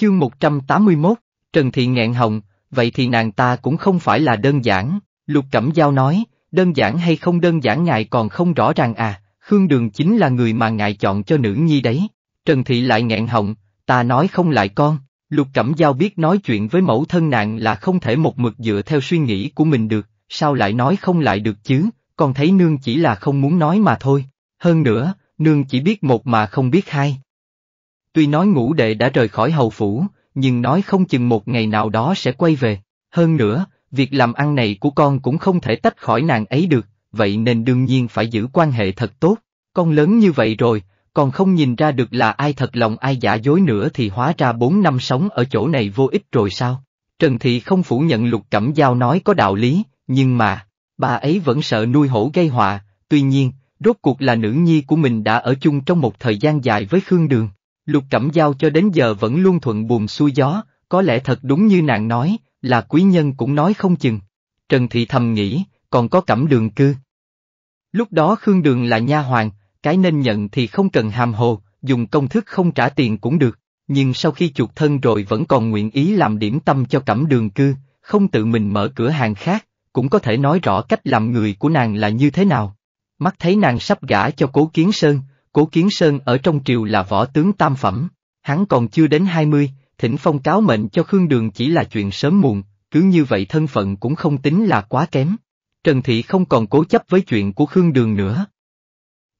Chương 181, Trần Thị nghẹn hồng, vậy thì nàng ta cũng không phải là đơn giản, Lục Cẩm Giao nói, đơn giản hay không đơn giản ngài còn không rõ ràng à, Khương Đường chính là người mà ngài chọn cho nữ nhi đấy. Trần Thị lại nghẹn hồng, ta nói không lại con, Lục Cẩm Giao biết nói chuyện với mẫu thân nàng là không thể một mực dựa theo suy nghĩ của mình được, sao lại nói không lại được chứ, con thấy nương chỉ là không muốn nói mà thôi, hơn nữa, nương chỉ biết một mà không biết hai. Tuy nói ngũ đệ đã rời khỏi hầu phủ, nhưng nói không chừng một ngày nào đó sẽ quay về. Hơn nữa, việc làm ăn này của con cũng không thể tách khỏi nàng ấy được, vậy nên đương nhiên phải giữ quan hệ thật tốt. Con lớn như vậy rồi, còn không nhìn ra được là ai thật lòng ai giả dối nữa thì hóa ra bốn năm sống ở chỗ này vô ích rồi sao? Trần Thị không phủ nhận lục cẩm giao nói có đạo lý, nhưng mà, bà ấy vẫn sợ nuôi hổ gây họa, tuy nhiên, rốt cuộc là nữ nhi của mình đã ở chung trong một thời gian dài với Khương Đường, Lục Cẩm Giao cho đến giờ vẫn luôn thuận buồm xuôi gió, có lẽ thật đúng như nàng nói, là quý nhân cũng nói không chừng. Trần Thị thầm nghĩ, còn có cẩm đường cư. Lúc đó Khương Đường là nha hoàng, cái nên nhận thì không cần hàm hồ, dùng công thức không trả tiền cũng được, nhưng sau khi chuột thân rồi vẫn còn nguyện ý làm điểm tâm cho cẩm đường cư, không tự mình mở cửa hàng khác, cũng có thể nói rõ cách làm người của nàng là như thế nào. Mắt thấy nàng sắp gã cho cố kiến sơn, Cố Kiến Sơn ở trong triều là võ tướng tam phẩm, hắn còn chưa đến 20, thỉnh phong cáo mệnh cho Khương Đường chỉ là chuyện sớm muộn, cứ như vậy thân phận cũng không tính là quá kém. Trần Thị không còn cố chấp với chuyện của Khương Đường nữa.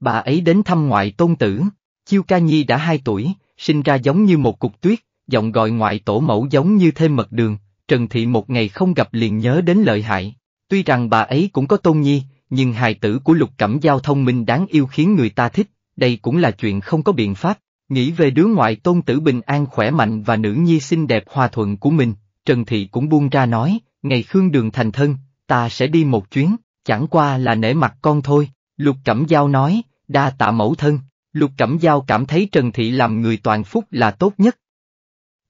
Bà ấy đến thăm ngoại tôn tử, Chiêu Ca Nhi đã 2 tuổi, sinh ra giống như một cục tuyết, giọng gọi ngoại tổ mẫu giống như thêm mật đường, Trần Thị một ngày không gặp liền nhớ đến lợi hại. Tuy rằng bà ấy cũng có tôn nhi, nhưng hài tử của Lục Cẩm Giao thông minh đáng yêu khiến người ta thích, đây cũng là chuyện không có biện pháp, nghĩ về đứa ngoại tôn tử bình an khỏe mạnh và nữ nhi xinh đẹp hòa thuận của mình, Trần Thị cũng buông ra nói, ngày Khương Đường thành thân, ta sẽ đi một chuyến, chẳng qua là nể mặt con thôi, Lục Cẩm Giao nói, đa tạ mẫu thân, Lục Cẩm Giao cảm thấy Trần Thị làm người toàn phúc là tốt nhất.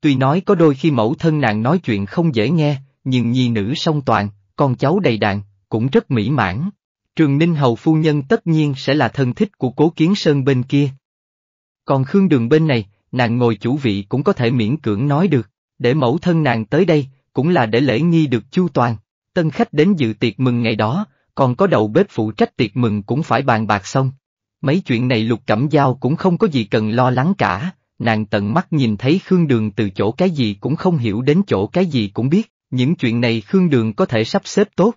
Tuy nói có đôi khi mẫu thân nàng nói chuyện không dễ nghe, nhưng nhi nữ song toàn, con cháu đầy đàn, cũng rất mỹ mãn. Trường Ninh Hầu Phu Nhân tất nhiên sẽ là thân thích của Cố Kiến Sơn bên kia. Còn Khương Đường bên này, nàng ngồi chủ vị cũng có thể miễn cưỡng nói được, để mẫu thân nàng tới đây, cũng là để lễ nghi được chu toàn, tân khách đến dự tiệc mừng ngày đó, còn có đầu bếp phụ trách tiệc mừng cũng phải bàn bạc xong. Mấy chuyện này lục cẩm giao cũng không có gì cần lo lắng cả, nàng tận mắt nhìn thấy Khương Đường từ chỗ cái gì cũng không hiểu đến chỗ cái gì cũng biết, những chuyện này Khương Đường có thể sắp xếp tốt.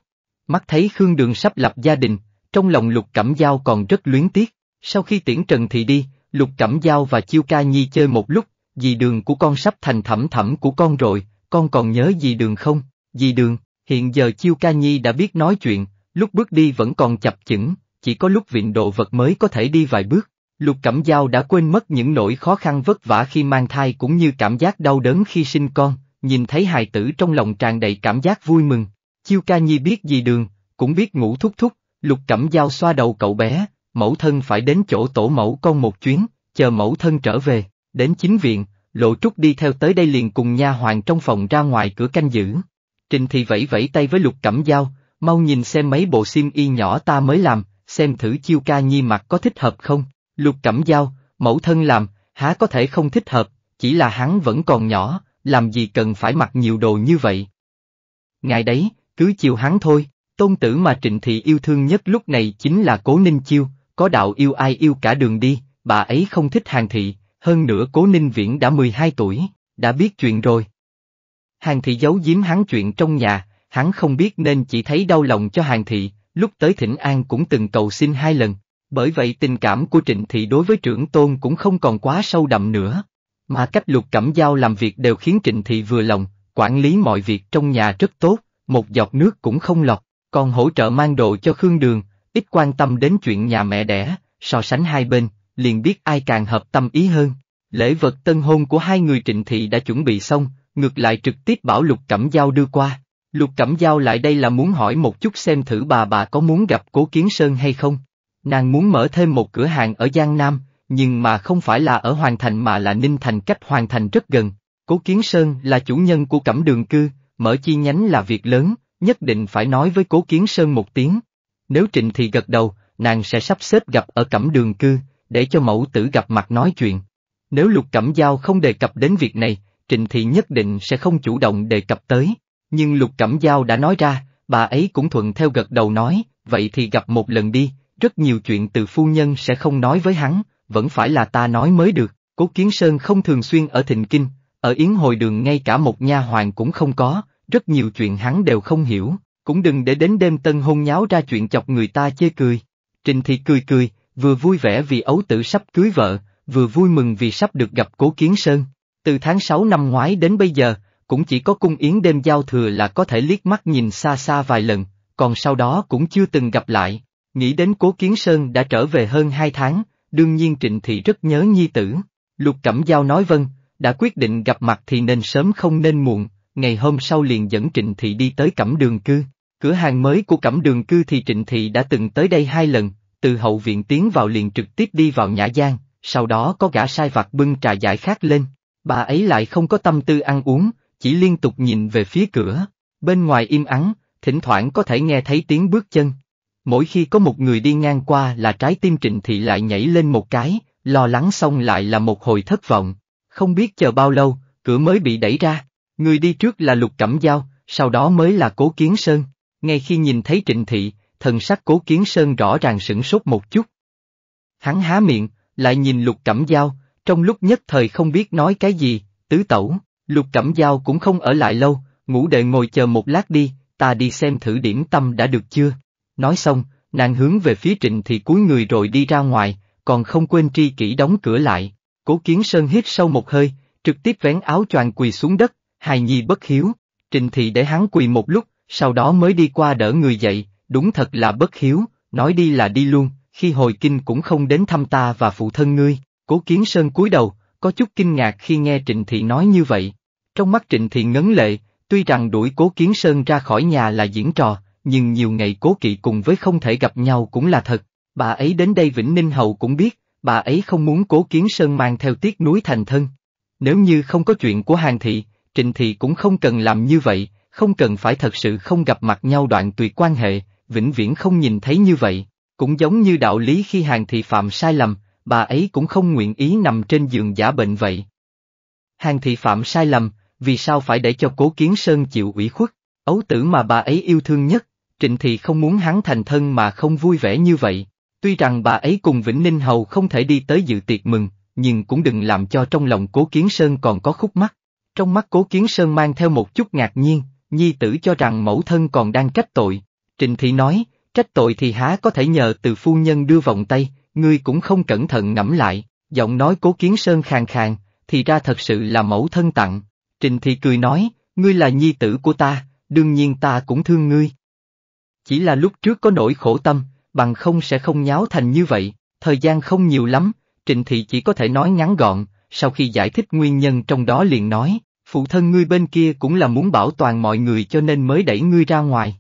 Mắt thấy Khương Đường sắp lập gia đình, trong lòng Lục Cẩm Giao còn rất luyến tiếc. Sau khi tiễn Trần Thị đi, Lục Cẩm Giao và Chiêu Ca Nhi chơi một lúc, dì đường của con sắp thành thẩm thẩm của con rồi, con còn nhớ dì đường không? Dì đường, hiện giờ Chiêu Ca Nhi đã biết nói chuyện, lúc bước đi vẫn còn chập chững, chỉ có lúc vịn đồ vật mới có thể đi vài bước. Lục Cẩm Giao đã quên mất những nỗi khó khăn vất vả khi mang thai cũng như cảm giác đau đớn khi sinh con, nhìn thấy hài tử trong lòng tràn đầy cảm giác vui mừng, Chiêu ca nhi biết gì đường, cũng biết ngủ thúc thúc, lục cẩm dao xoa đầu cậu bé, mẫu thân phải đến chỗ tổ mẫu con một chuyến, chờ mẫu thân trở về, đến chính viện, lộ trúc đi theo tới đây liền cùng nha hoàng trong phòng ra ngoài cửa canh giữ. Trình thì vẫy vẫy tay với lục cẩm dao, mau nhìn xem mấy bộ sim y nhỏ ta mới làm, xem thử chiêu ca nhi mặc có thích hợp không, lục cẩm dao, mẫu thân làm, há có thể không thích hợp, chỉ là hắn vẫn còn nhỏ, làm gì cần phải mặc nhiều đồ như vậy. Ngài đấy, cứ chiều hắn thôi, tôn tử mà Trịnh Thị yêu thương nhất lúc này chính là Cố Ninh Chiêu, có đạo yêu ai yêu cả đường đi, bà ấy không thích Hàng Thị, hơn nữa Cố Ninh Viễn đã 12 tuổi, đã biết chuyện rồi. Hàng Thị giấu giếm hắn chuyện trong nhà, hắn không biết nên chỉ thấy đau lòng cho Hàng Thị, lúc tới Thỉnh An cũng từng cầu xin hai lần, bởi vậy tình cảm của Trịnh Thị đối với trưởng tôn cũng không còn quá sâu đậm nữa. Mà cách lục cẩm giao làm việc đều khiến Trịnh Thị vừa lòng, quản lý mọi việc trong nhà rất tốt, một giọt nước cũng không lọt, còn hỗ trợ mang đồ cho Khương Đường, ít quan tâm đến chuyện nhà mẹ đẻ, so sánh hai bên, liền biết ai càng hợp tâm ý hơn. Lễ vật tân hôn của hai người trịnh thị đã chuẩn bị xong, ngược lại trực tiếp bảo Lục Cẩm Giao đưa qua. Lục Cẩm Giao lại đây là muốn hỏi một chút xem thử bà bà có muốn gặp Cố Kiến Sơn hay không. Nàng muốn mở thêm một cửa hàng ở Giang Nam, nhưng mà không phải là ở Hoàng Thành mà là Ninh Thành cách Hoàng Thành rất gần. Cố Kiến Sơn là chủ nhân của Cẩm Đường Cư, mở chi nhánh là việc lớn, nhất định phải nói với Cố Kiến Sơn một tiếng. Nếu Trịnh thì gật đầu, nàng sẽ sắp xếp gặp ở cẩm đường cư, để cho mẫu tử gặp mặt nói chuyện. Nếu Lục Cẩm Giao không đề cập đến việc này, Trịnh thì nhất định sẽ không chủ động đề cập tới. Nhưng Lục Cẩm Giao đã nói ra, bà ấy cũng thuận theo gật đầu nói, vậy thì gặp một lần đi, rất nhiều chuyện từ phu nhân sẽ không nói với hắn, vẫn phải là ta nói mới được. Cố Kiến Sơn không thường xuyên ở Thịnh Kinh, ở Yến Hồi Đường ngay cả một nha hoàng cũng không có, rất nhiều chuyện hắn đều không hiểu, cũng đừng để đến đêm tân hôn nháo ra chuyện chọc người ta chê cười. Trình thì cười cười, vừa vui vẻ vì ấu tử sắp cưới vợ, vừa vui mừng vì sắp được gặp cố kiến sơn. Từ tháng 6 năm ngoái đến bây giờ, cũng chỉ có cung yến đêm giao thừa là có thể liếc mắt nhìn xa xa vài lần, còn sau đó cũng chưa từng gặp lại. Nghĩ đến cố kiến sơn đã trở về hơn 2 tháng, đương nhiên trịnh thị rất nhớ nhi tử. Lục Cẩm Giao nói vâng, đã quyết định gặp mặt thì nên sớm không nên muộn, ngày hôm sau liền dẫn Trịnh Thị đi tới Cẩm Đường Cư. Cửa hàng mới của Cẩm Đường Cư thì Trịnh Thị đã từng tới đây hai lần, từ hậu viện tiến vào liền trực tiếp đi vào Nhã Giang, sau đó có gã sai vặt bưng trà giải khát lên. Bà ấy lại không có tâm tư ăn uống, chỉ liên tục nhìn về phía cửa. Bên ngoài im ắng, thỉnh thoảng có thể nghe thấy tiếng bước chân. Mỗi khi có một người đi ngang qua là trái tim Trịnh Thị lại nhảy lên một cái, lo lắng xong lại là một hồi thất vọng. Không biết chờ bao lâu, cửa mới bị đẩy ra, Người đi trước là Lục Cẩm Giao, sau đó mới là Cố Kiến Sơn. Ngay khi nhìn thấy Trịnh Thị, thần sắc Cố Kiến Sơn rõ ràng sửng sốt một chút. Hắn há miệng, lại nhìn Lục Cẩm Giao, trong lúc nhất thời không biết nói cái gì, tứ tẩu, Lục Cẩm Giao cũng không ở lại lâu, ngủ đệ ngồi chờ một lát đi, ta đi xem thử điểm tâm đã được chưa. Nói xong, nàng hướng về phía Trịnh Thị cúi người rồi đi ra ngoài, còn không quên tri kỹ đóng cửa lại. Cố Kiến Sơn hít sâu một hơi, trực tiếp vén áo choàng quỳ xuống đất, hài nhi bất hiếu, trình thị để hắn quỳ một lúc, sau đó mới đi qua đỡ người dậy, đúng thật là bất hiếu, nói đi là đi luôn, khi hồi kinh cũng không đến thăm ta và phụ thân ngươi, cố kiến sơn cúi đầu, có chút kinh ngạc khi nghe trình Thị nói như vậy. Trong mắt Trịnh Thị ngấn lệ, tuy rằng đuổi cố kiến sơn ra khỏi nhà là diễn trò, nhưng nhiều ngày cố kỵ cùng với không thể gặp nhau cũng là thật, bà ấy đến đây Vĩnh Ninh Hầu cũng biết, bà ấy không muốn cố kiến sơn mang theo tiếc núi thành thân. Nếu như không có chuyện của Hàng Thị, Trịnh Thị cũng không cần làm như vậy, không cần phải thật sự không gặp mặt nhau đoạn tuyệt quan hệ, vĩnh viễn không nhìn thấy như vậy. Cũng giống như đạo lý khi Hàng Thị phạm sai lầm, bà ấy cũng không nguyện ý nằm trên giường giả bệnh vậy. Hàng Thị phạm sai lầm, vì sao phải để cho Cố Kiến Sơn chịu ủy khuất, ấu tử mà bà ấy yêu thương nhất, Trịnh Thị không muốn hắn thành thân mà không vui vẻ như vậy. Tuy rằng bà ấy cùng Vĩnh Ninh Hầu không thể đi tới dự tiệc mừng, nhưng cũng đừng làm cho trong lòng Cố Kiến Sơn còn có khúc mắc. Trong mắt cố kiến sơn mang theo một chút ngạc nhiên, nhi tử cho rằng mẫu thân còn đang trách tội. Trình thị nói, trách tội thì há có thể nhờ từ phu nhân đưa vòng tay, ngươi cũng không cẩn thận ngẫm lại, giọng nói cố kiến sơn khàn khàn, thì ra thật sự là mẫu thân tặng. Trình thị cười nói, ngươi là nhi tử của ta, đương nhiên ta cũng thương ngươi. Chỉ là lúc trước có nỗi khổ tâm, bằng không sẽ không nháo thành như vậy, thời gian không nhiều lắm, Trịnh Thị chỉ có thể nói ngắn gọn, sau khi giải thích nguyên nhân trong đó liền nói, phụ thân ngươi bên kia cũng là muốn bảo toàn mọi người cho nên mới đẩy ngươi ra ngoài.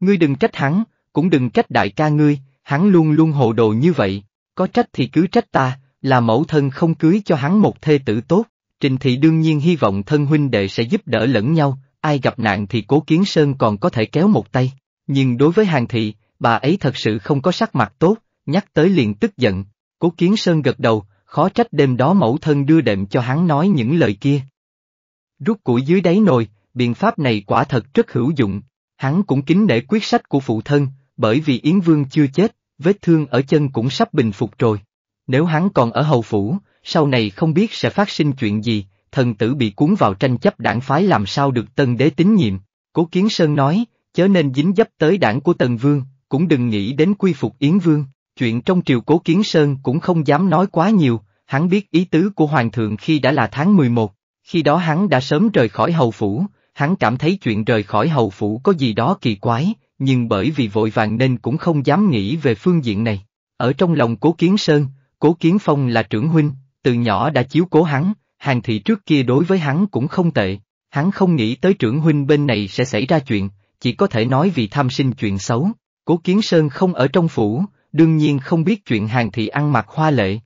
Ngươi đừng trách hắn, cũng đừng trách đại ca ngươi, hắn luôn luôn hồ đồ như vậy, có trách thì cứ trách ta, là mẫu thân không cưới cho hắn một thê tử tốt, trình thị đương nhiên hy vọng thân huynh đệ sẽ giúp đỡ lẫn nhau, ai gặp nạn thì cố kiến sơn còn có thể kéo một tay, nhưng đối với hàng thị, bà ấy thật sự không có sắc mặt tốt, nhắc tới liền tức giận, cố kiến sơn gật đầu, khó trách đêm đó mẫu thân đưa đệm cho hắn nói những lời kia, Rút củi dưới đáy nồi, biện pháp này quả thật rất hữu dụng, hắn cũng kính để quyết sách của phụ thân, bởi vì Yến Vương chưa chết, vết thương ở chân cũng sắp bình phục rồi. Nếu hắn còn ở hầu phủ, sau này không biết sẽ phát sinh chuyện gì, thần tử bị cuốn vào tranh chấp đảng phái làm sao được tân đế tín nhiệm. Cố Kiến Sơn nói, chớ nên dính dấp tới đảng của Tần Vương, cũng đừng nghĩ đến quy phục Yến Vương. Chuyện trong triều Cố Kiến Sơn cũng không dám nói quá nhiều, hắn biết ý tứ của Hoàng thượng khi đã là tháng 11, khi đó hắn đã sớm rời khỏi hầu phủ, hắn cảm thấy chuyện rời khỏi hầu phủ có gì đó kỳ quái, nhưng bởi vì vội vàng nên cũng không dám nghĩ về phương diện này. Ở trong lòng Cố Kiến Sơn, Cố Kiến Phong là trưởng huynh, từ nhỏ đã chiếu cố hắn, hàng thị trước kia đối với hắn cũng không tệ, hắn không nghĩ tới trưởng huynh bên này sẽ xảy ra chuyện, chỉ có thể nói vì tham sinh chuyện xấu. Cố Kiến Sơn không ở trong phủ, đương nhiên không biết chuyện hàng thị ăn mặc hoa lệ,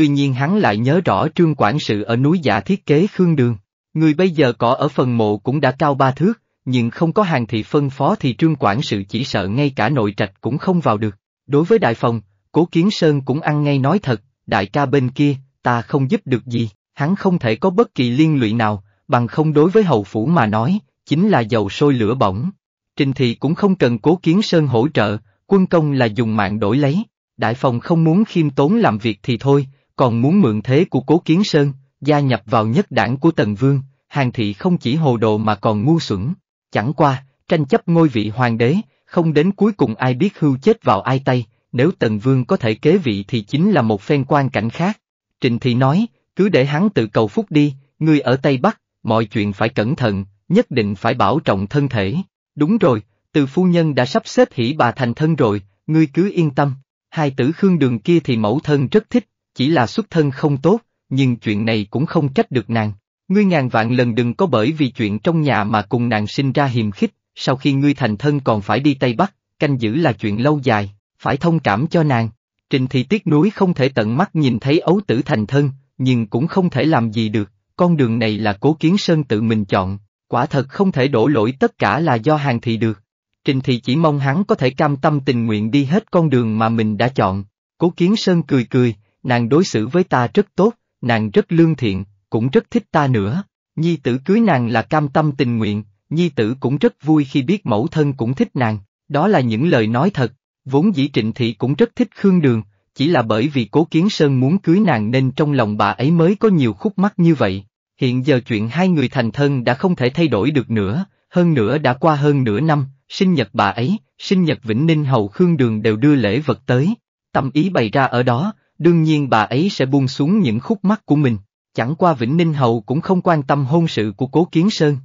tuy nhiên hắn lại nhớ rõ trương quản sự ở núi giả thiết kế Khương Đường. Người bây giờ có ở phần mộ cũng đã cao ba thước, nhưng không có hàng thị phân phó thì trương quản sự chỉ sợ ngay cả nội trạch cũng không vào được. Đối với đại phòng, cố kiến sơn cũng ăn ngay nói thật, đại ca bên kia, ta không giúp được gì, hắn không thể có bất kỳ liên lụy nào, bằng không đối với hầu phủ mà nói, chính là dầu sôi lửa bỏng. Trình thị cũng không cần cố kiến sơn hỗ trợ, quân công là dùng mạng đổi lấy, đại phòng không muốn khiêm tốn làm việc thì thôi, còn muốn mượn thế của Cố Kiến Sơn, gia nhập vào nhất đảng của Tần Vương, Hàng Thị không chỉ hồ đồ mà còn ngu xuẩn. Chẳng qua, tranh chấp ngôi vị hoàng đế, không đến cuối cùng ai biết hưu chết vào ai tay, nếu Tần Vương có thể kế vị thì chính là một phen quan cảnh khác. Trình Thị nói, cứ để hắn tự cầu phúc đi, người ở Tây Bắc, mọi chuyện phải cẩn thận, nhất định phải bảo trọng thân thể. Đúng rồi, từ phu nhân đã sắp xếp hỉ bà thành thân rồi, ngươi cứ yên tâm. Hai tử Khương Đường kia thì mẫu thân rất thích, chỉ là xuất thân không tốt, nhưng chuyện này cũng không trách được nàng. Ngươi ngàn vạn lần đừng có bởi vì chuyện trong nhà mà cùng nàng sinh ra hiềm khích, sau khi ngươi thành thân còn phải đi Tây Bắc, canh giữ là chuyện lâu dài, phải thông cảm cho nàng. Trình thị tiếc nuối không thể tận mắt nhìn thấy ấu tử thành thân, nhưng cũng không thể làm gì được, con đường này là cố kiến sơn tự mình chọn, quả thật không thể đổ lỗi tất cả là do hàng thị được. Trình thị chỉ mong hắn có thể cam tâm tình nguyện đi hết con đường mà mình đã chọn. Cố kiến sơn cười cười, nàng đối xử với ta rất tốt, nàng rất lương thiện, cũng rất thích ta nữa. Nhi tử cưới nàng là cam tâm tình nguyện, nhi tử cũng rất vui khi biết mẫu thân cũng thích nàng, đó là những lời nói thật, vốn dĩ trịnh thị cũng rất thích Khương Đường, chỉ là bởi vì cố kiến sơn muốn cưới nàng nên trong lòng bà ấy mới có nhiều khúc mắc như vậy. Hiện giờ chuyện hai người thành thân đã không thể thay đổi được nữa, hơn nữa đã qua hơn nửa năm, sinh nhật bà ấy, sinh nhật Vĩnh Ninh Hầu Khương Đường đều đưa lễ vật tới. Tâm ý bày ra ở đó, đương nhiên bà ấy sẽ buông xuống những khúc mắt của mình, chẳng qua Vĩnh Ninh Hầu cũng không quan tâm hôn sự của Cố Kiến Sơn.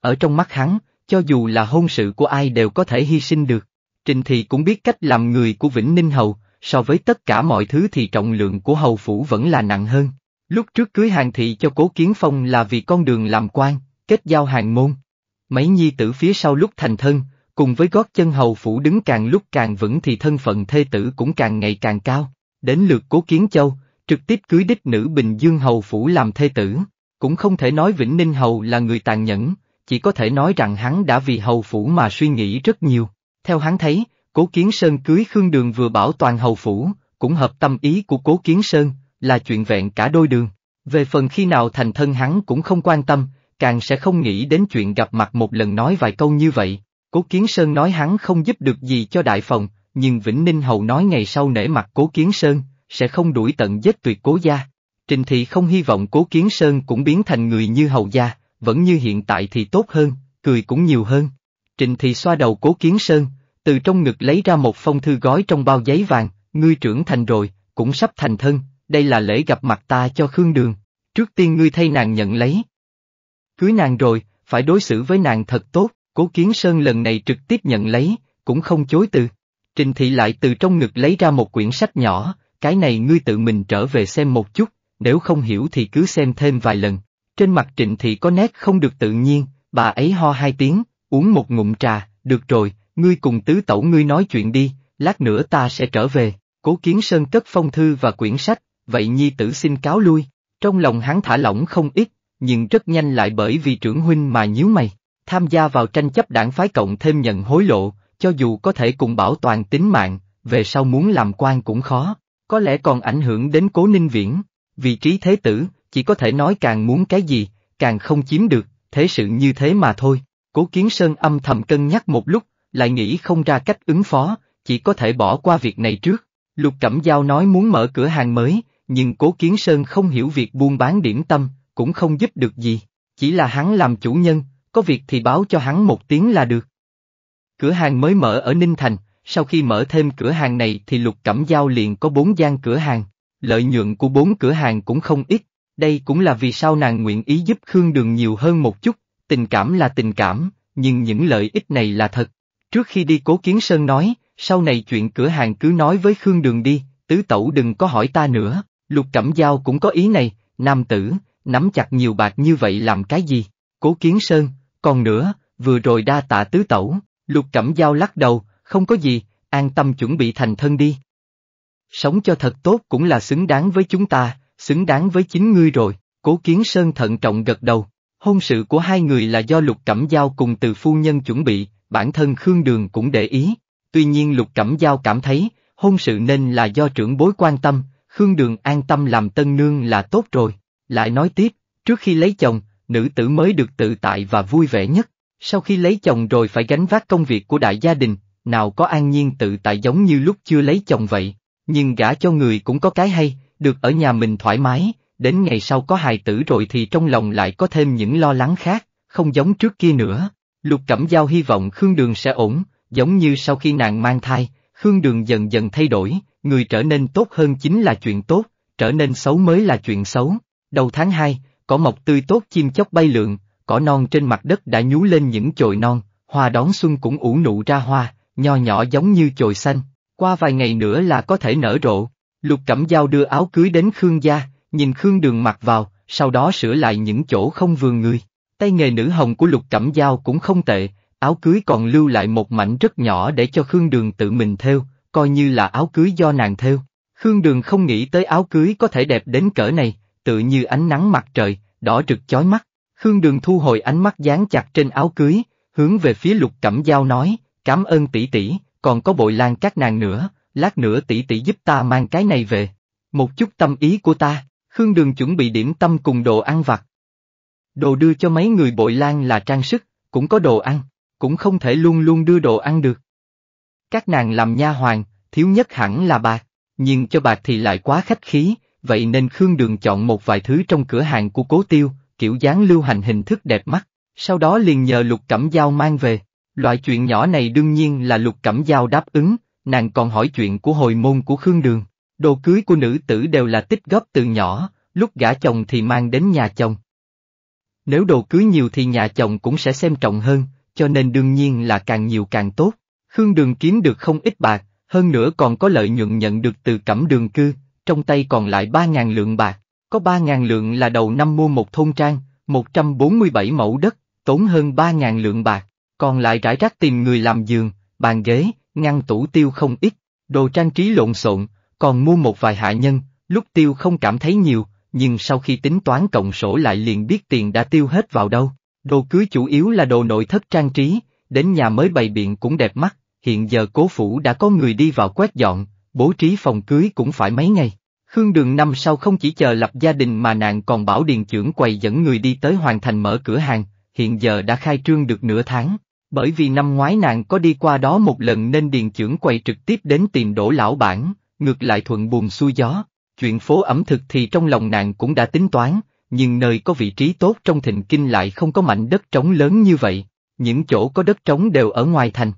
Ở trong mắt hắn, cho dù là hôn sự của ai đều có thể hy sinh được, Trình Thị cũng biết cách làm người của Vĩnh Ninh Hầu, so với tất cả mọi thứ thì trọng lượng của Hầu Phủ vẫn là nặng hơn. Lúc trước cưới hàng thị cho Cố Kiến Phong là vì con đường làm quan, kết giao hàng môn. Mấy nhi tử phía sau lúc thành thân, cùng với gót chân hầu phủ đứng càng lúc càng vững thì thân phận thê tử cũng càng ngày càng cao, Đến lượt cố Kiến Châu, trực tiếp cưới đích nữ Bình Dương Hầu Phủ làm thê tử, cũng không thể nói Vĩnh Ninh Hầu là người tàn nhẫn, chỉ có thể nói rằng hắn đã vì Hầu Phủ mà suy nghĩ rất nhiều. Theo hắn thấy, Cố Kiến Sơn cưới Khương Đường vừa bảo toàn Hầu Phủ, cũng hợp tâm ý của Cố Kiến Sơn, là chuyện vẹn cả đôi đường. Về phần khi nào thành thân hắn cũng không quan tâm, càng sẽ không nghĩ đến chuyện gặp mặt một lần nói vài câu như vậy. Cố Kiến Sơn nói hắn không giúp được gì cho đại phòng, nhưng Vĩnh Ninh Hầu nói ngày sau nể mặt Cố Kiến Sơn, sẽ không đuổi tận giết tuyệt Cố gia. Trình Thị không hy vọng Cố Kiến Sơn cũng biến thành người như Hầu gia, vẫn như hiện tại thì tốt hơn, cười cũng nhiều hơn. Trình Thị xoa đầu Cố Kiến Sơn, từ trong ngực lấy ra một phong thư gói trong bao giấy vàng, ngươi trưởng thành rồi, cũng sắp thành thân, đây là lễ gặp mặt ta cho Khương Đường, trước tiên ngươi thay nàng nhận lấy. Cưới nàng rồi, phải đối xử với nàng thật tốt, Cố Kiến Sơn lần này trực tiếp nhận lấy, cũng không chối từ. Trình thị lại từ trong ngực lấy ra một quyển sách nhỏ, cái này ngươi tự mình trở về xem một chút, nếu không hiểu thì cứ xem thêm vài lần. Trên mặt trịnh thị có nét không được tự nhiên, bà ấy ho hai tiếng, uống một ngụm trà, được rồi, ngươi cùng tứ tẩu ngươi nói chuyện đi, lát nữa ta sẽ trở về. Cố Kiến Sơn cất phong thư và quyển sách, vậy nhi tử xin cáo lui. Trong lòng hắn thả lỏng không ít, nhưng rất nhanh lại bởi vì trưởng huynh mà nhíu mày. Tham gia vào tranh chấp đảng phái cộng thêm nhận hối lộ, cho dù có thể cùng bảo toàn tính mạng, về sau muốn làm quan cũng khó, có lẽ còn ảnh hưởng đến cố ninh viễn, vị trí thế tử, chỉ có thể nói càng muốn cái gì, càng không chiếm được, thế sự như thế mà thôi. Cố Kiến Sơn âm thầm cân nhắc một lúc, lại nghĩ không ra cách ứng phó, chỉ có thể bỏ qua việc này trước. Lục Cẩm Giao nói muốn mở cửa hàng mới, nhưng Cố Kiến Sơn không hiểu việc buôn bán điểm tâm, cũng không giúp được gì, chỉ là hắn làm chủ nhân, có việc thì báo cho hắn một tiếng là được. Cửa hàng mới mở ở Ninh Thành, sau khi mở thêm cửa hàng này thì Lục Cẩm Giao liền có bốn gian cửa hàng, lợi nhuận của bốn cửa hàng cũng không ít, đây cũng là vì sao nàng nguyện ý giúp Khương Đường nhiều hơn một chút, tình cảm là tình cảm, nhưng những lợi ích này là thật. Trước khi đi Cố Kiến Sơn nói, sau này chuyện cửa hàng cứ nói với Khương Đường đi, tứ tẩu đừng có hỏi ta nữa, Lục Cẩm Giao cũng có ý này, nam tử, nắm chặt nhiều bạc như vậy làm cái gì, Cố Kiến Sơn, còn nữa, vừa rồi đa tạ tứ tẩu, Lục Cẩm Giao lắc đầu, không có gì, an tâm chuẩn bị thành thân đi. Sống cho thật tốt cũng là xứng đáng với chúng ta, xứng đáng với chính ngươi rồi, cố kiến sơn thận trọng gật đầu. Hôn sự của hai người là do Lục Cẩm Giao cùng từ phu nhân chuẩn bị, bản thân Khương Đường cũng để ý. Tuy nhiên Lục Cẩm Giao cảm thấy, hôn sự nên là do trưởng bối quan tâm, Khương Đường an tâm làm tân nương là tốt rồi. Lại nói tiếp, trước khi lấy chồng, nữ tử mới được tự tại và vui vẻ nhất. Sau khi lấy chồng rồi phải gánh vác công việc của đại gia đình, nào có an nhiên tự tại giống như lúc chưa lấy chồng vậy, nhưng gả cho người cũng có cái hay, được ở nhà mình thoải mái, đến ngày sau có hài tử rồi thì trong lòng lại có thêm những lo lắng khác, không giống trước kia nữa. Lục Cẩm Giao hy vọng Khương Đường sẽ ổn, giống như sau khi nàng mang thai, Khương Đường dần dần thay đổi, người trở nên tốt hơn chính là chuyện tốt, trở nên xấu mới là chuyện xấu. Đầu tháng 2, có mộc tươi tốt chim chóc bay lượn, cỏ non trên mặt đất đã nhú lên những chồi non, hoa đón xuân cũng ủ nụ ra hoa, nho nhỏ giống như chồi xanh, qua vài ngày nữa là có thể nở rộ. Lục Cẩm Giao đưa áo cưới đến Khương gia, nhìn Khương Đường mặc vào, sau đó sửa lại những chỗ không vừa người. Tay nghề nữ hồng của Lục Cẩm Giao cũng không tệ, áo cưới còn lưu lại một mảnh rất nhỏ để cho Khương Đường tự mình thêu, coi như là áo cưới do nàng thêu. Khương Đường không nghĩ tới áo cưới có thể đẹp đến cỡ này, tự như ánh nắng mặt trời, đỏ rực chói mắt. Hương đường thu hồi ánh mắt dán chặt trên áo cưới, hướng về phía lục cẩm dao nói, cảm ơn tỷ tỷ, còn có bội lan các nàng nữa, lát nữa tỷ tỷ giúp ta mang cái này về. Một chút tâm ý của ta, Khương Đường chuẩn bị điểm tâm cùng đồ ăn vặt. Đồ đưa cho mấy người bội lan là trang sức, cũng có đồ ăn, cũng không thể luôn luôn đưa đồ ăn được. Các nàng làm nha hoàng, thiếu nhất hẳn là bạc, nhưng cho bạc thì lại quá khách khí, vậy nên Khương Đường chọn một vài thứ trong cửa hàng của cố tiêu, kiểu dáng lưu hành hình thức đẹp mắt, sau đó liền nhờ Lục Cẩm Giao mang về. Loại chuyện nhỏ này đương nhiên là Lục Cẩm Giao đáp ứng, nàng còn hỏi chuyện của hồi môn của Khương Đường. Đồ cưới của nữ tử đều là tích góp từ nhỏ, lúc gả chồng thì mang đến nhà chồng. Nếu đồ cưới nhiều thì nhà chồng cũng sẽ xem trọng hơn, cho nên đương nhiên là càng nhiều càng tốt. Khương Đường kiếm được không ít bạc, hơn nữa còn có lợi nhuận nhận được từ cẩm đường cư, trong tay còn lại ba ngàn lượng bạc, có 3.000 lượng là đầu năm mua một thôn trang, 147 mẫu đất, tốn hơn 3.000 lượng bạc, còn lại rải rác tìm người làm giường, bàn ghế, ngăn tủ tiêu không ít, đồ trang trí lộn xộn, còn mua một vài hạ nhân, lúc tiêu không cảm thấy nhiều, nhưng sau khi tính toán cộng sổ lại liền biết tiền đã tiêu hết vào đâu. Đồ cưới chủ yếu là đồ nội thất trang trí, đến nhà mới bày biện cũng đẹp mắt, hiện giờ cố phủ đã có người đi vào quét dọn, bố trí phòng cưới cũng phải mấy ngày. Khương Đường năm sau không chỉ chờ lập gia đình mà nàng còn bảo điền trưởng quầy dẫn người đi tới hoàn thành mở cửa hàng, hiện giờ đã khai trương được nửa tháng. Bởi vì năm ngoái nàng có đi qua đó một lần nên điền trưởng quầy trực tiếp đến tìm đổ lão bản, ngược lại thuận buồm xuôi gió. Chuyện phố ẩm thực thì trong lòng nàng cũng đã tính toán, nhưng nơi có vị trí tốt trong thịnh kinh lại không có mảnh đất trống lớn như vậy, những chỗ có đất trống đều ở ngoài thành.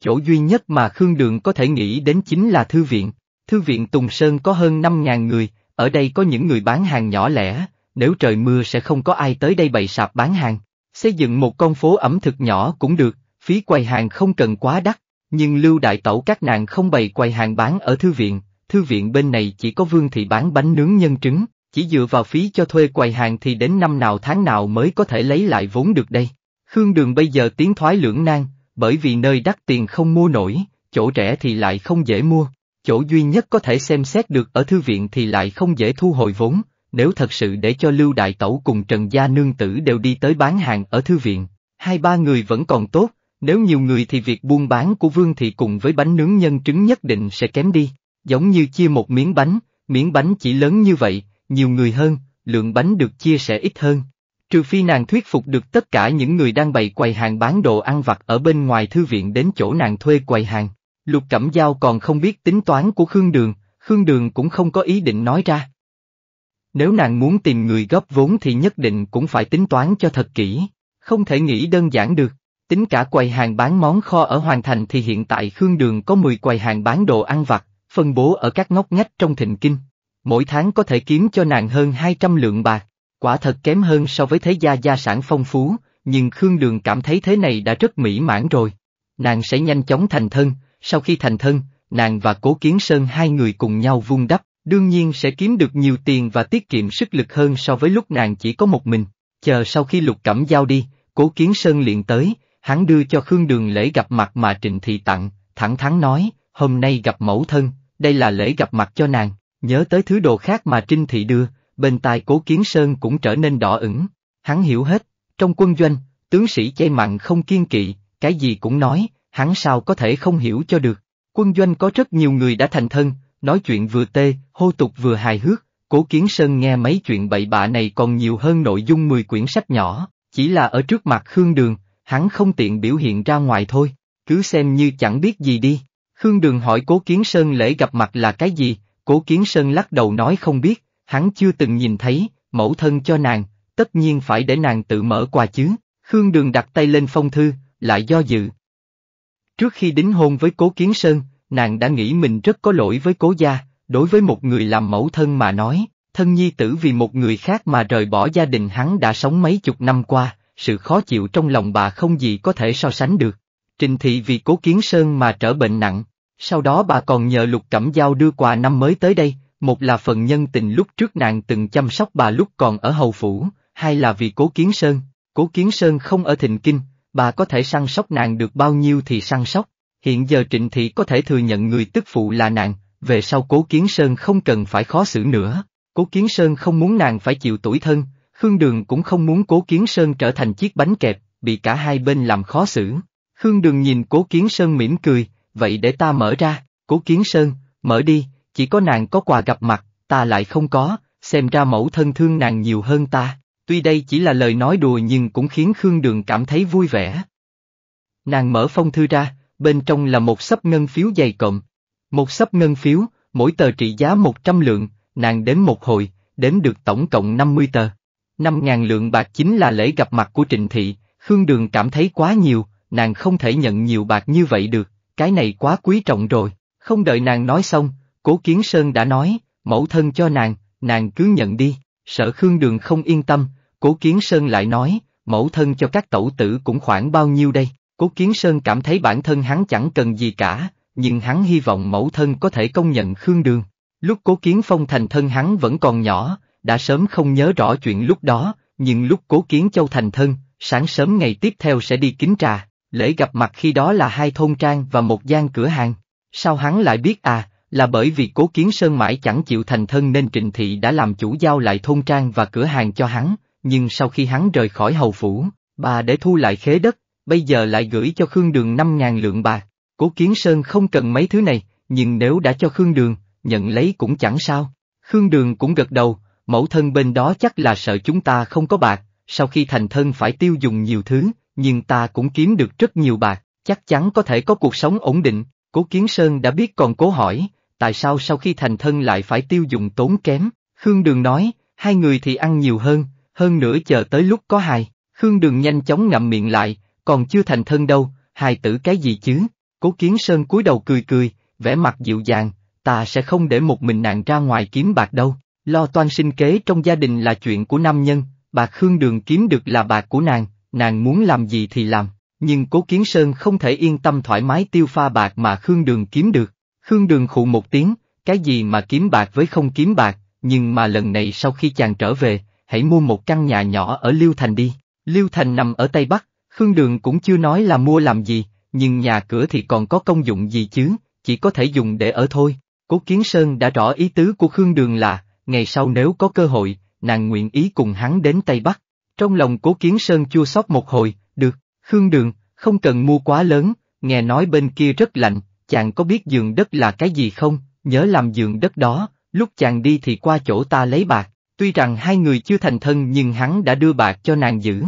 Chỗ duy nhất mà Khương Đường có thể nghĩ đến chính là thư viện, Thư viện Tùng Sơn có hơn 5.000 người, ở đây có những người bán hàng nhỏ lẻ, nếu trời mưa sẽ không có ai tới đây bày sạp bán hàng. Xây dựng một con phố ẩm thực nhỏ cũng được, phí quầy hàng không cần quá đắt, nhưng Lưu Đại Tẩu các nàng không bày quầy hàng bán ở thư viện, thư viện bên này chỉ có Vương Thị bán bánh nướng nhân trứng, chỉ dựa vào phí cho thuê quầy hàng thì đến năm nào tháng nào mới có thể lấy lại vốn được đây. Khương Đường bây giờ tiến thoái lưỡng nan, bởi vì nơi đắt tiền không mua nổi, chỗ rẻ thì lại không dễ mua chỗ duy nhất có thể xem xét được ở thư viện thì lại không dễ thu hồi vốn, nếu thật sự để cho Lưu Đại Tẩu cùng Trần Gia Nương Tử đều đi tới bán hàng ở thư viện, hai ba người vẫn còn tốt, nếu nhiều người thì việc buôn bán của Vương Thị cùng với bánh nướng nhân trứng nhất định sẽ kém đi, giống như chia một miếng bánh, miếng bánh chỉ lớn như vậy, nhiều người hơn, lượng bánh được chia sẽ ít hơn. Trừ phi nàng thuyết phục được tất cả những người đang bày quầy hàng bán đồ ăn vặt ở bên ngoài thư viện đến chỗ nàng thuê quầy hàng. Lục Cẩm Giao còn không biết tính toán của Khương Đường, Khương Đường cũng không có ý định nói ra. Nếu nàng muốn tìm người góp vốn thì nhất định cũng phải tính toán cho thật kỹ, không thể nghĩ đơn giản được. Tính cả quầy hàng bán món kho ở Hoàng Thành thì hiện tại Khương Đường có 10 quầy hàng bán đồ ăn vặt, phân bố ở các ngóc ngách trong thịnh kinh. Mỗi tháng có thể kiếm cho nàng hơn 200 lượng bạc, quả thật kém hơn so với thế gia gia sản phong phú, nhưng Khương Đường cảm thấy thế này đã rất mỹ mãn rồi. Nàng sẽ nhanh chóng thành thân, sau khi thành thân, nàng và Cố Kiến Sơn hai người cùng nhau vung đắp, đương nhiên sẽ kiếm được nhiều tiền và tiết kiệm sức lực hơn so với lúc nàng chỉ có một mình. Chờ sau khi lục cẩm giao đi, Cố Kiến Sơn liền tới, hắn đưa cho Khương Đường lễ gặp mặt mà Trịnh Thị tặng, thẳng thắn nói, hôm nay gặp mẫu thân, đây là lễ gặp mặt cho nàng, nhớ tới thứ đồ khác mà Trinh Thị đưa, bên tai Cố Kiến Sơn cũng trở nên đỏ ửng, hắn hiểu hết, trong quân doanh, tướng sĩ chay mặn không kiên kỵ, cái gì cũng nói, hắn sao có thể không hiểu cho được. Quân doanh có rất nhiều người đã thành thân, nói chuyện vừa tê, hô tục vừa hài hước, cố kiến sơn nghe mấy chuyện bậy bạ này còn nhiều hơn nội dung 10 quyển sách nhỏ, chỉ là ở trước mặt Khương Đường, hắn không tiện biểu hiện ra ngoài thôi, cứ xem như chẳng biết gì đi. Khương Đường hỏi cố kiến sơn lễ gặp mặt là cái gì, cố kiến sơn lắc đầu nói không biết, hắn chưa từng nhìn thấy, mẫu thân cho nàng, tất nhiên phải để nàng tự mở quà chứ. Khương Đường đặt tay lên phong thư, lại do dự, Trước khi đính hôn với Cố Kiến Sơn, nàng đã nghĩ mình rất có lỗi với Cố gia, đối với một người làm mẫu thân mà nói, thân nhi tử vì một người khác mà rời bỏ gia đình hắn đã sống mấy chục năm qua, sự khó chịu trong lòng bà không gì có thể so sánh được. Trình thị vì Cố Kiến Sơn mà trở bệnh nặng, sau đó bà còn nhờ Lục Cẩm Giao đưa quà năm mới tới đây, một là phần nhân tình lúc trước nàng từng chăm sóc bà lúc còn ở hầu phủ, hai là vì Cố Kiến Sơn. Cố Kiến Sơn không ở Thịnh Kinh, bà có thể săn sóc nàng được bao nhiêu thì săn sóc, hiện giờ trịnh thị có thể thừa nhận người tức phụ là nàng, về sau cố kiến sơn không cần phải khó xử nữa, cố kiến sơn không muốn nàng phải chịu tuổi thân, Khương Đường cũng không muốn cố kiến sơn trở thành chiếc bánh kẹp, bị cả hai bên làm khó xử. Khương Đường nhìn cố kiến sơn mỉm cười, vậy để ta mở ra, cố kiến sơn, mở đi, chỉ có nàng có quà gặp mặt, ta lại không có, xem ra mẫu thân thương nàng nhiều hơn ta. Tuy đây chỉ là lời nói đùa nhưng cũng khiến Khương Đường cảm thấy vui vẻ. Nàng mở phong thư ra, bên trong là một sấp ngân phiếu dày cộm. Một sấp ngân phiếu, mỗi tờ trị giá 100 lượng, nàng đến một hồi, đến được tổng cộng 50 tờ. 5.000 lượng bạc chính là lễ gặp mặt của Trịnh Thị, Khương Đường cảm thấy quá nhiều, nàng không thể nhận nhiều bạc như vậy được, cái này quá quý trọng rồi. Không đợi nàng nói xong, Cố Kiến Sơn đã nói, mẫu thân cho nàng, nàng cứ nhận đi, sợ Khương Đường không yên tâm, Cố Kiến Sơn lại nói, mẫu thân cho các tẩu tử cũng khoảng bao nhiêu đây. Cố Kiến Sơn cảm thấy bản thân hắn chẳng cần gì cả, nhưng hắn hy vọng mẫu thân có thể công nhận Khương Đường. Lúc Cố Kiến Phong thành thân hắn vẫn còn nhỏ, đã sớm không nhớ rõ chuyện lúc đó, nhưng lúc Cố Kiến Châu thành thân, sáng sớm ngày tiếp theo sẽ đi kính trà, lễ gặp mặt khi đó là hai thôn trang và một gian cửa hàng. Sao hắn lại biết à, là bởi vì Cố Kiến Sơn mãi chẳng chịu thành thân nên Trịnh Thị đã làm chủ giao lại thôn trang và cửa hàng cho hắn, nhưng sau khi hắn rời khỏi hầu phủ, bà để thu lại khế đất, bây giờ lại gửi cho Khương Đường 5.000 lượng bạc. Cố Kiến Sơn không cần mấy thứ này, nhưng nếu đã cho Khương Đường, nhận lấy cũng chẳng sao. Khương Đường cũng gật đầu, mẫu thân bên đó chắc là sợ chúng ta không có bạc, sau khi thành thân phải tiêu dùng nhiều thứ, nhưng ta cũng kiếm được rất nhiều bạc, chắc chắn có thể có cuộc sống ổn định. Cố Kiến Sơn đã biết còn cố hỏi, tại sao sau khi thành thân lại phải tiêu dùng tốn kém? Khương Đường nói, hai người thì ăn nhiều hơn, hơn nữa chờ tới lúc có hài, Khương Đường nhanh chóng ngậm miệng lại, còn chưa thành thân đâu, hài tử cái gì chứ? Cố Kiến Sơn cúi đầu cười cười, vẻ mặt dịu dàng, ta sẽ không để một mình nàng ra ngoài kiếm bạc đâu, lo toan sinh kế trong gia đình là chuyện của nam nhân, bạc Khương Đường kiếm được là bạc của nàng, nàng muốn làm gì thì làm, nhưng Cố Kiến Sơn không thể yên tâm thoải mái tiêu pha bạc mà Khương Đường kiếm được. Khương Đường khụ một tiếng, cái gì mà kiếm bạc với không kiếm bạc, nhưng mà lần này sau khi chàng trở về, hãy mua một căn nhà nhỏ ở Liêu Thành đi. Liêu Thành nằm ở Tây Bắc, Khương Đường cũng chưa nói là mua làm gì, nhưng nhà cửa thì còn có công dụng gì chứ, chỉ có thể dùng để ở thôi. Cố Kiến Sơn đã rõ ý tứ của Khương Đường là, ngày sau nếu có cơ hội, nàng nguyện ý cùng hắn đến Tây Bắc. Trong lòng Cố Kiến Sơn chua xót một hồi, được, Khương Đường, không cần mua quá lớn, nghe nói bên kia rất lạnh, chàng có biết giường đất là cái gì không, nhớ làm giường đất đó, lúc chàng đi thì qua chỗ ta lấy bạc, Tuy rằng hai người chưa thành thân nhưng hắn đã đưa bạc cho nàng giữ.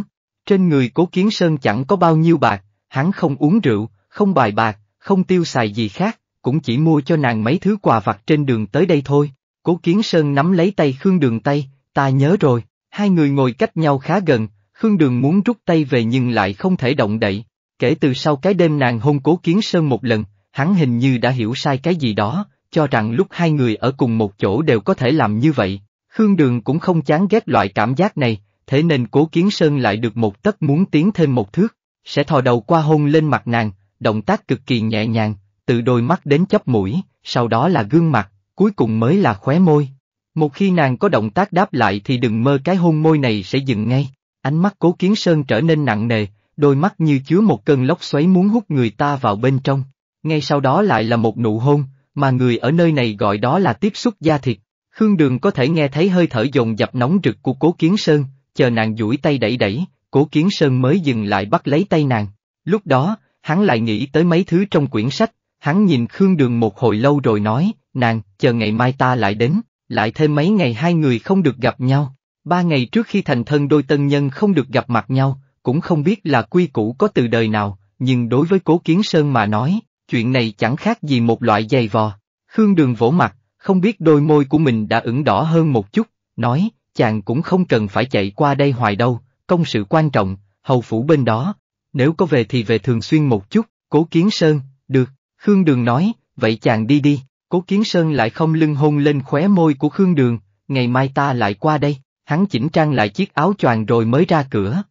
Trên người cố kiến sơn chẳng có bao nhiêu bạc, hắn không uống rượu, không bài bạc, không tiêu xài gì khác, cũng chỉ mua cho nàng mấy thứ quà vặt trên đường tới đây thôi. Cố kiến sơn nắm lấy tay Khương Đường tay, ta nhớ rồi, hai người ngồi cách nhau khá gần, Khương Đường muốn rút tay về nhưng lại không thể động đậy. Kể từ sau cái đêm nàng hôn cố kiến sơn một lần, hắn hình như đã hiểu sai cái gì đó, cho rằng lúc hai người ở cùng một chỗ đều có thể làm như vậy, Khương đường cũng không chán ghét loại cảm giác này, thế nên cố kiến sơn lại được một tấc muốn tiến thêm một thước, sẽ thò đầu qua hôn lên mặt nàng, động tác cực kỳ nhẹ nhàng, từ đôi mắt đến chóp mũi, sau đó là gương mặt, cuối cùng mới là khóe môi. Một khi nàng có động tác đáp lại thì đừng mơ cái hôn môi này sẽ dừng ngay. Ánh mắt cố kiến sơn trở nên nặng nề, đôi mắt như chứa một cơn lốc xoáy muốn hút người ta vào bên trong. Ngay sau đó lại là một nụ hôn, mà người ở nơi này gọi đó là tiếp xúc da thịt. Khương Đường có thể nghe thấy hơi thở dồn dập nóng rực của Cố Kiến Sơn, chờ nàng duỗi tay đẩy đẩy, Cố Kiến Sơn mới dừng lại bắt lấy tay nàng. Lúc đó, hắn lại nghĩ tới mấy thứ trong quyển sách, hắn nhìn Khương Đường một hồi lâu rồi nói, nàng, chờ ngày mai ta lại đến, lại thêm mấy ngày hai người không được gặp nhau. Ba ngày trước khi thành thân đôi tân nhân không được gặp mặt nhau, cũng không biết là quy củ có từ đời nào, nhưng đối với Cố Kiến Sơn mà nói, chuyện này chẳng khác gì một loại giày vò. Khương Đường vỗ mặt, không biết đôi môi của mình đã ửng đỏ hơn một chút, nói, chàng cũng không cần phải chạy qua đây hoài đâu, công sự quan trọng, hầu phủ bên đó, nếu có về thì về thường xuyên một chút, cố kiến sơn, được, Khương Đường nói, vậy chàng đi đi, cố kiến sơn lại không lưng hôn lên khóe môi của Khương Đường, ngày mai ta lại qua đây, hắn chỉnh trang lại chiếc áo choàng rồi mới ra cửa.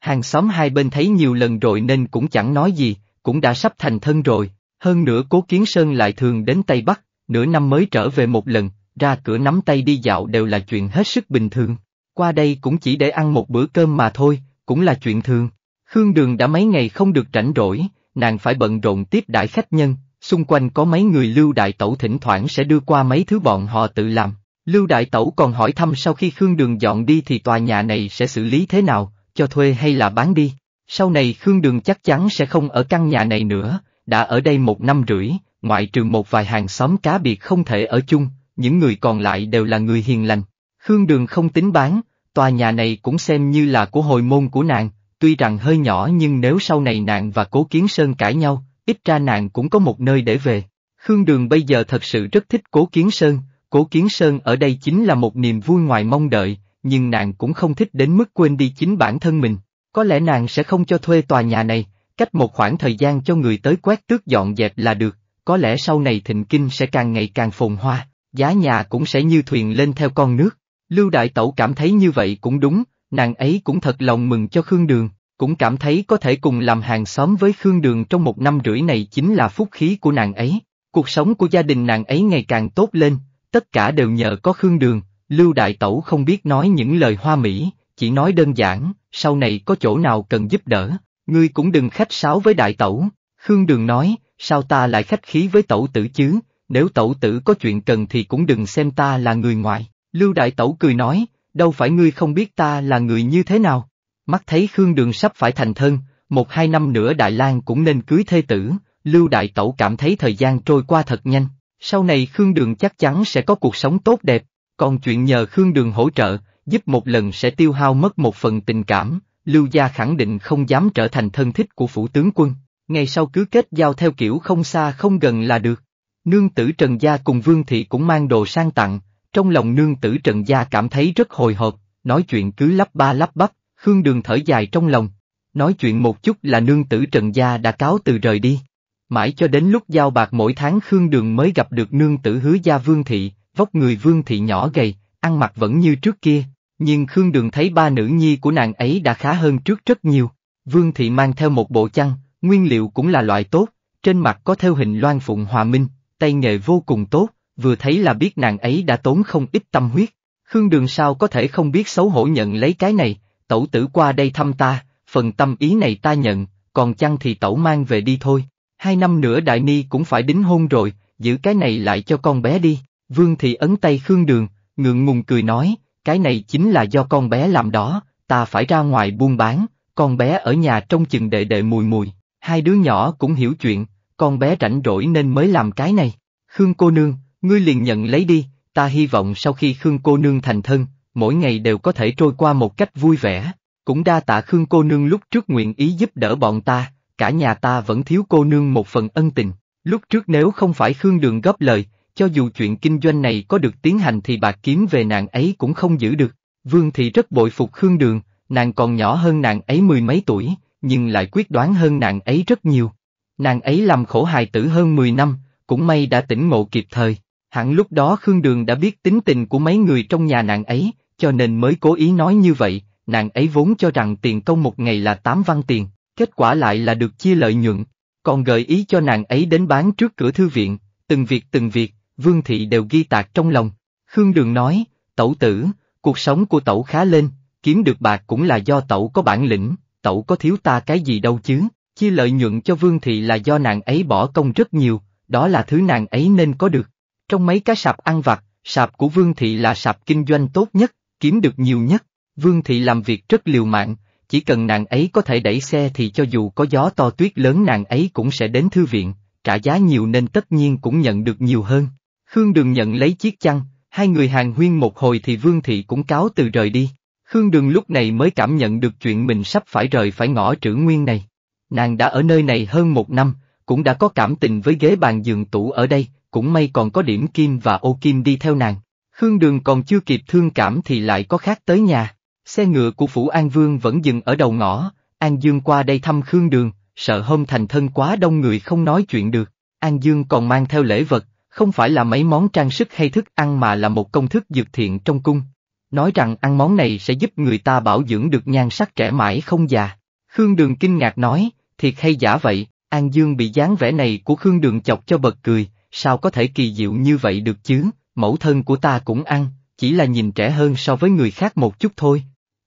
Hàng xóm hai bên thấy nhiều lần rồi nên cũng chẳng nói gì, cũng đã sắp thành thân rồi, hơn nữa cố kiến sơn lại thường đến Tây Bắc, nửa năm mới trở về một lần, ra cửa nắm tay đi dạo đều là chuyện hết sức bình thường. Qua đây cũng chỉ để ăn một bữa cơm mà thôi, cũng là chuyện thường. Khương Đường đã mấy ngày không được rảnh rỗi, nàng phải bận rộn tiếp đãi khách nhân, xung quanh có mấy người lưu đại tẩu thỉnh thoảng sẽ đưa qua mấy thứ bọn họ tự làm. Lưu đại tẩu còn hỏi thăm sau khi Khương Đường dọn đi thì tòa nhà này sẽ xử lý thế nào, cho thuê hay là bán đi. Sau này Khương Đường chắc chắn sẽ không ở căn nhà này nữa, đã ở đây một năm rưỡi, ngoại trừ một vài hàng xóm cá biệt không thể ở chung, những người còn lại đều là người hiền lành. Khương Đường không tính bán, tòa nhà này cũng xem như là của hồi môn của nàng, tuy rằng hơi nhỏ nhưng nếu sau này nàng và Cố Kiến Sơn cãi nhau, ít ra nàng cũng có một nơi để về. Khương Đường bây giờ thật sự rất thích Cố Kiến Sơn, Cố Kiến Sơn ở đây chính là một niềm vui ngoài mong đợi, nhưng nàng cũng không thích đến mức quên đi chính bản thân mình. Có lẽ nàng sẽ không cho thuê tòa nhà này, cách một khoảng thời gian cho người tới quét tước dọn dẹp là được, có lẽ sau này thịnh kinh sẽ càng ngày càng phồn hoa, giá nhà cũng sẽ như thuyền lên theo con nước. Lưu Đại Tẩu cảm thấy như vậy cũng đúng, nàng ấy cũng thật lòng mừng cho Khương Đường, cũng cảm thấy có thể cùng làm hàng xóm với Khương Đường trong một năm rưỡi này chính là phúc khí của nàng ấy. Cuộc sống của gia đình nàng ấy ngày càng tốt lên, tất cả đều nhờ có Khương Đường, Lưu Đại Tẩu không biết nói những lời hoa mỹ, chỉ nói đơn giản, sau này có chỗ nào cần giúp đỡ, ngươi cũng đừng khách sáo với Đại Tẩu. Khương Đường nói, Sao ta lại khách khí với tẩu tử chứ, nếu tẩu tử có chuyện cần thì cũng đừng xem ta là người ngoại. Lưu Đại Tẩu cười nói, đâu phải ngươi không biết ta là người như thế nào. Mắt thấy Khương Đường sắp phải thành thân, một hai năm nữa Đại lang cũng nên cưới thê tử, Lưu Đại Tẩu cảm thấy thời gian trôi qua thật nhanh, sau này Khương Đường chắc chắn sẽ có cuộc sống tốt đẹp, còn chuyện nhờ Khương Đường hỗ trợ, giúp một lần sẽ tiêu hao mất một phần tình cảm, Lưu Gia khẳng định không dám trở thành thân thích của phủ tướng quân, ngày sau cứ kết giao theo kiểu không xa không gần là được. Nương tử Trần Gia cùng Vương Thị cũng mang đồ sang tặng, trong lòng nương tử Trần Gia cảm thấy rất hồi hộp, nói chuyện cứ lắp ba lắp bắp, Khương Đường thở dài trong lòng. Nói chuyện một chút là nương tử Trần Gia đã cáo từ rời đi. Mãi cho đến lúc giao bạc mỗi tháng Khương Đường mới gặp được nương tử hứa gia Vương Thị, vóc người Vương Thị nhỏ gầy, ăn mặc vẫn như trước kia, nhưng Khương Đường thấy ba nữ nhi của nàng ấy đã khá hơn trước rất nhiều. Vương Thị mang theo một bộ chăn, Nguyên liệu cũng là loại tốt, trên mặt có theo hình loan phụng hòa minh, tay nghề vô cùng tốt, vừa thấy là biết nàng ấy đã tốn không ít tâm huyết. Khương Đường sao có thể không biết xấu hổ nhận lấy cái này, tẩu tử qua đây thăm ta, phần tâm ý này ta nhận, còn chăng thì tẩu mang về đi thôi. Hai năm nữa Đại Ni cũng phải đính hôn rồi, giữ cái này lại cho con bé đi. Vương thì ấn tay Khương Đường, ngượng ngùng cười nói, cái này chính là do con bé làm đó, ta phải ra ngoài buôn bán, con bé ở nhà trong chừng đệ đệ mùi mùi hai đứa nhỏ cũng hiểu chuyện, con bé rảnh rỗi nên mới làm cái này. Khương cô nương, ngươi liền nhận lấy đi, ta hy vọng sau khi Khương cô nương thành thân, mỗi ngày đều có thể trôi qua một cách vui vẻ. Cũng đa tạ Khương cô nương lúc trước nguyện ý giúp đỡ bọn ta, cả nhà ta vẫn thiếu cô nương một phần ân tình. Lúc trước nếu không phải Khương đường góp lời, cho dù chuyện kinh doanh này có được tiến hành thì bà kiếm về nàng ấy cũng không giữ được. Vương thị rất bội phục Khương đường, nàng còn nhỏ hơn nàng ấy mười mấy tuổi, nhưng lại quyết đoán hơn nàng ấy rất nhiều. Nàng ấy làm khổ hài tử hơn 10 năm, cũng may đã tỉnh ngộ kịp thời. Hẳn lúc đó Khương Đường đã biết tính tình của mấy người trong nhà nàng ấy, cho nên mới cố ý nói như vậy, nàng ấy vốn cho rằng tiền công một ngày là 8 văn tiền, kết quả lại là được chia lợi nhuận, còn gợi ý cho nàng ấy đến bán trước cửa thư viện, từng việc từng việc, Vương Thị đều ghi tạc trong lòng. Khương Đường nói, tẩu tử, cuộc sống của tẩu khá lên, kiếm được bạc cũng là do tẩu có bản lĩnh, tẩu có thiếu ta cái gì đâu chứ, chia lợi nhuận cho Vương Thị là do nàng ấy bỏ công rất nhiều, đó là thứ nàng ấy nên có được. Trong mấy cái sạp ăn vặt, sạp của Vương Thị là sạp kinh doanh tốt nhất, kiếm được nhiều nhất. Vương Thị làm việc rất liều mạng, chỉ cần nàng ấy có thể đẩy xe thì cho dù có gió to tuyết lớn nàng ấy cũng sẽ đến thư viện, trả giá nhiều nên tất nhiên cũng nhận được nhiều hơn. Khương đừng nhận lấy chiếc chăn, hai người hàng huyên một hồi thì Vương Thị cũng cáo từ rời đi. Khương Đường lúc này mới cảm nhận được chuyện mình sắp phải rời phải ngõ trữ nguyên này. Nàng đã ở nơi này hơn một năm, cũng đã có cảm tình với ghế bàn giường tủ ở đây, cũng may còn có điểm kim và ô kim đi theo nàng. Khương Đường còn chưa kịp thương cảm thì lại có khác tới nhà. Xe ngựa của Phủ An Vương vẫn dừng ở đầu ngõ, An Dương qua đây thăm Khương Đường, sợ hôm thành thân quá đông người không nói chuyện được. An Dương còn mang theo lễ vật, không phải là mấy món trang sức hay thức ăn mà là một công thức dược thiện trong cung nói rằng ăn món này sẽ giúp người ta bảo dưỡng được nhan sắc trẻ mãi không già. Khương Đường kinh ngạc nói, thiệt hay giả vậy, An Dương bị dáng vẻ này của Khương Đường chọc cho bật cười, sao có thể kỳ diệu như vậy được chứ, mẫu thân của ta cũng ăn, chỉ là nhìn trẻ hơn so với người khác một chút thôi.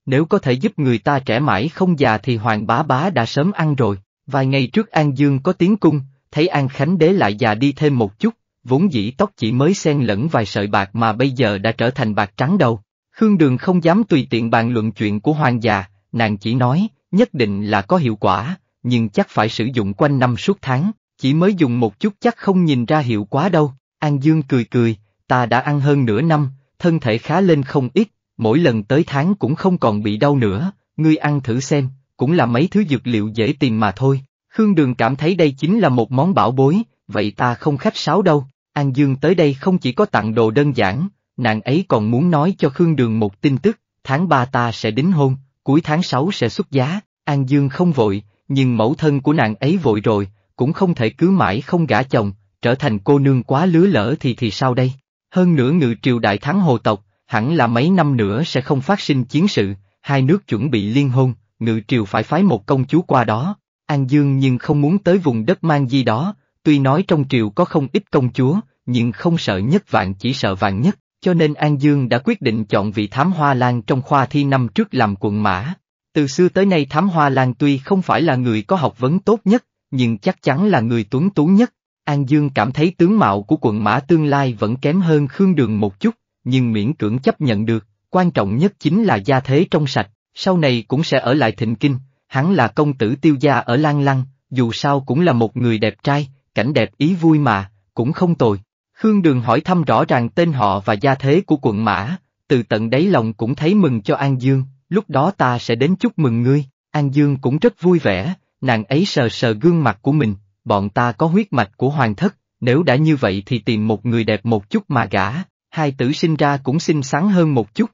Nếu có thể giúp người ta trẻ mãi không già thì Hoàng Bá Bá đã sớm ăn rồi, vài ngày trước An Dương có tiếng cung, thấy An Khánh Đế lại già đi thêm một chút, vốn dĩ tóc chỉ mới xen lẫn vài sợi bạc mà bây giờ đã trở thành bạc trắng đầu. Khương Đường không dám tùy tiện bàn luận chuyện của hoàng già, nàng chỉ nói, nhất định là có hiệu quả, nhưng chắc phải sử dụng quanh năm suốt tháng, chỉ mới dùng một chút chắc không nhìn ra hiệu quả đâu. An Dương cười cười, ta đã ăn hơn nửa năm, thân thể khá lên không ít, mỗi lần tới tháng cũng không còn bị đau nữa, ngươi ăn thử xem, cũng là mấy thứ dược liệu dễ tìm mà thôi. Khương Đường cảm thấy đây chính là một món bảo bối, vậy ta không khách sáo đâu. An Dương tới đây không chỉ có tặng đồ đơn giản, nàng ấy còn muốn nói cho Khương Đường một tin tức, tháng 3 ta sẽ đính hôn, cuối tháng 6 sẽ xuất giá, An Dương không vội, nhưng mẫu thân của nàng ấy vội rồi, cũng không thể cứ mãi không gả chồng, trở thành cô nương quá lứa lỡ thì thì sao đây? Hơn nữa ngự triều đại thắng hồ tộc, hẳn là mấy năm nữa sẽ không phát sinh chiến sự, hai nước chuẩn bị liên hôn, ngự triều phải phái một công chúa qua đó, An Dương nhưng không muốn tới vùng đất mang di đó, tuy nói trong triều có không ít công chúa, nhưng không sợ nhất vạn chỉ sợ vạn nhất. Cho nên An Dương đã quyết định chọn vị thám hoa lan trong khoa thi năm trước làm quận mã. Từ xưa tới nay thám hoa lan tuy không phải là người có học vấn tốt nhất, nhưng chắc chắn là người tuấn tú nhất. An Dương cảm thấy tướng mạo của quận mã tương lai vẫn kém hơn Khương Đường một chút, nhưng miễn cưỡng chấp nhận được, quan trọng nhất chính là gia thế trong sạch, sau này cũng sẽ ở lại thịnh kinh, hắn là công tử tiêu gia ở Lan Lăng, dù sao cũng là một người đẹp trai, cảnh đẹp ý vui mà, cũng không tồi. Khương Đường hỏi thăm rõ ràng tên họ và gia thế của quận Mã, từ tận đáy lòng cũng thấy mừng cho An Dương, lúc đó ta sẽ đến chúc mừng ngươi, An Dương cũng rất vui vẻ, nàng ấy sờ sờ gương mặt của mình, bọn ta có huyết mạch của hoàng thất, nếu đã như vậy thì tìm một người đẹp một chút mà gả, hai tử sinh ra cũng xinh xắn hơn một chút.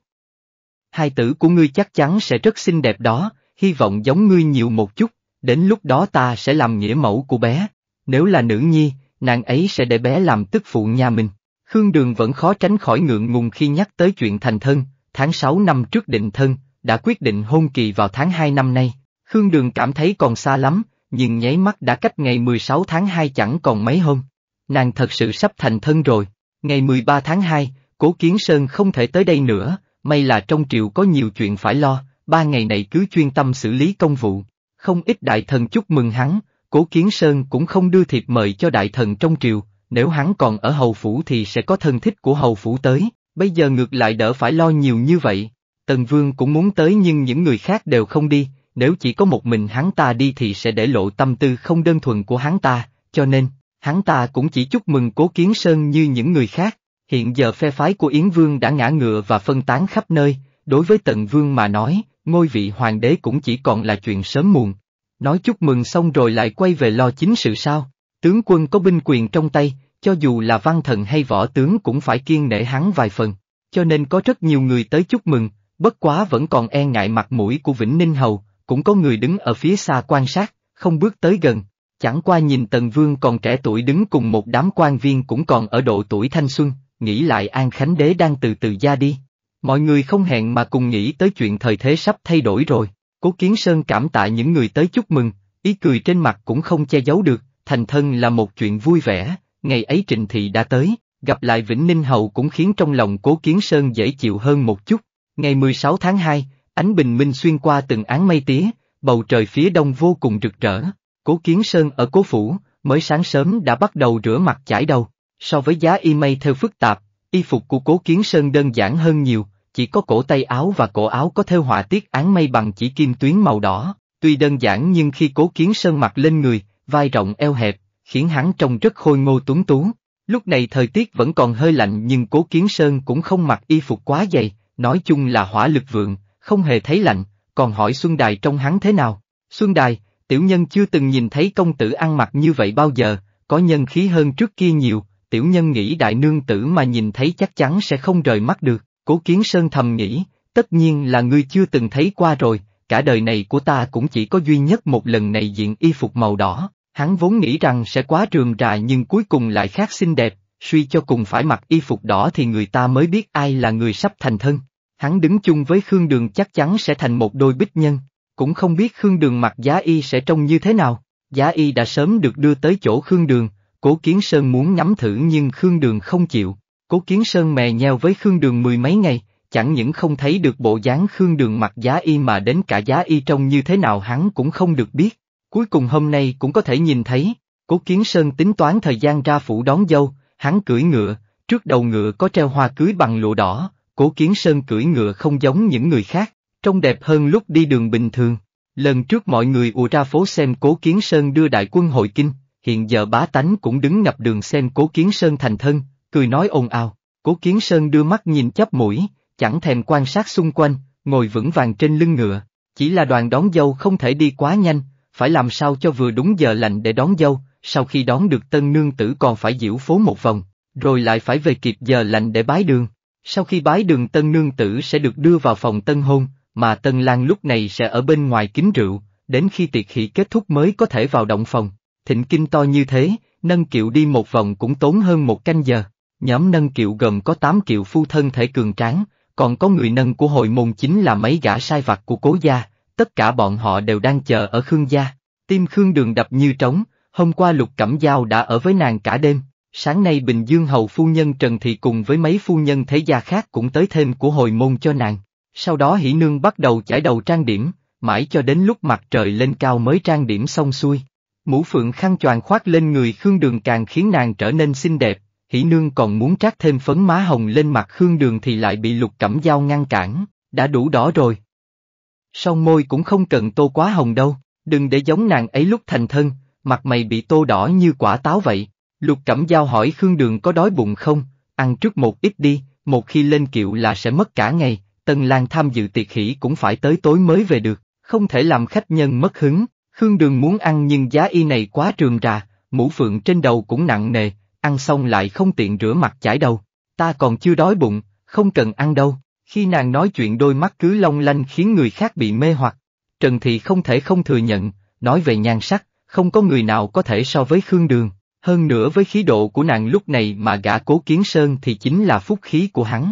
Hai tử của ngươi chắc chắn sẽ rất xinh đẹp đó, hy vọng giống ngươi nhiều một chút, đến lúc đó ta sẽ làm nghĩa mẫu của bé, nếu là nữ nhi, nàng ấy sẽ để bé làm tức phụ nhà mình. Khương Đường vẫn khó tránh khỏi ngượng ngùng khi nhắc tới chuyện thành thân, tháng 6 năm trước định thân, đã quyết định hôn kỳ vào tháng 2 năm nay. Khương Đường cảm thấy còn xa lắm, nhưng nháy mắt đã cách ngày 16 tháng 2 chẳng còn mấy hôm. Nàng thật sự sắp thành thân rồi. Ngày 13 tháng 2, Cố Kiến Sơn không thể tới đây nữa, may là trong triều có nhiều chuyện phải lo, ba ngày này cứ chuyên tâm xử lý công vụ. Không ít đại thần chúc mừng hắn, Cố Kiến Sơn cũng không đưa thiệp mời cho đại thần trong triều, nếu hắn còn ở hầu phủ thì sẽ có thân thích của hầu phủ tới, bây giờ ngược lại đỡ phải lo nhiều như vậy. Tần Vương cũng muốn tới nhưng những người khác đều không đi, nếu chỉ có một mình hắn ta đi thì sẽ để lộ tâm tư không đơn thuần của hắn ta, cho nên, hắn ta cũng chỉ chúc mừng Cố Kiến Sơn như những người khác. Hiện giờ phe phái của Yến Vương đã ngã ngựa và phân tán khắp nơi, đối với Tần Vương mà nói, ngôi vị hoàng đế cũng chỉ còn là chuyện sớm muộn, nói chúc mừng xong rồi lại quay về lo chính sự sao, tướng quân có binh quyền trong tay, cho dù là văn thần hay võ tướng cũng phải kiên nể hắn vài phần, cho nên có rất nhiều người tới chúc mừng, bất quá vẫn còn e ngại mặt mũi của Vĩnh Ninh Hầu, cũng có người đứng ở phía xa quan sát, không bước tới gần, chẳng qua nhìn Tần Vương còn trẻ tuổi đứng cùng một đám quan viên cũng còn ở độ tuổi thanh xuân, nghĩ lại An Khánh Đế đang từ từ ra đi. Mọi người không hẹn mà cùng nghĩ tới chuyện thời thế sắp thay đổi rồi. Cố Kiến Sơn cảm tạ những người tới chúc mừng, ý cười trên mặt cũng không che giấu được, thành thân là một chuyện vui vẻ, ngày ấy Trịnh Thị đã tới, gặp lại Vĩnh Ninh Hầu cũng khiến trong lòng Cố Kiến Sơn dễ chịu hơn một chút. Ngày 16 tháng 2, ánh bình minh xuyên qua từng áng mây tía, bầu trời phía đông vô cùng rực rỡ. Cố Kiến Sơn ở Cố Phủ, mới sáng sớm đã bắt đầu rửa mặt chải đầu. So với giá y mây theo phức tạp, y phục của Cố Kiến Sơn đơn giản hơn nhiều, chỉ có cổ tay áo và cổ áo có thêu họa tiết án mây bằng chỉ kim tuyến màu đỏ, tuy đơn giản nhưng khi cố kiến sơn mặc lên người, vai rộng eo hẹp, khiến hắn trông rất khôi ngô tuấn tú. Lúc này thời tiết vẫn còn hơi lạnh nhưng cố kiến sơn cũng không mặc y phục quá dày, nói chung là hỏa lực vượng, không hề thấy lạnh, còn hỏi Xuân Đài trong hắn thế nào. Xuân Đài, tiểu nhân chưa từng nhìn thấy công tử ăn mặc như vậy bao giờ, có nhân khí hơn trước kia nhiều, tiểu nhân nghĩ đại nương tử mà nhìn thấy chắc chắn sẽ không rời mắt được. Cố Kiến Sơn thầm nghĩ, tất nhiên là ngươi chưa từng thấy qua rồi, cả đời này của ta cũng chỉ có duy nhất một lần này diện y phục màu đỏ, hắn vốn nghĩ rằng sẽ quá trường rà nhưng cuối cùng lại khác xinh đẹp, suy cho cùng phải mặc y phục đỏ thì người ta mới biết ai là người sắp thành thân. Hắn đứng chung với Khương Đường chắc chắn sẽ thành một đôi bích nhân, cũng không biết Khương Đường mặc giá y sẽ trông như thế nào. Giá y đã sớm được đưa tới chỗ Khương Đường, Cố Kiến Sơn muốn ngắm thử nhưng Khương Đường không chịu, Cố Kiến Sơn mè nheo với Khương Đường mười mấy ngày, chẳng những không thấy được bộ dáng Khương Đường mặc giá y mà đến cả giá y trông như thế nào hắn cũng không được biết. Cuối cùng hôm nay cũng có thể nhìn thấy, Cố Kiến Sơn tính toán thời gian ra phủ đón dâu, hắn cưỡi ngựa, trước đầu ngựa có treo hoa cưới bằng lụa đỏ, Cố Kiến Sơn cưỡi ngựa không giống những người khác, trông đẹp hơn lúc đi đường bình thường. Lần trước mọi người ùa ra phố xem Cố Kiến Sơn đưa đại quân hội kinh, hiện giờ bá tánh cũng đứng ngập đường xem Cố Kiến Sơn thành thân, cười nói ồn ào. Cố Kiến Sơn đưa mắt nhìn chắp mũi, chẳng thèm quan sát xung quanh, ngồi vững vàng trên lưng ngựa. Chỉ là đoàn đón dâu không thể đi quá nhanh, phải làm sao cho vừa đúng giờ lành để đón dâu, sau khi đón được tân nương tử còn phải diễu phố một vòng, rồi lại phải về kịp giờ lành để bái đường. Sau khi bái đường tân nương tử sẽ được đưa vào phòng tân hôn, mà tân lang lúc này sẽ ở bên ngoài kính rượu, đến khi tiệc hỷ kết thúc mới có thể vào động phòng. Thịnh kinh to như thế, nâng kiệu đi một vòng cũng tốn hơn một canh giờ. Nhóm nâng kiệu gồm có 8 kiệu phu thân thể cường tráng, còn có người nâng của hội môn chính là mấy gã sai vặt của cố gia, tất cả bọn họ đều đang chờ ở Khương gia. Tim Khương đường đập như trống, hôm qua Lục Cẩm Giao đã ở với nàng cả đêm, sáng nay Bình Dương Hầu Phu Nhân Trần Thị cùng với mấy phu nhân thế gia khác cũng tới thêm của hội môn cho nàng. Sau đó Hỷ Nương bắt đầu chải đầu trang điểm, mãi cho đến lúc mặt trời lên cao mới trang điểm xong xuôi. Mũ phượng khăn choàng khoác lên người Khương Đường càng khiến nàng trở nên xinh đẹp, Hỷ Nương còn muốn trát thêm phấn má hồng lên mặt Khương Đường thì lại bị lục cẩm dao ngăn cản, đã đủ đỏ rồi. Song môi cũng không cần tô quá hồng đâu, đừng để giống nàng ấy lúc thành thân, mặt mày bị tô đỏ như quả táo vậy. Lục cẩm dao hỏi Khương Đường có đói bụng không, ăn trước một ít đi, một khi lên kiệu là sẽ mất cả ngày, Tân Lan tham dự tiệc hỷ cũng phải tới tối mới về được, không thể làm khách nhân mất hứng, Khương Đường muốn ăn nhưng giá y này quá trường rà, mũ phượng trên đầu cũng nặng nề, ăn xong lại không tiện rửa mặt chải đầu, ta còn chưa đói bụng, không cần ăn đâu. Khi nàng nói chuyện đôi mắt cứ long lanh khiến người khác bị mê hoặc, Trần Thị không thể không thừa nhận, nói về nhan sắc, không có người nào có thể so với Khương Đường, hơn nữa với khí độ của nàng lúc này mà gã cố kiến sơn thì chính là phúc khí của hắn.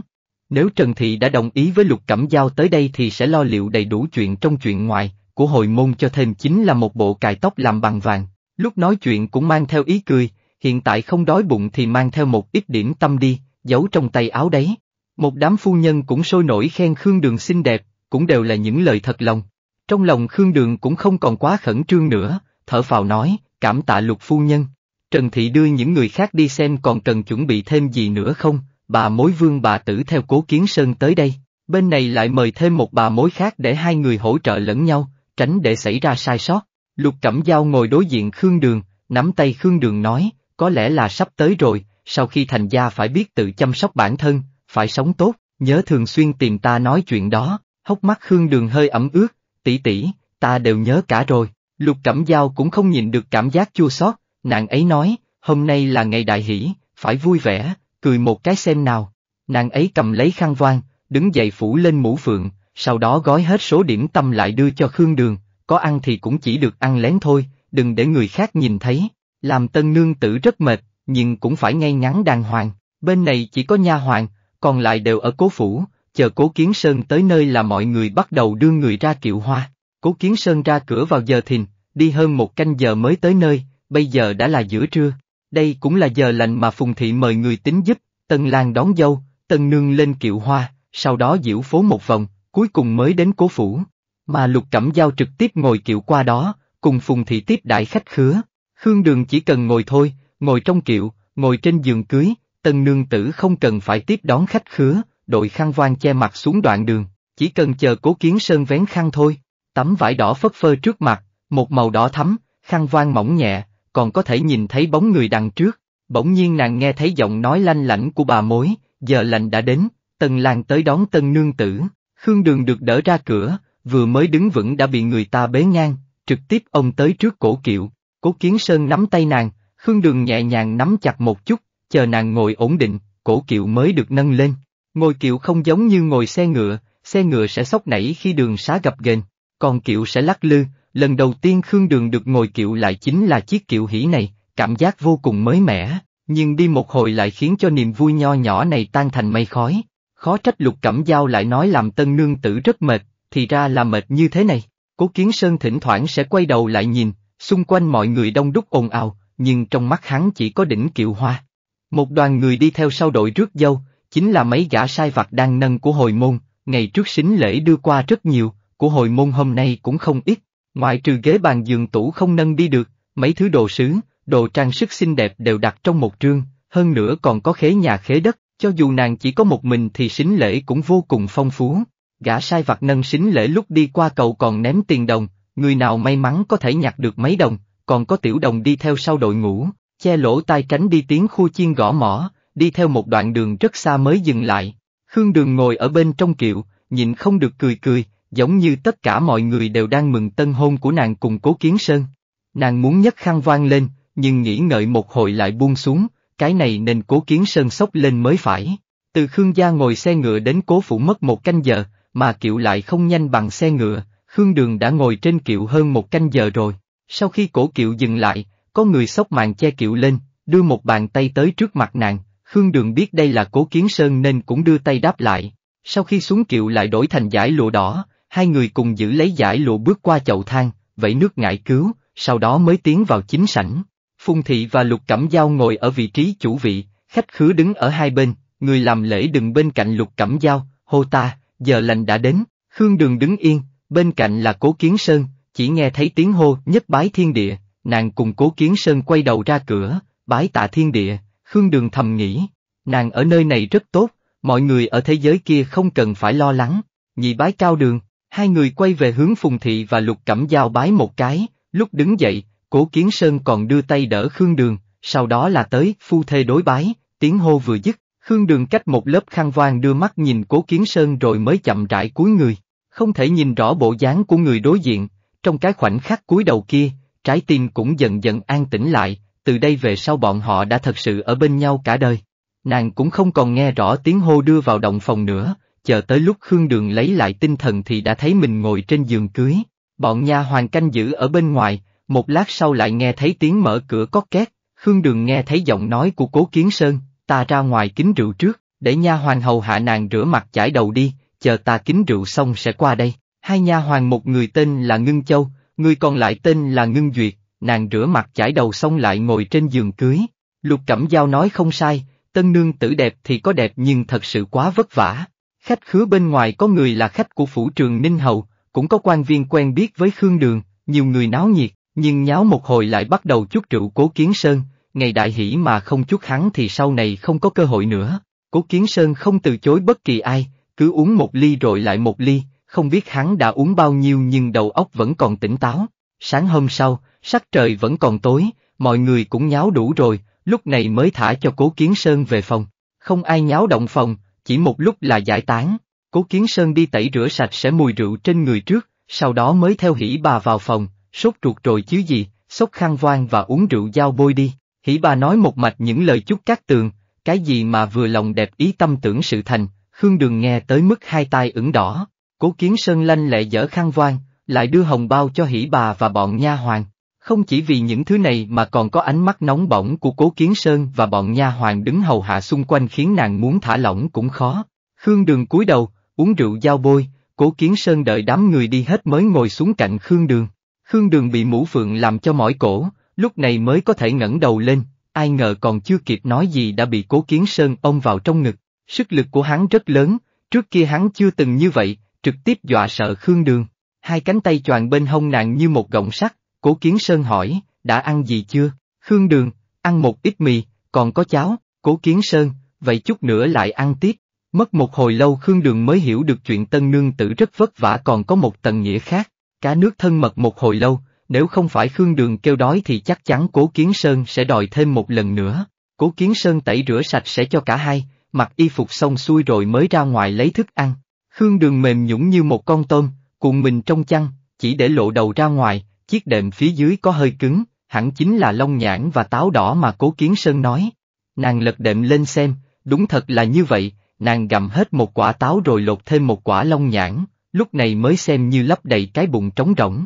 Nếu Trần Thị đã đồng ý với Lục Cẩm Giao tới đây thì sẽ lo liệu đầy đủ chuyện trong chuyện ngoài, của hồi môn cho thêm chính là một bộ cài tóc làm bằng vàng, lúc nói chuyện cũng mang theo ý cười, hiện tại không đói bụng thì mang theo một ít điểm tâm đi, giấu trong tay áo đấy. Một đám phu nhân cũng sôi nổi khen Khương Đường xinh đẹp, cũng đều là những lời thật lòng. Trong lòng Khương Đường cũng không còn quá khẩn trương nữa, thở phào nói, cảm tạ lục phu nhân. Trần Thị đưa những người khác đi xem còn cần chuẩn bị thêm gì nữa không, bà mối vương bà tử theo cố kiến sơn tới đây, bên này lại mời thêm một bà mối khác để hai người hỗ trợ lẫn nhau, tránh để xảy ra sai sót. Lục Cẩm Giao ngồi đối diện Khương Đường, nắm tay Khương Đường nói, có lẽ là sắp tới rồi, sau khi thành gia phải biết tự chăm sóc bản thân, phải sống tốt, nhớ thường xuyên tìm ta nói chuyện đó, hốc mắt Khương Đường hơi ẩm ướt, tỷ tỷ, ta đều nhớ cả rồi, Lục Cẩm Giao cũng không nhìn được cảm giác chua xót, nàng ấy nói, hôm nay là ngày đại hỷ, phải vui vẻ, cười một cái xem nào, nàng ấy cầm lấy khăn vang, đứng dậy phủ lên mũ phượng, sau đó gói hết số điểm tâm lại đưa cho Khương Đường, có ăn thì cũng chỉ được ăn lén thôi, đừng để người khác nhìn thấy. Làm tân nương tử rất mệt, nhưng cũng phải ngay ngắn đàng hoàng, bên này chỉ có nha hoàng, còn lại đều ở cố phủ, chờ cố kiến sơn tới nơi là mọi người bắt đầu đưa người ra kiệu hoa. Cố kiến sơn ra cửa vào giờ thìn, đi hơn một canh giờ mới tới nơi, bây giờ đã là giữa trưa. Đây cũng là giờ lành mà Phùng Thị mời người tính giúp, Tân Lan đón dâu, Tân Nương lên kiệu hoa, sau đó diễu phố một vòng, cuối cùng mới đến cố phủ. Mà Lục Cẩm Giao trực tiếp ngồi kiệu qua đó, cùng Phùng Thị tiếp đại khách khứa, Khương Đường chỉ cần ngồi thôi, ngồi trong kiệu, ngồi trên giường cưới, tân nương tử không cần phải tiếp đón khách khứa, đội khăn voan che mặt xuống đoạn đường, chỉ cần chờ cố kiến sơn vén khăn thôi, tấm vải đỏ phất phơ trước mặt, một màu đỏ thắm, khăn voan mỏng nhẹ, còn có thể nhìn thấy bóng người đằng trước, bỗng nhiên nàng nghe thấy giọng nói lanh lảnh của bà mối, giờ lành đã đến, tần làng tới đón tân nương tử, khương đường được đỡ ra cửa, vừa mới đứng vững đã bị người ta bế ngang, trực tiếp ông tới trước cổ kiệu, Cố Kiến Sơn nắm tay nàng, Khương Đường nhẹ nhàng nắm chặt một chút, chờ nàng ngồi ổn định, cổ kiệu mới được nâng lên. Ngồi kiệu không giống như ngồi xe ngựa, xe ngựa sẽ sóc nảy khi đường xá gặp ghềnh, còn kiệu sẽ lắc lư, lần đầu tiên Khương Đường được ngồi kiệu lại chính là chiếc kiệu hỉ này, cảm giác vô cùng mới mẻ, nhưng đi một hồi lại khiến cho niềm vui nho nhỏ này tan thành mây khói. Khó trách lục cẩm dao lại nói làm tân nương tử rất mệt, thì ra là mệt như thế này. Cố Kiến Sơn thỉnh thoảng sẽ quay đầu lại nhìn, Xung quanh mọi người đông đúc ồn ào, nhưng trong mắt hắn chỉ có đỉnh kiệu hoa. Một đoàn người đi theo sau đội rước dâu, chính là mấy gã sai vặt đang nâng của hồi môn, ngày trước xính lễ đưa qua rất nhiều, của hồi môn hôm nay cũng không ít, ngoại trừ ghế bàn giường tủ không nâng đi được, mấy thứ đồ sứ, đồ trang sức xinh đẹp đều đặt trong một trương, hơn nữa còn có khế nhà khế đất, cho dù nàng chỉ có một mình thì xính lễ cũng vô cùng phong phú. Gã sai vặt nâng xính lễ lúc đi qua cầu còn ném tiền đồng, người nào may mắn có thể nhặt được mấy đồng, còn có tiểu đồng đi theo sau đội ngũ, che lỗ tai tránh đi tiếng khu chiên gõ mỏ, đi theo một đoạn đường rất xa mới dừng lại. Khương Đường ngồi ở bên trong kiệu, nhìn không được cười cười, giống như tất cả mọi người đều đang mừng tân hôn của nàng cùng Cố Kiến Sơn. Nàng muốn nhấc khăn vang lên, nhưng nghĩ ngợi một hồi lại buông xuống, cái này nên Cố Kiến Sơn sốc lên mới phải. Từ Khương gia ngồi xe ngựa đến Cố Phủ mất một canh giờ, mà kiệu lại không nhanh bằng xe ngựa, Khương đường đã ngồi trên kiệu hơn một canh giờ rồi. Sau khi cổ kiệu dừng lại, có người xốc màn che kiệu lên, đưa một bàn tay tới trước mặt nàng, Khương Đường biết đây là cố kiến sơn nên cũng đưa tay đáp lại. Sau khi xuống kiệu lại đổi thành giải lụa đỏ, hai người cùng giữ lấy giải lụa bước qua chậu thang, vẫy nước ngải cứu, sau đó mới tiến vào chính sảnh. Phung Thị và Lục Cẩm Giao ngồi ở vị trí chủ vị, khách khứa đứng ở hai bên, người làm lễ đừng bên cạnh Lục Cẩm Giao, hô ta, giờ lành đã đến, Khương Đường đứng yên, Bên cạnh là Cố Kiến Sơn, chỉ nghe thấy tiếng hô nhất bái thiên địa, nàng cùng Cố Kiến Sơn quay đầu ra cửa, bái tạ thiên địa, Khương Đường thầm nghĩ, nàng ở nơi này rất tốt, mọi người ở thế giới kia không cần phải lo lắng, nhị bái cao đường, hai người quay về hướng Phùng Thị và Lục Cẩm Giao bái một cái, lúc đứng dậy, Cố Kiến Sơn còn đưa tay đỡ Khương Đường, sau đó là tới phu thê đối bái, tiếng hô vừa dứt, Khương Đường cách một lớp khăn vang đưa mắt nhìn Cố Kiến Sơn rồi mới chậm rãi cúi người không thể nhìn rõ bộ dáng của người đối diện, trong cái khoảnh khắc cúi đầu kia, trái tim cũng dần dần an tĩnh lại, từ đây về sau bọn họ đã thật sự ở bên nhau cả đời. Nàng cũng không còn nghe rõ tiếng hô đưa vào động phòng nữa, chờ tới lúc Khương Đường lấy lại tinh thần thì đã thấy mình ngồi trên giường cưới. Bọn nha hoàng canh giữ ở bên ngoài, một lát sau lại nghe thấy tiếng mở cửa có két, Khương Đường nghe thấy giọng nói của Cố Kiến Sơn, ta ra ngoài kính rượu trước, để nha hoàng hầu hạ nàng rửa mặt chải đầu đi, chờ ta kính rượu xong sẽ qua đây. Hai nha hoàng một người tên là Ngưng Châu, người còn lại tên là Ngưng Duyệt, nàng rửa mặt chải đầu xong lại ngồi trên giường cưới. Lục Cẩm Giao nói không sai, tân nương tử đẹp thì có đẹp nhưng thật sự quá vất vả. Khách khứa bên ngoài có người là khách của phủ trường Ninh Hậu, cũng có quan viên quen biết với Khương Đường, nhiều người náo nhiệt, nhưng nháo một hồi lại bắt đầu chút rượu Cố Kiến Sơn, ngày đại hỷ mà không chút hắn thì sau này không có cơ hội nữa. Cố Kiến Sơn không từ chối bất kỳ ai, cứ uống một ly rồi lại một ly, không biết hắn đã uống bao nhiêu nhưng đầu óc vẫn còn tỉnh táo. Sáng hôm sau, sắc trời vẫn còn tối, mọi người cũng nháo đủ rồi, lúc này mới thả cho Cố Kiến Sơn về phòng. Không ai nháo động phòng, chỉ một lúc là giải tán. Cố Kiến Sơn đi tẩy rửa sạch sẽ mùi rượu trên người trước, sau đó mới theo hỉ bà vào phòng, sốt ruột rồi chứ gì, xốc khăn voan và uống rượu dao bôi đi. Hỉ bà nói một mạch những lời chúc các tường, cái gì mà vừa lòng đẹp ý tâm tưởng sự thành, Khương Đường nghe tới mức hai tai ửng đỏ, Cố Kiến Sơn lanh lệ dở khăn voan, lại đưa hồng bao cho hỉ bà và bọn nha hoàng. Không chỉ vì những thứ này mà còn có ánh mắt nóng bỏng của Cố Kiến Sơn và bọn nha hoàng đứng hầu hạ xung quanh khiến nàng muốn thả lỏng cũng khó. Khương Đường cúi đầu, uống rượu giao bôi, Cố Kiến Sơn đợi đám người đi hết mới ngồi xuống cạnh Khương Đường. Khương Đường bị mũ phượng làm cho mỏi cổ, lúc này mới có thể ngẩng đầu lên, ai ngờ còn chưa kịp nói gì đã bị Cố Kiến Sơn ông vào trong ngực. Sức lực của hắn rất lớn, trước kia hắn chưa từng như vậy, trực tiếp dọa sợ Khương Đường. Hai cánh tay choàng bên hông nàng như một gọng sắt, cố kiến sơn hỏi, đã ăn gì chưa? Khương Đường, ăn một ít mì, còn có cháo, cố kiến sơn, vậy chút nữa lại ăn tiếp. Mất một hồi lâu Khương Đường mới hiểu được chuyện tân nương tử rất vất vả còn có một tầng nghĩa khác. Cá nước thân mật một hồi lâu, nếu không phải Khương Đường kêu đói thì chắc chắn Cố Kiến Sơn sẽ đòi thêm một lần nữa. Cố Kiến Sơn tẩy rửa sạch sẽ cho cả hai, mặc y phục xong xuôi rồi mới ra ngoài lấy thức ăn. Khương đường mềm nhũng như một con tôm, cuộn mình trong chăn, chỉ để lộ đầu ra ngoài, chiếc đệm phía dưới có hơi cứng, hẳn chính là lông nhãn và táo đỏ mà Cố Kiến Sơn nói. Nàng lật đệm lên xem, đúng thật là như vậy, nàng gặm hết một quả táo rồi lột thêm một quả lông nhãn, lúc này mới xem như lấp đầy cái bụng trống rỗng.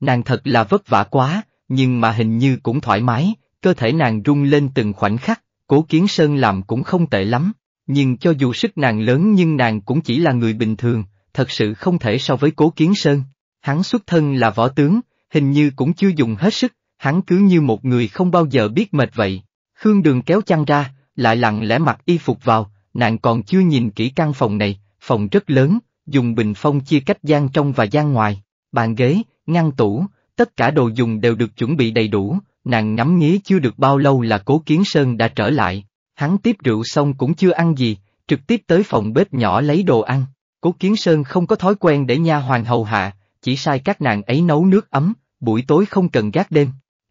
Nàng thật là vất vả quá, nhưng mà hình như cũng thoải mái, cơ thể nàng rung lên từng khoảnh khắc, Cố Kiến Sơn làm cũng không tệ lắm. Nhưng cho dù sức nàng lớn nhưng nàng cũng chỉ là người bình thường, thật sự không thể so với cố kiến sơn. Hắn xuất thân là võ tướng, hình như cũng chưa dùng hết sức, hắn cứ như một người không bao giờ biết mệt vậy. Khương đường kéo chăn ra, lại lặng lẽ mặc y phục vào, nàng còn chưa nhìn kỹ căn phòng này, phòng rất lớn, dùng bình phong chia cách gian trong và gian ngoài, bàn ghế, ngăn tủ, tất cả đồ dùng đều được chuẩn bị đầy đủ, nàng ngắm nghía chưa được bao lâu là cố kiến sơn đã trở lại, Hắn tiếp rượu xong cũng chưa ăn gì, trực tiếp tới phòng bếp nhỏ lấy đồ ăn. Cố Kiến Sơn không có thói quen để nha hoàng hầu hạ, chỉ sai các nàng ấy nấu nước ấm, buổi tối không cần gác đêm.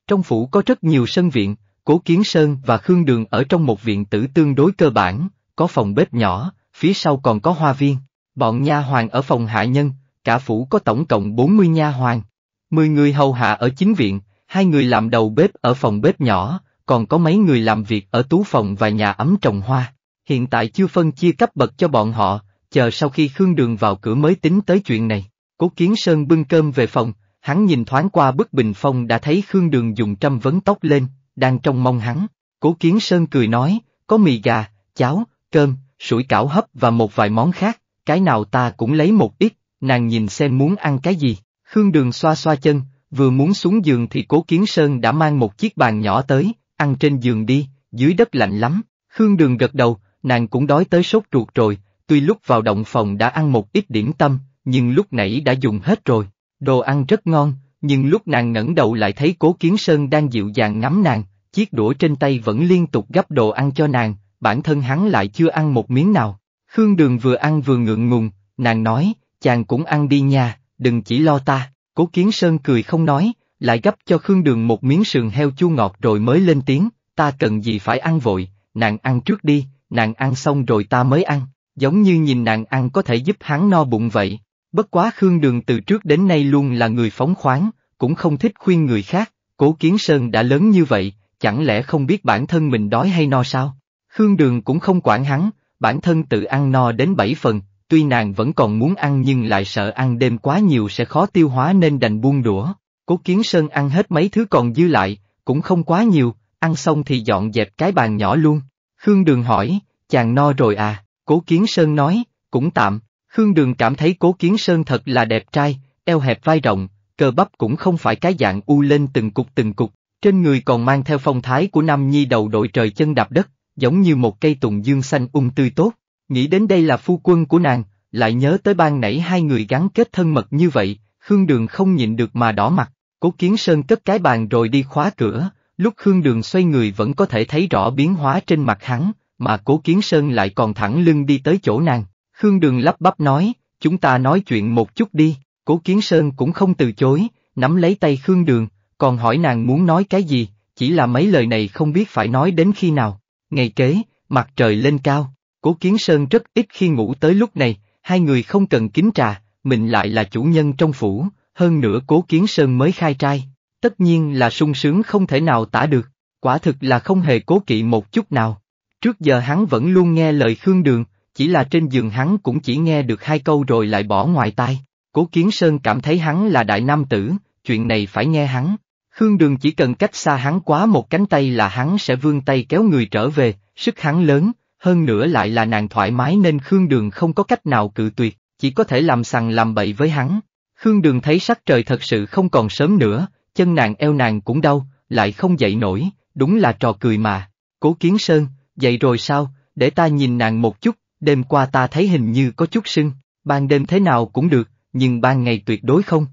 Trong phủ có rất nhiều sân viện, Cố Kiến Sơn và Khương Đường ở trong một viện tử tương đối cơ bản, có phòng bếp nhỏ, phía sau còn có hoa viên. Bọn nha hoàng ở phòng hạ nhân, cả phủ có tổng cộng 40 nha hoàng. 10 người hầu hạ ở chính viện, hai người làm đầu bếp ở phòng bếp nhỏ, còn có mấy người làm việc ở tú phòng và nhà ấm trồng hoa. Hiện tại chưa phân chia cấp bậc cho bọn họ, chờ sau khi Khương Đường vào cửa mới tính tới chuyện này. Cố Kiến Sơn bưng cơm về phòng, hắn nhìn thoáng qua bức bình phong đã thấy Khương Đường dùng trăm vấn tóc lên, đang trong mong hắn. Cố Kiến Sơn cười nói, có mì gà, cháo, cơm, sủi cảo hấp và một vài món khác, cái nào ta cũng lấy một ít, nàng nhìn xem muốn ăn cái gì. Khương Đường xoa xoa chân, vừa muốn xuống giường thì Cố Kiến Sơn đã mang một chiếc bàn nhỏ tới, ăn trên giường đi, dưới đất lạnh lắm, Khương Đường gật đầu, nàng cũng đói tới sốt ruột rồi, tuy lúc vào động phòng đã ăn một ít điểm tâm, nhưng lúc nãy đã dùng hết rồi, đồ ăn rất ngon, nhưng lúc nàng ngẩng đầu lại thấy cố kiến sơn đang dịu dàng ngắm nàng, chiếc đũa trên tay vẫn liên tục gắp đồ ăn cho nàng, bản thân hắn lại chưa ăn một miếng nào. Khương Đường vừa ăn vừa ngượng ngùng, nàng nói, chàng cũng ăn đi nha, đừng chỉ lo ta, cố kiến sơn cười không nói, lại gấp cho Khương Đường một miếng sườn heo chua ngọt rồi mới lên tiếng, ta cần gì phải ăn vội, nàng ăn trước đi, nàng ăn xong rồi ta mới ăn, giống như nhìn nàng ăn có thể giúp hắn no bụng vậy. Bất quá Khương Đường từ trước đến nay luôn là người phóng khoáng, cũng không thích khuyên người khác, cố Kiến Sơn đã lớn như vậy, chẳng lẽ không biết bản thân mình đói hay no sao? Khương Đường cũng không quản hắn, bản thân tự ăn no đến bảy phần, tuy nàng vẫn còn muốn ăn nhưng lại sợ ăn đêm quá nhiều sẽ khó tiêu hóa nên đành buông đũa. Cố Kiến Sơn ăn hết mấy thứ còn dư lại, cũng không quá nhiều, ăn xong thì dọn dẹp cái bàn nhỏ luôn. Khương Đường hỏi, chàng no rồi à, Cố Kiến Sơn nói, cũng tạm, Khương Đường cảm thấy Cố Kiến Sơn thật là đẹp trai, eo hẹp vai rộng, cơ bắp cũng không phải cái dạng u lên từng cục từng cục, trên người còn mang theo phong thái của nam nhi đầu đội trời chân đạp đất, giống như một cây tùng dương xanh ung tươi tốt. Nghĩ đến đây là phu quân của nàng, lại nhớ tới ban nãy hai người gắn kết thân mật như vậy, Khương Đường không nhịn được mà đỏ mặt. Cố Kiến Sơn cất cái bàn rồi đi khóa cửa, lúc Khương Đường xoay người vẫn có thể thấy rõ biến hóa trên mặt hắn, mà Cố Kiến Sơn lại còn thẳng lưng đi tới chỗ nàng. Khương Đường lắp bắp nói, chúng ta nói chuyện một chút đi, Cố Kiến Sơn cũng không từ chối, nắm lấy tay Khương Đường, còn hỏi nàng muốn nói cái gì, chỉ là mấy lời này không biết phải nói đến khi nào. Ngày kế, mặt trời lên cao, Cố Kiến Sơn rất ít khi ngủ tới lúc này, hai người không cần kính trà, mình lại là chủ nhân trong phủ, hơn nữa cố kiến sơn mới khai trai, tất nhiên là sung sướng không thể nào tả được, quả thực là không hề cố kỵ một chút nào. Trước giờ hắn vẫn luôn nghe lời Khương Đường, chỉ là trên giường hắn cũng chỉ nghe được hai câu rồi lại bỏ ngoài tai. Cố Kiến Sơn cảm thấy hắn là đại nam tử, chuyện này phải nghe hắn. Khương Đường chỉ cần cách xa hắn quá một cánh tay là hắn sẽ vươn tay kéo người trở về, sức hắn lớn, hơn nữa lại là nàng thoải mái nên Khương Đường không có cách nào cự tuyệt, chỉ có thể làm sằng làm bậy với hắn. Khương Đường thấy sắc trời thật sự không còn sớm nữa, chân nàng eo nàng cũng đau, lại không dậy nổi, đúng là trò cười mà. Cố Kiến Sơn, dậy rồi sao, để ta nhìn nàng một chút, đêm qua ta thấy hình như có chút sưng, ban đêm thế nào cũng được, nhưng ban ngày tuyệt đối không.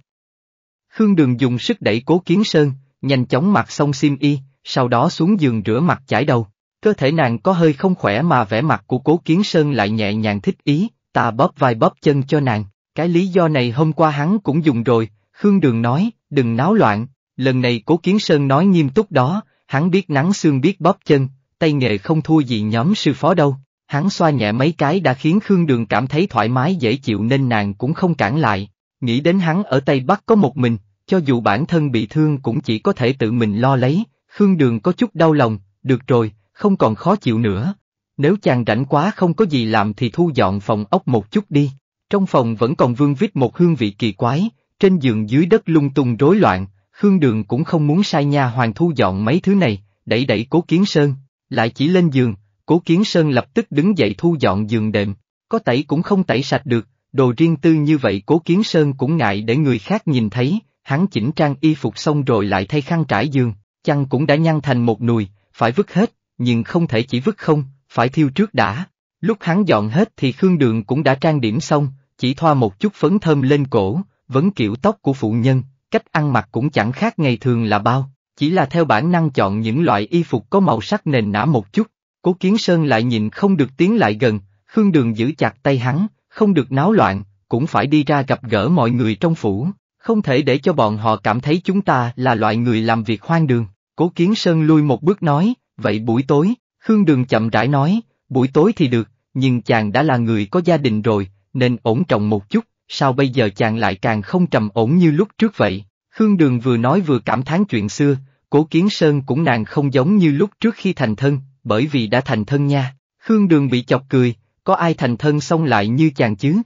Khương Đường dùng sức đẩy Cố Kiến Sơn, nhanh chóng mặc xong xiêm y, sau đó xuống giường rửa mặt chải đầu. Cơ thể nàng có hơi không khỏe mà vẻ mặt của Cố Kiến Sơn lại nhẹ nhàng thích ý, ta bóp vai bóp chân cho nàng, cái lý do này hôm qua hắn cũng dùng rồi, Khương Đường nói, đừng náo loạn, lần này Cố Kiến Sơn nói nghiêm túc đó, hắn biết nắng xương biết bóp chân, tay nghề không thua gì nhóm sư phó đâu. Hắn xoa nhẹ mấy cái đã khiến Khương Đường cảm thấy thoải mái dễ chịu nên nàng cũng không cản lại, nghĩ đến hắn ở Tây Bắc có một mình, cho dù bản thân bị thương cũng chỉ có thể tự mình lo lấy, Khương Đường có chút đau lòng, được rồi, không còn khó chịu nữa. Nếu chàng rảnh quá không có gì làm thì thu dọn phòng ốc một chút đi, trong phòng vẫn còn vương vít một hương vị kỳ quái, trên giường dưới đất lung tung rối loạn, Khương Đường cũng không muốn sai nha hoàng thu dọn mấy thứ này, đẩy đẩy Cố Kiến Sơn, lại chỉ lên giường, Cố Kiến Sơn lập tức đứng dậy thu dọn giường đệm, có tẩy cũng không tẩy sạch được, đồ riêng tư như vậy Cố Kiến Sơn cũng ngại để người khác nhìn thấy, hắn chỉnh trang y phục xong rồi lại thay khăn trải giường, chăn cũng đã nhăn thành một nùi, phải vứt hết, nhưng không thể chỉ vứt không, phải thiêu trước đã. Lúc hắn dọn hết thì Khương Đường cũng đã trang điểm xong, chỉ thoa một chút phấn thơm lên cổ, vấn kiểu tóc của phụ nhân, cách ăn mặc cũng chẳng khác ngày thường là bao, chỉ là theo bản năng chọn những loại y phục có màu sắc nền nã một chút. Cố Kiến Sơn lại nhìn không được tiến lại gần, Khương Đường giữ chặt tay hắn, không được náo loạn, cũng phải đi ra gặp gỡ mọi người trong phủ, không thể để cho bọn họ cảm thấy chúng ta là loại người làm việc hoang đường. Cố Kiến Sơn lui một bước nói, vậy buổi tối, Khương Đường chậm rãi nói, buổi tối thì được, nhưng chàng đã là người có gia đình rồi, nên ổn trọng một chút, sao bây giờ chàng lại càng không trầm ổn như lúc trước vậy? Khương Đường vừa nói vừa cảm thán chuyện xưa, Cố Kiến Sơn cũng nàng không giống như lúc trước khi thành thân, bởi vì đã thành thân nha. Khương Đường bị chọc cười, có ai thành thân xong lại như chàng chứ?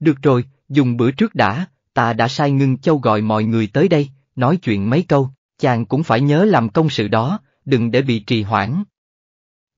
Được rồi, dùng bữa trước đã, ta đã sai ngưng châu gọi mọi người tới đây, nói chuyện mấy câu, chàng cũng phải nhớ làm công sự đó, đừng để bị trì hoãn.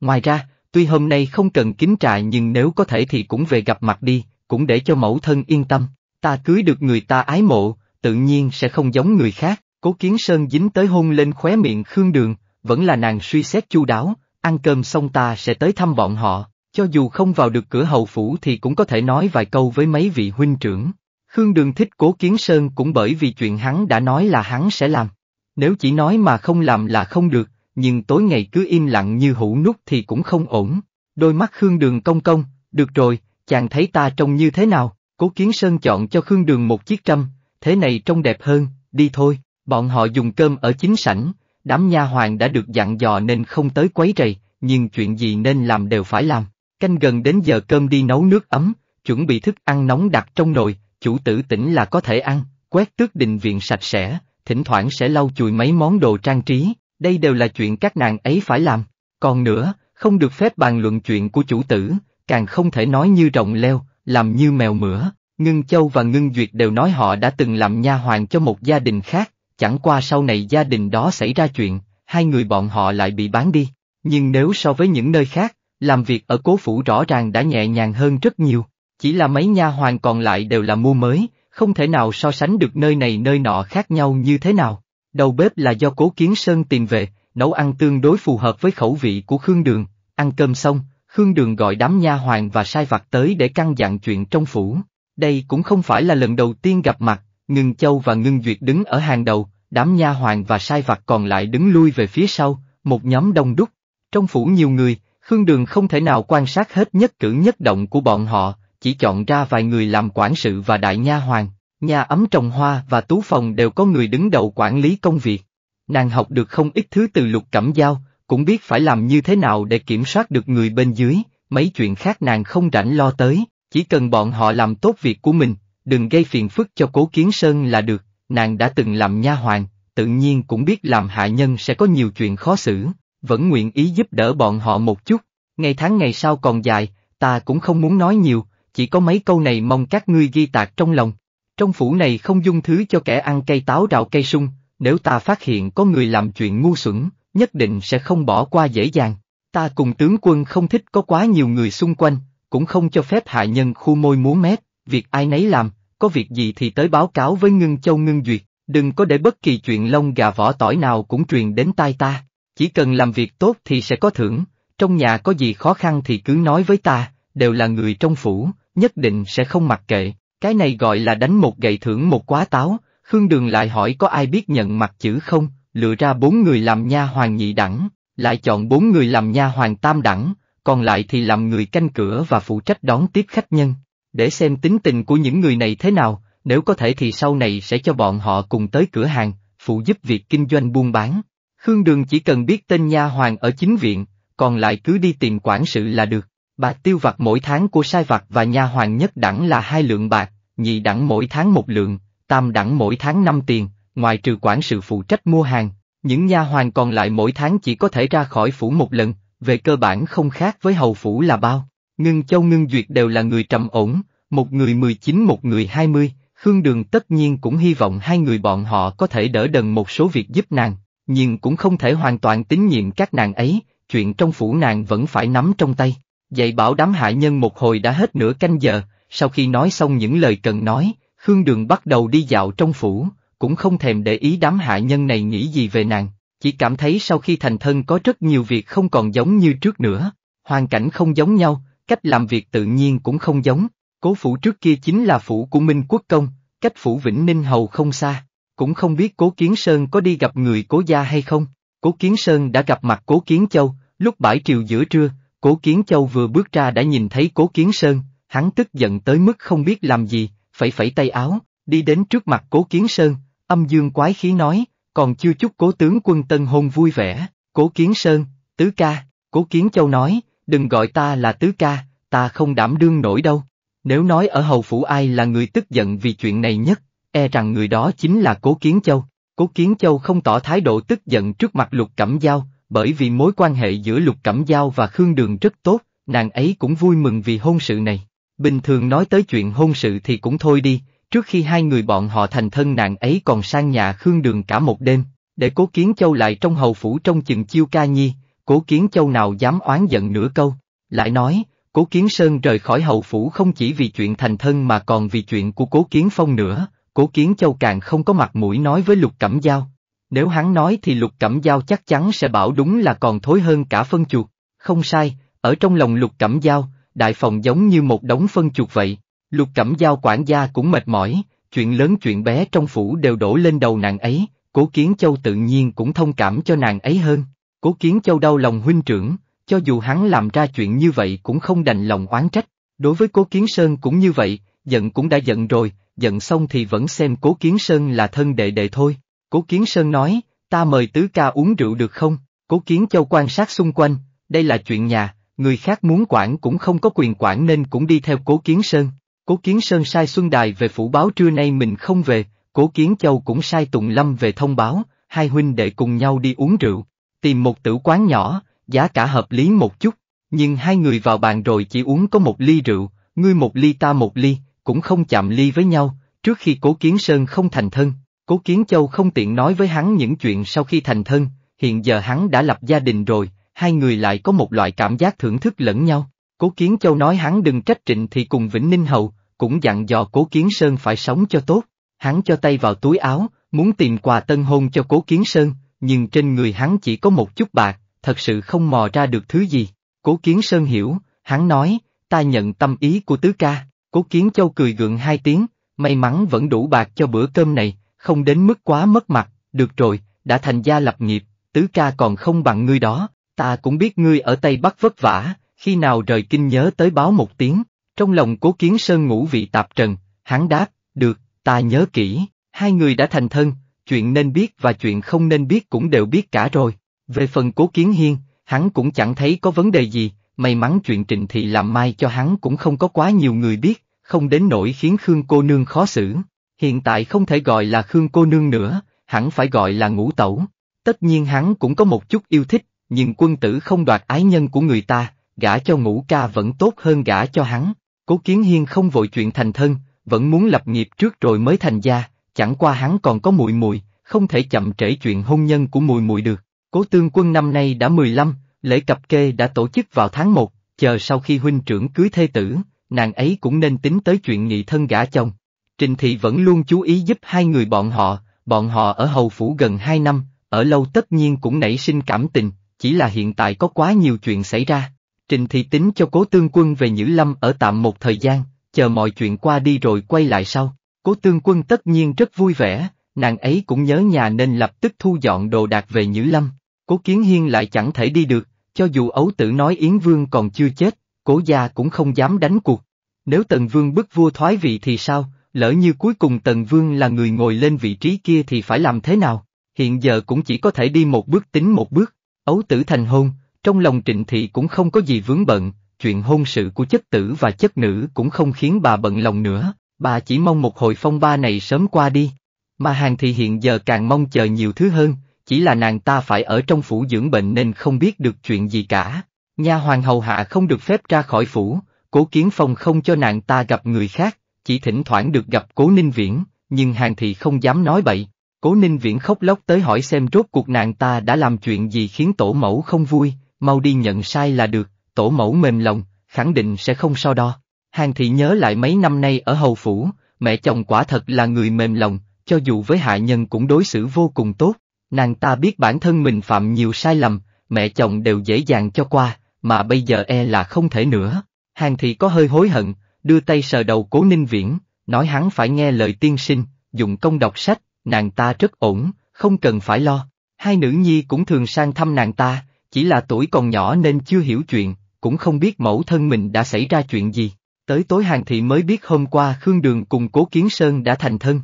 Ngoài ra, Tuy hôm nay không cần kính trại nhưng nếu có thể thì cũng về gặp mặt đi, cũng để cho mẫu thân yên tâm. Ta cưới được người ta ái mộ, tự nhiên sẽ không giống người khác. Cố Kiến Sơn dính tới hôn lên khóe miệng Khương Đường, vẫn là nàng suy xét chu đáo, ăn cơm xong ta sẽ tới thăm bọn họ, cho dù không vào được cửa hầu phủ thì cũng có thể nói vài câu với mấy vị huynh trưởng. Khương Đường thích Cố Kiến Sơn cũng bởi vì chuyện hắn đã nói là hắn sẽ làm. Nếu chỉ nói mà không làm là không được, nhưng tối ngày cứ im lặng như hũ nút thì cũng không ổn. Đôi mắt Khương Đường công công, được rồi, chàng thấy ta trông như thế nào, cố kiến sơn chọn cho Khương Đường một chiếc trăm, thế này trông đẹp hơn, đi thôi, bọn họ dùng cơm ở chính sảnh, đám nha hoàng đã được dặn dò nên không tới quấy rầy, nhưng chuyện gì nên làm đều phải làm, canh gần đến giờ cơm đi nấu nước ấm, chuẩn bị thức ăn nóng đặt trong nồi, chủ tử tỉnh là có thể ăn, quét tước đình viện sạch sẽ, thỉnh thoảng sẽ lau chùi mấy món đồ trang trí, đây đều là chuyện các nàng ấy phải làm. Còn nữa, không được phép bàn luận chuyện của chủ tử, càng không thể nói như rồng leo, làm như mèo mửa. Ngưng Châu và Ngưng Duyệt đều nói họ đã từng làm nha hoàn cho một gia đình khác, chẳng qua sau này gia đình đó xảy ra chuyện, hai người bọn họ lại bị bán đi. Nhưng nếu so với những nơi khác, làm việc ở cố phủ rõ ràng đã nhẹ nhàng hơn rất nhiều, chỉ là mấy nha hoàn còn lại đều là mua mới, không thể nào so sánh được nơi này nơi nọ khác nhau như thế nào. Đầu bếp là do Cố Kiến Sơn tìm về, nấu ăn tương đối phù hợp với khẩu vị của Khương Đường, ăn cơm xong, Khương Đường gọi đám nha hoàng và sai vặt tới để căn dặn chuyện trong phủ. Đây cũng không phải là lần đầu tiên gặp mặt, Ngưng Châu và Ngưng Duyệt đứng ở hàng đầu, đám nha hoàng và sai vặt còn lại đứng lui về phía sau, một nhóm đông đúc. Trong phủ nhiều người, Khương Đường không thể nào quan sát hết nhất cử nhất động của bọn họ, chỉ chọn ra vài người làm quản sự và đại nha hoàng. Nhà ấm trồng hoa và tú phòng đều có người đứng đầu quản lý công việc. Nàng học được không ít thứ từ lục cẩm giao, cũng biết phải làm như thế nào để kiểm soát được người bên dưới, mấy chuyện khác nàng không rảnh lo tới, chỉ cần bọn họ làm tốt việc của mình, đừng gây phiền phức cho cố kiến sơn là được, nàng đã từng làm nha hoàng, tự nhiên cũng biết làm hạ nhân sẽ có nhiều chuyện khó xử, vẫn nguyện ý giúp đỡ bọn họ một chút, ngày tháng ngày sau còn dài, ta cũng không muốn nói nhiều, chỉ có mấy câu này mong các ngươi ghi tạc trong lòng. Trong phủ này không dung thứ cho kẻ ăn cây táo rào cây sung, nếu ta phát hiện có người làm chuyện ngu xuẩn, nhất định sẽ không bỏ qua dễ dàng. Ta cùng tướng quân không thích có quá nhiều người xung quanh, cũng không cho phép hạ nhân khu môi múa mép, việc ai nấy làm, có việc gì thì tới báo cáo với Ngưng Châu Ngưng Duyệt, đừng có để bất kỳ chuyện lông gà vỏ tỏi nào cũng truyền đến tai ta, chỉ cần làm việc tốt thì sẽ có thưởng, trong nhà có gì khó khăn thì cứ nói với ta, đều là người trong phủ, nhất định sẽ không mặc kệ. Cái này gọi là đánh một gậy thưởng một quá táo, Khương Đường lại hỏi có ai biết nhận mặt chữ không, lựa ra bốn người làm nha hoàng nhị đẳng, lại chọn bốn người làm nha hoàng tam đẳng, còn lại thì làm người canh cửa và phụ trách đón tiếp khách nhân. Để xem tính tình của những người này thế nào, nếu có thể thì sau này sẽ cho bọn họ cùng tới cửa hàng, phụ giúp việc kinh doanh buôn bán. Khương Đường chỉ cần biết tên nha hoàng ở chính viện, còn lại cứ đi tìm quản sự là được. Bạc tiêu vặt mỗi tháng của sai vặt và nha hoàng nhất đẳng là hai lượng bạc, nhị đẳng mỗi tháng một lượng, tam đẳng mỗi tháng năm tiền, ngoài trừ quản sự phụ trách mua hàng, những nha hoàng còn lại mỗi tháng chỉ có thể ra khỏi phủ một lần, về cơ bản không khác với hầu phủ là bao. Ngưng Châu Ngưng Duyệt đều là người trầm ổn, một người 19 một người 20, Khương Đường tất nhiên cũng hy vọng hai người bọn họ có thể đỡ đần một số việc giúp nàng, nhưng cũng không thể hoàn toàn tín nhiệm các nàng ấy, chuyện trong phủ nàng vẫn phải nắm trong tay. Dạy bảo đám hại nhân một hồi đã hết nửa canh giờ, sau khi nói xong những lời cần nói, Khương Đường bắt đầu đi dạo trong phủ, cũng không thèm để ý đám hại nhân này nghĩ gì về nàng, chỉ cảm thấy sau khi thành thân có rất nhiều việc không còn giống như trước nữa, hoàn cảnh không giống nhau, cách làm việc tự nhiên cũng không giống, cố phủ trước kia chính là phủ của Minh Quốc Công, cách phủ Vĩnh Ninh Hầu không xa, cũng không biết Cố Kiến Sơn có đi gặp người Cố gia hay không, Cố Kiến Sơn đã gặp mặt Cố Kiến Châu, lúc bãi triều giữa trưa, Cố Kiến Châu vừa bước ra đã nhìn thấy Cố Kiến Sơn, hắn tức giận tới mức không biết làm gì, phẩy phẩy tay áo, đi đến trước mặt Cố Kiến Sơn, âm dương quái khí nói, còn chưa chúc Cố tướng quân Tân Hôn vui vẻ, Cố Kiến Sơn, Tứ Ca, Cố Kiến Châu nói, đừng gọi ta là Tứ Ca, ta không đảm đương nổi đâu. Nếu nói ở hầu phủ ai là người tức giận vì chuyện này nhất, e rằng người đó chính là Cố Kiến Châu. Cố Kiến Châu không tỏ thái độ tức giận trước mặt Lục Cẩm Giao, bởi vì mối quan hệ giữa Lục Cẩm Giao và Khương Đường rất tốt, nàng ấy cũng vui mừng vì hôn sự này. Bình thường nói tới chuyện hôn sự thì cũng thôi đi, trước khi hai người bọn họ thành thân nàng ấy còn sang nhà Khương Đường cả một đêm, để cố kiến châu lại trong hầu phủ trong chừng chiêu ca nhi, cố kiến châu nào dám oán giận nửa câu, lại nói, cố kiến sơn rời khỏi hậu phủ không chỉ vì chuyện thành thân mà còn vì chuyện của cố kiến phong nữa, cố kiến châu càng không có mặt mũi nói với lục cẩm giao, nếu hắn nói thì lục cẩm dao chắc chắn sẽ bảo đúng là còn thối hơn cả phân chuột. Không sai, ở trong lòng lục cẩm dao, đại phòng giống như một đống phân chuột vậy. Lục cẩm dao quản gia cũng mệt mỏi, chuyện lớn chuyện bé trong phủ đều đổ lên đầu nàng ấy, cố kiến châu tự nhiên cũng thông cảm cho nàng ấy hơn. Cố kiến châu đau lòng huynh trưởng, cho dù hắn làm ra chuyện như vậy cũng không đành lòng oán trách. Đối với cố kiến sơn cũng như vậy, giận cũng đã giận rồi, giận xong thì vẫn xem cố kiến sơn là thân đệ đệ thôi. Cố Kiến Sơn nói, ta mời tứ ca uống rượu được không? Cố Kiến Châu quan sát xung quanh, đây là chuyện nhà, người khác muốn quản cũng không có quyền quản nên cũng đi theo Cố Kiến Sơn. Cố Kiến Sơn sai Xuân Đài về phủ báo trưa nay mình không về, Cố Kiến Châu cũng sai Tùng Lâm về thông báo, hai huynh đệ cùng nhau đi uống rượu, tìm một tử quán nhỏ, giá cả hợp lý một chút, nhưng hai người vào bàn rồi chỉ uống có một ly rượu, ngươi một ly ta một ly, cũng không chạm ly với nhau, trước khi Cố Kiến Sơn không thành thân, Cố Kiến Châu không tiện nói với hắn những chuyện sau khi thành thân, hiện giờ hắn đã lập gia đình rồi, hai người lại có một loại cảm giác thưởng thức lẫn nhau. Cố Kiến Châu nói hắn đừng trách Trịnh thì cùng Vĩnh Ninh Hầu, cũng dặn dò Cố Kiến Sơn phải sống cho tốt. Hắn cho tay vào túi áo, muốn tìm quà tân hôn cho Cố Kiến Sơn, nhưng trên người hắn chỉ có một chút bạc, thật sự không mò ra được thứ gì. Cố Kiến Sơn hiểu, hắn nói, ta nhận tâm ý của tứ ca. Cố Kiến Châu cười gượng hai tiếng, may mắn vẫn đủ bạc cho bữa cơm này, không đến mức quá mất mặt, được rồi, đã thành gia lập nghiệp, tứ ca còn không bằng ngươi đó, ta cũng biết ngươi ở Tây Bắc vất vả, khi nào rời kinh nhớ tới báo một tiếng, trong lòng cố kiến sơn ngũ vị tạp trần, hắn đáp, được, ta nhớ kỹ, hai người đã thành thân, chuyện nên biết và chuyện không nên biết cũng đều biết cả rồi, về phần cố kiến hiên, hắn cũng chẳng thấy có vấn đề gì, may mắn chuyện trịnh thị làm mai cho hắn cũng không có quá nhiều người biết, không đến nỗi khiến Khương cô nương khó xử hiện tại không thể gọi là Khương cô nương nữa, hẳn phải gọi là ngũ tẩu. Tất nhiên hắn cũng có một chút yêu thích, nhưng quân tử không đoạt ái nhân của người ta, gả cho ngũ ca vẫn tốt hơn gả cho hắn. Cố Kiến Hiên không vội chuyện thành thân, vẫn muốn lập nghiệp trước rồi mới thành gia, chẳng qua hắn còn có muội muội, không thể chậm trễ chuyện hôn nhân của Mùi muội được. Cố Tương Quân năm nay đã 15, lễ cập kê đã tổ chức vào tháng 1, chờ sau khi huynh trưởng cưới thê tử, nàng ấy cũng nên tính tới chuyện nghị thân gả chồng. Trình Thị vẫn luôn chú ý giúp hai người bọn họ, bọn họ ở hầu phủ gần hai năm, ở lâu tất nhiên cũng nảy sinh cảm tình, chỉ là hiện tại có quá nhiều chuyện xảy ra. Trình Thị tính cho cố tương quân về Nhữ Lâm ở tạm một thời gian, chờ mọi chuyện qua đi rồi quay lại sau. Cố tương quân tất nhiên rất vui vẻ, nàng ấy cũng nhớ nhà nên lập tức thu dọn đồ đạc về Nhữ Lâm. Cố Kiến Hiên lại chẳng thể đi được, cho dù ấu tử nói Yến Vương còn chưa chết, cố gia cũng không dám đánh cuộc. Nếu Tần Vương bức vua thoái vị thì sao, lỡ như cuối cùng Tần Vương là người ngồi lên vị trí kia thì phải làm thế nào, hiện giờ cũng chỉ có thể đi một bước tính một bước, ấu tử thành hôn, trong lòng trịnh thị cũng không có gì vướng bận, chuyện hôn sự của chất tử và chất nữ cũng không khiến bà bận lòng nữa, bà chỉ mong một hồi phong ba này sớm qua đi, mà hàng thì hiện giờ càng mong chờ nhiều thứ hơn, chỉ là nàng ta phải ở trong phủ dưỡng bệnh nên không biết được chuyện gì cả. Nha hoàng hầu hạ không được phép ra khỏi phủ, cố kiến phong không cho nàng ta gặp người khác, chỉ thỉnh thoảng được gặp Cố Ninh Viễn, nhưng Hàng Thị không dám nói bậy. Cố Ninh Viễn khóc lóc tới hỏi xem rốt cuộc nàng ta đã làm chuyện gì khiến tổ mẫu không vui, mau đi nhận sai là được, tổ mẫu mềm lòng, khẳng định sẽ không so đo. Hàng Thị nhớ lại mấy năm nay ở Hầu Phủ, mẹ chồng quả thật là người mềm lòng, cho dù với hạ nhân cũng đối xử vô cùng tốt, nàng ta biết bản thân mình phạm nhiều sai lầm, mẹ chồng đều dễ dàng cho qua, mà bây giờ e là không thể nữa. Hàng Thị có hơi hối hận, đưa tay sờ đầu cố ninh viễn, nói hắn phải nghe lời tiên sinh, dụng công đọc sách, nàng ta rất ổn, không cần phải lo. Hai nữ nhi cũng thường sang thăm nàng ta, chỉ là tuổi còn nhỏ nên chưa hiểu chuyện, cũng không biết mẫu thân mình đã xảy ra chuyện gì. Tới tối hàng thị mới biết hôm qua Khương Đường cùng Cố Kiến Sơn đã thành thân.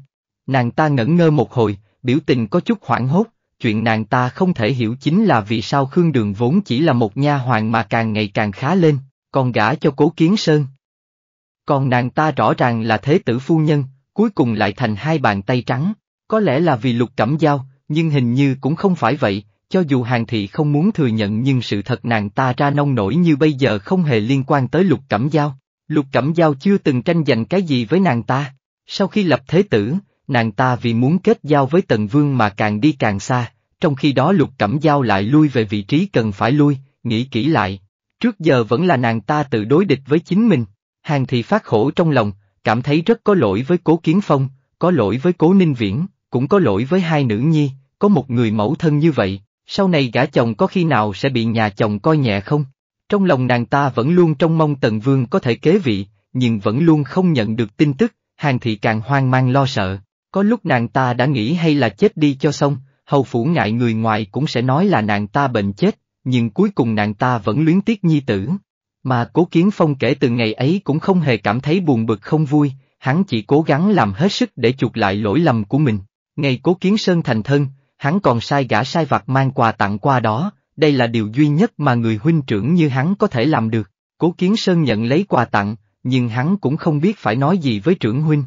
Nàng ta ngẩn ngơ một hồi, biểu tình có chút hoảng hốt, chuyện nàng ta không thể hiểu chính là vì sao Khương Đường vốn chỉ là một nha hoàng mà càng ngày càng khá lên, còn gả cho Cố Kiến Sơn còn nàng ta rõ ràng là thế tử phu nhân, cuối cùng lại thành hai bàn tay trắng, có lẽ là vì lục cẩm dao, nhưng hình như cũng không phải vậy, cho dù hàng thị không muốn thừa nhận nhưng sự thật nàng ta ra nông nổi như bây giờ không hề liên quan tới lục cẩm dao, lục cẩm dao chưa từng tranh giành cái gì với nàng ta, sau khi lập thế tử, nàng ta vì muốn kết giao với tần vương mà càng đi càng xa, trong khi đó lục cẩm dao lại lui về vị trí cần phải lui, nghĩ kỹ lại, trước giờ vẫn là nàng ta tự đối địch với chính mình. Hàng thì phát khổ trong lòng, cảm thấy rất có lỗi với cố Kiến Phong, có lỗi với cố Ninh Viễn, cũng có lỗi với hai nữ nhi, có một người mẫu thân như vậy, sau này gã chồng có khi nào sẽ bị nhà chồng coi nhẹ không? Trong lòng nàng ta vẫn luôn trong mong Tần Vương có thể kế vị, nhưng vẫn luôn không nhận được tin tức, hàng thì càng hoang mang lo sợ. Có lúc nàng ta đã nghĩ hay là chết đi cho xong, hầu phủ ngại người ngoài cũng sẽ nói là nàng ta bệnh chết, nhưng cuối cùng nàng ta vẫn luyến tiếc nhi tử. Mà Cố Kiến Phong kể từ ngày ấy cũng không hề cảm thấy buồn bực không vui, hắn chỉ cố gắng làm hết sức để chuộc lại lỗi lầm của mình. Ngày Cố Kiến Sơn thành thân, hắn còn sai gã sai vặt mang quà tặng qua đó, đây là điều duy nhất mà người huynh trưởng như hắn có thể làm được. Cố Kiến Sơn nhận lấy quà tặng, nhưng hắn cũng không biết phải nói gì với trưởng huynh.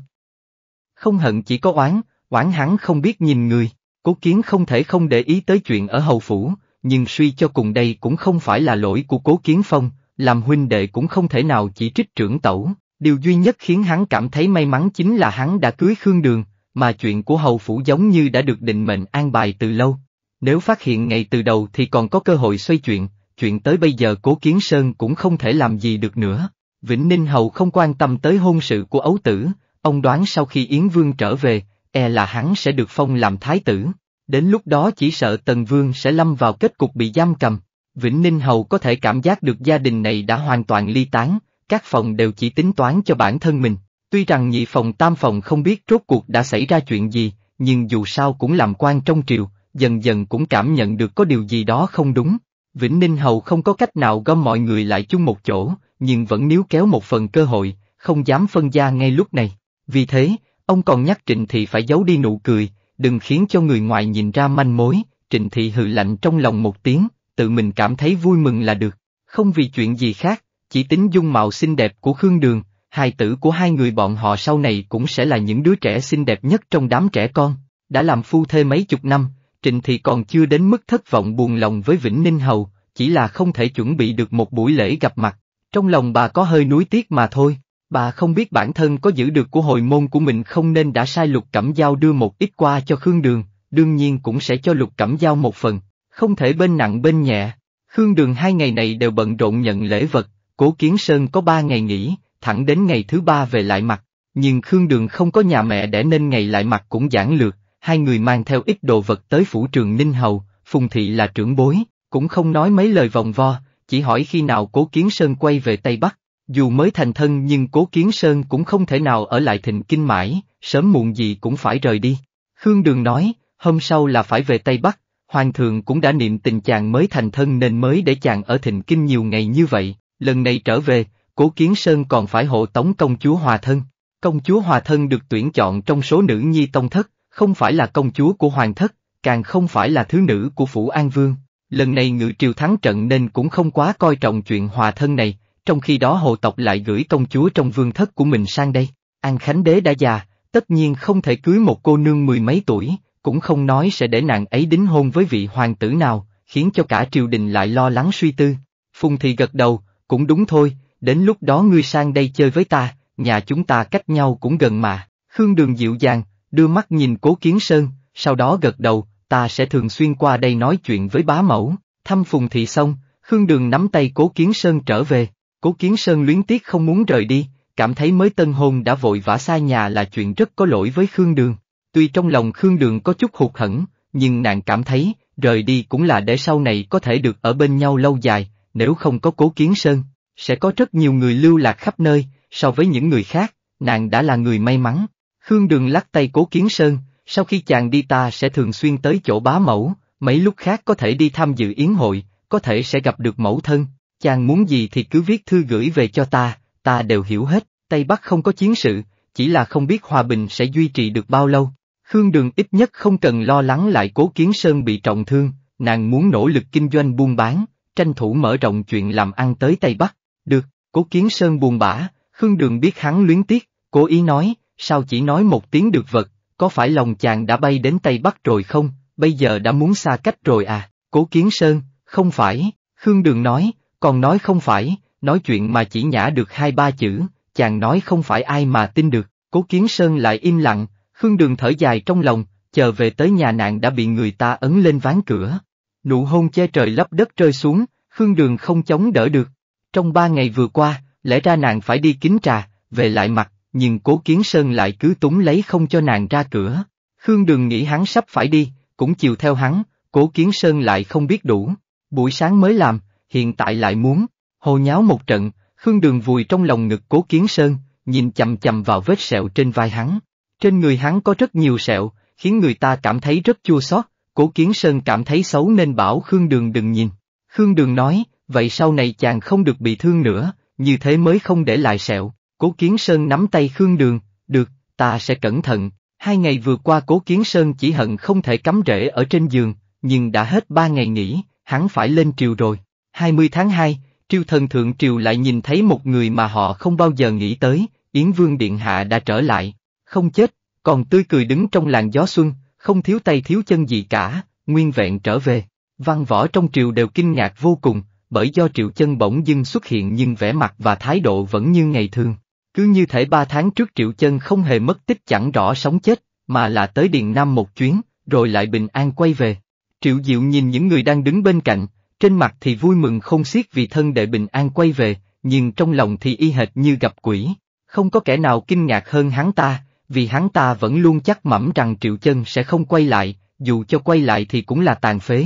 Không hận chỉ có oán, oán hắn không biết nhìn người, cố kiến không thể không để ý tới chuyện ở hầu phủ, nhưng suy cho cùng đây cũng không phải là lỗi của cố kiến phong, làm huynh đệ cũng không thể nào chỉ trích trưởng tẩu, điều duy nhất khiến hắn cảm thấy may mắn chính là hắn đã cưới Khương Đường, mà chuyện của hầu phủ giống như đã được định mệnh an bài từ lâu. Nếu phát hiện ngay từ đầu thì còn có cơ hội xoay chuyện, chuyện tới bây giờ cố kiến sơn cũng không thể làm gì được nữa. Vĩnh Ninh Hầu không quan tâm tới hôn sự của ấu tử, ông đoán sau khi Yến Vương trở về, e là hắn sẽ được phong làm thái tử. Đến lúc đó chỉ sợ Tần Vương sẽ lâm vào kết cục bị giam cầm. Vĩnh Ninh Hầu có thể cảm giác được gia đình này đã hoàn toàn ly tán, các phòng đều chỉ tính toán cho bản thân mình. Tuy rằng nhị phòng tam phòng không biết rốt cuộc đã xảy ra chuyện gì, nhưng dù sao cũng làm quan trong triều, dần dần cũng cảm nhận được có điều gì đó không đúng. Vĩnh Ninh Hầu không có cách nào gom mọi người lại chung một chỗ, nhưng vẫn níu kéo một phần cơ hội, không dám phân gia ngay lúc này. Vì thế, ông còn nhắc Trịnh Thị phải giấu đi nụ cười, đừng khiến cho người ngoài nhìn ra manh mối, Trịnh Thị hừ lạnh trong lòng một tiếng, tự mình cảm thấy vui mừng là được, không vì chuyện gì khác, chỉ tính dung mạo xinh đẹp của Khương Đường, hài tử của hai người bọn họ sau này cũng sẽ là những đứa trẻ xinh đẹp nhất trong đám trẻ con, đã làm phu thê mấy chục năm, Trịnh Thị còn chưa đến mức thất vọng buồn lòng với Vĩnh Ninh Hầu, chỉ là không thể chuẩn bị được một buổi lễ gặp mặt, trong lòng bà có hơi nuối tiếc mà thôi. Bà không biết bản thân có giữ được của hồi môn của mình không nên đã sai Lục Cẩm Giao đưa một ít qua cho Khương Đường, đương nhiên cũng sẽ cho Lục Cẩm Giao một phần, không thể bên nặng bên nhẹ. Khương Đường hai ngày này đều bận rộn nhận lễ vật, Cố Kiến Sơn có ba ngày nghỉ, thẳng đến ngày thứ ba về lại mặt, nhưng Khương Đường không có nhà mẹ để nên ngày lại mặt cũng giản lược, hai người mang theo ít đồ vật tới phủ trường Ninh Hầu, Phùng Thị là trưởng bối, cũng không nói mấy lời vòng vo, chỉ hỏi khi nào Cố Kiến Sơn quay về Tây Bắc, dù mới thành thân nhưng Cố Kiến Sơn cũng không thể nào ở lại thịnh kinh mãi, sớm muộn gì cũng phải rời đi. Khương Đường nói, hôm sau là phải về Tây Bắc, Hoàng thượng cũng đã niệm tình chàng mới thành thân nên mới để chàng ở thịnh kinh nhiều ngày như vậy, lần này trở về, cố kiến sơn còn phải hộ tống công chúa Hòa Thân. Công chúa Hòa Thân được tuyển chọn trong số nữ nhi tông thất, không phải là công chúa của hoàng thất, càng không phải là thứ nữ của phủ An Vương. Lần này ngự triều thắng trận nên cũng không quá coi trọng chuyện hòa thân này, trong khi đó Hộ tộc lại gửi công chúa trong vương thất của mình sang đây. An Khánh Đế đã già, tất nhiên không thể cưới một cô nương mười mấy tuổi, cũng không nói sẽ để nàng ấy đính hôn với vị hoàng tử nào, khiến cho cả triều đình lại lo lắng suy tư. Phùng thì gật đầu, cũng đúng thôi, đến lúc đó ngươi sang đây chơi với ta, nhà chúng ta cách nhau cũng gần mà. Khương Đường dịu dàng, đưa mắt nhìn Cố Kiến Sơn, sau đó gật đầu, ta sẽ thường xuyên qua đây nói chuyện với bá mẫu, thăm Phùng Thị xong, Khương Đường nắm tay Cố Kiến Sơn trở về, Cố Kiến Sơn luyến tiếc không muốn rời đi, cảm thấy mới tân hôn đã vội vã xa nhà là chuyện rất có lỗi với Khương Đường, Tuy trong lòng Khương Đường có chút hụt hẫng, nhưng nàng cảm thấy, rời đi cũng là để sau này có thể được ở bên nhau lâu dài, nếu không có cố kiến sơn, sẽ có rất nhiều người lưu lạc khắp nơi, so với những người khác, nàng đã là người may mắn. Khương Đường lắc tay cố kiến sơn, sau khi chàng đi ta sẽ thường xuyên tới chỗ bá mẫu, mấy lúc khác có thể đi tham dự yến hội, có thể sẽ gặp được mẫu thân, chàng muốn gì thì cứ viết thư gửi về cho ta, ta đều hiểu hết, Tây Bắc không có chiến sự, chỉ là không biết hòa bình sẽ duy trì được bao lâu. Khương Đường ít nhất không cần lo lắng lại Cố Kiến Sơn bị trọng thương, nàng muốn nỗ lực kinh doanh buôn bán, tranh thủ mở rộng chuyện làm ăn tới Tây Bắc. Được, Cố Kiến Sơn buồn bã, Khương Đường biết hắn luyến tiếc, cố ý nói, sao chỉ nói một tiếng được vật, có phải lòng chàng đã bay đến Tây Bắc rồi không, bây giờ đã muốn xa cách rồi à, Cố Kiến Sơn, không phải, Khương Đường nói, còn nói không phải, nói chuyện mà chỉ nhả được hai ba chữ, chàng nói không phải ai mà tin được, Cố Kiến Sơn lại im lặng, Khương Đường thở dài trong lòng, chờ về tới nhà nạn đã bị người ta ấn lên ván cửa. Nụ hôn che trời lấp đất rơi xuống, Khương Đường không chống đỡ được. Trong ba ngày vừa qua, lẽ ra nàng phải đi kính trà, về lại mặt, nhưng cố kiến sơn lại cứ túng lấy không cho nàng ra cửa. Khương Đường nghĩ hắn sắp phải đi, cũng chiều theo hắn, cố kiến sơn lại không biết đủ. Buổi sáng mới làm, hiện tại lại muốn, hồ nháo một trận, Khương Đường vùi trong lòng ngực cố kiến sơn, nhìn chầm chầm vào vết sẹo trên vai hắn. Trên người hắn có rất nhiều sẹo, khiến người ta cảm thấy rất chua xót. Cố Kiến Sơn cảm thấy xấu nên bảo Khương Đường đừng nhìn. Khương Đường nói, vậy sau này chàng không được bị thương nữa, như thế mới không để lại sẹo. Cố Kiến Sơn nắm tay Khương Đường, được, ta sẽ cẩn thận. Hai ngày vừa qua Cố Kiến Sơn chỉ hận không thể cắm rễ ở trên giường, nhưng đã hết ba ngày nghỉ, hắn phải lên triều rồi. 20 tháng 2, triều thần thượng triều lại nhìn thấy một người mà họ không bao giờ nghĩ tới, Yến Vương Điện Hạ đã trở lại. Không chết, còn tươi cười đứng trong làng gió xuân, không thiếu tay thiếu chân gì cả, nguyên vẹn trở về. Văn võ trong triều đều kinh ngạc vô cùng, bởi do triệu chân bỗng dưng xuất hiện nhưng vẻ mặt và thái độ vẫn như ngày thường. Cứ như thể ba tháng trước triệu chân không hề mất tích chẳng rõ sống chết, mà là tới Điền Nam một chuyến, rồi lại bình an quay về. Triệu Diệu nhìn những người đang đứng bên cạnh, trên mặt thì vui mừng không xiết vì thân đệ bình an quay về, nhưng trong lòng thì y hệt như gặp quỷ. Không có kẻ nào kinh ngạc hơn hắn ta, vì hắn ta vẫn luôn chắc mẩm rằng Triệu Chân sẽ không quay lại, dù cho quay lại thì cũng là tàn phế.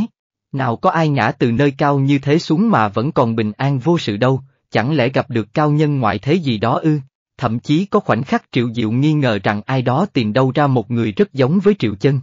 Nào có ai ngã từ nơi cao như thế xuống mà vẫn còn bình an vô sự đâu, chẳng lẽ gặp được cao nhân ngoại thế gì đó ư? Thậm chí có khoảnh khắc Triệu Diệu nghi ngờ rằng ai đó tìm đâu ra một người rất giống với Triệu Chân.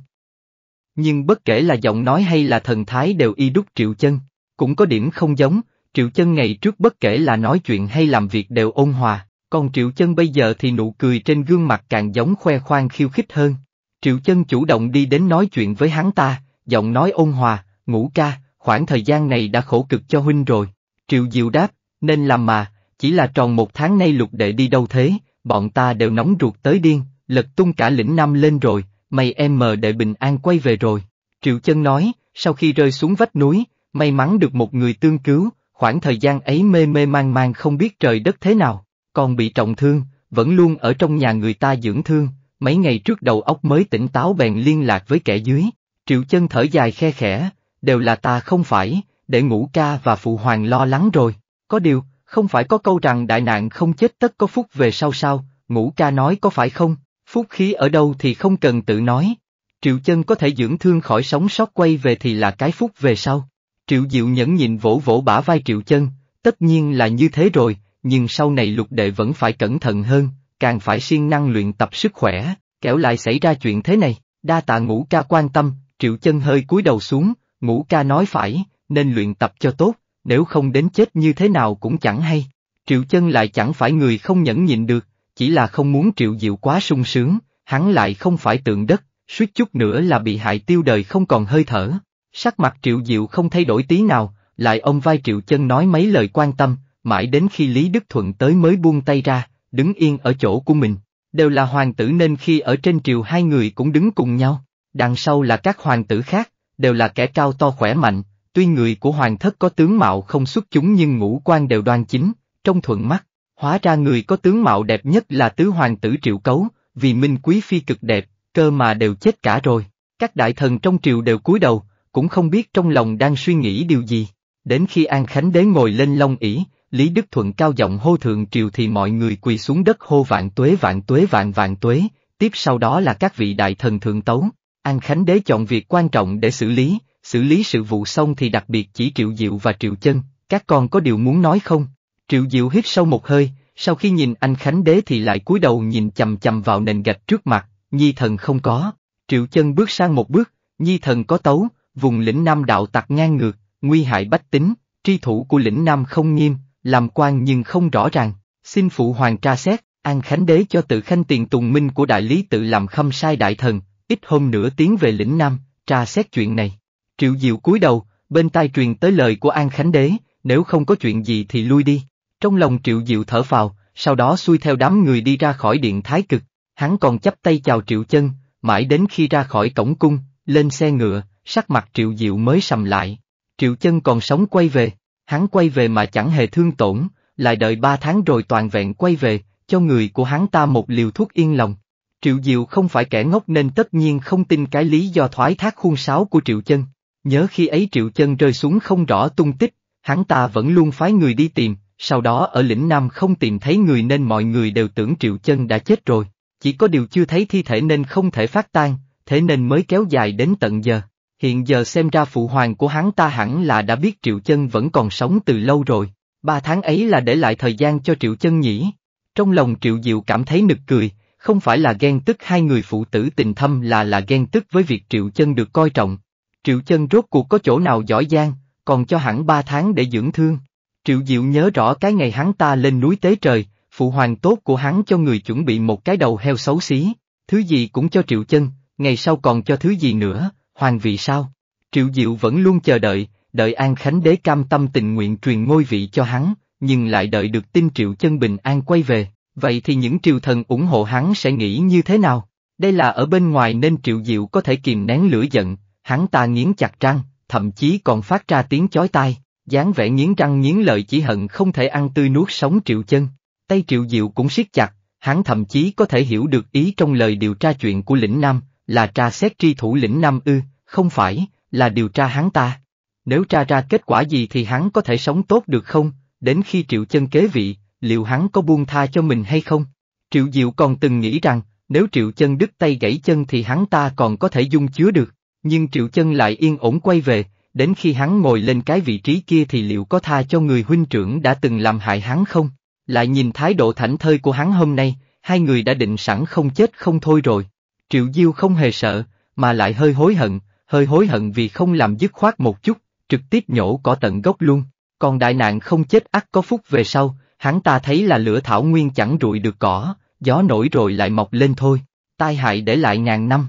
Nhưng bất kể là giọng nói hay là thần thái đều y đúc Triệu Chân, cũng có điểm không giống, Triệu Chân ngày trước bất kể là nói chuyện hay làm việc đều ôn hòa, còn Triệu Chân bây giờ thì nụ cười trên gương mặt càng giống khoe khoang khiêu khích hơn. Triệu Chân chủ động đi đến nói chuyện với hắn ta, giọng nói ôn hòa, ngũ ca, khoảng thời gian này đã khổ cực cho huynh rồi. Triệu Diệu đáp, nên làm mà, chỉ là tròn một tháng nay lục đệ đi đâu thế, bọn ta đều nóng ruột tới điên, lật tung cả lĩnh năm lên rồi, mày em mờ đệ bình an quay về rồi. Triệu Chân nói, sau khi rơi xuống vách núi, may mắn được một người tương cứu, khoảng thời gian ấy mê mê mang mang không biết trời đất thế nào còn bị trọng thương, vẫn luôn ở trong nhà người ta dưỡng thương, mấy ngày trước đầu óc mới tỉnh táo bèn liên lạc với kẻ dưới, triệu chân thở dài khe khẽ, đều là ta không phải, để ngũ ca và phụ hoàng lo lắng rồi, có điều, không phải có câu rằng đại nạn không chết tất có phúc về sau sao, ngũ ca nói có phải không, phúc khí ở đâu thì không cần tự nói, triệu chân có thể dưỡng thương khỏi sống sót quay về thì là cái phúc về sau. Triệu Diệu nhẫn nhịn vỗ vỗ bả vai Triệu Chân, tất nhiên là như thế rồi, nhưng sau này lục đệ vẫn phải cẩn thận hơn, càng phải siêng năng luyện tập sức khỏe, kẻo lại xảy ra chuyện thế này, đa tạ ngũ ca quan tâm, triệu chân hơi cúi đầu xuống, ngũ ca nói phải, nên luyện tập cho tốt, nếu không đến chết như thế nào cũng chẳng hay. Triệu chân lại chẳng phải người không nhẫn nhịn được, chỉ là không muốn triệu diệu quá sung sướng, hắn lại không phải tượng đất, suýt chút nữa là bị hại tiêu đời không còn hơi thở. Sắc mặt triệu diệu không thay đổi tí nào, lại ông vai triệu chân nói mấy lời quan tâm, mãi đến khi Lý Đức Thuận tới mới buông tay ra, đứng yên ở chỗ của mình. Đều là hoàng tử nên khi ở trên triều hai người cũng đứng cùng nhau, đằng sau là các hoàng tử khác, đều là kẻ cao to khỏe mạnh, tuy người của hoàng thất có tướng mạo không xuất chúng nhưng ngũ quan đều đoan chính, trong thuận mắt, hóa ra người có tướng mạo đẹp nhất là tứ hoàng tử triệu cấu, vì minh quý phi cực đẹp, cơ mà đều chết cả rồi. Các đại thần trong triều đều cúi đầu, cũng không biết trong lòng đang suy nghĩ điều gì. Đến khi An Khánh Đế ngồi lên long ỷ, Lý Đức Thuận cao giọng hô thượng triều thì mọi người quỳ xuống đất hô vạn tuế vạn tuế vạn vạn tuế, tiếp sau đó là các vị đại thần thượng tấu. An Khánh Đế chọn việc quan trọng để xử lý, xử lý sự vụ xong thì đặc biệt chỉ Triệu Diệu và Triệu Chân, các con có điều muốn nói không? Triệu Diệu hít sâu một hơi, sau khi nhìn anh Khánh Đế thì lại cúi đầu nhìn chầm chầm vào nền gạch trước mặt, Nhi thần không có. Triệu Chân bước sang một bước, Nhi thần có tấu, vùng lĩnh Nam đạo tặc ngang ngược, nguy hại bách tính, tri thủ của lĩnh Nam không nghiêm, làm quan nhưng không rõ ràng, xin phụ hoàng tra xét, An Khánh Đế cho tự khanh tiền tùng minh của đại lý tự làm khâm sai đại thần, ít hôm nữa tiến về lĩnh Nam, tra xét chuyện này. Triệu Diệu cúi đầu, bên tai truyền tới lời của An Khánh Đế, nếu không có chuyện gì thì lui đi. Trong lòng Triệu Diệu thở phào, sau đó xuôi theo đám người đi ra khỏi điện thái cực, hắn còn chấp tay chào Triệu Chân, mãi đến khi ra khỏi cổng cung, lên xe ngựa, sắc mặt Triệu Diệu mới sầm lại. Triệu Chân còn sống quay về. Hắn quay về mà chẳng hề thương tổn, lại đợi ba tháng rồi toàn vẹn quay về, cho người của hắn ta một liều thuốc yên lòng. Triệu Diệu không phải kẻ ngốc nên tất nhiên không tin cái lý do thoái thác khuôn sáo của Triệu Chân. Nhớ khi ấy Triệu Chân rơi xuống không rõ tung tích, hắn ta vẫn luôn phái người đi tìm, sau đó ở lĩnh Nam không tìm thấy người nên mọi người đều tưởng Triệu Chân đã chết rồi, chỉ có điều chưa thấy thi thể nên không thể phát tan, thế nên mới kéo dài đến tận giờ. Hiện giờ xem ra phụ hoàng của hắn ta hẳn là đã biết Triệu Chân vẫn còn sống từ lâu rồi, ba tháng ấy là để lại thời gian cho Triệu Chân nhỉ. Trong lòng Triệu Diệu cảm thấy nực cười, không phải là ghen tức hai người phụ tử tình thâm là là ghen tức với việc Triệu Chân được coi trọng. Triệu Chân rốt cuộc có chỗ nào giỏi giang, còn cho hẳn ba tháng để dưỡng thương. Triệu Diệu nhớ rõ cái ngày hắn ta lên núi tế trời, phụ hoàng tốt của hắn cho người chuẩn bị một cái đầu heo xấu xí, thứ gì cũng cho Triệu Chân, ngày sau còn cho thứ gì nữa, Hoàng vị sao? Triệu Diệu vẫn luôn chờ đợi, đợi An Khánh Đế cam tâm tình nguyện truyền ngôi vị cho hắn, nhưng lại đợi được tin Triệu Chân Bình An quay về, vậy thì những triều thần ủng hộ hắn sẽ nghĩ như thế nào? Đây là ở bên ngoài nên Triệu Diệu có thể kìm nén lửa giận, hắn ta nghiến chặt răng, thậm chí còn phát ra tiếng chói tai, dáng vẻ nghiến răng nghiến lợi chỉ hận không thể ăn tươi nuốt sống Triệu Chân. Tay Triệu Diệu cũng siết chặt, hắn thậm chí có thể hiểu được ý trong lời điều tra chuyện của lĩnh Nam, là tra xét tri thủ lĩnh Nam Ư, không phải, là điều tra hắn ta. Nếu tra ra kết quả gì thì hắn có thể sống tốt được không, đến khi Triệu Chân kế vị, liệu hắn có buông tha cho mình hay không? Triệu Diệu còn từng nghĩ rằng, nếu Triệu Chân đứt tay gãy chân thì hắn ta còn có thể dung chứa được, nhưng Triệu Chân lại yên ổn quay về, đến khi hắn ngồi lên cái vị trí kia thì liệu có tha cho người huynh trưởng đã từng làm hại hắn không? Lại nhìn thái độ thảnh thơi của hắn hôm nay, hai người đã định sẵn không chết không thôi rồi. Triệu Diêu không hề sợ, mà lại hơi hối hận, hơi hối hận vì không làm dứt khoát một chút, trực tiếp nhổ cỏ tận gốc luôn, còn đại nạn không chết ắt có phúc về sau, hắn ta thấy là lửa thảo nguyên chẳng rụi được cỏ, gió nổi rồi lại mọc lên thôi, tai hại để lại ngàn năm.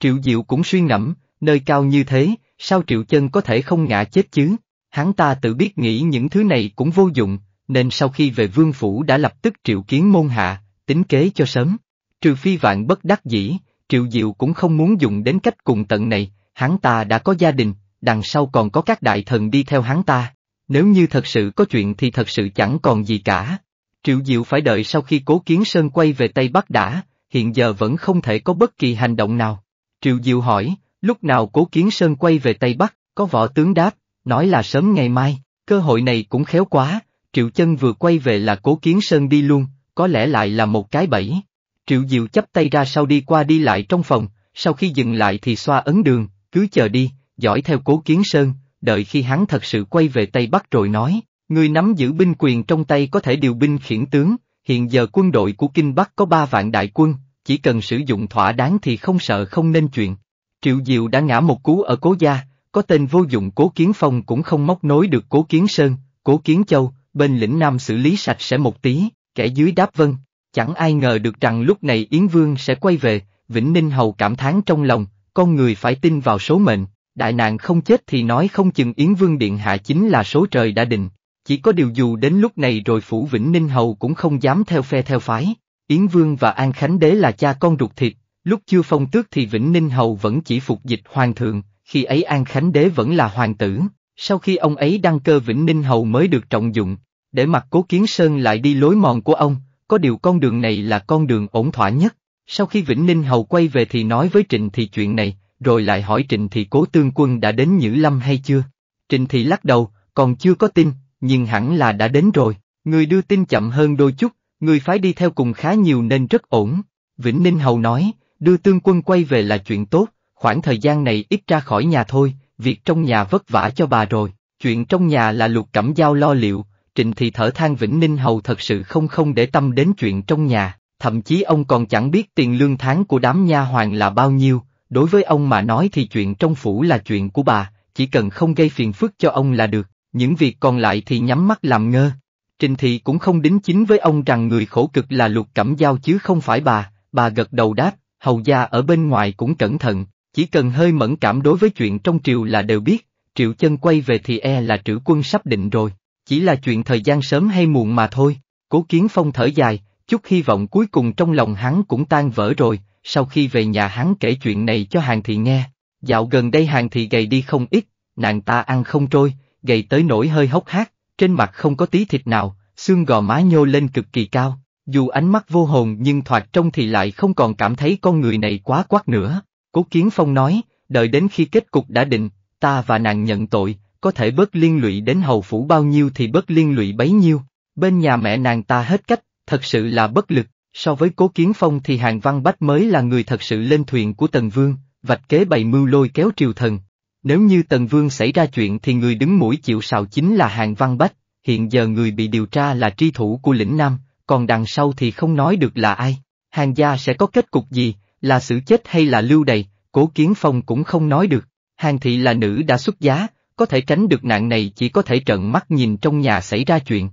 Triệu Diệu cũng suy ngẫm, nơi cao như thế, sao Triệu Chân có thể không ngã chết chứ? Hắn ta tự biết nghĩ những thứ này cũng vô dụng, nên sau khi về vương phủ đã lập tức triệu kiến môn hạ, tính kế cho sớm. Trừ phi vạn bất đắc dĩ, Triệu Diệu cũng không muốn dùng đến cách cùng tận này, hắn ta đã có gia đình, đằng sau còn có các đại thần đi theo hắn ta. Nếu như thật sự có chuyện thì thật sự chẳng còn gì cả. Triệu Diệu phải đợi sau khi Cố Kiến Sơn quay về Tây Bắc đã, hiện giờ vẫn không thể có bất kỳ hành động nào. Triệu Diệu hỏi, lúc nào Cố Kiến Sơn quay về Tây Bắc, có võ tướng đáp, nói là sớm ngày mai, cơ hội này cũng khéo quá, Triệu Chân vừa quay về là Cố Kiến Sơn đi luôn, có lẽ lại là một cái bẫy. Triệu Diệu chấp tay ra sau đi qua đi lại trong phòng, sau khi dừng lại thì xoa ấn đường, cứ chờ đi, dõi theo cố kiến sơn, đợi khi hắn thật sự quay về Tây Bắc rồi nói, người nắm giữ binh quyền trong tay có thể điều binh khiển tướng, hiện giờ quân đội của Kinh Bắc có ba vạn đại quân, chỉ cần sử dụng thỏa đáng thì không sợ không nên chuyện. Triệu Diệu đã ngã một cú ở cố gia, có tên vô dụng cố kiến phong cũng không móc nối được cố kiến sơn, cố kiến châu, bên lĩnh nam xử lý sạch sẽ một tí, kẻ dưới đáp vân, Chẳng ai ngờ được rằng lúc này Yến Vương sẽ quay về, Vĩnh Ninh Hầu cảm thán trong lòng, con người phải tin vào số mệnh, đại nạn không chết thì nói không chừng Yến Vương Điện Hạ chính là số trời đã định, chỉ có điều dù đến lúc này rồi Phủ Vĩnh Ninh Hầu cũng không dám theo phe theo phái, Yến Vương và An Khánh Đế là cha con ruột thịt, lúc chưa phong tước thì Vĩnh Ninh Hầu vẫn chỉ phục dịch hoàng thượng, khi ấy An Khánh Đế vẫn là hoàng tử, sau khi ông ấy đăng cơ Vĩnh Ninh Hầu mới được trọng dụng, để mặt cố kiến sơn lại đi lối mòn của ông, có điều con đường này là con đường ổn thỏa nhất. Sau khi Vĩnh Ninh Hầu quay về thì nói với Trịnh Thị chuyện này, rồi lại hỏi Trịnh Thị cố tương quân đã đến Nhữ Lâm hay chưa. Trịnh Thị lắc đầu, còn chưa có tin, nhưng hẳn là đã đến rồi, người đưa tin chậm hơn đôi chút, người phái đi theo cùng khá nhiều nên rất ổn. Vĩnh Ninh Hầu nói, đưa tương quân quay về là chuyện tốt, khoảng thời gian này ít ra khỏi nhà thôi, việc trong nhà vất vả cho bà rồi, chuyện trong nhà là lục cẩm giao lo liệu, trình thì thở than Vĩnh Ninh Hầu thật sự không không để tâm đến chuyện trong nhà, thậm chí ông còn chẳng biết tiền lương tháng của đám nha hoàng là bao nhiêu, đối với ông mà nói thì chuyện trong phủ là chuyện của bà, chỉ cần không gây phiền phức cho ông là được, những việc còn lại thì nhắm mắt làm ngơ. Trình thì cũng không đính chính với ông rằng người khổ cực là lục cẩm giao chứ không phải bà, bà gật đầu đáp, hầu gia ở bên ngoài cũng cẩn thận, chỉ cần hơi mẫn cảm đối với chuyện trong triều là đều biết, triệu chân quay về thì e là trữ quân sắp định rồi chỉ là chuyện thời gian sớm hay muộn mà thôi. Cố Kiến Phong thở dài, chút hy vọng cuối cùng trong lòng hắn cũng tan vỡ rồi, sau khi về nhà hắn kể chuyện này cho Hàng Thị nghe. Dạo gần đây Hàng Thị gầy đi không ít, nàng ta ăn không trôi, gầy tới nỗi hơi hốc hác, trên mặt không có tí thịt nào, xương gò má nhô lên cực kỳ cao. Dù ánh mắt vô hồn nhưng thoạt trông thì lại không còn cảm thấy con người này quá quắc nữa. Cố Kiến Phong nói, đợi đến khi kết cục đã định, ta và nàng nhận tội, có thể bớt liên lụy đến hầu phủ bao nhiêu thì bớt liên lụy bấy nhiêu, bên nhà mẹ nàng ta hết cách, thật sự là bất lực, so với cố kiến phong thì hàng văn bách mới là người thật sự lên thuyền của Tần Vương, vạch kế bày mưu lôi kéo triều thần. Nếu như Tần Vương xảy ra chuyện thì người đứng mũi chịu sào chính là hàng văn bách, hiện giờ người bị điều tra là tri thủ của lĩnh Nam, còn đằng sau thì không nói được là ai, hàng gia sẽ có kết cục gì, là xử chết hay là lưu đầy, cố kiến phong cũng không nói được. Hàng thị là nữ đã xuất giá, có thể tránh được nạn này chỉ có thể trợn mắt nhìn trong nhà xảy ra chuyện.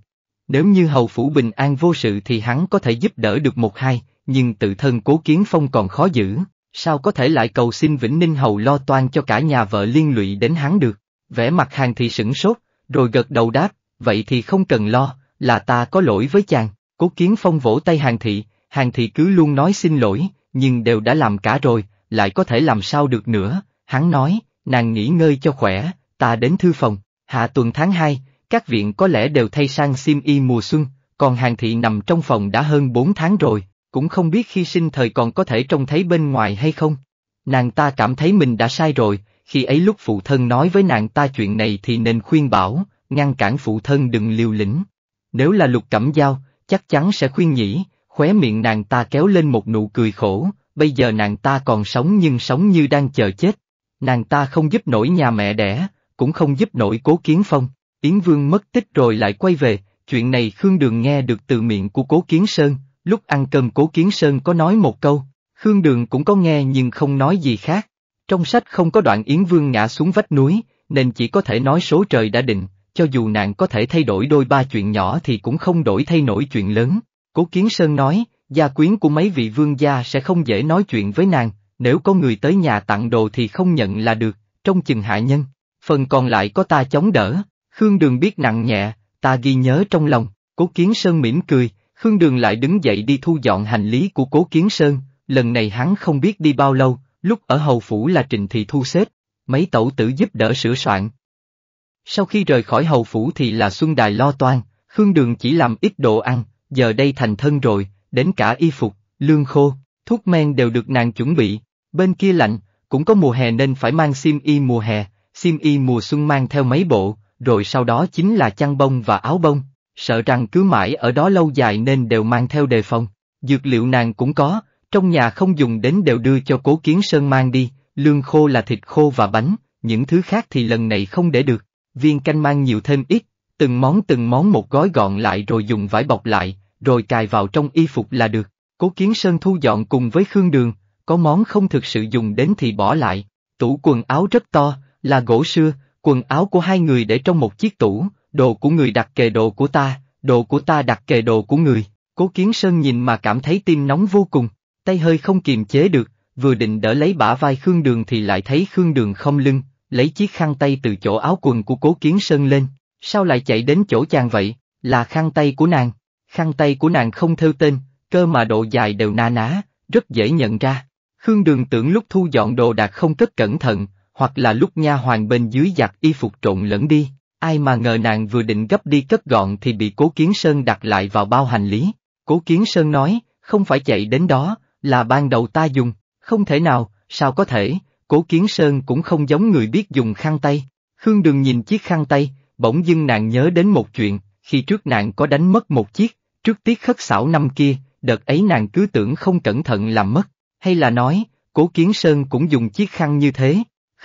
Nếu như hầu phủ bình an vô sự thì hắn có thể giúp đỡ được một hai, nhưng tự thân cố kiến phong còn khó giữ, sao có thể lại cầu xin Vĩnh Ninh Hầu lo toan cho cả nhà vợ liên lụy đến hắn được. Vẽ mặt hàng thì sửng sốt, rồi gật đầu đáp, vậy thì không cần lo, là ta có lỗi với chàng, cố kiến phong vỗ tay hàng thị, hàng thị cứ luôn nói xin lỗi, nhưng đều đã làm cả rồi, lại có thể làm sao được nữa, hắn nói, nàng nghỉ ngơi cho khỏe, ta đến thư phòng, hạ tuần tháng 2, các viện có lẽ đều thay sang sim y mùa xuân, còn hàng thị nằm trong phòng đã hơn 4 tháng rồi, cũng không biết khi sinh thời còn có thể trông thấy bên ngoài hay không. Nàng ta cảm thấy mình đã sai rồi, khi ấy lúc phụ thân nói với nàng ta chuyện này thì nên khuyên bảo, ngăn cản phụ thân đừng liều lĩnh. Nếu là lục cẩm dao, chắc chắn sẽ khuyên nhỉ, khóe miệng nàng ta kéo lên một nụ cười khổ, bây giờ nàng ta còn sống nhưng sống như đang chờ chết. Nàng ta không giúp nổi nhà mẹ đẻ, cũng không giúp nổi cố kiến phong. Yến Vương mất tích rồi lại quay về, chuyện này Khương Đường nghe được từ miệng của cố kiến Sơn, lúc ăn cơm cố kiến Sơn có nói một câu, Khương Đường cũng có nghe nhưng không nói gì khác. Trong sách không có đoạn Yến Vương ngã xuống vách núi, nên chỉ có thể nói số trời đã định, cho dù nàng có thể thay đổi đôi ba chuyện nhỏ thì cũng không đổi thay nổi chuyện lớn. Cố Kiến Sơn nói, gia quyến của mấy vị vương gia sẽ không dễ nói chuyện với nàng, nếu có người tới nhà tặng đồ thì không nhận là được, trong chừng hạ nhân phần còn lại có ta chống đỡ, Khương Đường biết nặng nhẹ, ta ghi nhớ trong lòng, Cố Kiến Sơn mỉm cười, Khương Đường lại đứng dậy đi thu dọn hành lý của Cố Kiến Sơn, lần này hắn không biết đi bao lâu, lúc ở hầu phủ là Trình Thị thu xếp, mấy tẩu tử giúp đỡ sửa soạn. Sau khi rời khỏi hầu phủ thì là Xuân Đài lo toan, Khương Đường chỉ làm ít đồ ăn, giờ đây thành thân rồi, đến cả y phục, lương khô, thuốc men đều được nàng chuẩn bị, bên kia lạnh, cũng có mùa hè nên phải mang sim y mùa hè, xiêm y mùa xuân mang theo mấy bộ, rồi sau đó chính là chăn bông và áo bông, sợ rằng cứ mãi ở đó lâu dài nên đều mang theo đề phòng. Dược liệu nàng cũng có, trong nhà không dùng đến đều đưa cho cố kiến sơn mang đi, lương khô là thịt khô và bánh, những thứ khác thì lần này không để được, viên canh mang nhiều thêm ít, từng món từng món một gói gọn lại rồi dùng vải bọc lại, rồi cài vào trong y phục là được. Cố Kiến Sơn thu dọn cùng với Khương Đường, có món không thực sự dùng đến thì bỏ lại. Tủ quần áo rất to, là gỗ xưa, quần áo của hai người để trong một chiếc tủ, đồ của người đặt kề đồ của ta, đồ của ta đặt kề đồ của người. Cố Kiến Sơn nhìn mà cảm thấy tim nóng vô cùng, tay hơi không kiềm chế được, vừa định đỡ lấy bả vai Khương Đường thì lại thấy Khương Đường không lưng, lấy chiếc khăn tay từ chỗ áo quần của Cố Kiến Sơn lên, sao lại chạy đến chỗ chàng vậy, là khăn tay của nàng, khăn tay của nàng không theo tên, cơ mà độ dài đều na ná, rất dễ nhận ra. Khương Đường tưởng lúc thu dọn đồ đạc không cất cẩn thận, hoặc là lúc nha hoàng bên dưới giặt y phục trộn lẫn đi, ai mà ngờ nàng vừa định gấp đi cất gọn thì bị Cố Kiến Sơn đặt lại vào bao hành lý. Cố Kiến Sơn nói, không phải chạy đến đó, là ban đầu ta dùng, không thể nào, sao có thể, Cố Kiến Sơn cũng không giống người biết dùng khăn tay. Khương Đường nhìn chiếc khăn tay, bỗng dưng nàng nhớ đến một chuyện, khi trước nàng có đánh mất một chiếc, trước tiết khất xảo năm kia, đợt ấy nàng cứ tưởng không cẩn thận làm mất, hay là nói, Cố Kiến Sơn cũng dùng chiếc khăn như thế.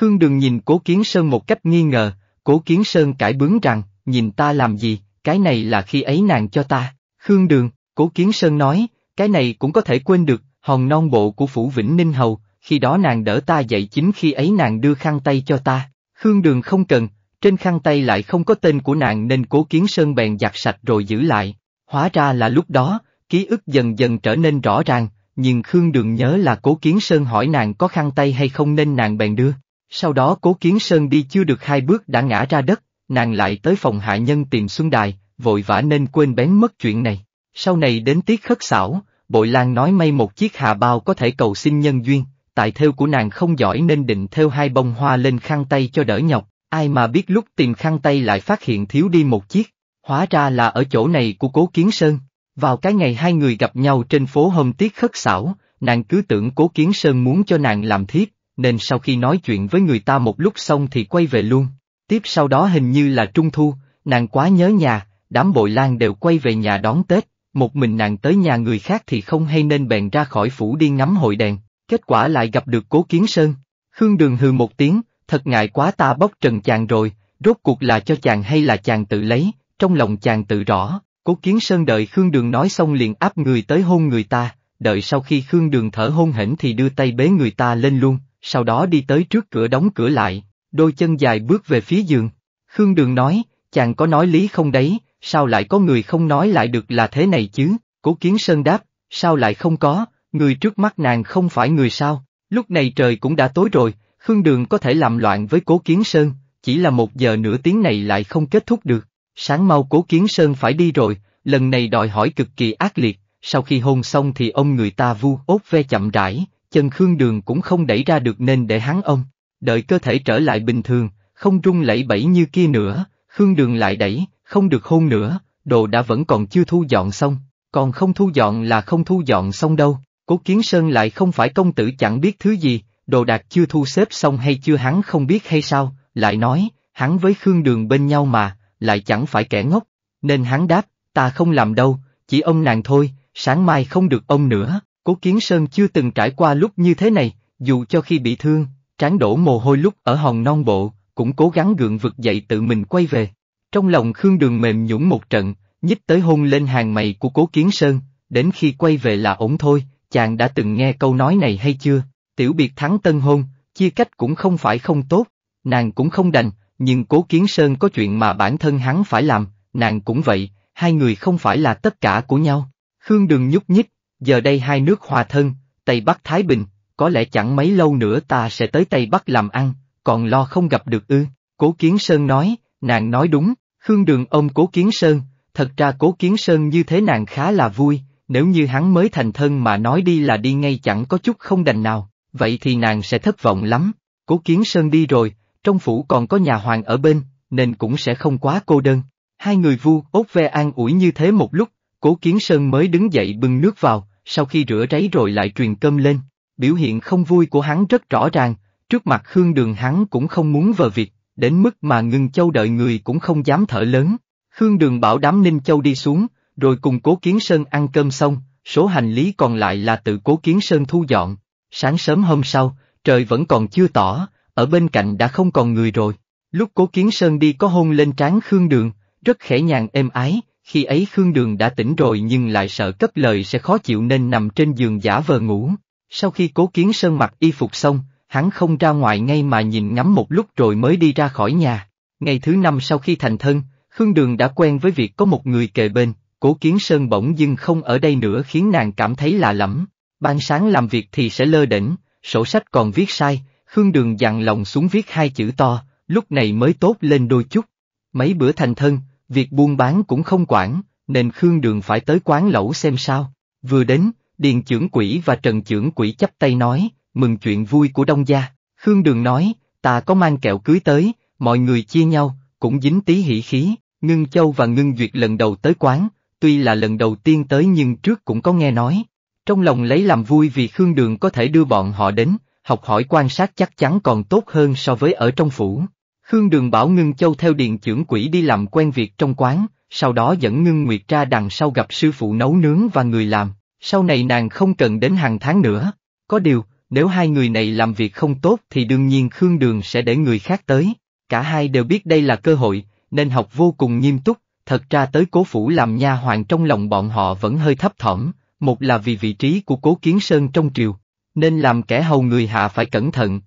Khương Đường nhìn Cố Kiến Sơn một cách nghi ngờ, Cố Kiến Sơn cãi bướng rằng, nhìn ta làm gì, cái này là khi ấy nàng cho ta. Khương Đường, Cố Kiến Sơn nói, cái này cũng có thể quên được, hòn non bộ của Phủ Vĩnh Ninh Hầu, khi đó nàng đỡ ta dậy chính khi ấy nàng đưa khăn tay cho ta. Khương Đường không cần, trên khăn tay lại không có tên của nàng nên Cố Kiến Sơn bèn giặt sạch rồi giữ lại. Hóa ra là lúc đó, ký ức dần dần trở nên rõ ràng, nhưng Khương Đường nhớ là Cố Kiến Sơn hỏi nàng có khăn tay hay không nên nàng bèn đưa. Sau đó cố kiến sơn đi chưa được hai bước đã ngã ra đất, nàng lại tới phòng hạ nhân tìm Xuân Đài, vội vã nên quên bén mất chuyện này. Sau này đến tiết khất xảo, bội lan nói may một chiếc hà bao có thể cầu xin nhân duyên, tại thêu của nàng không giỏi nên định thêu hai bông hoa lên khăn tay cho đỡ nhọc, ai mà biết lúc tìm khăn tay lại phát hiện thiếu đi một chiếc, hóa ra là ở chỗ này của cố kiến sơn. Vào cái ngày hai người gặp nhau trên phố hôm tiết khất xảo, nàng cứ tưởng cố kiến sơn muốn cho nàng làm thiếp, nên sau khi nói chuyện với người ta một lúc xong thì quay về luôn. Tiếp sau đó hình như là trung thu, nàng quá nhớ nhà, đám bội lan đều quay về nhà đón Tết, một mình nàng tới nhà người khác thì không hay nên bèn ra khỏi phủ đi ngắm hội đèn, kết quả lại gặp được cố kiến sơn. Khương Đường hừ một tiếng, thật ngại quá ta bóc trần chàng rồi, rốt cuộc là cho chàng hay là chàng tự lấy, trong lòng chàng tự rõ. Cố Kiến Sơn đợi Khương Đường nói xong liền áp người tới hôn người ta, đợi sau khi Khương Đường thở hôn hỉnh thì đưa tay bế người ta lên luôn, sau đó đi tới trước cửa đóng cửa lại, đôi chân dài bước về phía giường. Khương Đường nói, chàng có nói lý không đấy, sao lại có người không nói lại được là thế này chứ, cố kiến sơn đáp, sao lại không có, người trước mắt nàng không phải người sao, lúc này trời cũng đã tối rồi, Khương Đường có thể làm loạn với cố kiến sơn, chỉ là một giờ nửa tiếng này lại không kết thúc được, sáng mau cố kiến sơn phải đi rồi, lần này đòi hỏi cực kỳ ác liệt, sau khi hôn xong thì ông người ta vu ốt ve chậm rãi, chân Khương Đường cũng không đẩy ra được nên để hắn ôm, đợi cơ thể trở lại bình thường, không rung lẫy bẩy như kia nữa, Khương Đường lại đẩy, không được hôn nữa, đồ đã vẫn còn chưa thu dọn xong, còn không thu dọn là không thu dọn xong đâu, cố Kiến Sơn lại không phải công tử chẳng biết thứ gì, đồ đạc chưa thu xếp xong hay chưa hắn không biết hay sao, lại nói, hắn với Khương Đường bên nhau mà, lại chẳng phải kẻ ngốc, nên hắn đáp, ta không làm đâu, chỉ ông nàng thôi, sáng mai không được ông nữa. Cố Kiến Sơn chưa từng trải qua lúc như thế này, dù cho khi bị thương, tráng đổ mồ hôi lúc ở hòn non bộ, cũng cố gắng gượng vực dậy tự mình quay về. Trong lòng Khương Đường mềm nhũng một trận, nhích tới hôn lên hàng mày của Cố Kiến Sơn, đến khi quay về là ổn thôi, chàng đã từng nghe câu nói này hay chưa, tiểu biệt thắng tân hôn, chia cách cũng không phải không tốt, nàng cũng không đành, nhưng Cố Kiến Sơn có chuyện mà bản thân hắn phải làm, nàng cũng vậy, hai người không phải là tất cả của nhau. Khương Đường nhúc nhích, giờ đây hai nước hòa thân, Tây Bắc Thái Bình, có lẽ chẳng mấy lâu nữa ta sẽ tới Tây Bắc làm ăn, còn lo không gặp được ư, Cố Kiến Sơn nói, nàng nói đúng, Khương Đường ông Cố Kiến Sơn, thật ra Cố Kiến Sơn như thế nàng khá là vui, nếu như hắn mới thành thân mà nói đi là đi ngay chẳng có chút không đành nào, vậy thì nàng sẽ thất vọng lắm, Cố Kiến Sơn đi rồi, trong phủ còn có nhà hoàng ở bên, nên cũng sẽ không quá cô đơn. Hai người vu ốt ve an ủi như thế một lúc, Cố Kiến Sơn mới đứng dậy bưng nước vào, sau khi rửa ráy rồi lại truyền cơm lên. Biểu hiện không vui của hắn rất rõ ràng, trước mặt Khương Đường hắn cũng không muốn vờ việc, đến mức mà ngưng châu đợi người cũng không dám thở lớn. Khương Đường bảo đám Ninh Châu đi xuống, rồi cùng Cố Kiến Sơn ăn cơm xong, số hành lý còn lại là tự Cố Kiến Sơn thu dọn. Sáng sớm hôm sau, trời vẫn còn chưa tỏ, ở bên cạnh đã không còn người rồi. Lúc Cố Kiến Sơn đi có hôn lên trán Khương Đường, rất khẽ nhàng êm ái, khi ấy Khương Đường đã tỉnh rồi nhưng lại sợ cất lời sẽ khó chịu nên nằm trên giường giả vờ ngủ. Sau khi cố kiến sơn mặc y phục xong, hắn không ra ngoài ngay mà nhìn ngắm một lúc rồi mới đi ra khỏi nhà. Ngày thứ năm sau khi thành thân, Khương Đường đã quen với việc có một người kề bên, cố kiến sơn bỗng dưng không ở đây nữa khiến nàng cảm thấy lạ lẫm. Ban sáng làm việc thì sẽ lơ đỉnh, sổ sách còn viết sai, Khương Đường dặn lòng xuống viết hai chữ to, lúc này mới tốt lên đôi chút. Mấy bữa thành thân, Việc buôn bán cũng không quản, nên Khương Đường phải tới quán lẩu xem sao. Vừa đến, Điền trưởng Quỷ và Trần trưởng Quỷ chấp tay nói, mừng chuyện vui của Đông Gia. Khương Đường nói, ta có mang kẹo cưới tới, mọi người chia nhau, cũng dính tí hỉ khí. Ngưng Châu và Ngưng Duyệt lần đầu tới quán, tuy là lần đầu tiên tới nhưng trước cũng có nghe nói. Trong lòng lấy làm vui vì Khương Đường có thể đưa bọn họ đến, học hỏi quan sát chắc chắn còn tốt hơn so với ở trong phủ. Khương Đường bảo Ngưng Châu theo điện trưởng quỷ đi làm quen việc trong quán, sau đó dẫn Ngưng Nguyệt ra đằng sau gặp sư phụ nấu nướng và người làm, sau này nàng không cần đến hàng tháng nữa. Có điều, nếu hai người này làm việc không tốt thì đương nhiên Khương Đường sẽ để người khác tới. Cả hai đều biết đây là cơ hội, nên học vô cùng nghiêm túc, thật ra tới cố phủ làm nha hoàng trong lòng bọn họ vẫn hơi thấp thỏm, một là vì vị trí của cố kiến sơn trong triều, nên làm kẻ hầu người hạ phải cẩn thận.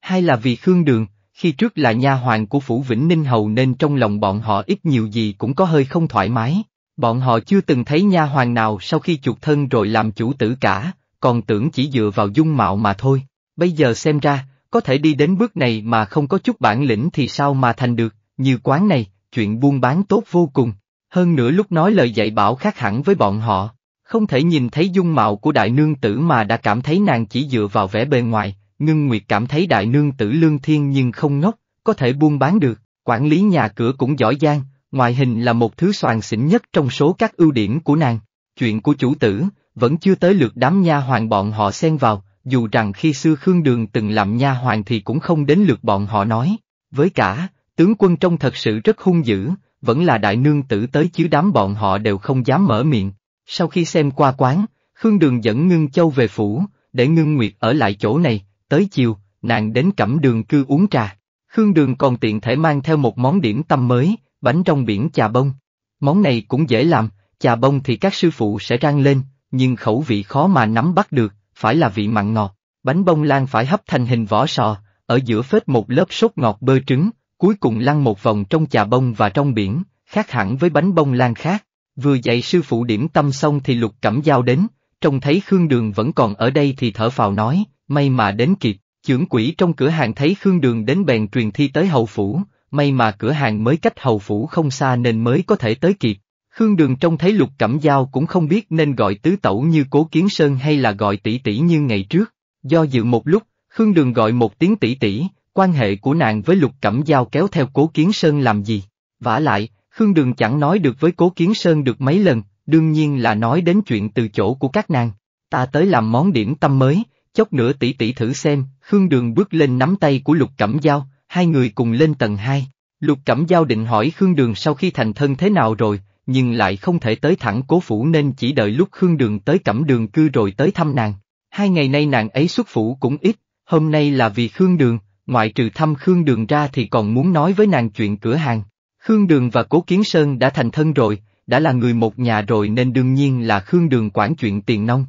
Hai là vì Khương Đường, khi trước là nha hoàng của phủ Vĩnh Ninh Hầu nên trong lòng bọn họ ít nhiều gì cũng có hơi không thoải mái. Bọn họ chưa từng thấy nha hoàng nào sau khi chuộc thân rồi làm chủ tử cả, còn tưởng chỉ dựa vào dung mạo mà thôi. Bây giờ xem ra, có thể đi đến bước này mà không có chút bản lĩnh thì sao mà thành được, như quán này, chuyện buôn bán tốt vô cùng. Hơn nữa lúc nói lời dạy bảo khác hẳn với bọn họ, không thể nhìn thấy dung mạo của đại nương tử mà đã cảm thấy nàng chỉ dựa vào vẻ bề ngoài, Ngưng Nguyệt cảm thấy đại nương tử lương thiên nhưng không ngốc, có thể buôn bán được, quản lý nhà cửa cũng giỏi giang, ngoại hình là một thứ soàn xỉn nhất trong số các ưu điểm của nàng. Chuyện của chủ tử, vẫn chưa tới lượt đám nha hoàng bọn họ xen vào, dù rằng khi xưa Khương Đường từng làm nha hoàng thì cũng không đến lượt bọn họ nói. Với cả, tướng quân trông thật sự rất hung dữ, vẫn là đại nương tử tới chứ đám bọn họ đều không dám mở miệng. Sau khi xem qua quán, Khương Đường dẫn Ngưng Châu về phủ, để Ngưng Nguyệt ở lại chỗ này, tới chiều, nàng đến cẩm đường cư uống trà. Khương Đường còn tiện thể mang theo một món điểm tâm mới, bánh trong biển trà bông. Món này cũng dễ làm, trà bông thì các sư phụ sẽ rang lên, nhưng khẩu vị khó mà nắm bắt được, phải là vị mặn ngọt. Bánh bông lan phải hấp thành hình vỏ sò, ở giữa phết một lớp sốt ngọt bơ trứng, cuối cùng lăn một vòng trong trà bông và trong biển, khác hẳn với bánh bông lan khác. Vừa dạy sư phụ điểm tâm xong thì lục cẩm giao đến, trông thấy Khương Đường vẫn còn ở đây thì thở phào nói, may mà đến kịp, trưởng quỷ trong cửa hàng thấy Khương Đường đến bèn truyền thi tới hầu phủ, may mà cửa hàng mới cách hầu phủ không xa nên mới có thể tới kịp. Khương Đường trông thấy lục cẩm dao cũng không biết nên gọi tứ tẩu như cố kiến sơn hay là gọi tỷ tỷ như ngày trước. Do dự một lúc, Khương Đường gọi một tiếng tỷ tỷ, quan hệ của nàng với lục cẩm dao kéo theo cố kiến sơn làm gì. vả lại, Khương Đường chẳng nói được với cố kiến sơn được mấy lần, đương nhiên là nói đến chuyện từ chỗ của các nàng. Ta tới làm món điểm tâm mới, chốc nữa tỷ tỷ thử xem, Khương Đường bước lên nắm tay của Lục Cẩm Giao, hai người cùng lên tầng 2. Lục Cẩm Giao định hỏi Khương Đường sau khi thành thân thế nào rồi, nhưng lại không thể tới thẳng cố phủ nên chỉ đợi lúc Khương Đường tới Cẩm Đường cư rồi tới thăm nàng. Hai ngày nay nàng ấy xuất phủ cũng ít, hôm nay là vì Khương Đường, ngoại trừ thăm Khương Đường ra thì còn muốn nói với nàng chuyện cửa hàng. Khương Đường và Cố Kiến Sơn đã thành thân rồi, đã là người một nhà rồi nên đương nhiên là Khương Đường quản chuyện tiền nông.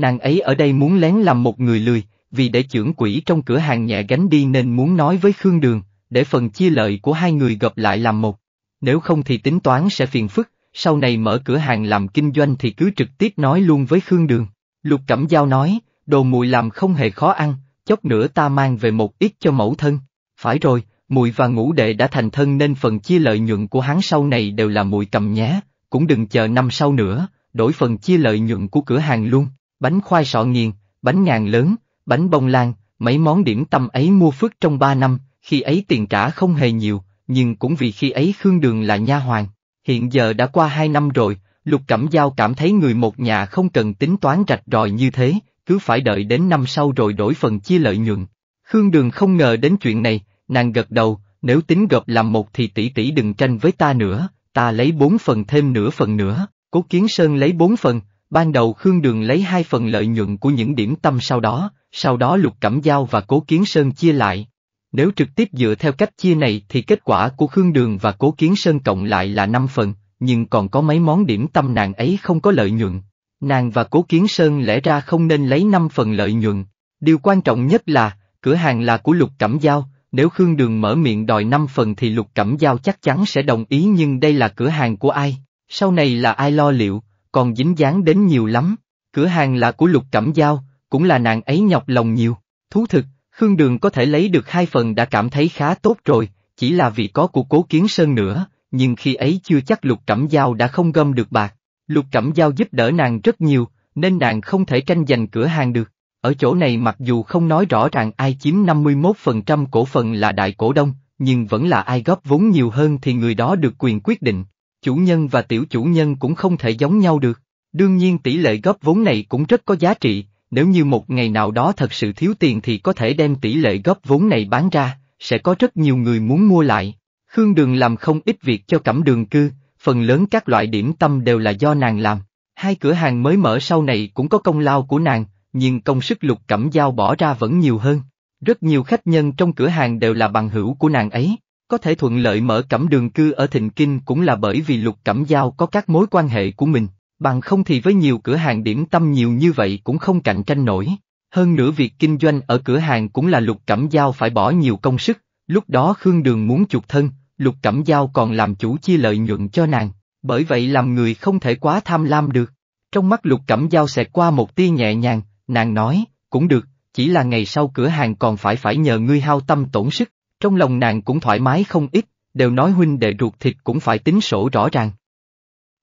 Nàng ấy ở đây muốn lén làm một người lười, vì để trưởng quỷ trong cửa hàng nhẹ gánh đi nên muốn nói với Khương Đường, để phần chia lợi của hai người gặp lại làm một. Nếu không thì tính toán sẽ phiền phức, sau này mở cửa hàng làm kinh doanh thì cứ trực tiếp nói luôn với Khương Đường. Lục Cẩm Giao nói, đồ mùi làm không hề khó ăn, chốc nữa ta mang về một ít cho mẫu thân. Phải rồi, mùi và ngũ đệ đã thành thân nên phần chia lợi nhuận của hắn sau này đều là mùi cầm nhé, cũng đừng chờ năm sau nữa, đổi phần chia lợi nhuận của cửa hàng luôn bánh khoai sọ nghiền, bánh ngàn lớn, bánh bông lan, mấy món điểm tâm ấy mua phước trong ba năm, khi ấy tiền trả không hề nhiều, nhưng cũng vì khi ấy Khương Đường là nha hoàng. Hiện giờ đã qua hai năm rồi, Lục Cẩm Giao cảm thấy người một nhà không cần tính toán rạch ròi như thế, cứ phải đợi đến năm sau rồi đổi phần chia lợi nhuận. Khương Đường không ngờ đến chuyện này, nàng gật đầu, nếu tính gộp làm một thì tỷ tỷ đừng tranh với ta nữa, ta lấy bốn phần thêm nửa phần nữa, Cố Kiến Sơn lấy bốn phần, Ban đầu Khương Đường lấy hai phần lợi nhuận của những điểm tâm sau đó, sau đó Lục Cẩm Giao và Cố Kiến Sơn chia lại. Nếu trực tiếp dựa theo cách chia này thì kết quả của Khương Đường và Cố Kiến Sơn cộng lại là 5 phần, nhưng còn có mấy món điểm tâm nàng ấy không có lợi nhuận. Nàng và Cố Kiến Sơn lẽ ra không nên lấy 5 phần lợi nhuận. Điều quan trọng nhất là, cửa hàng là của Lục Cẩm Giao, nếu Khương Đường mở miệng đòi 5 phần thì Lục Cẩm Giao chắc chắn sẽ đồng ý nhưng đây là cửa hàng của ai, sau này là ai lo liệu, còn dính dáng đến nhiều lắm. Cửa hàng là của Lục Cẩm Giao, cũng là nàng ấy nhọc lòng nhiều. Thú thực, Khương Đường có thể lấy được hai phần đã cảm thấy khá tốt rồi, chỉ là vì có của Cố Kiến Sơn nữa, nhưng khi ấy chưa chắc Lục Cẩm Giao đã không gom được bạc. Lục Cẩm Giao giúp đỡ nàng rất nhiều, nên nàng không thể tranh giành cửa hàng được. Ở chỗ này mặc dù không nói rõ ràng ai chiếm 51% cổ phần là đại cổ đông, nhưng vẫn là ai góp vốn nhiều hơn thì người đó được quyền quyết định chủ nhân và tiểu chủ nhân cũng không thể giống nhau được. Đương nhiên tỷ lệ góp vốn này cũng rất có giá trị, nếu như một ngày nào đó thật sự thiếu tiền thì có thể đem tỷ lệ góp vốn này bán ra, sẽ có rất nhiều người muốn mua lại. Khương Đường làm không ít việc cho cẩm đường cư, phần lớn các loại điểm tâm đều là do nàng làm. Hai cửa hàng mới mở sau này cũng có công lao của nàng, nhưng công sức lục cẩm giao bỏ ra vẫn nhiều hơn. Rất nhiều khách nhân trong cửa hàng đều là bằng hữu của nàng ấy. Có thể thuận lợi mở cẩm đường cư ở Thịnh Kinh cũng là bởi vì lục cẩm giao có các mối quan hệ của mình, bằng không thì với nhiều cửa hàng điểm tâm nhiều như vậy cũng không cạnh tranh nổi. Hơn nữa việc kinh doanh ở cửa hàng cũng là lục cẩm giao phải bỏ nhiều công sức, lúc đó Khương Đường muốn chuộc thân, lục cẩm giao còn làm chủ chia lợi nhuận cho nàng, bởi vậy làm người không thể quá tham lam được. Trong mắt lục cẩm giao xẹt qua một tia nhẹ nhàng, nàng nói, cũng được, chỉ là ngày sau cửa hàng còn phải phải nhờ ngươi hao tâm tổn sức, trong lòng nàng cũng thoải mái không ít, đều nói huynh đệ ruột thịt cũng phải tính sổ rõ ràng.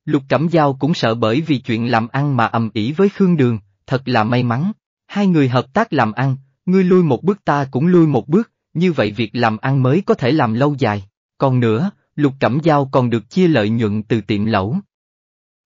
Lục Cẩm Giao cũng sợ bởi vì chuyện làm ăn mà ầm ỉ với Khương Đường, thật là may mắn. Hai người hợp tác làm ăn, ngươi lui một bước ta cũng lui một bước, như vậy việc làm ăn mới có thể làm lâu dài. Còn nữa, Lục Cẩm Giao còn được chia lợi nhuận từ tiệm lẩu.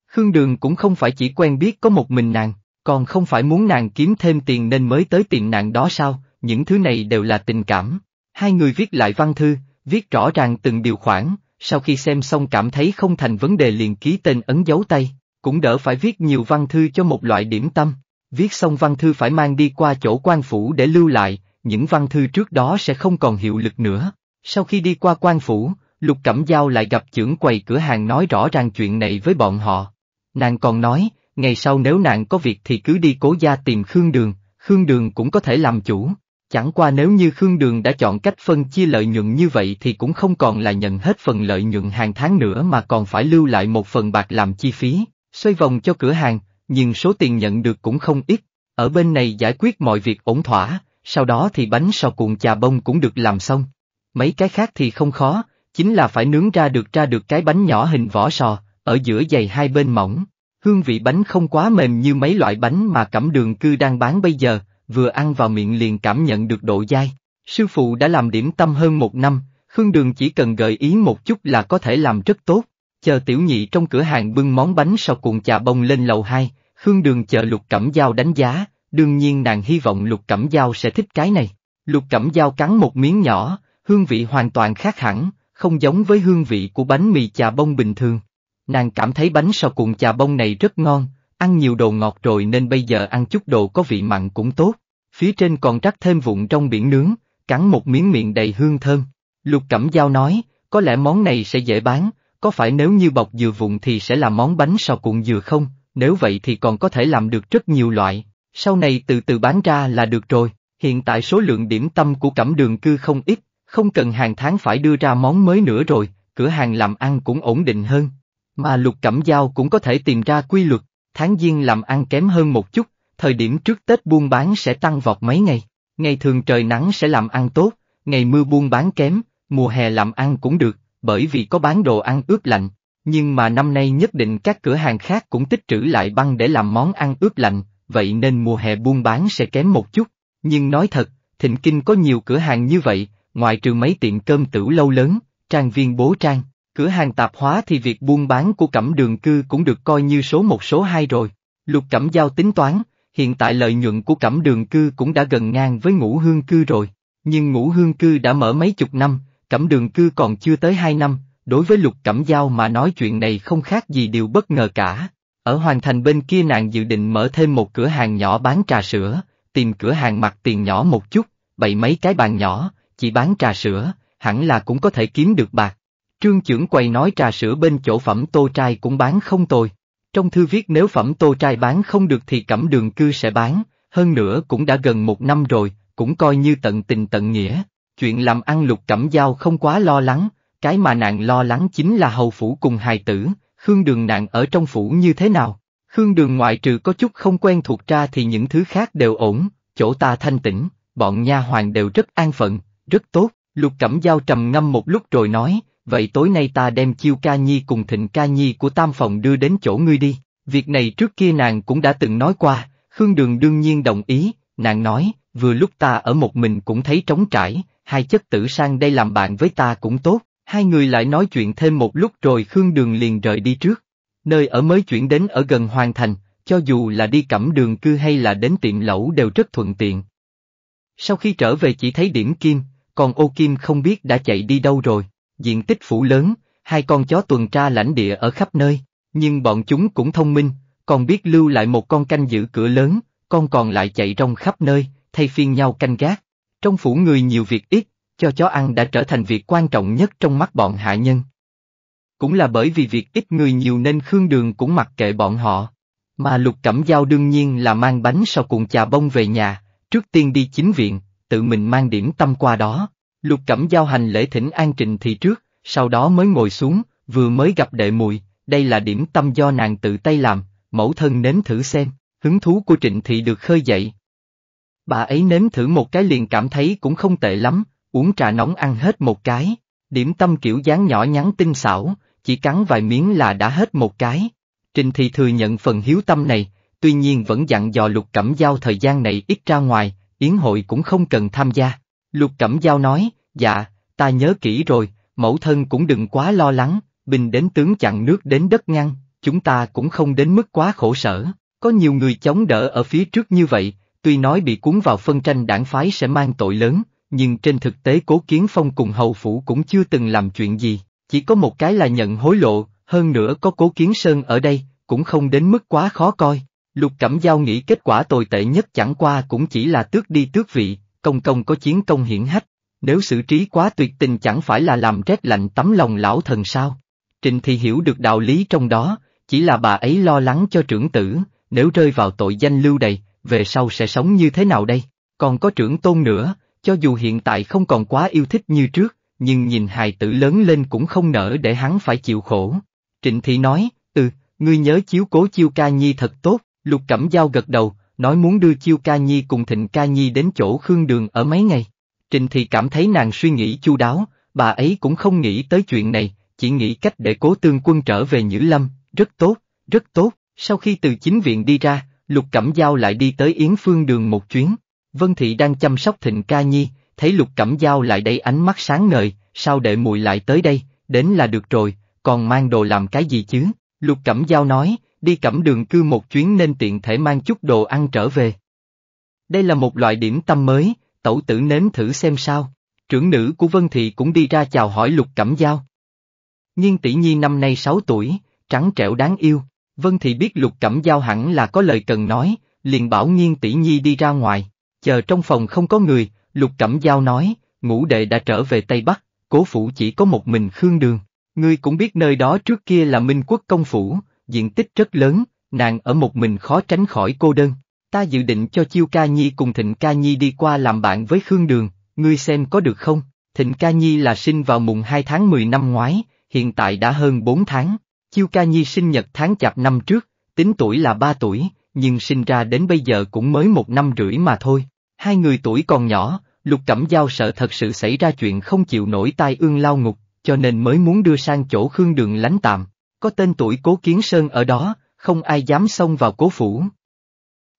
Khương Đường cũng không phải chỉ quen biết có một mình nàng, còn không phải muốn nàng kiếm thêm tiền nên mới tới tiệm nàng đó sao, những thứ này đều là tình cảm. Hai người viết lại văn thư, viết rõ ràng từng điều khoản, sau khi xem xong cảm thấy không thành vấn đề liền ký tên ấn dấu tay, cũng đỡ phải viết nhiều văn thư cho một loại điểm tâm. Viết xong văn thư phải mang đi qua chỗ quan phủ để lưu lại, những văn thư trước đó sẽ không còn hiệu lực nữa. Sau khi đi qua quan phủ, Lục Cẩm Giao lại gặp trưởng quầy cửa hàng nói rõ ràng chuyện này với bọn họ. Nàng còn nói, ngày sau nếu nàng có việc thì cứ đi cố gia tìm Khương Đường, Khương Đường cũng có thể làm chủ, Chẳng qua nếu như Khương Đường đã chọn cách phân chia lợi nhuận như vậy thì cũng không còn là nhận hết phần lợi nhuận hàng tháng nữa mà còn phải lưu lại một phần bạc làm chi phí, xoay vòng cho cửa hàng, nhưng số tiền nhận được cũng không ít, ở bên này giải quyết mọi việc ổn thỏa, sau đó thì bánh sò cuộn trà bông cũng được làm xong. Mấy cái khác thì không khó, chính là phải nướng ra được ra được cái bánh nhỏ hình vỏ sò, ở giữa dày hai bên mỏng. Hương vị bánh không quá mềm như mấy loại bánh mà cẩm đường cư đang bán bây giờ, vừa ăn vào miệng liền cảm nhận được độ dai. Sư phụ đã làm điểm tâm hơn một năm, Khương Đường chỉ cần gợi ý một chút là có thể làm rất tốt. Chờ tiểu nhị trong cửa hàng bưng món bánh sau cuộn trà bông lên lầu 2, Khương Đường chờ Lục Cẩm Giao đánh giá, đương nhiên nàng hy vọng Lục Cẩm Giao sẽ thích cái này. Lục Cẩm Giao cắn một miếng nhỏ, hương vị hoàn toàn khác hẳn, không giống với hương vị của bánh mì trà bông bình thường. Nàng cảm thấy bánh sau cuộn trà bông này rất ngon, Ăn nhiều đồ ngọt rồi nên bây giờ ăn chút đồ có vị mặn cũng tốt. Phía trên còn rắc thêm vụn trong biển nướng, cắn một miếng miệng đầy hương thơm. Lục Cẩm Giao nói, có lẽ món này sẽ dễ bán, có phải nếu như bọc dừa vụn thì sẽ là món bánh sao cuộn dừa không, nếu vậy thì còn có thể làm được rất nhiều loại, sau này từ từ bán ra là được rồi, hiện tại số lượng điểm tâm của cẩm đường cư không ít, không cần hàng tháng phải đưa ra món mới nữa rồi, cửa hàng làm ăn cũng ổn định hơn, mà lục cẩm giao cũng có thể tìm ra quy luật, tháng giêng làm ăn kém hơn một chút, thời điểm trước Tết buôn bán sẽ tăng vọt mấy ngày. Ngày thường trời nắng sẽ làm ăn tốt, ngày mưa buôn bán kém, mùa hè làm ăn cũng được, bởi vì có bán đồ ăn ướp lạnh. Nhưng mà năm nay nhất định các cửa hàng khác cũng tích trữ lại băng để làm món ăn ướp lạnh, vậy nên mùa hè buôn bán sẽ kém một chút. Nhưng nói thật, Thịnh Kinh có nhiều cửa hàng như vậy, ngoài trừ mấy tiệm cơm tửu lâu lớn, trang viên bố trang, cửa hàng tạp hóa thì việc buôn bán của cẩm đường cư cũng được coi như số một số hai rồi. Lục cẩm giao tính toán, hiện tại lợi nhuận của cẩm đường cư cũng đã gần ngang với ngũ hương cư rồi, nhưng ngũ hương cư đã mở mấy chục năm, cẩm đường cư còn chưa tới hai năm, đối với lục cẩm giao mà nói chuyện này không khác gì điều bất ngờ cả. Ở Hoàng Thành bên kia nàng dự định mở thêm một cửa hàng nhỏ bán trà sữa, tìm cửa hàng mặt tiền nhỏ một chút, bày mấy cái bàn nhỏ, chỉ bán trà sữa, hẳn là cũng có thể kiếm được bạc. Trương trưởng quầy nói trà sữa bên chỗ phẩm tô trai cũng bán không tồi. Trong thư viết nếu phẩm tô trai bán không được thì cẩm đường cư sẽ bán, hơn nữa cũng đã gần một năm rồi, cũng coi như tận tình tận nghĩa. Chuyện làm ăn lục cẩm giao không quá lo lắng, cái mà nàng lo lắng chính là hầu phủ cùng hài tử, khương đường nạn ở trong phủ như thế nào. Khương đường ngoại trừ có chút không quen thuộc ra thì những thứ khác đều ổn, chỗ ta thanh tĩnh, bọn nha hoàng đều rất an phận, rất tốt. Lục Cẩm Giao trầm ngâm một lúc rồi nói, vậy tối nay ta đem chiêu ca nhi cùng thịnh ca nhi của tam phòng đưa đến chỗ ngươi đi. Việc này trước kia nàng cũng đã từng nói qua, Khương Đường đương nhiên đồng ý, nàng nói, vừa lúc ta ở một mình cũng thấy trống trải, hai chất tử sang đây làm bạn với ta cũng tốt, hai người lại nói chuyện thêm một lúc rồi Khương Đường liền rời đi trước. Nơi ở mới chuyển đến ở gần hoàn thành, cho dù là đi cẩm đường cư hay là đến tiệm lẩu đều rất thuận tiện. Sau khi trở về chỉ thấy điểm kim, còn ô kim không biết đã chạy đi đâu rồi diện tích phủ lớn, hai con chó tuần tra lãnh địa ở khắp nơi, nhưng bọn chúng cũng thông minh, còn biết lưu lại một con canh giữ cửa lớn, con còn lại chạy rong khắp nơi, thay phiên nhau canh gác. Trong phủ người nhiều việc ít, cho chó ăn đã trở thành việc quan trọng nhất trong mắt bọn hạ nhân. Cũng là bởi vì việc ít người nhiều nên Khương Đường cũng mặc kệ bọn họ. Mà Lục Cẩm Giao đương nhiên là mang bánh sau cùng trà bông về nhà, trước tiên đi chính viện, tự mình mang điểm tâm qua đó. Lục Cẩm Giao hành lễ thỉnh An Trình thị trước, sau đó mới ngồi xuống, vừa mới gặp đệ mùi, đây là điểm tâm do nàng tự tay làm, mẫu thân nếm thử xem, hứng thú của Trịnh Thị được khơi dậy. Bà ấy nếm thử một cái liền cảm thấy cũng không tệ lắm, uống trà nóng ăn hết một cái, điểm tâm kiểu dáng nhỏ nhắn tinh xảo, chỉ cắn vài miếng là đã hết một cái. Trịnh Thị thừa nhận phần hiếu tâm này, tuy nhiên vẫn dặn dò Lục Cẩm Giao thời gian này ít ra ngoài, yến hội cũng không cần tham gia. Lục Cẩm Giao nói, dạ, ta nhớ kỹ rồi, mẫu thân cũng đừng quá lo lắng, bình đến tướng chặn nước đến đất ngăn, chúng ta cũng không đến mức quá khổ sở, có nhiều người chống đỡ ở phía trước như vậy, tuy nói bị cuốn vào phân tranh đảng phái sẽ mang tội lớn, nhưng trên thực tế cố kiến phong cùng hầu phủ cũng chưa từng làm chuyện gì, chỉ có một cái là nhận hối lộ, hơn nữa có cố kiến sơn ở đây, cũng không đến mức quá khó coi. Lục Cẩm Giao nghĩ kết quả tồi tệ nhất chẳng qua cũng chỉ là tước đi tước vị, công công có chiến công hiển hách, nếu xử trí quá tuyệt tình chẳng phải là làm rét lạnh tấm lòng lão thần sao. Trình thì hiểu được đạo lý trong đó, chỉ là bà ấy lo lắng cho trưởng tử, nếu rơi vào tội danh lưu đầy, về sau sẽ sống như thế nào đây? Còn có trưởng tôn nữa, cho dù hiện tại không còn quá yêu thích như trước, nhưng nhìn hài tử lớn lên cũng không nỡ để hắn phải chịu khổ. Trịnh thị nói, ừ, ngươi nhớ chiếu cố chiêu ca nhi thật tốt, lục cẩm dao gật đầu, nói muốn đưa Chiêu Ca Nhi cùng Thịnh Ca Nhi đến chỗ Khương Đường ở mấy ngày. Trình thì cảm thấy nàng suy nghĩ chu đáo, bà ấy cũng không nghĩ tới chuyện này, chỉ nghĩ cách để cố tương quân trở về Nhữ Lâm, rất tốt, rất tốt. Sau khi từ chính viện đi ra, Lục Cẩm Giao lại đi tới Yến Phương Đường một chuyến. Vân Thị đang chăm sóc Thịnh Ca Nhi, thấy Lục Cẩm Giao lại đây ánh mắt sáng ngời, sao đệ muội lại tới đây, đến là được rồi, còn mang đồ làm cái gì chứ? Lục Cẩm Giao nói, đi cẩm đường cư một chuyến nên tiện thể mang chút đồ ăn trở về. Đây là một loại điểm tâm mới, tẩu tử nếm thử xem sao, trưởng nữ của Vân Thị cũng đi ra chào hỏi lục cẩm giao. Nhưng tỷ nhi năm nay 6 tuổi, trắng trẻo đáng yêu, Vân Thị biết lục cẩm giao hẳn là có lời cần nói, liền bảo nhiên tỷ nhi đi ra ngoài, chờ trong phòng không có người, lục cẩm giao nói, ngũ đệ đã trở về Tây Bắc, cố phủ chỉ có một mình Khương Đường. Ngươi cũng biết nơi đó trước kia là Minh Quốc Công Phủ, diện tích rất lớn, nàng ở một mình khó tránh khỏi cô đơn. Ta dự định cho Chiêu Ca Nhi cùng Thịnh Ca Nhi đi qua làm bạn với Khương Đường, ngươi xem có được không? Thịnh Ca Nhi là sinh vào mùng 2 tháng 10 năm ngoái, hiện tại đã hơn 4 tháng. Chiêu Ca Nhi sinh nhật tháng chạp năm trước, tính tuổi là 3 tuổi, nhưng sinh ra đến bây giờ cũng mới một năm rưỡi mà thôi. Hai người tuổi còn nhỏ, Lục Cẩm Giao sợ thật sự xảy ra chuyện không chịu nổi tai ương lao ngục, cho nên mới muốn đưa sang chỗ Khương Đường lánh tạm có tên tuổi cố kiến sơn ở đó, không ai dám xông vào cố phủ.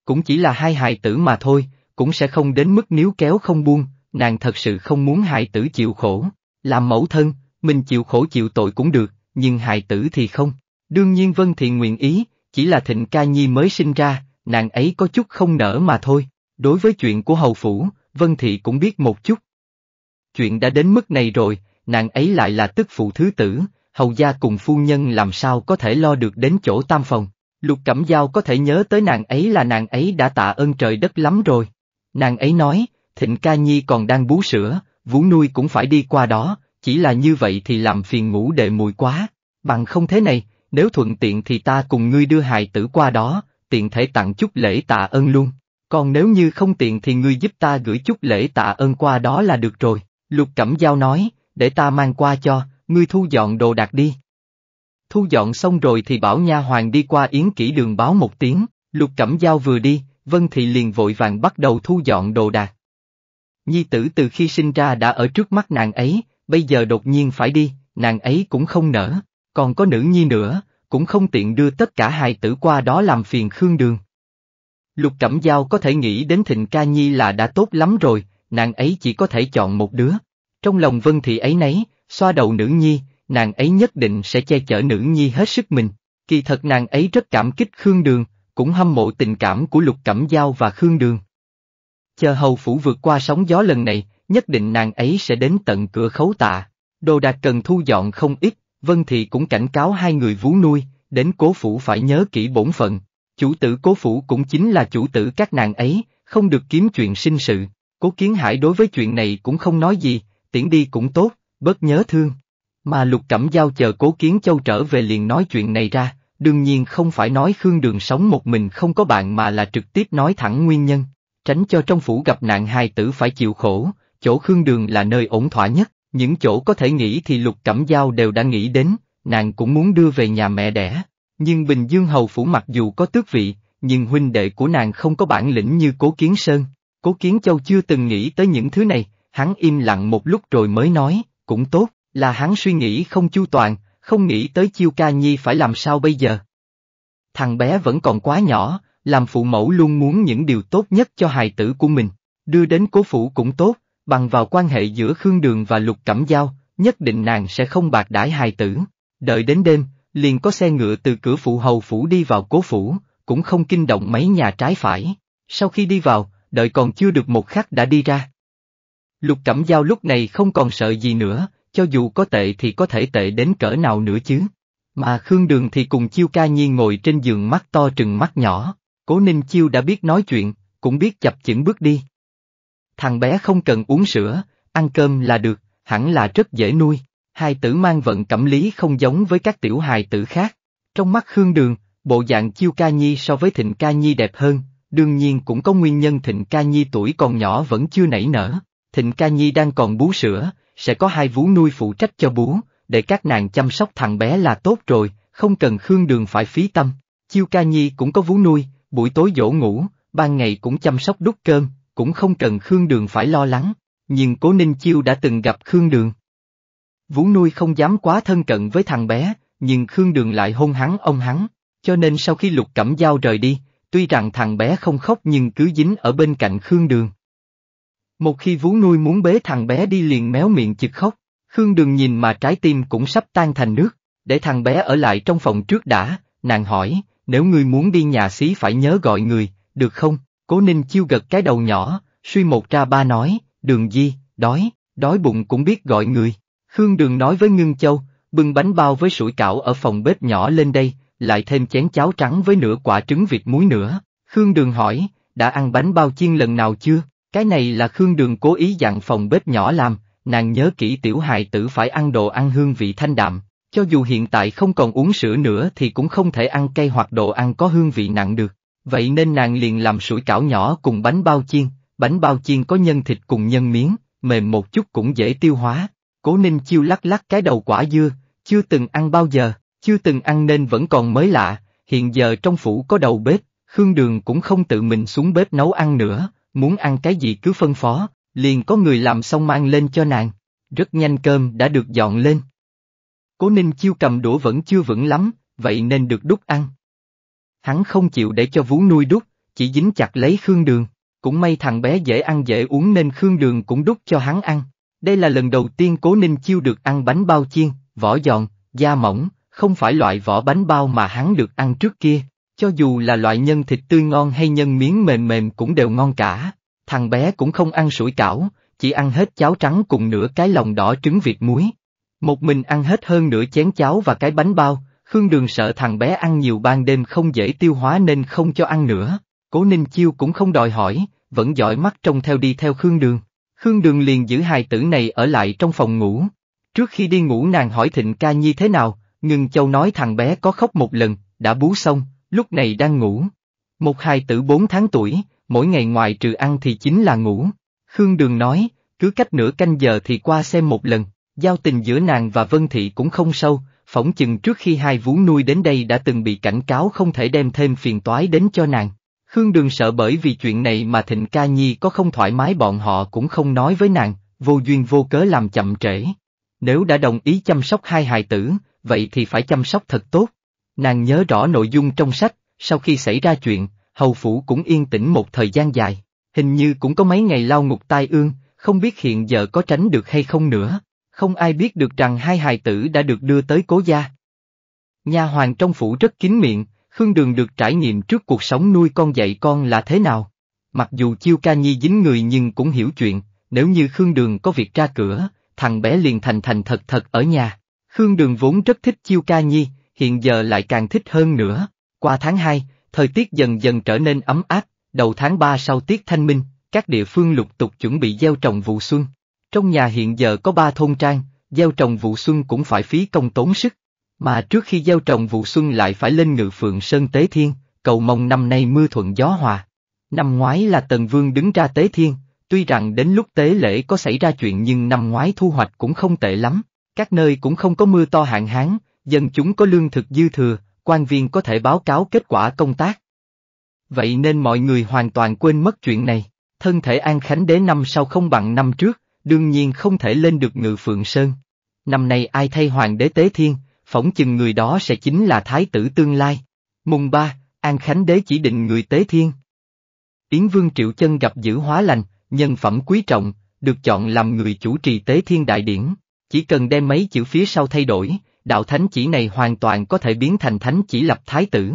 Cũng chỉ là hai hài tử mà thôi, cũng sẽ không đến mức níu kéo không buông, nàng thật sự không muốn hài tử chịu khổ, làm mẫu thân, mình chịu khổ chịu tội cũng được, nhưng hài tử thì không. Đương nhiên Vân Thiện nguyện ý, chỉ là Thịnh Ca Nhi mới sinh ra, nàng ấy có chút không nở mà thôi. Đối với chuyện của Hầu Phủ, Vân Thị cũng biết một chút. Chuyện đã đến mức này rồi, nàng ấy lại là tức phụ thứ tử, hầu gia cùng phu nhân làm sao có thể lo được đến chỗ tam phòng. Lục Cẩm Giao có thể nhớ tới nàng ấy là nàng ấy đã tạ ơn trời đất lắm rồi. Nàng ấy nói, Thịnh Ca Nhi còn đang bú sữa, vú nuôi cũng phải đi qua đó, chỉ là như vậy thì làm phiền ngủ đệ mùi quá. Bằng không thế này, nếu thuận tiện thì ta cùng ngươi đưa hài tử qua đó, tiện thể tặng chút lễ tạ ơn luôn. Còn nếu như không tiện thì ngươi giúp ta gửi chút lễ tạ ơn qua đó là được rồi. Lục Cẩm Giao nói, để ta mang qua cho, ngươi thu dọn đồ đạc đi. Thu dọn xong rồi thì bảo nha hoàng đi qua yến kỹ đường báo một tiếng, lục cẩm giao vừa đi, vân thị liền vội vàng bắt đầu thu dọn đồ đạc. Nhi tử từ khi sinh ra đã ở trước mắt nàng ấy, bây giờ đột nhiên phải đi, nàng ấy cũng không nở, còn có nữ nhi nữa, cũng không tiện đưa tất cả hài tử qua đó làm phiền khương đường. Lục Cẩm Giao có thể nghĩ đến Thịnh Ca Nhi là đã tốt lắm rồi, nàng ấy chỉ có thể chọn một đứa. Trong lòng Vân Thị ấy nấy, Xoa đầu nữ nhi, nàng ấy nhất định sẽ che chở nữ nhi hết sức mình. Kỳ thật nàng ấy rất cảm kích Khương Đường, cũng hâm mộ tình cảm của Lục Cẩm Giao và Khương Đường. Chờ hầu phủ vượt qua sóng gió lần này, nhất định nàng ấy sẽ đến tận cửa khấu tạ. Đồ đạc cần thu dọn không ít, Vân Thị cũng cảnh cáo hai người vú nuôi, đến cố phủ phải nhớ kỹ bổn phận. Chủ tử cố phủ cũng chính là chủ tử các nàng ấy, không được kiếm chuyện sinh sự. Cố Kiến Hải đối với chuyện này cũng không nói gì, tiễn đi cũng tốt bớt nhớ thương. Mà Lục Cẩm Giao chờ Cố Kiến Châu trở về liền nói chuyện này ra, đương nhiên không phải nói Khương Đường sống một mình không có bạn mà là trực tiếp nói thẳng nguyên nhân, tránh cho trong phủ gặp nạn hài tử phải chịu khổ, chỗ Khương Đường là nơi ổn thỏa nhất, những chỗ có thể nghĩ thì Lục Cẩm Giao đều đã nghĩ đến, nàng cũng muốn đưa về nhà mẹ đẻ. Nhưng Bình Dương Hầu Phủ mặc dù có tước vị, nhưng huynh đệ của nàng không có bản lĩnh như Cố Kiến Sơn. Cố Kiến Châu chưa từng nghĩ tới những thứ này, hắn im lặng một lúc rồi mới nói, cũng tốt, là hắn suy nghĩ không chu toàn, không nghĩ tới chiêu ca nhi phải làm sao bây giờ. Thằng bé vẫn còn quá nhỏ, làm phụ mẫu luôn muốn những điều tốt nhất cho hài tử của mình, đưa đến cố phủ cũng tốt, bằng vào quan hệ giữa Khương Đường và Lục Cẩm Giao, nhất định nàng sẽ không bạc đãi hài tử. Đợi đến đêm, liền có xe ngựa từ cửa phụ hầu phủ đi vào cố phủ, cũng không kinh động mấy nhà trái phải. Sau khi đi vào, đợi còn chưa được một khắc đã đi ra. Lục Cẩm Giao lúc này không còn sợ gì nữa, cho dù có tệ thì có thể tệ đến cỡ nào nữa chứ. Mà Khương Đường thì cùng Chiêu ca Nhi ngồi trên giường mắt to trừng mắt nhỏ, cố Ninh Chiêu đã biết nói chuyện, cũng biết chập chững bước đi. Thằng bé không cần uống sữa, ăn cơm là được, hẳn là rất dễ nuôi, hai tử mang vận cẩm lý không giống với các tiểu hài tử khác. Trong mắt Khương Đường, bộ dạng Chiêu ca nhi so với Thịnh ca nhi đẹp hơn, đương nhiên cũng có nguyên nhân Thịnh ca nhi tuổi còn nhỏ vẫn chưa nảy nở. Thịnh Ca Nhi đang còn bú sữa, sẽ có hai vú nuôi phụ trách cho bú, để các nàng chăm sóc thằng bé là tốt rồi, không cần Khương Đường phải phí tâm. Chiêu Ca Nhi cũng có vú nuôi, buổi tối dỗ ngủ, ban ngày cũng chăm sóc đút cơm, cũng không cần Khương Đường phải lo lắng, nhưng Cố Ninh Chiêu đã từng gặp Khương Đường. Vú nuôi không dám quá thân cận với thằng bé, nhưng Khương Đường lại hôn hắn ông hắn, cho nên sau khi Lục Cẩm Giao rời đi, tuy rằng thằng bé không khóc nhưng cứ dính ở bên cạnh Khương Đường. Một khi vú nuôi muốn bế thằng bé đi liền méo miệng chực khóc, Khương Đường nhìn mà trái tim cũng sắp tan thành nước, để thằng bé ở lại trong phòng trước đã, nàng hỏi, nếu ngươi muốn đi nhà xí phải nhớ gọi người, được không? Cố Ninh chiêu gật cái đầu nhỏ, suy một ra ba nói, đường di, đói, đói bụng cũng biết gọi người. Khương Đường nói với Ngưng Châu, bưng bánh bao với sủi cảo ở phòng bếp nhỏ lên đây, lại thêm chén cháo trắng với nửa quả trứng vịt muối nữa. Khương Đường hỏi, đã ăn bánh bao chiên lần nào chưa? Cái này là Khương Đường cố ý dặn phòng bếp nhỏ làm, nàng nhớ kỹ tiểu hài tử phải ăn đồ ăn hương vị thanh đạm, cho dù hiện tại không còn uống sữa nữa thì cũng không thể ăn cây hoặc đồ ăn có hương vị nặng được. Vậy nên nàng liền làm sủi cảo nhỏ cùng bánh bao chiên, bánh bao chiên có nhân thịt cùng nhân miếng, mềm một chút cũng dễ tiêu hóa. Cố Ninh Chiêu lắc lắc cái đầu quả dưa, chưa từng ăn bao giờ, chưa từng ăn nên vẫn còn mới lạ, hiện giờ trong phủ có đầu bếp, Khương Đường cũng không tự mình xuống bếp nấu ăn nữa, muốn ăn cái gì cứ phân phó, liền có người làm xong mang lên cho nàng. Rất nhanh cơm đã được dọn lên. Cố Ninh Chiêu cầm đũa vẫn chưa vững lắm, vậy nên được đút ăn. Hắn không chịu để cho vú nuôi đút, chỉ dính chặt lấy Khương Đường. Cũng may thằng bé dễ ăn dễ uống nên Khương Đường cũng đút cho hắn ăn. Đây là lần đầu tiên Cố Ninh Chiêu được ăn bánh bao chiên, vỏ giòn, da mỏng, không phải loại vỏ bánh bao mà hắn được ăn trước kia. Cho dù là loại nhân thịt tươi ngon hay nhân miếng mềm mềm cũng đều ngon cả. Thằng bé cũng không ăn sủi cảo, chỉ ăn hết cháo trắng cùng nửa cái lòng đỏ trứng vịt muối. Một mình ăn hết hơn nửa chén cháo và cái bánh bao, Khương Đường sợ thằng bé ăn nhiều ban đêm không dễ tiêu hóa nên không cho ăn nữa. Cố Ninh Chiêu cũng không đòi hỏi, vẫn dõi mắt trông theo đi theo Khương Đường. Khương Đường liền giữ hài tử này ở lại trong phòng ngủ. Trước khi đi ngủ nàng hỏi Thịnh ca nhi thế nào, ngừng châu nói thằng bé có khóc một lần, đã bú xong, lúc này đang ngủ. Một hài tử 4 tháng tuổi, mỗi ngày ngoài trừ ăn thì chính là ngủ. Khương Đường nói, cứ cách nửa canh giờ thì qua xem một lần, giao tình giữa nàng và Vân Thị cũng không sâu, phỏng chừng trước khi hai vú nuôi đến đây đã từng bị cảnh cáo không thể đem thêm phiền toái đến cho nàng. Khương Đường sợ bởi vì chuyện này mà Thịnh Ca Nhi có không thoải mái bọn họ cũng không nói với nàng, vô duyên vô cớ làm chậm trễ. Nếu đã đồng ý chăm sóc hai hài tử, vậy thì phải chăm sóc thật tốt. Nàng nhớ rõ nội dung trong sách, sau khi xảy ra chuyện, hầu phủ cũng yên tĩnh một thời gian dài, hình như cũng có mấy ngày lao ngục tai ương, không biết hiện giờ có tránh được hay không nữa, không ai biết được rằng hai hài tử đã được đưa tới cố gia. Nhà hoàng trong phủ rất kín miệng, Khương Đường được trải nghiệm trước cuộc sống nuôi con dạy con là thế nào. Mặc dù Chiêu Ca Nhi dính người nhưng cũng hiểu chuyện, nếu như Khương Đường có việc ra cửa, thằng bé liền thành thành thật thật ở nhà. Khương Đường vốn rất thích Chiêu Ca Nhi, hiện giờ lại càng thích hơn nữa. Qua tháng 2, thời tiết dần dần trở nên ấm áp, đầu tháng 3 sau tiết thanh minh, các địa phương lục tục chuẩn bị gieo trồng vụ xuân. Trong nhà hiện giờ có ba thôn trang, gieo trồng vụ xuân cũng phải phí công tốn sức, mà trước khi gieo trồng vụ xuân lại phải lên ngự phượng sơn tế thiên, cầu mong năm nay mưa thuận gió hòa. Năm ngoái là Tần Vương đứng ra tế thiên, tuy rằng đến lúc tế lễ có xảy ra chuyện nhưng năm ngoái thu hoạch cũng không tệ lắm, các nơi cũng không có mưa to hạn hán, dân chúng có lương thực dư thừa, quan viên có thể báo cáo kết quả công tác. Vậy nên mọi người hoàn toàn quên mất chuyện này, thân thể An Khánh Đế năm sau không bằng năm trước, đương nhiên không thể lên được ngự Phượng Sơn. Năm nay ai thay Hoàng đế Tế Thiên, phỏng chừng người đó sẽ chính là Thái tử tương lai. Mùng 3, An Khánh Đế chỉ định người Tế Thiên. Yến Vương Triệu Chân gặp giữ hóa lành, nhân phẩm quý trọng, được chọn làm người chủ trì Tế Thiên Đại Điển. Chỉ cần đem mấy chữ phía sau thay đổi, đạo thánh chỉ này hoàn toàn có thể biến thành thánh chỉ lập thái tử.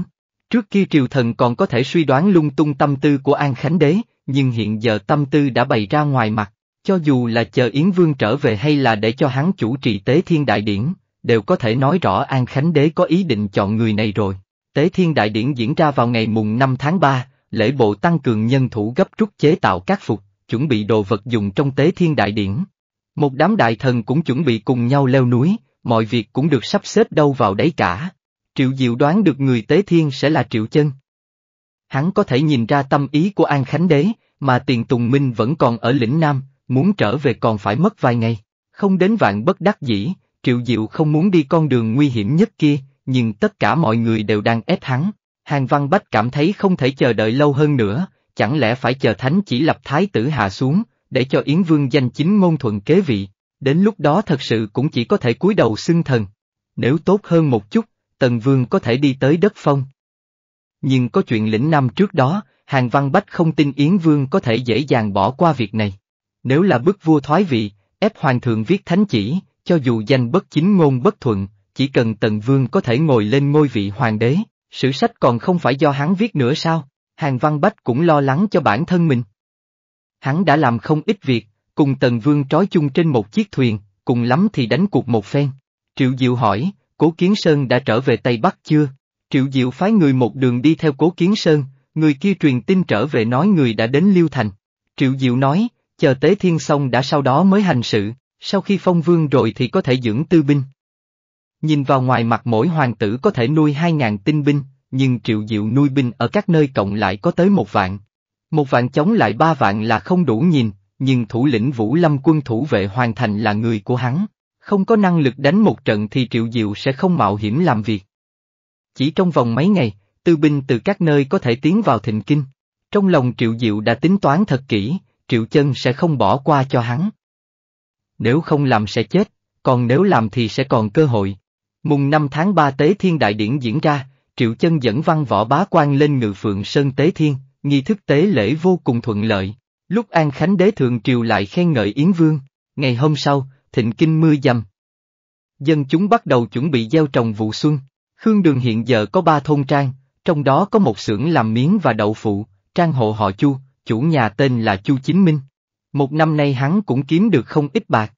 Trước kia triều thần còn có thể suy đoán lung tung tâm tư của An Khánh Đế, nhưng hiện giờ tâm tư đã bày ra ngoài mặt, cho dù là chờ Yến Vương trở về hay là để cho hắn chủ trì Tế Thiên Đại Điển, đều có thể nói rõ An Khánh Đế có ý định chọn người này rồi. Tế Thiên Đại Điển diễn ra vào ngày mùng 5 tháng 3, lễ bộ tăng cường nhân thủ gấp rút chế tạo các phục, chuẩn bị đồ vật dùng trong Tế Thiên Đại Điển. Một đám đại thần cũng chuẩn bị cùng nhau leo núi, mọi việc cũng được sắp xếp đâu vào đấy cả. Triệu Diệu đoán được người Tế Thiên sẽ là Triệu Chân. Hắn có thể nhìn ra tâm ý của An Khánh Đế, mà Tiền Tùng Minh vẫn còn ở lĩnh Nam, muốn trở về còn phải mất vài ngày. Không đến vạn bất đắc dĩ, Triệu Diệu không muốn đi con đường nguy hiểm nhất kia, nhưng tất cả mọi người đều đang ép hắn. Hàng Văn Bách cảm thấy không thể chờ đợi lâu hơn nữa, chẳng lẽ phải chờ thánh chỉ lập thái tử hạ xuống, để cho Yến Vương danh chính ngôn thuận kế vị. Đến lúc đó thật sự cũng chỉ có thể cúi đầu xưng thần. Nếu tốt hơn một chút, Tần Vương có thể đi tới đất phong. Nhưng có chuyện lĩnh năm trước đó, Hàng Văn Bách không tin Yến Vương có thể dễ dàng bỏ qua việc này. Nếu là bức vua thoái vị, ép hoàng thượng viết thánh chỉ, cho dù danh bất chính ngôn bất thuận, chỉ cần Tần Vương có thể ngồi lên ngôi vị hoàng đế, sử sách còn không phải do hắn viết nữa sao? Hàng Văn Bách cũng lo lắng cho bản thân mình. Hắn đã làm không ít việc, cùng Tần Vương trói chung trên một chiếc thuyền, cùng lắm thì đánh cuộc một phen. Triệu Diệu hỏi, Cố Kiến Sơn đã trở về Tây Bắc chưa? Triệu Diệu phái người một đường đi theo Cố Kiến Sơn, người kia truyền tin trở về nói người đã đến Liêu Thành. Triệu Diệu nói, chờ Tế Thiên xong đã sau đó mới hành sự, sau khi phong vương rồi thì có thể dưỡng tư binh. Nhìn vào ngoài mặt mỗi hoàng tử có thể nuôi hai ngàn tinh binh, nhưng Triệu Diệu nuôi binh ở các nơi cộng lại có tới một vạn. Một vạn chống lại ba vạn là không đủ nhìn, nhưng thủ lĩnh Vũ Lâm quân thủ vệ hoàn thành là người của hắn, không có năng lực đánh một trận thì Triệu Diệu sẽ không mạo hiểm làm việc. Chỉ trong vòng mấy ngày, tư binh từ các nơi có thể tiến vào thịnh kinh. Trong lòng Triệu Diệu đã tính toán thật kỹ, Triệu Chân sẽ không bỏ qua cho hắn. Nếu không làm sẽ chết, còn nếu làm thì sẽ còn cơ hội. Mùng 5 tháng 3 Tế Thiên Đại Điển diễn ra, Triệu Chân dẫn văn võ bá quan lên ngự phượng Sơn Tế Thiên, nghi thức tế lễ vô cùng thuận lợi. Lúc An Khánh Đế Thượng Triều lại khen ngợi Yến Vương, ngày hôm sau, thịnh kinh mưa dầm. Dân chúng bắt đầu chuẩn bị gieo trồng vụ xuân, Khương Đường hiện giờ có ba thôn trang, trong đó có một xưởng làm miếng và đậu phụ, trang hộ họ Chu, chủ nhà tên là Chu Chính Minh. Một năm nay hắn cũng kiếm được không ít bạc.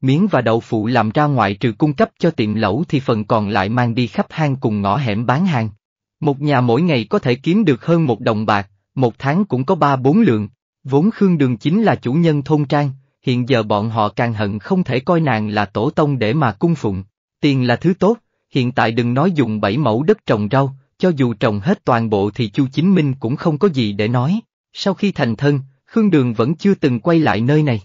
Miếng và đậu phụ làm ra ngoại trừ cung cấp cho tiệm lẩu thì phần còn lại mang đi khắp hang cùng ngõ hẻm bán hàng. Một nhà mỗi ngày có thể kiếm được hơn một đồng bạc, một tháng cũng có ba bốn lượng, Vốn Khương Đường chính là chủ nhân thôn trang, hiện giờ bọn họ càng hận không thể coi nàng là tổ tông để mà cung phụng. Tiền là thứ tốt, hiện tại đừng nói dùng bảy mẫu đất trồng rau, cho dù trồng hết toàn bộ thì Chu Chính Minh cũng không có gì để nói. Sau khi thành thân, Khương Đường vẫn chưa từng quay lại nơi này.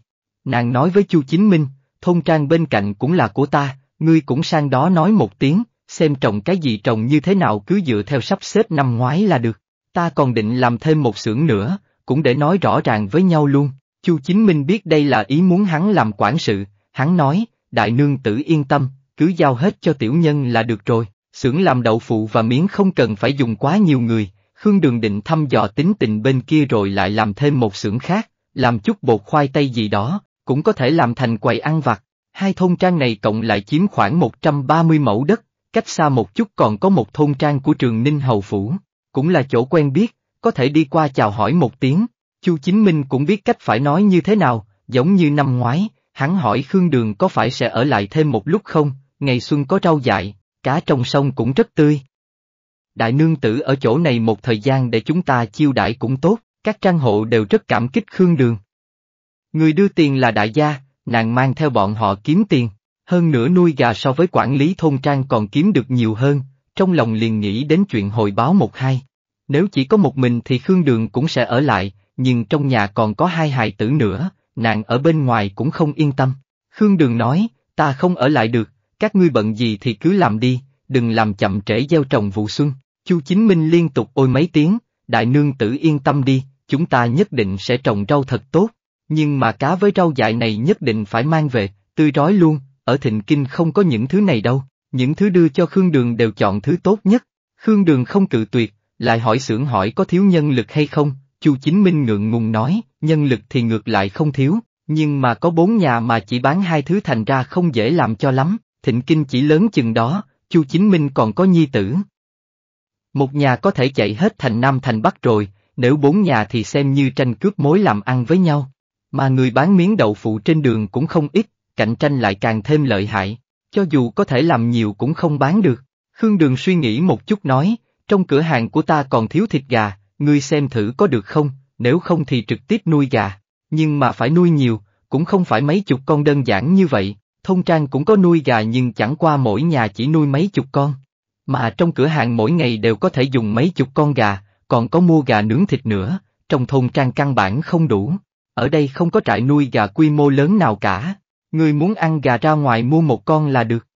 Nàng nói với Chu Chính Minh, thôn trang bên cạnh cũng là của ta, ngươi cũng sang đó nói một tiếng, xem trồng cái gì trồng như thế nào cứ dựa theo sắp xếp năm ngoái là được. Ta còn định làm thêm một xưởng nữa, cũng để nói rõ ràng với nhau luôn. Chu Chính Minh biết đây là ý muốn hắn làm quản sự, hắn nói, đại nương tử yên tâm, cứ giao hết cho tiểu nhân là được rồi, xưởng làm đậu phụ và miếng không cần phải dùng quá nhiều người, Khương Đường định thăm dò tính tình bên kia rồi lại làm thêm một xưởng khác, làm chút bột khoai tây gì đó, cũng có thể làm thành quầy ăn vặt. Hai thôn trang này cộng lại chiếm khoảng 130 mẫu đất, cách xa một chút còn có một thôn trang của trường Ninh Hầu Phủ, cũng là chỗ quen biết, có thể đi qua chào hỏi một tiếng. Chu Chính Minh cũng biết cách phải nói như thế nào, giống như năm ngoái, hắn hỏi Khương Đường có phải sẽ ở lại thêm một lúc không, ngày xuân có rau dại, cá trong sông cũng rất tươi. Đại nương tử ở chỗ này một thời gian để chúng ta chiêu đãi cũng tốt, các trang hộ đều rất cảm kích Khương Đường. Người đưa tiền là đại gia, nàng mang theo bọn họ kiếm tiền, hơn nữa nuôi gà so với quản lý thôn trang còn kiếm được nhiều hơn, trong lòng liền nghĩ đến chuyện hồi báo một hai. Nếu chỉ có một mình thì Khương Đường cũng sẽ ở lại, nhưng trong nhà còn có hai hài tử nữa, nàng ở bên ngoài cũng không yên tâm. Khương Đường nói, ta không ở lại được, các ngươi bận gì thì cứ làm đi, đừng làm chậm trễ gieo trồng vụ xuân. Chu Chính Minh liên tục ôi mấy tiếng, đại nương tử yên tâm đi, chúng ta nhất định sẽ trồng rau thật tốt, nhưng mà cá với rau dại này nhất định phải mang về, tươi rói luôn, ở thịnh kinh không có những thứ này đâu, những thứ đưa cho Khương Đường đều chọn thứ tốt nhất. Khương Đường không cự tuyệt, lại hỏi xưởng hỏi có thiếu nhân lực hay không, Chu Chính Minh ngượng ngùng nói, nhân lực thì ngược lại không thiếu, nhưng mà có bốn nhà mà chỉ bán hai thứ thành ra không dễ làm cho lắm, thịnh kinh chỉ lớn chừng đó, Chu Chính Minh còn có nhi tử. Một nhà có thể chạy hết thành Nam thành Bắc rồi, nếu bốn nhà thì xem như tranh cướp mối làm ăn với nhau. Mà người bán miếng đậu phụ trên đường cũng không ít, cạnh tranh lại càng thêm lợi hại, cho dù có thể làm nhiều cũng không bán được. Khương Đường suy nghĩ một chút nói, trong cửa hàng của ta còn thiếu thịt gà, ngươi xem thử có được không, nếu không thì trực tiếp nuôi gà. Nhưng mà phải nuôi nhiều, cũng không phải mấy chục con đơn giản như vậy, thông trang cũng có nuôi gà nhưng chẳng qua mỗi nhà chỉ nuôi mấy chục con. Mà trong cửa hàng mỗi ngày đều có thể dùng mấy chục con gà, còn có mua gà nướng thịt nữa, trong thôn trang căn bản không đủ. Ở đây không có trại nuôi gà quy mô lớn nào cả, người muốn ăn gà ra ngoài mua một con là được.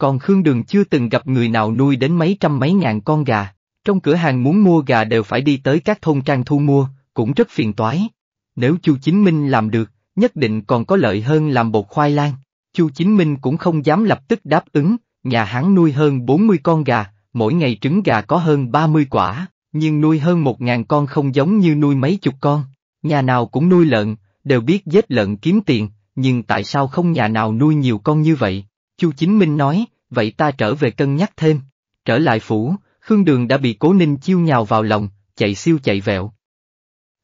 Còn Khương Đường chưa từng gặp người nào nuôi đến mấy trăm mấy ngàn con gà. Trong cửa hàng muốn mua gà đều phải đi tới các thôn trang thu mua, cũng rất phiền toái. Nếu Chu Chính Minh làm được, nhất định còn có lợi hơn làm bột khoai lang. Chu Chính Minh cũng không dám lập tức đáp ứng, nhà hắn nuôi hơn 40 con gà, mỗi ngày trứng gà có hơn 30 quả, nhưng nuôi hơn 1.000 con không giống như nuôi mấy chục con. Nhà nào cũng nuôi lợn, đều biết giết lợn kiếm tiền, nhưng tại sao không nhà nào nuôi nhiều con như vậy? Chu Chính Minh nói, vậy ta trở về cân nhắc thêm. Trở lại phủ, Khương Đường đã bị Cố Ninh chiêu nhào vào lòng, chạy siêu chạy vẹo.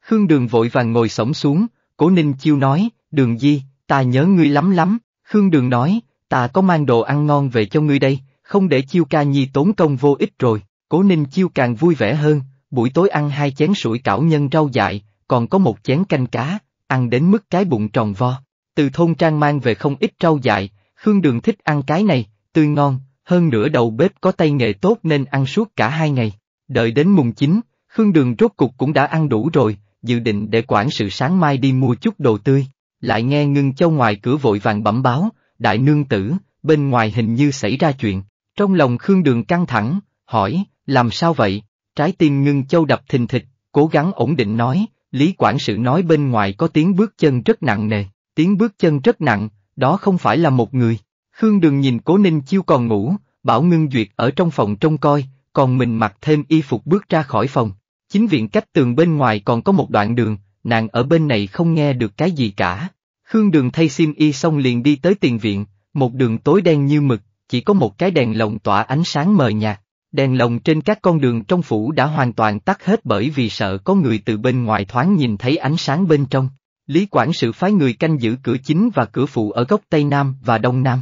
Khương Đường vội vàng ngồi sổng xuống, Cố Ninh chiêu nói, Đường Di, ta nhớ ngươi lắm lắm, Khương Đường nói, ta có mang đồ ăn ngon về cho ngươi đây, không để chiêu ca nhi tốn công vô ích rồi, Cố Ninh chiêu càng vui vẻ hơn, buổi tối ăn hai chén sủi cảo nhân rau dại, còn có một chén canh cá, ăn đến mức cái bụng tròn vo. Từ thôn trang mang về không ít rau dại, Khương Đường thích ăn cái này, tươi ngon, hơn nữa đầu bếp có tay nghề tốt nên ăn suốt cả hai ngày. Đợi đến mùng 9, Khương Đường rốt cục cũng đã ăn đủ rồi, dự định để quản sự sáng mai đi mua chút đồ tươi. Lại nghe ngưng châu ngoài cửa vội vàng bẩm báo, đại nương tử, bên ngoài hình như xảy ra chuyện. Trong lòng Khương Đường căng thẳng, hỏi, làm sao vậy? Trái tim ngưng châu đập thình thịch, cố gắng ổn định nói, Lý quản sự nói bên ngoài có tiếng bước chân rất nặng nề, tiếng bước chân rất nặng, đó không phải là một người. Khương Đường nhìn Cố Ninh Chiêu còn ngủ, bảo Ngưng Duyệt ở trong phòng trông coi, còn mình mặc thêm y phục bước ra khỏi phòng. Chính viện cách tường bên ngoài còn có một đoạn đường, nàng ở bên này không nghe được cái gì cả. Khương Đường thay sim y xong liền đi tới tiền viện, một đường tối đen như mực, chỉ có một cái đèn lồng tỏa ánh sáng mờ nhạt. Đèn lồng trên các con đường trong phủ đã hoàn toàn tắt hết bởi vì sợ có người từ bên ngoài thoáng nhìn thấy ánh sáng bên trong. Lý quản sự phái người canh giữ cửa chính và cửa phụ ở góc Tây Nam và Đông Nam.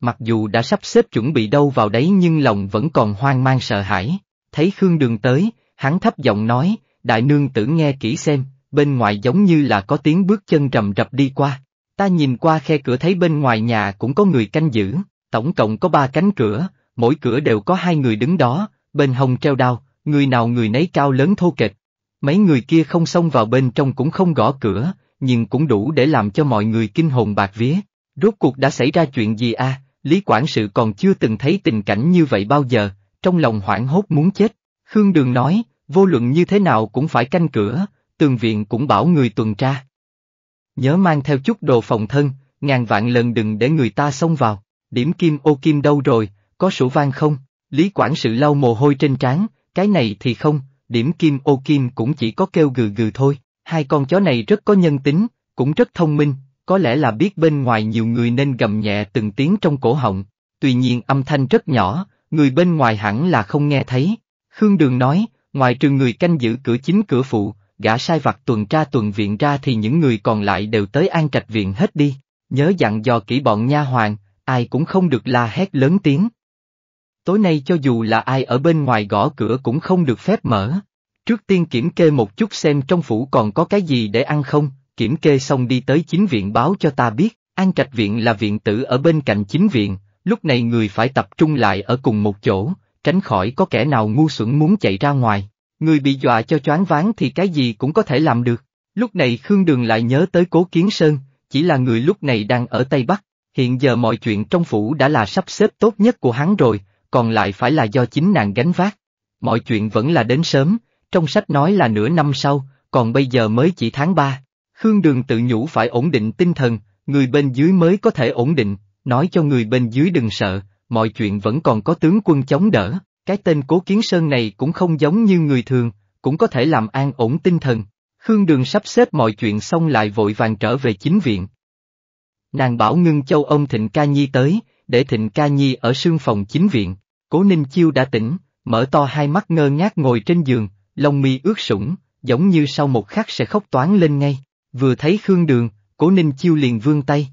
Mặc dù đã sắp xếp chuẩn bị đâu vào đấy nhưng lòng vẫn còn hoang mang sợ hãi, thấy Khương Đường tới, hắn thấp giọng nói, đại nương tử nghe kỹ xem, bên ngoài giống như là có tiếng bước chân rầm rập đi qua, ta nhìn qua khe cửa thấy bên ngoài nhà cũng có người canh giữ, tổng cộng có ba cánh cửa, mỗi cửa đều có hai người đứng đó, bên hồng treo đao, người nào người nấy cao lớn thô kịch. Mấy người kia không xông vào bên trong cũng không gõ cửa, nhưng cũng đủ để làm cho mọi người kinh hồn bạc vía. Rốt cuộc đã xảy ra chuyện gì à, Lý Quản sự còn chưa từng thấy tình cảnh như vậy bao giờ, trong lòng hoảng hốt muốn chết. Khương Đường nói, vô luận như thế nào cũng phải canh cửa, tường viện cũng bảo người tuần tra. Nhớ mang theo chút đồ phòng thân, ngàn vạn lần đừng để người ta xông vào, điểm kim ô kim đâu rồi, có sổ vang không? Lý quản sự lau mồ hôi trên trán, cái này thì không, điểm kim ô kim cũng chỉ có kêu gừ gừ thôi, hai con chó này rất có nhân tính, cũng rất thông minh, có lẽ là biết bên ngoài nhiều người nên gầm nhẹ từng tiếng trong cổ họng, tuy nhiên âm thanh rất nhỏ, người bên ngoài hẳn là không nghe thấy. Khương Đường nói, ngoài trừ người canh giữ cửa chính cửa phụ, gã sai vặt tuần tra tuần viện ra thì những người còn lại đều tới an trạch viện hết đi, nhớ dặn dò kỹ bọn nha hoàng, ai cũng không được la hét lớn tiếng tối nay cho dù là ai ở bên ngoài gõ cửa cũng không được phép mở. Trước tiên kiểm kê một chút xem trong phủ còn có cái gì để ăn không, kiểm kê xong đi tới chính viện báo cho ta biết, an trạch viện là viện tử ở bên cạnh chính viện, lúc này người phải tập trung lại ở cùng một chỗ, tránh khỏi có kẻ nào ngu xuẩn muốn chạy ra ngoài. Người bị dọa cho choáng váng thì cái gì cũng có thể làm được. Lúc này Khương Đường lại nhớ tới Cố Kiến Sơn, chỉ là người lúc này đang ở Tây Bắc, hiện giờ mọi chuyện trong phủ đã là sắp xếp tốt nhất của hắn rồi, còn lại phải là do chính nàng gánh vác. Mọi chuyện vẫn là đến sớm, trong sách nói là nửa năm sau, còn bây giờ mới chỉ tháng 3. Khương Đường tự nhủ phải ổn định tinh thần, người bên dưới mới có thể ổn định, nói cho người bên dưới đừng sợ, mọi chuyện vẫn còn có tướng quân chống đỡ, cái tên Cố Kiến Sơn này cũng không giống như người thường, cũng có thể làm an ổn tinh thần. Khương Đường sắp xếp mọi chuyện xong lại vội vàng trở về chính viện. Nàng bảo ngưng châu ông Thịnh Ca Nhi tới, để Thịnh Ca Nhi ở sương phòng chính viện. Cố Ninh Chiêu đã tỉnh, mở to hai mắt ngơ ngác ngồi trên giường, lông mi ướt sũng, giống như sau một khắc sẽ khóc toán lên ngay. Vừa thấy Khương Đường, Cố Ninh Chiêu liền vươn tay.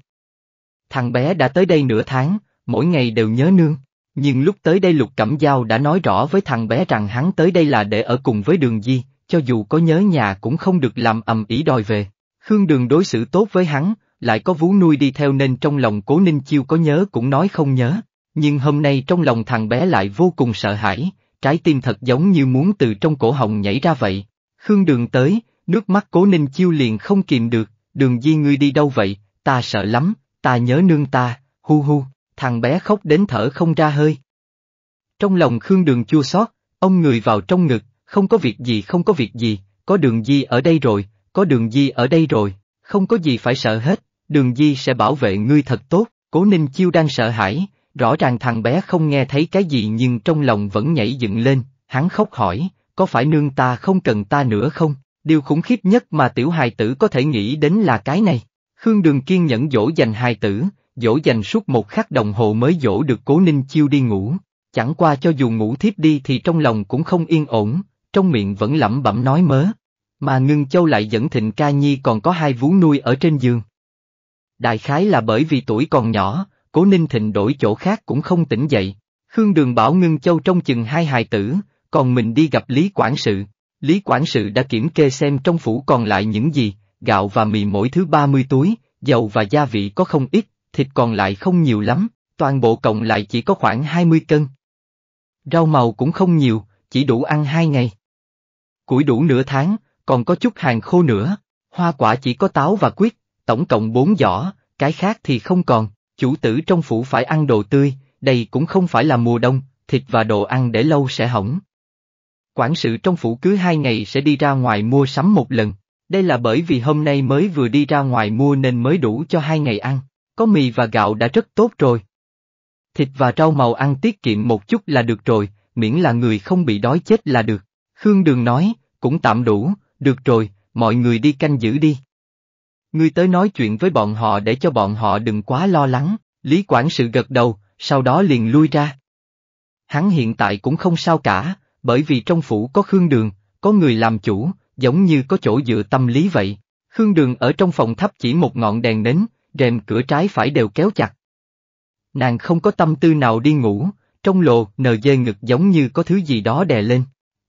Thằng bé đã tới đây nửa tháng, mỗi ngày đều nhớ nương. Nhưng lúc tới đây Lục Cẩm Giao đã nói rõ với thằng bé rằng hắn tới đây là để ở cùng với Đường Di, cho dù có nhớ nhà cũng không được làm ầm ĩ đòi về. Khương Đường đối xử tốt với hắn, lại có vú nuôi đi theo nên trong lòng cố ninh chiêu có nhớ cũng nói không nhớ, nhưng hôm nay trong lòng thằng bé lại vô cùng sợ hãi, trái tim thật giống như muốn từ trong cổ họng nhảy ra vậy. Khương đường tới, nước mắt cố ninh chiêu liền không kìm được, đường di ngươi đi đâu vậy, ta sợ lắm, ta nhớ nương ta, hu hu, thằng bé khóc đến thở không ra hơi. Trong lòng Khương đường chua xót, ông người vào trong ngực, không có việc gì không có việc gì, có đường di ở đây rồi, có đường di ở đây rồi, không có gì phải sợ hết, đường di sẽ bảo vệ ngươi thật tốt, cố ninh chiêu đang sợ hãi, rõ ràng thằng bé không nghe thấy cái gì nhưng trong lòng vẫn nhảy dựng lên, hắn khóc hỏi, có phải nương ta không cần ta nữa không? Điều khủng khiếp nhất mà tiểu hài tử có thể nghĩ đến là cái này. Khương Đường kiên nhẫn dỗ dành hài tử, dỗ dành suốt một khắc đồng hồ mới dỗ được cố ninh chiêu đi ngủ. Chẳng qua cho dù ngủ thiếp đi thì trong lòng cũng không yên ổn, trong miệng vẫn lẩm bẩm nói mớ. Mà ngưng châu lại dẫn thịnh ca nhi còn có hai vú nuôi ở trên giường. Đại khái là bởi vì tuổi còn nhỏ, cố ninh thịnh đổi chỗ khác cũng không tỉnh dậy. Khương Đường bảo Ngưng Châu trong chừng hai hài tử, còn mình đi gặp Lý Quản sự. Lý Quản sự đã kiểm kê xem trong phủ còn lại những gì, gạo và mì mỗi thứ 30 túi, dầu và gia vị có không ít, thịt còn lại không nhiều lắm, toàn bộ cộng lại chỉ có khoảng 20 cân. Rau màu cũng không nhiều, chỉ đủ ăn hai ngày. Củi đủ nửa tháng, còn có chút hàng khô nữa, hoa quả chỉ có táo và quýt, tổng cộng bốn giỏ, cái khác thì không còn, chủ tử trong phủ phải ăn đồ tươi, đây cũng không phải là mùa đông, thịt và đồ ăn để lâu sẽ hỏng. Quản sự trong phủ cứ hai ngày sẽ đi ra ngoài mua sắm một lần, đây là bởi vì hôm nay mới vừa đi ra ngoài mua nên mới đủ cho hai ngày ăn, có mì và gạo đã rất tốt rồi. Thịt và rau màu ăn tiết kiệm một chút là được rồi, miễn là người không bị đói chết là được. Khương Đường nói, cũng tạm đủ, được rồi, mọi người đi canh giữ đi, Ngươi tới nói chuyện với bọn họ để cho bọn họ đừng quá lo lắng, Lý Quản sự gật đầu, sau đó liền lui ra. Hắn hiện tại cũng không sao cả, bởi vì trong phủ có Khương Đường, có người làm chủ, giống như có chỗ dựa tâm lý vậy. Khương Đường ở trong phòng thấp chỉ một ngọn đèn nến, rèm cửa trái phải đều kéo chặt. Nàng không có tâm tư nào đi ngủ, trong lồ nờ dê ngực giống như có thứ gì đó đè lên.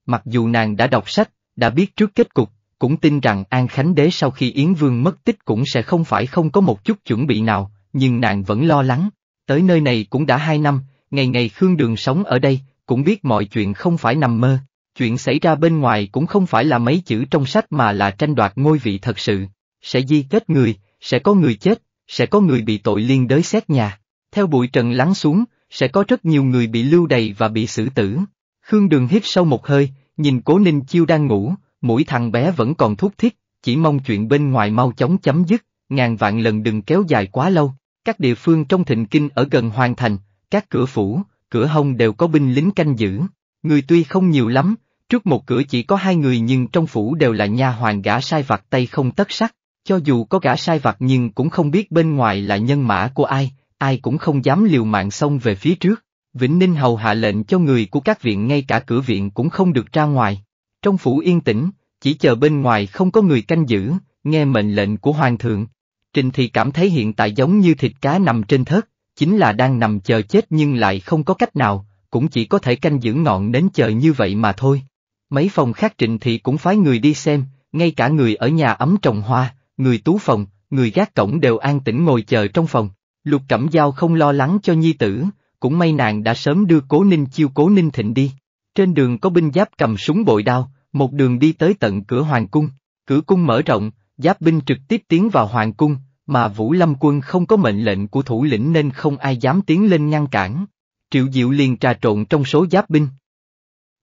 Mặc dù nàng đã đọc sách, đã biết trước kết cục, cũng tin rằng An Khánh Đế sau khi Yến Vương mất tích cũng sẽ không phải không có một chút chuẩn bị nào, nhưng nàng vẫn lo lắng. Tới nơi này cũng đã hai năm, ngày ngày Khương Đường sống ở đây, cũng biết mọi chuyện không phải nằm mơ, chuyện xảy ra bên ngoài cũng không phải là mấy chữ trong sách mà là tranh đoạt ngôi vị thật sự. Sẽ di kết người, sẽ có người chết, sẽ có người bị tội liên đới xét nhà. Theo bụi trần lắng xuống, sẽ có rất nhiều người bị lưu đầy và bị xử tử. Khương Đường hít sâu một hơi, nhìn Cố Ninh Chiêu đang ngủ, Mũi thằng bé vẫn còn thúc thiết, chỉ mong chuyện bên ngoài mau chóng chấm dứt, ngàn vạn lần đừng kéo dài quá lâu. Các địa phương trong thịnh kinh ở gần hoàn thành, các cửa phủ, cửa hông đều có binh lính canh giữ. Người tuy không nhiều lắm, trước một cửa chỉ có hai người nhưng trong phủ đều là nha hoàng gã sai vặt tay không tất sắc. Cho dù có gã sai vặt nhưng cũng không biết bên ngoài là nhân mã của ai, ai cũng không dám liều mạng xông về phía trước. Vĩnh Ninh Hầu hạ lệnh cho người của các viện ngay cả cửa viện cũng không được ra ngoài. Trong phủ yên tĩnh, chỉ chờ bên ngoài không có người canh giữ, nghe mệnh lệnh của hoàng thượng. Trình thì cảm thấy hiện tại giống như thịt cá nằm trên thớt, chính là đang nằm chờ chết nhưng lại không có cách nào, cũng chỉ có thể canh giữ ngọn đến chờ như vậy mà thôi. Mấy phòng khác trịnh thị cũng phái người đi xem, ngay cả người ở nhà ấm trồng hoa, người tú phòng, người gác cổng đều an tĩnh ngồi chờ trong phòng. Lục Cẩm Giao không lo lắng cho nhi tử, cũng may nàng đã sớm đưa Cố Ninh Chiêu Cố Ninh Thịnh đi. Trên đường có binh giáp cầm súng bội đao, một đường đi tới tận cửa hoàng cung, cửa cung mở rộng, giáp binh trực tiếp tiến vào hoàng cung, mà Vũ Lâm quân không có mệnh lệnh của thủ lĩnh nên không ai dám tiến lên ngăn cản. Triệu Diệu liền trà trộn trong số giáp binh.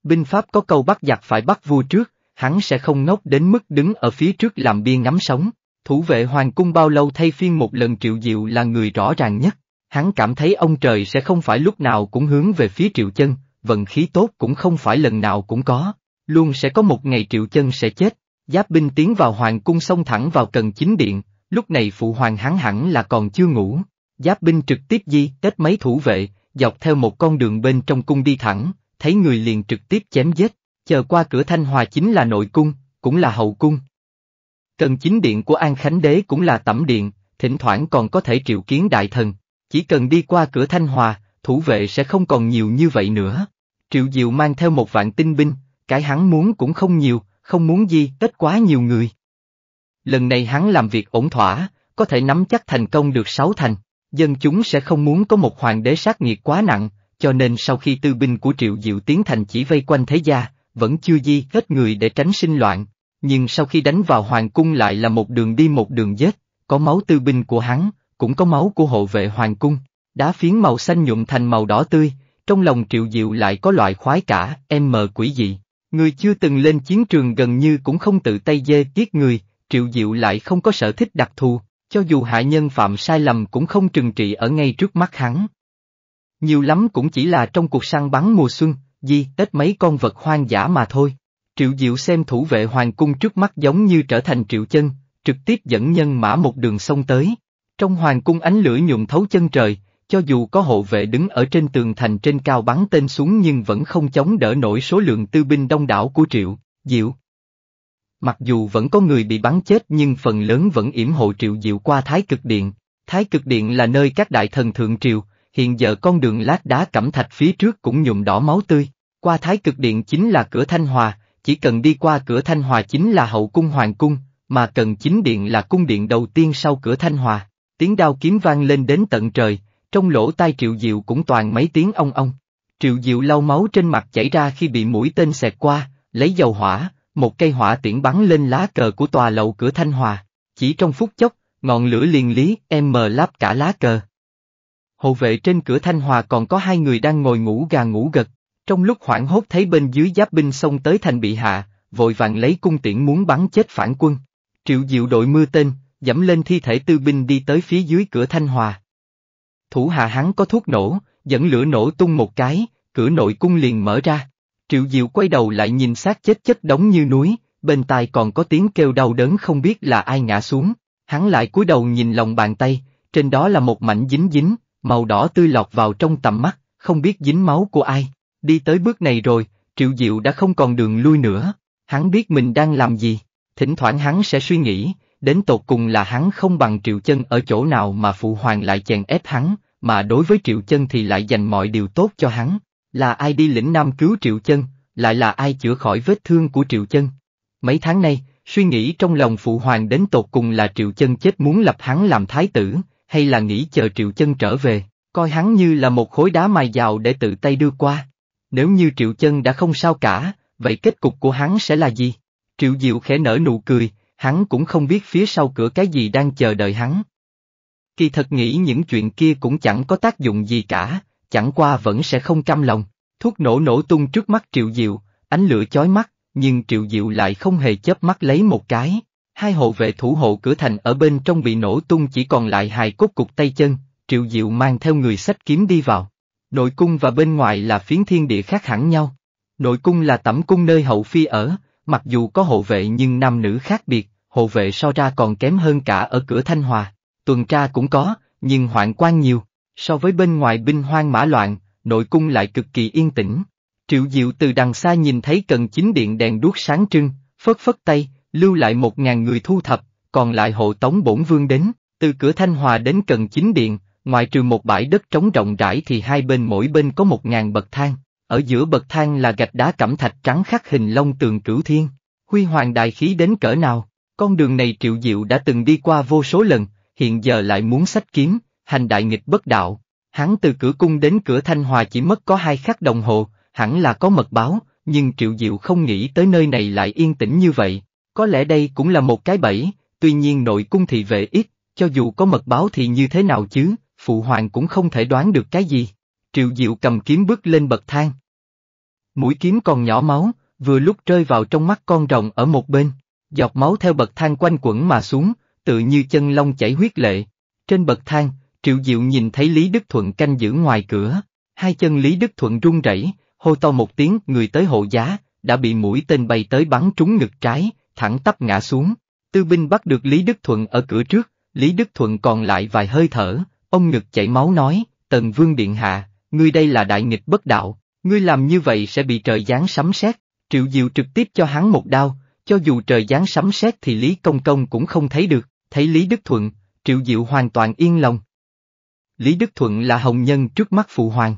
Binh Pháp có câu bắt giặc phải bắt vua trước, hắn sẽ không ngốc đến mức đứng ở phía trước làm biên ngắm sóng. Thủ vệ hoàng cung bao lâu thay phiên một lần Triệu Diệu là người rõ ràng nhất. Hắn cảm thấy ông trời sẽ không phải lúc nào cũng hướng về phía Triệu Chân, vận khí tốt cũng không phải lần nào cũng có luôn sẽ có một ngày triệu chân sẽ chết. Giáp binh tiến vào hoàng cung xông thẳng vào cần chính điện, lúc này phụ hoàng hắn hẳn là còn chưa ngủ. Giáp binh trực tiếp di tết mấy thủ vệ, dọc theo một con đường bên trong cung đi thẳng, thấy người liền trực tiếp chém giết, chờ qua cửa Thanh Hòa chính là nội cung, cũng là hậu cung. Cần chính điện của An Khánh Đế cũng là tẩm điện, thỉnh thoảng còn có thể triệu kiến đại thần, chỉ cần đi qua cửa Thanh Hòa, thủ vệ sẽ không còn nhiều như vậy nữa. Triệu Diệu mang theo một vạn tinh binh, cái hắn muốn cũng không nhiều, không muốn gì ít quá nhiều người. Lần này hắn làm việc ổn thỏa, có thể nắm chắc thành công được sáu thành, dân chúng sẽ không muốn có một hoàng đế sát nghiệt quá nặng, cho nên sau khi tư binh của Triệu Diệu tiến thành chỉ vây quanh thế gia, vẫn chưa di hết người để tránh sinh loạn, nhưng sau khi đánh vào hoàng cung lại là một đường đi một đường giết, có máu tư binh của hắn, cũng có máu của hộ vệ hoàng cung, đá phiến màu xanh nhuộm thành màu đỏ tươi, trong lòng Triệu Diệu lại có loại khoái cả, em mờ quỷ dị. Người chưa từng lên chiến trường gần như cũng không tự tay dê giết người, triệu diệu lại không có sở thích đặc thù, cho dù hạ nhân phạm sai lầm cũng không trừng trị ở ngay trước mắt hắn. Nhiều lắm cũng chỉ là trong cuộc săn bắn mùa xuân, di tết mấy con vật hoang dã mà thôi. Triệu diệu xem thủ vệ hoàng cung trước mắt giống như trở thành triệu chân, trực tiếp dẫn nhân mã một đường sông tới. Trong hoàng cung ánh lửa nhuộm thấu chân trời, cho dù có hộ vệ đứng ở trên tường thành trên cao bắn tên xuống nhưng vẫn không chống đỡ nổi số lượng tư binh đông đảo của Triệu, Diệu. Mặc dù vẫn có người bị bắn chết nhưng phần lớn vẫn yểm hộ Triệu Diệu qua Thái Cực Điện. Thái Cực Điện là nơi các đại thần thượng Triều, hiện giờ con đường lát đá cẩm thạch phía trước cũng nhuộm đỏ máu tươi. Qua Thái Cực Điện chính là cửa Thanh Hòa, chỉ cần đi qua cửa Thanh Hòa chính là hậu cung Hoàng Cung, mà cần chính điện là cung điện đầu tiên sau cửa Thanh Hòa. Tiếng đao kiếm vang lên đến tận trời, trong lỗ tai Triệu Diệu cũng toàn mấy tiếng ong ong. Triệu Diệu lau máu trên mặt chảy ra khi bị mũi tên xẹt qua, lấy dầu hỏa, một cây hỏa tiễn bắn lên lá cờ của tòa lầu cửa Thanh Hòa. Chỉ trong phút chốc, ngọn lửa liền lý em mờ láp cả lá cờ. Hộ vệ trên cửa Thanh Hòa còn có hai người đang ngồi ngủ gà ngủ gật. Trong lúc hoảng hốt thấy bên dưới giáp binh xông tới thành bị hạ, vội vàng lấy cung tiễn muốn bắn chết phản quân. Triệu Diệu đội mưa tên, dẫm lên thi thể tư binh đi tới phía dưới cửa Thanh Hòa thủ hạ hắn có thuốc nổ, dẫn lửa nổ tung một cái, cửa nội cung liền mở ra. Triệu Diệu quay đầu lại nhìn xác chết chất đống như núi, bên tai còn có tiếng kêu đau đớn không biết là ai ngã xuống. Hắn lại cúi đầu nhìn lòng bàn tay, trên đó là một mảnh dính dính, màu đỏ tươi lọt vào trong tầm mắt, không biết dính máu của ai. Đi tới bước này rồi, Triệu Diệu đã không còn đường lui nữa. Hắn biết mình đang làm gì, thỉnh thoảng hắn sẽ suy nghĩ, đến tột cùng là hắn không bằng Triệu Chân ở chỗ nào mà phụ hoàng lại chèn ép hắn, mà đối với Triệu Chân thì lại dành mọi điều tốt cho hắn. Là ai đi lĩnh Nam cứu Triệu Chân, lại là ai chữa khỏi vết thương của Triệu Chân. Mấy tháng nay, suy nghĩ trong lòng phụ hoàng đến tột cùng là Triệu Chân chết muốn lập hắn làm thái tử, hay là nghĩ chờ Triệu Chân trở về, coi hắn như là một khối đá mài dào để tự tay đưa qua. Nếu như Triệu Chân đã không sao cả, vậy kết cục của hắn sẽ là gì? Triệu Diệu khẽ nở nụ cười, hắn cũng không biết phía sau cửa cái gì đang chờ đợi hắn. Kỳ thật nghĩ những chuyện kia cũng chẳng có tác dụng gì cả, chẳng qua vẫn sẽ không cam lòng. Thuốc nổ nổ tung trước mắt Triệu Diệu, ánh lửa chói mắt, nhưng Triệu Diệu lại không hề chớp mắt lấy một cái. Hai hộ vệ thủ hộ cửa thành ở bên trong bị nổ tung chỉ còn lại hài cốt cục tay chân, Triệu Diệu mang theo người sách kiếm đi vào. Nội cung và bên ngoài là phiến thiên địa khác hẳn nhau. Nội cung là tẩm cung nơi hậu phi ở, mặc dù có hộ vệ nhưng nam nữ khác biệt, hộ vệ so ra còn kém hơn cả ở cửa Thanh Hòa, tuần tra cũng có, nhưng hoạn quan nhiều, so với bên ngoài binh hoang mã loạn, nội cung lại cực kỳ yên tĩnh. Triệu Diệu từ đằng xa nhìn thấy cần chính điện đèn đuốc sáng trưng, phất phất tay, lưu lại một ngàn người thu thập, còn lại hộ tống bổn vương đến, từ cửa Thanh Hòa đến cần chính điện, ngoài trừ một bãi đất trống rộng rãi thì hai bên mỗi bên có một ngàn bậc thang, ở giữa bậc thang là gạch đá cẩm thạch trắng khắc hình long tường cửu thiên, huy hoàng đại khí đến cỡ nào. Con đường này Triệu Diệu đã từng đi qua vô số lần, hiện giờ lại muốn sách kiếm, hành đại nghịch bất đạo. Hắn từ cửa cung đến cửa Thanh Hòa chỉ mất có hai khắc đồng hồ, hẳn là có mật báo, nhưng Triệu Diệu không nghĩ tới nơi này lại yên tĩnh như vậy. Có lẽ đây cũng là một cái bẫy, tuy nhiên nội cung thì vệ ít, cho dù có mật báo thì như thế nào chứ, phụ hoàng cũng không thể đoán được cái gì. Triệu Diệu cầm kiếm bước lên bậc thang. Mũi kiếm còn nhỏ máu, vừa lúc rơi vào trong mắt con rồng ở một bên. Giọt máu theo bậc thang quanh quẩn mà xuống, tự như chân long chảy huyết lệ. Trên bậc thang, Triệu Diệu nhìn thấy Lý Đức Thuận canh giữ ngoài cửa, hai chân Lý Đức Thuận run rẩy, hô to một tiếng người tới hộ giá, đã bị mũi tên bay tới bắn trúng ngực trái, thẳng tắp ngã xuống. Tư binh bắt được Lý Đức Thuận ở cửa trước, Lý Đức Thuận còn lại vài hơi thở, ông ngực chảy máu nói, Tần Vương Điện Hạ, ngươi đây là đại nghịch bất đạo, ngươi làm như vậy sẽ bị trời giáng sấm sét. Triệu Diệu trực tiếp cho hắn một đao, cho dù trời giáng sấm sét thì Lý Công Công cũng không thấy được, thấy Lý Đức Thuận, Triệu Diệu hoàn toàn yên lòng. Lý Đức Thuận là hồng nhân trước mắt Phụ Hoàng.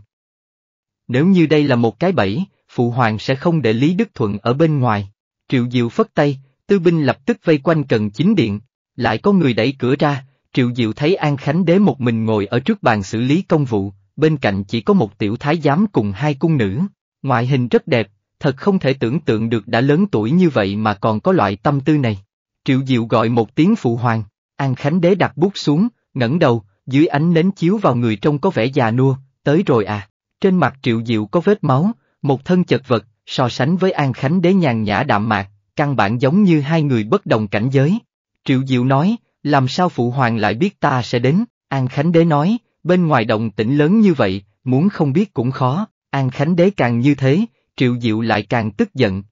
Nếu như đây là một cái bẫy, Phụ Hoàng sẽ không để Lý Đức Thuận ở bên ngoài. Triệu Diệu phất tay, tư binh lập tức vây quanh cần chính điện, lại có người đẩy cửa ra, Triệu Diệu thấy An Khánh Đế một mình ngồi ở trước bàn xử lý công vụ, bên cạnh chỉ có một tiểu thái giám cùng hai cung nữ, ngoại hình rất đẹp, thật không thể tưởng tượng được đã lớn tuổi như vậy mà còn có loại tâm tư này. Triệu Diệu gọi một tiếng phụ hoàng, An Khánh Đế đặt bút xuống, ngẩng đầu, dưới ánh nến chiếu vào người trông có vẻ già nua, tới rồi à. Trên mặt Triệu Diệu có vết máu, một thân chật vật, so sánh với An Khánh Đế nhàn nhã đạm mạc, căn bản giống như hai người bất đồng cảnh giới. Triệu Diệu nói, làm sao phụ hoàng lại biết ta sẽ đến, An Khánh Đế nói, bên ngoài đồng tĩnh lớn như vậy, muốn không biết cũng khó, An Khánh Đế càng như thế, Triệu Diệu lại càng tức giận.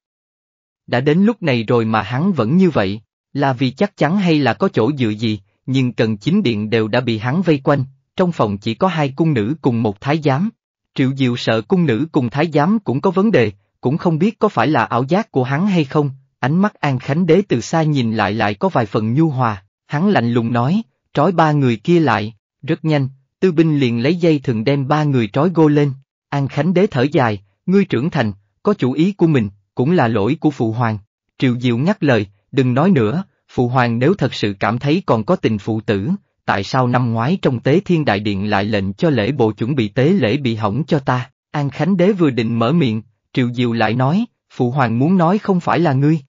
Đã đến lúc này rồi mà hắn vẫn như vậy, là vì chắc chắn hay là có chỗ dựa gì, nhưng cần chính điện đều đã bị hắn vây quanh, trong phòng chỉ có hai cung nữ cùng một thái giám. Triệu Diệu sợ cung nữ cùng thái giám cũng có vấn đề, cũng không biết có phải là ảo giác của hắn hay không, ánh mắt An Khánh Đế từ xa nhìn lại lại có vài phần nhu hòa, hắn lạnh lùng nói, trói ba người kia lại, rất nhanh, tư binh liền lấy dây thường đem ba người trói gô lên, An Khánh Đế thở dài, ngươi trưởng thành, có chủ ý của mình, cũng là lỗi của phụ hoàng. Triệu Diệu ngắt lời, đừng nói nữa, phụ hoàng nếu thật sự cảm thấy còn có tình phụ tử, tại sao năm ngoái trong tế thiên đại điện lại lệnh cho lễ bộ chuẩn bị tế lễ bị hỏng cho ta? An Khánh Đế vừa định mở miệng, Triệu Diệu lại nói, phụ hoàng muốn nói không phải là ngươi.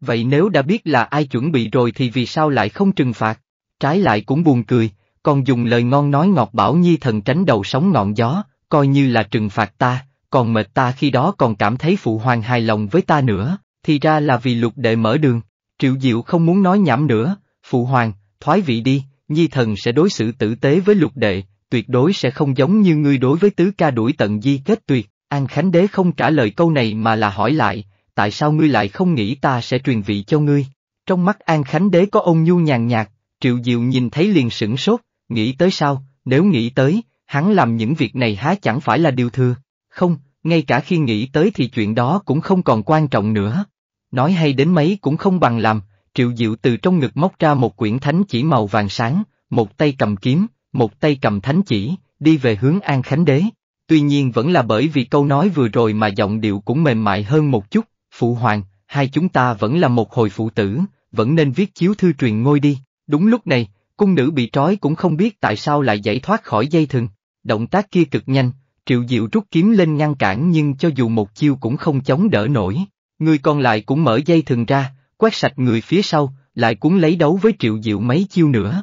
Vậy nếu đã biết là ai chuẩn bị rồi thì vì sao lại không trừng phạt? Trái lại cũng buồn cười, còn dùng lời ngon nói ngọt bảo nhi thần tránh đầu sóng ngọn gió, coi như là trừng phạt ta, còn mệt ta khi đó còn cảm thấy phụ hoàng hài lòng với ta nữa, thì ra là vì lục đệ mở đường, triệu diệu không muốn nói nhảm nữa, phụ hoàng, thoái vị đi, nhi thần sẽ đối xử tử tế với lục đệ, tuyệt đối sẽ không giống như ngươi đối với tứ ca đuổi tận di kết tuyệt, An Khánh Đế không trả lời câu này mà là hỏi lại, tại sao ngươi lại không nghĩ ta sẽ truyền vị cho ngươi? Trong mắt An Khánh Đế có ông nhu nhàn nhạt, Triệu Diệu nhìn thấy liền sửng sốt, nghĩ tới sao, nếu nghĩ tới, hắn làm những việc này há chẳng phải là điều thừa, không, ngay cả khi nghĩ tới thì chuyện đó cũng không còn quan trọng nữa. Nói hay đến mấy cũng không bằng làm, Triệu Diệu từ trong ngực móc ra một quyển thánh chỉ màu vàng sáng, một tay cầm kiếm, một tay cầm thánh chỉ, đi về hướng An Khánh Đế. Tuy nhiên vẫn là bởi vì câu nói vừa rồi mà giọng điệu cũng mềm mại hơn một chút, phụ hoàng, hai chúng ta vẫn là một hồi phụ tử, vẫn nên viết chiếu thư truyền ngôi đi. Đúng lúc này, cung nữ bị trói cũng không biết tại sao lại giải thoát khỏi dây thừng. Động tác kia cực nhanh, Triệu Diệu rút kiếm lên ngăn cản nhưng cho dù một chiêu cũng không chống đỡ nổi, người còn lại cũng mở dây thừng ra, quét sạch người phía sau, lại cuốn lấy đấu với Triệu Diệu mấy chiêu nữa.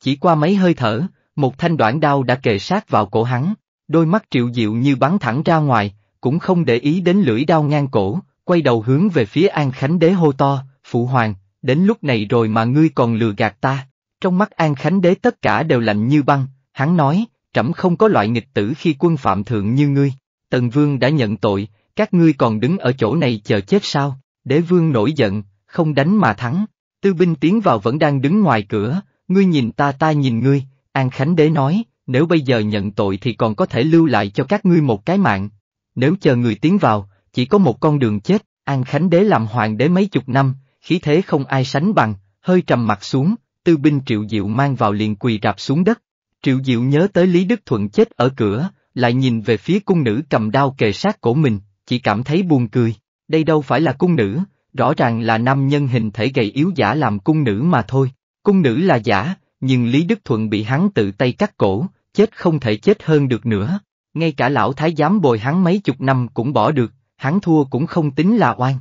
Chỉ qua mấy hơi thở, một thanh đoạn đao đã kề sát vào cổ hắn, đôi mắt Triệu Diệu như bắn thẳng ra ngoài, cũng không để ý đến lưỡi đao ngang cổ, quay đầu hướng về phía An Khánh Đế hô to, phụ hoàng, đến lúc này rồi mà ngươi còn lừa gạt ta. Trong mắt An Khánh Đế tất cả đều lạnh như băng, hắn nói, trẫm không có loại nghịch tử khi quân phạm thượng như ngươi. Tần Vương đã nhận tội, các ngươi còn đứng ở chỗ này chờ chết sao? Đế Vương nổi giận, không đánh mà thắng. Tư binh tiến vào vẫn đang đứng ngoài cửa, ngươi nhìn ta ta nhìn ngươi, An Khánh Đế nói, nếu bây giờ nhận tội thì còn có thể lưu lại cho các ngươi một cái mạng. Nếu chờ người tiến vào, chỉ có một con đường chết, An Khánh Đế làm hoàng đế mấy chục năm, khí thế không ai sánh bằng, hơi trầm mặt xuống, tư binh triệu diệu mang vào liền quỳ rạp xuống đất, Triệu Diệu nhớ tới Lý Đức Thuận chết ở cửa, lại nhìn về phía cung nữ cầm đao kề sát cổ mình, chỉ cảm thấy buồn cười. Đây đâu phải là cung nữ, rõ ràng là nam nhân hình thể gầy yếu giả làm cung nữ mà thôi. Cung nữ là giả, nhưng Lý Đức Thuận bị hắn tự tay cắt cổ, chết không thể chết hơn được nữa. Ngay cả lão thái giám bồi hắn mấy chục năm cũng bỏ được, hắn thua cũng không tính là oan.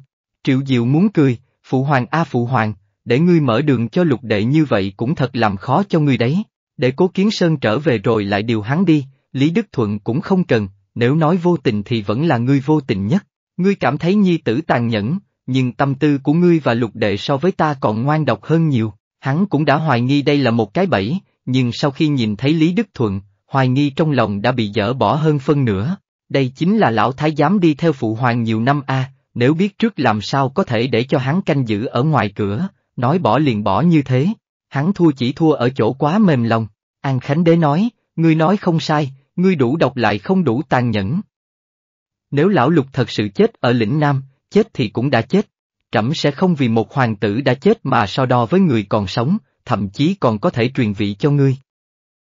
Triệu Diệu muốn cười, phụ hoàng a phụ hoàng, để ngươi mở đường cho lục đệ như vậy cũng thật làm khó cho ngươi đấy. Để cố kiến sơn trở về rồi lại điều hắn đi, Lý Đức Thuận cũng không cần, nếu nói vô tình thì vẫn là ngươi vô tình nhất. Ngươi cảm thấy nhi tử tàn nhẫn, nhưng tâm tư của ngươi và lục đệ so với ta còn ngoan độc hơn nhiều. Hắn cũng đã hoài nghi đây là một cái bẫy, nhưng sau khi nhìn thấy Lý Đức Thuận, hoài nghi trong lòng đã bị dỡ bỏ hơn phân nửa. Đây chính là lão thái giám đi theo phụ hoàng nhiều năm a, nếu biết trước làm sao có thể để cho hắn canh giữ ở ngoài cửa, nói bỏ liền bỏ như thế, hắn thua chỉ thua ở chỗ quá mềm lòng. An Khánh Đế nói, ngươi nói không sai, ngươi đủ độc lại không đủ tàn nhẫn. Nếu lão lục thật sự chết ở lĩnh Nam, chết thì cũng đã chết. Trẫm sẽ không vì một hoàng tử đã chết mà so đo với người còn sống, thậm chí còn có thể truyền vị cho ngươi.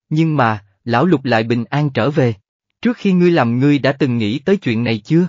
Nhưng mà, lão lục lại bình an trở về. Trước khi ngươi làm ngươi đã từng nghĩ tới chuyện này chưa?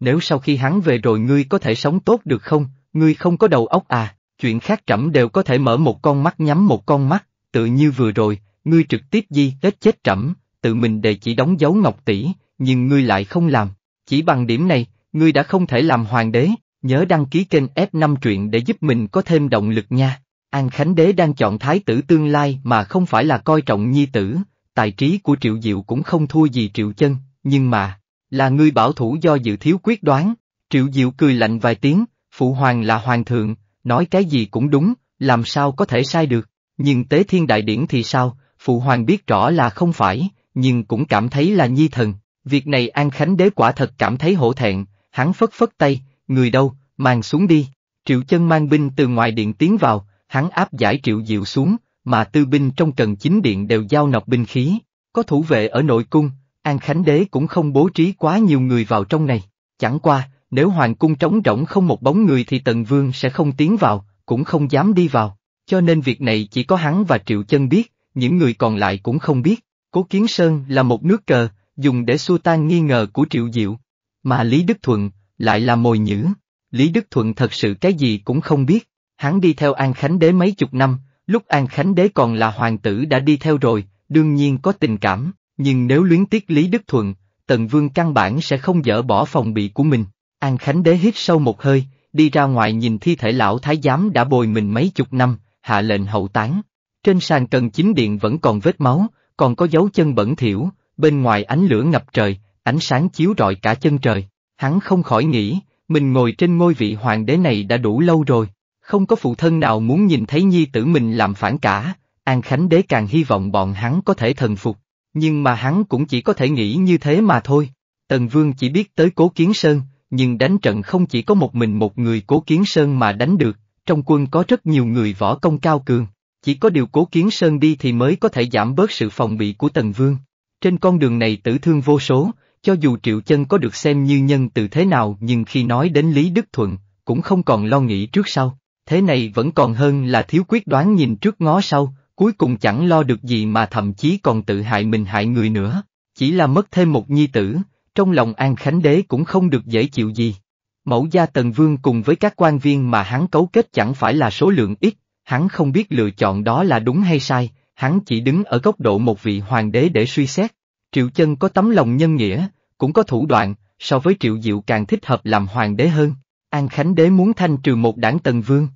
Nếu sau khi hắn về rồi ngươi có thể sống tốt được không, ngươi không có đầu óc à? chuyện khác trẫm đều có thể mở một con mắt nhắm một con mắt, tự như vừa rồi, ngươi trực tiếp di hết chết trẫm, tự mình đề chỉ đóng dấu ngọc tỷ, nhưng ngươi lại không làm. Chỉ bằng điểm này, ngươi đã không thể làm hoàng đế, nhớ đăng ký kênh F5 truyện để giúp mình có thêm động lực nha. An Khánh Đế đang chọn thái tử tương lai mà không phải là coi trọng nhi tử, tài trí của Triệu Diệu cũng không thua gì Triệu Chân, nhưng mà, là ngươi bảo thủ do dự thiếu quyết đoán. Triệu Diệu cười lạnh vài tiếng, phụ hoàng là hoàng thượng, nói cái gì cũng đúng, làm sao có thể sai được, nhưng tế thiên đại điển thì sao, phụ hoàng biết rõ là không phải, nhưng cũng cảm thấy là nhi thần, việc này An Khánh đế quả thật cảm thấy hổ thẹn, hắn phất phất tay, người đâu, mang xuống đi, triệu chân mang binh từ ngoài điện tiến vào, hắn áp giải triệu diệu xuống, mà tư binh trong trần chính điện đều giao nộp binh khí, có thủ vệ ở nội cung, An Khánh đế cũng không bố trí quá nhiều người vào trong này, chẳng qua, nếu hoàng cung trống rỗng không một bóng người thì Tần Vương sẽ không tiến vào, cũng không dám đi vào, cho nên việc này chỉ có hắn và Triệu Chân biết, những người còn lại cũng không biết. Cố Kiến Sơn là một nước cờ, dùng để xua tan nghi ngờ của Triệu Diệu, mà Lý Đức Thuận lại là mồi nhữ. Lý Đức Thuận thật sự cái gì cũng không biết, hắn đi theo An Khánh Đế mấy chục năm, lúc An Khánh Đế còn là hoàng tử đã đi theo rồi, đương nhiên có tình cảm, nhưng nếu luyến tiếc Lý Đức Thuận, Tần Vương căn bản sẽ không dỡ bỏ phòng bị của mình. An Khánh Đế hít sâu một hơi, đi ra ngoài nhìn thi thể lão thái giám đã bồi mình mấy chục năm, hạ lệnh hậu tán. Trên sàn cần chính điện vẫn còn vết máu, còn có dấu chân bẩn thỉu, bên ngoài ánh lửa ngập trời, ánh sáng chiếu rọi cả chân trời. Hắn không khỏi nghĩ, mình ngồi trên ngôi vị hoàng đế này đã đủ lâu rồi, không có phụ thân nào muốn nhìn thấy nhi tử mình làm phản cả, An Khánh Đế càng hy vọng bọn hắn có thể thần phục, nhưng mà hắn cũng chỉ có thể nghĩ như thế mà thôi. Tần Vương chỉ biết tới Cố Kiến Sơn, nhưng đánh trận không chỉ có một mình một người cố kiến sơn mà đánh được, trong quân có rất nhiều người võ công cao cường, chỉ có điều cố kiến sơn đi thì mới có thể giảm bớt sự phòng bị của Tần Vương. Trên con đường này tử thương vô số, cho dù Triệu Chân có được xem như nhân từ thế nào nhưng khi nói đến Lý Đức Thuận, cũng không còn lo nghĩ trước sau, thế này vẫn còn hơn là thiếu quyết đoán nhìn trước ngó sau, cuối cùng chẳng lo được gì mà thậm chí còn tự hại mình hại người nữa, chỉ là mất thêm một nhi tử, trong lòng An Khánh Đế cũng không được dễ chịu gì. Mẫu gia Tần Vương cùng với các quan viên mà hắn cấu kết chẳng phải là số lượng ít, hắn không biết lựa chọn đó là đúng hay sai, hắn chỉ đứng ở góc độ một vị hoàng đế để suy xét. Triệu Chân có tấm lòng nhân nghĩa, cũng có thủ đoạn, so với Triệu Diệu càng thích hợp làm hoàng đế hơn. An Khánh Đế muốn thanh trừ một đảng Tần Vương.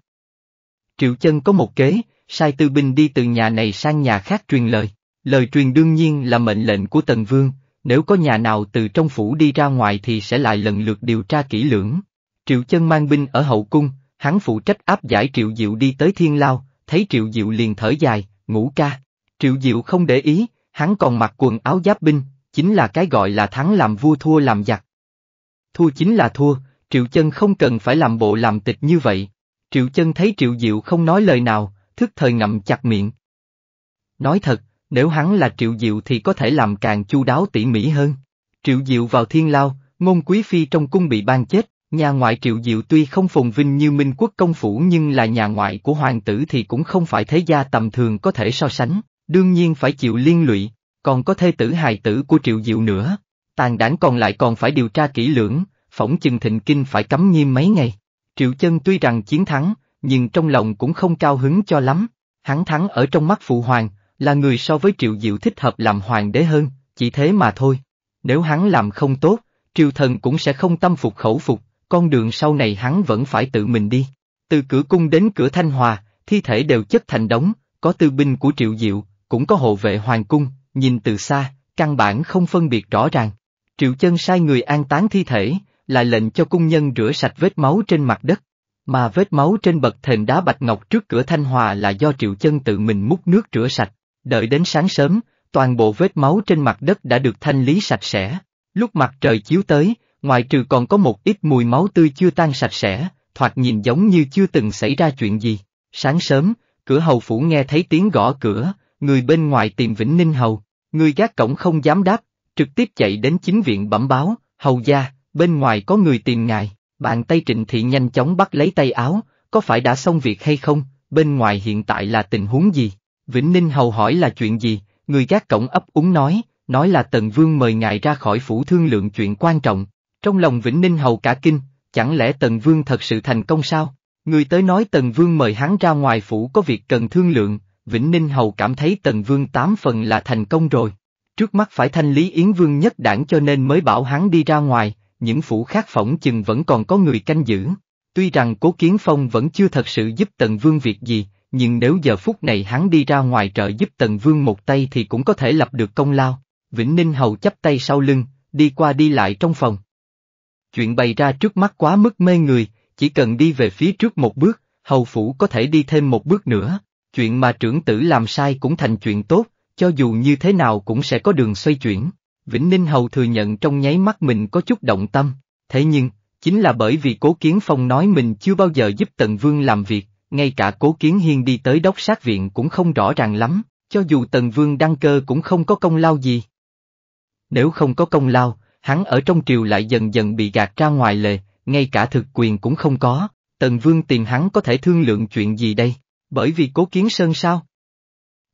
Triệu Chân có một kế, sai tư binh đi từ nhà này sang nhà khác truyền lời. Lời truyền đương nhiên là mệnh lệnh của Tần Vương, nếu có nhà nào từ trong phủ đi ra ngoài thì sẽ lại lần lượt điều tra kỹ lưỡng. Triệu Chân mang binh ở hậu cung, hắn phụ trách áp giải Triệu Diệu đi tới Thiên Lao, thấy Triệu Diệu liền thở dài, ngủ ca. Triệu Diệu không để ý, hắn còn mặc quần áo giáp binh, chính là cái gọi là thắng làm vua thua làm giặc. Thua chính là thua, Triệu Chân không cần phải làm bộ làm tịch như vậy. Triệu Chân thấy Triệu Diệu không nói lời nào, thức thời ngậm chặt miệng. Nói thật, nếu hắn là Triệu Diệu thì có thể làm càng chu đáo tỉ mỉ hơn. Triệu Diệu vào thiên lao, ngôn quý phi trong cung bị ban chết, nhà ngoại Triệu Diệu tuy không phồn vinh như Minh Quốc công phủ nhưng là nhà ngoại của hoàng tử thì cũng không phải thế gia tầm thường có thể so sánh, đương nhiên phải chịu liên lụy, còn có thê tử hài tử của Triệu Diệu nữa. Tàn đảng còn lại còn phải điều tra kỹ lưỡng, phỏng chừng thịnh kinh phải cấm nghiêm mấy ngày. Triệu Chân tuy rằng chiến thắng, nhưng trong lòng cũng không cao hứng cho lắm. Hắn thắng ở trong mắt phụ hoàng, là người so với Triệu Diệu thích hợp làm hoàng đế hơn, chỉ thế mà thôi. Nếu hắn làm không tốt, triều thần cũng sẽ không tâm phục khẩu phục, con đường sau này hắn vẫn phải tự mình đi. Từ cửa cung đến cửa Thanh Hòa, thi thể đều chất thành đống, có tư binh của Triệu Diệu, cũng có hộ vệ hoàng cung, nhìn từ xa, căn bản không phân biệt rõ ràng. Triệu chân sai người an táng thi thể, lại lệnh cho cung nhân rửa sạch vết máu trên mặt đất. Mà vết máu trên bậc thềm đá bạch ngọc trước cửa Thanh Hòa là do Triệu chân tự mình múc nước rửa sạch, Đợi đến sáng sớm, toàn bộ vết máu trên mặt đất đã được thanh lý sạch sẽ. Lúc mặt trời chiếu tới, ngoài trừ còn có một ít mùi máu tươi chưa tan sạch sẽ, thoạt nhìn giống như chưa từng xảy ra chuyện gì. Sáng sớm, cửa hầu phủ nghe thấy tiếng gõ cửa, người bên ngoài tìm Vĩnh Ninh Hầu, người gác cổng không dám đáp, trực tiếp chạy đến chính viện bẩm báo, hầu gia, bên ngoài có người tìm ngài, bàn tay trịnh thị nhanh chóng bắt lấy tay áo, có phải đã xong việc hay không, bên ngoài hiện tại là tình huống gì, Vĩnh Ninh Hầu hỏi là chuyện gì, người gác cổng ấp úng nói, nói là Tần Vương mời ngài ra khỏi phủ thương lượng chuyện quan trọng. Trong lòng Vĩnh Ninh Hầu cả kinh, chẳng lẽ Tần Vương thật sự thành công sao? Người tới nói Tần Vương mời hắn ra ngoài phủ có việc cần thương lượng, Vĩnh Ninh Hầu cảm thấy Tần Vương tám phần là thành công rồi. Trước mắt phải thanh lý Yến Vương nhất đảng cho nên mới bảo hắn đi ra ngoài, những phủ khác phỏng chừng vẫn còn có người canh giữ. Tuy rằng Cố Kiến Phong vẫn chưa thật sự giúp Tần Vương việc gì, nhưng nếu giờ phút này hắn đi ra ngoài trợ giúp Tần Vương một tay thì cũng có thể lập được công lao. Vĩnh Ninh Hầu chắp tay sau lưng, đi qua đi lại trong phòng. Chuyện bày ra trước mắt quá mức mê người, chỉ cần đi về phía trước một bước, Hầu Phủ có thể đi thêm một bước nữa. Chuyện mà trưởng tử làm sai cũng thành chuyện tốt, cho dù như thế nào cũng sẽ có đường xoay chuyển. Vĩnh Ninh Hầu thừa nhận trong nháy mắt mình có chút động tâm, thế nhưng, chính là bởi vì Cố Kiến Phong nói mình chưa bao giờ giúp Tần Vương làm việc, ngay cả cố kiến hiên đi tới đốc sát viện cũng không rõ ràng lắm, cho dù Tần Vương đăng cơ cũng không có công lao gì. Nếu không có công lao, hắn ở trong triều lại dần dần bị gạt ra ngoài lề, ngay cả thực quyền cũng không có, Tần Vương tìm hắn có thể thương lượng chuyện gì đây, bởi vì Cố Kiến Sơn sao?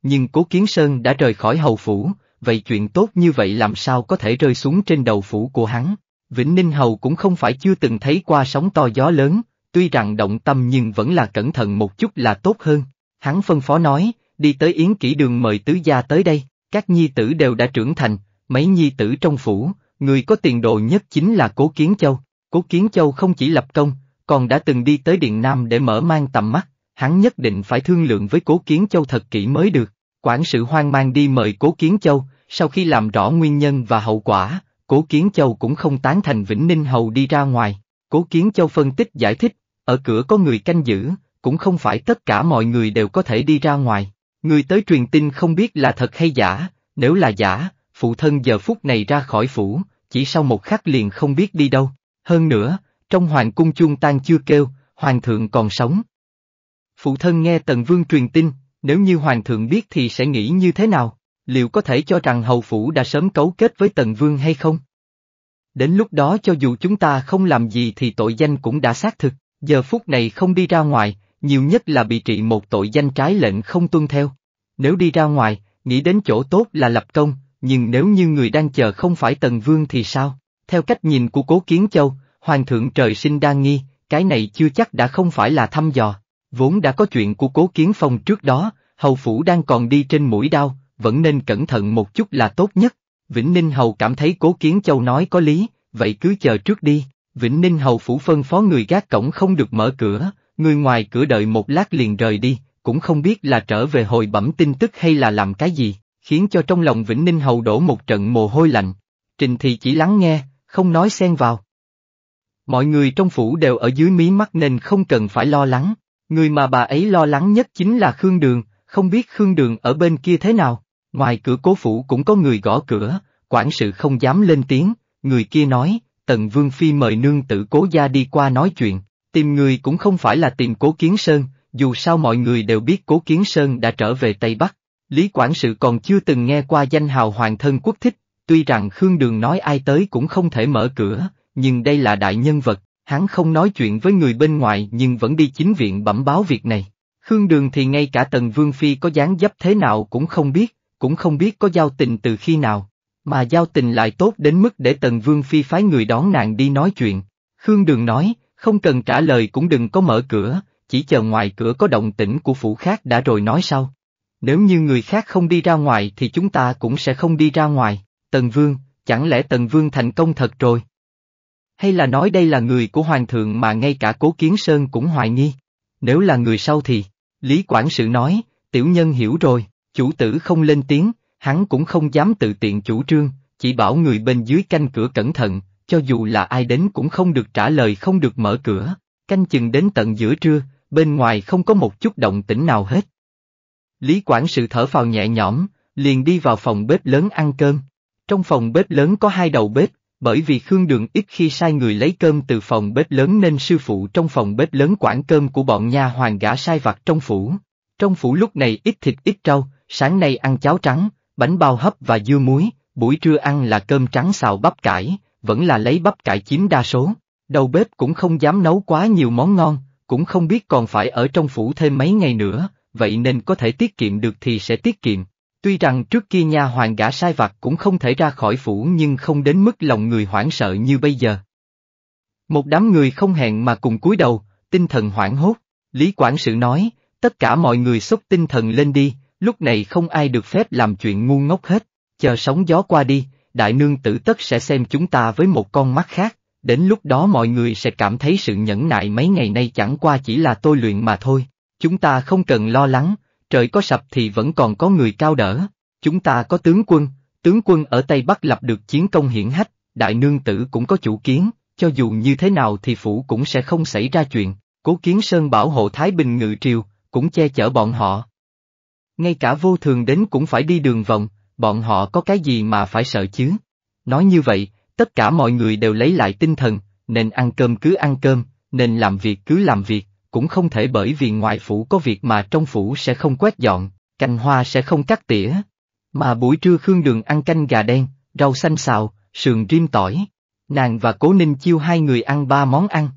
Nhưng Cố Kiến Sơn đã rời khỏi hầu phủ, vậy chuyện tốt như vậy làm sao có thể rơi xuống trên đầu phủ của hắn? Vĩnh Ninh Hầu cũng không phải chưa từng thấy qua sóng to gió lớn, tuy rằng động tâm nhưng vẫn là cẩn thận một chút là tốt hơn. Hắn phân phó nói, đi tới Yến Kỷ Đường mời tứ gia tới đây, các nhi tử đều đã trưởng thành, mấy nhi tử trong phủ, người có tiền đồ nhất chính là Cố Kiến Châu. Cố Kiến Châu không chỉ lập công, còn đã từng đi tới Điện Nam để mở mang tầm mắt, hắn nhất định phải thương lượng với Cố Kiến Châu thật kỹ mới được. Quản sự hoang mang đi mời Cố Kiến Châu, sau khi làm rõ nguyên nhân và hậu quả, Cố Kiến Châu cũng không tán thành Vĩnh Ninh Hầu đi ra ngoài. Cố Kiến Châu phân tích giải thích, ở cửa có người canh giữ, cũng không phải tất cả mọi người đều có thể đi ra ngoài. Người tới truyền tin không biết là thật hay giả, nếu là giả, phụ thân giờ phút này ra khỏi phủ, chỉ sau một khắc liền không biết đi đâu. Hơn nữa, trong hoàng cung chuông tan chưa kêu, hoàng thượng còn sống. Phụ thân nghe Tần Vương truyền tin, nếu như hoàng thượng biết thì sẽ nghĩ như thế nào, liệu có thể cho rằng hầu phủ đã sớm cấu kết với Tần Vương hay không? Đến lúc đó cho dù chúng ta không làm gì thì tội danh cũng đã xác thực. Giờ phút này không đi ra ngoài, nhiều nhất là bị trị một tội danh trái lệnh không tuân theo. Nếu đi ra ngoài, nghĩ đến chỗ tốt là lập công, nhưng nếu như người đang chờ không phải Tần Vương thì sao? Theo cách nhìn của Cố Kiến Châu, Hoàng thượng trời sinh đa nghi, cái này chưa chắc đã không phải là thăm dò. Vốn đã có chuyện của Cố Kiến Phong trước đó, hầu phủ đang còn đi trên mũi đao, vẫn nên cẩn thận một chút là tốt nhất. Vĩnh Ninh Hầu cảm thấy Cố Kiến Châu nói có lý, vậy cứ chờ trước đi. Vĩnh Ninh Hầu Phủ phân phó người gác cổng không được mở cửa, người ngoài cửa đợi một lát liền rời đi, cũng không biết là trở về hồi bẩm tin tức hay là làm cái gì, khiến cho trong lòng Vĩnh Ninh Hầu đổ một trận mồ hôi lạnh. Trình thì chỉ lắng nghe, không nói xen vào. Mọi người trong phủ đều ở dưới mí mắt nên không cần phải lo lắng, người mà bà ấy lo lắng nhất chính là Khương Đường, không biết Khương Đường ở bên kia thế nào, ngoài cửa cố phủ cũng có người gõ cửa, quản sự không dám lên tiếng, người kia nói, Tần Vương Phi mời nương tử cố gia đi qua nói chuyện, tìm người cũng không phải là tìm cố Kiến Sơn, dù sao mọi người đều biết cố Kiến Sơn đã trở về Tây Bắc. Lý Quản sự còn chưa từng nghe qua danh hào hoàng thân quốc thích, tuy rằng Khương Đường nói ai tới cũng không thể mở cửa, nhưng đây là đại nhân vật, hắn không nói chuyện với người bên ngoài nhưng vẫn đi chính viện bẩm báo việc này. Khương Đường thì ngay cả Tần Vương Phi có dáng dấp thế nào cũng không biết, cũng không biết có giao tình từ khi nào, mà giao tình lại tốt đến mức để Tần Vương Phi phái người đón nàng đi nói chuyện. Khương Đường nói, không cần trả lời cũng đừng có mở cửa, chỉ chờ ngoài cửa có động tĩnh của phủ khác đã rồi nói sau. Nếu như người khác không đi ra ngoài thì chúng ta cũng sẽ không đi ra ngoài, Tần Vương, chẳng lẽ Tần Vương thành công thật rồi? Hay là nói đây là người của Hoàng thượng mà ngay cả Cố Kiến Sơn cũng hoài nghi? Nếu là người sau thì, Lý Quản sự nói, tiểu nhân hiểu rồi, chủ tử không lên tiếng, hắn cũng không dám tự tiện chủ trương, chỉ bảo người bên dưới canh cửa cẩn thận, cho dù là ai đến cũng không được trả lời không được mở cửa, canh chừng đến tận giữa trưa, bên ngoài không có một chút động tĩnh nào hết. Lý quản sự thở phào nhẹ nhõm, liền đi vào phòng bếp lớn ăn cơm. Trong phòng bếp lớn có hai đầu bếp, bởi vì Khương Đường ít khi sai người lấy cơm từ phòng bếp lớn nên sư phụ trong phòng bếp lớn quản cơm của bọn nha hoàng gã sai vặt trong phủ. Trong phủ lúc này ít thịt ít trâu sáng nay ăn cháo trắng, bánh bao hấp và dưa muối, buổi trưa ăn là cơm trắng xào bắp cải, vẫn là lấy bắp cải chiếm đa số. Đầu bếp cũng không dám nấu quá nhiều món ngon, cũng không biết còn phải ở trong phủ thêm mấy ngày nữa, vậy nên có thể tiết kiệm được thì sẽ tiết kiệm. Tuy rằng trước kia nha hoàng gã sai vặt cũng không thể ra khỏi phủ nhưng không đến mức lòng người hoảng sợ như bây giờ. Một đám người không hẹn mà cùng cúi đầu, tinh thần hoảng hốt, Lý Quản sự nói, tất cả mọi người xúc tinh thần lên đi, lúc này không ai được phép làm chuyện ngu ngốc hết, chờ sóng gió qua đi, đại nương tử tất sẽ xem chúng ta với một con mắt khác, đến lúc đó mọi người sẽ cảm thấy sự nhẫn nại mấy ngày nay chẳng qua chỉ là tôi luyện mà thôi, chúng ta không cần lo lắng, trời có sập thì vẫn còn có người cao đỡ, chúng ta có tướng quân, tướng quân ở Tây Bắc lập được chiến công hiển hách, đại nương tử cũng có chủ kiến, cho dù như thế nào thì phủ cũng sẽ không xảy ra chuyện, cố kiến sơn bảo hộ Thái Bình ngự triều, cũng che chở bọn họ. Ngay cả vô thường đến cũng phải đi đường vòng, bọn họ có cái gì mà phải sợ chứ? Nói như vậy, tất cả mọi người đều lấy lại tinh thần, nên ăn cơm cứ ăn cơm, nên làm việc cứ làm việc, cũng không thể bởi vì ngoại phủ có việc mà trong phủ sẽ không quét dọn, canh hoa sẽ không cắt tỉa. Mà buổi trưa Khương Đường ăn canh gà đen, rau xanh xào, sườn rim tỏi. Nàng và Cố Ninh Chiêu hai người ăn ba món ăn.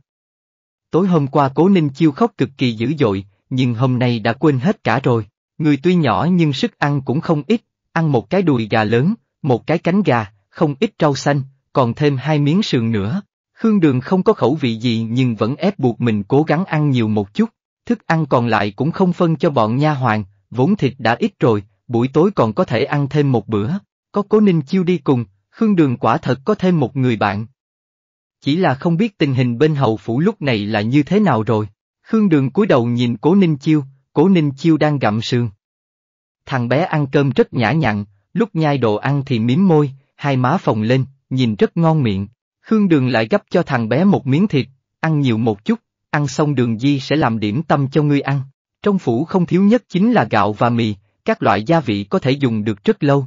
Tối hôm qua Cố Ninh Chiêu khóc cực kỳ dữ dội, nhưng hôm nay đã quên hết cả rồi. Người tuy nhỏ nhưng sức ăn cũng không ít, ăn một cái đùi gà lớn, một cái cánh gà, không ít rau xanh, còn thêm hai miếng sườn nữa. Khương Đường không có khẩu vị gì nhưng vẫn ép buộc mình cố gắng ăn nhiều một chút, thức ăn còn lại cũng không phân cho bọn nha hoàng, vốn thịt đã ít rồi, buổi tối còn có thể ăn thêm một bữa, có Cố Ninh Chiêu đi cùng, Khương Đường quả thật có thêm một người bạn. Chỉ là không biết tình hình bên hậu phủ lúc này là như thế nào rồi, Khương Đường cúi đầu nhìn Cố Ninh Chiêu, Cố Ninh Chiêu đang gặm sườn. Thằng bé ăn cơm rất nhã nhặn, lúc nhai đồ ăn thì miếm môi, hai má phồng lên, nhìn rất ngon miệng. Khương Đường lại gấp cho thằng bé một miếng thịt, ăn nhiều một chút, ăn xong Đường Di sẽ làm điểm tâm cho ngươi ăn. Trong phủ không thiếu nhất chính là gạo và mì, các loại gia vị có thể dùng được rất lâu.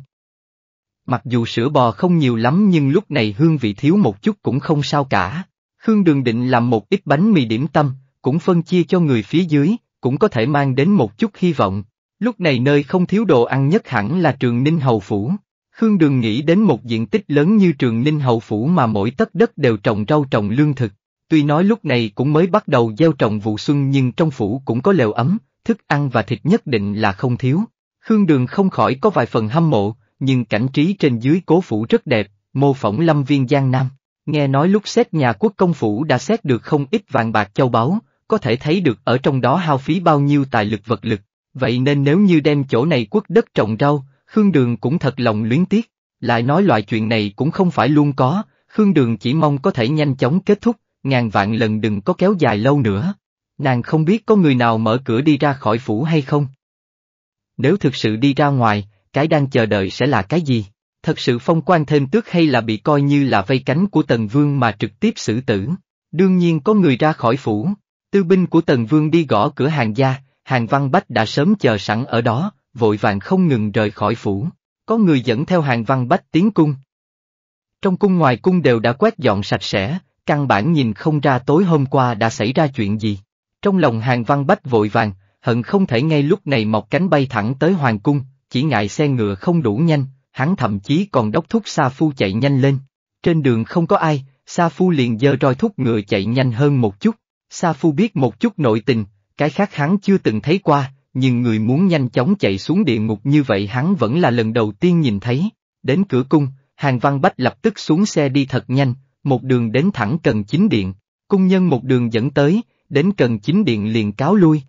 Mặc dù sữa bò không nhiều lắm nhưng lúc này hương vị thiếu một chút cũng không sao cả. Khương Đường định làm một ít bánh mì điểm tâm, cũng phân chia cho người phía dưới, cũng có thể mang đến một chút hy vọng. Lúc này nơi không thiếu đồ ăn nhất hẳn là trường Ninh Hầu Phủ. Khương Đường nghĩ đến một diện tích lớn như trường Ninh Hậu Phủ mà mỗi tất đất đều trồng rau trồng lương thực. Tuy nói lúc này cũng mới bắt đầu gieo trồng vụ xuân nhưng trong phủ cũng có lều ấm, thức ăn và thịt nhất định là không thiếu. Khương Đường không khỏi có vài phần hâm mộ, nhưng cảnh trí trên dưới cố phủ rất đẹp, mô phỏng lâm viên Giang Nam. Nghe nói lúc xét nhà quốc công phủ đã xét được không ít vàng bạc châu báu, có thể thấy được ở trong đó hao phí bao nhiêu tài lực vật lực, vậy nên nếu như đem chỗ này quất đất trồng rau, Khương Đường cũng thật lòng luyến tiếc, lại nói loại chuyện này cũng không phải luôn có, Khương Đường chỉ mong có thể nhanh chóng kết thúc, ngàn vạn lần đừng có kéo dài lâu nữa. Nàng không biết có người nào mở cửa đi ra khỏi phủ hay không. Nếu thực sự đi ra ngoài, cái đang chờ đợi sẽ là cái gì? Thật sự phong quan thêm tước hay là bị coi như là vây cánh của Tần Vương mà trực tiếp xử tử? Đương nhiên có người ra khỏi phủ. Tư binh của Tần Vương đi gõ cửa hàng gia, hàng văn bách đã sớm chờ sẵn ở đó, vội vàng không ngừng rời khỏi phủ. Có người dẫn theo hàng văn bách tiến cung. Trong cung ngoài cung đều đã quét dọn sạch sẽ, căn bản nhìn không ra tối hôm qua đã xảy ra chuyện gì. Trong lòng hàng văn bách vội vàng, hận không thể ngay lúc này mọc cánh bay thẳng tới hoàng cung, chỉ ngại xe ngựa không đủ nhanh, hắn thậm chí còn đốc thúc Sa Phu chạy nhanh lên. Trên đường không có ai, Sa Phu liền dơ roi thúc ngựa chạy nhanh hơn một chút. Sa Phu biết một chút nội tình, cái khác hắn chưa từng thấy qua, nhưng người muốn nhanh chóng chạy xuống địa ngục như vậy hắn vẫn là lần đầu tiên nhìn thấy. Đến cửa cung, Hàng Văn Bách lập tức xuống xe đi thật nhanh, một đường đến thẳng cần chính điện, cung nhân một đường dẫn tới, đến cần chính điện liền cáo lui.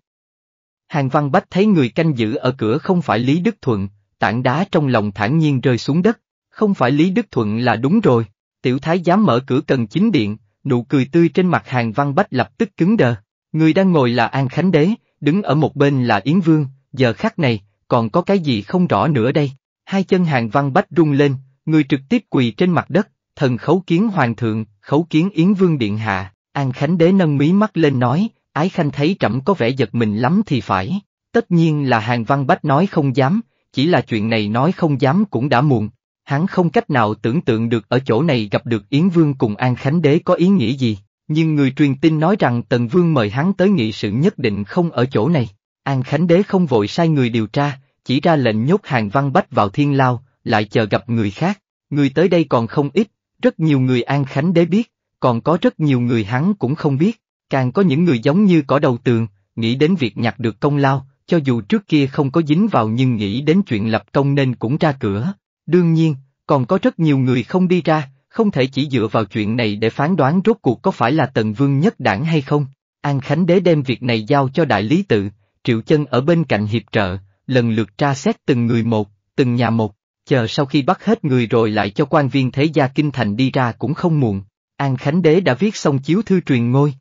Hàng Văn Bách thấy người canh giữ ở cửa không phải Lý Đức Thuận, tảng đá trong lòng thản nhiên rơi xuống đất, không phải Lý Đức Thuận là đúng rồi, tiểu thái dám mở cửa cần chính điện, nụ cười tươi trên mặt hàng văn bách lập tức cứng đờ. Người đang ngồi là An Khánh Đế, đứng ở một bên là Yến Vương, giờ khắc này, còn có cái gì không rõ nữa đây. Hai chân hàng văn bách rung lên, người trực tiếp quỳ trên mặt đất, thần khấu kiến hoàng thượng, khấu kiến Yến Vương Điện Hạ, An Khánh Đế nâng mí mắt lên nói, Ái Khanh thấy trẫm có vẻ giật mình lắm thì phải. Tất nhiên là hàng văn bách nói không dám, chỉ là chuyện này nói không dám cũng đã muộn, hắn không cách nào tưởng tượng được ở chỗ này gặp được Yến Vương cùng An Khánh Đế có ý nghĩa gì, nhưng người truyền tin nói rằng Tần Vương mời hắn tới nghị sự nhất định không ở chỗ này. An Khánh Đế không vội sai người điều tra, chỉ ra lệnh nhốt hàng văn bách vào thiên lao, lại chờ gặp người khác. Người tới đây còn không ít, rất nhiều người An Khánh Đế biết, còn có rất nhiều người hắn cũng không biết, càng có những người giống như cỏ đầu tường, nghĩ đến việc nhặt được công lao, cho dù trước kia không có dính vào nhưng nghĩ đến chuyện lập công nên cũng ra cửa. Đương nhiên, còn có rất nhiều người không đi ra, không thể chỉ dựa vào chuyện này để phán đoán rốt cuộc có phải là Tần Vương nhất đảng hay không. An Khánh Đế đem việc này giao cho Đại Lý Tự, Triệu Chân ở bên cạnh hiệp trợ, lần lượt tra xét từng người một, từng nhà một, chờ sau khi bắt hết người rồi lại cho quan viên thế gia kinh thành đi ra cũng không muộn. An Khánh Đế đã viết xong chiếu thư truyền ngôi.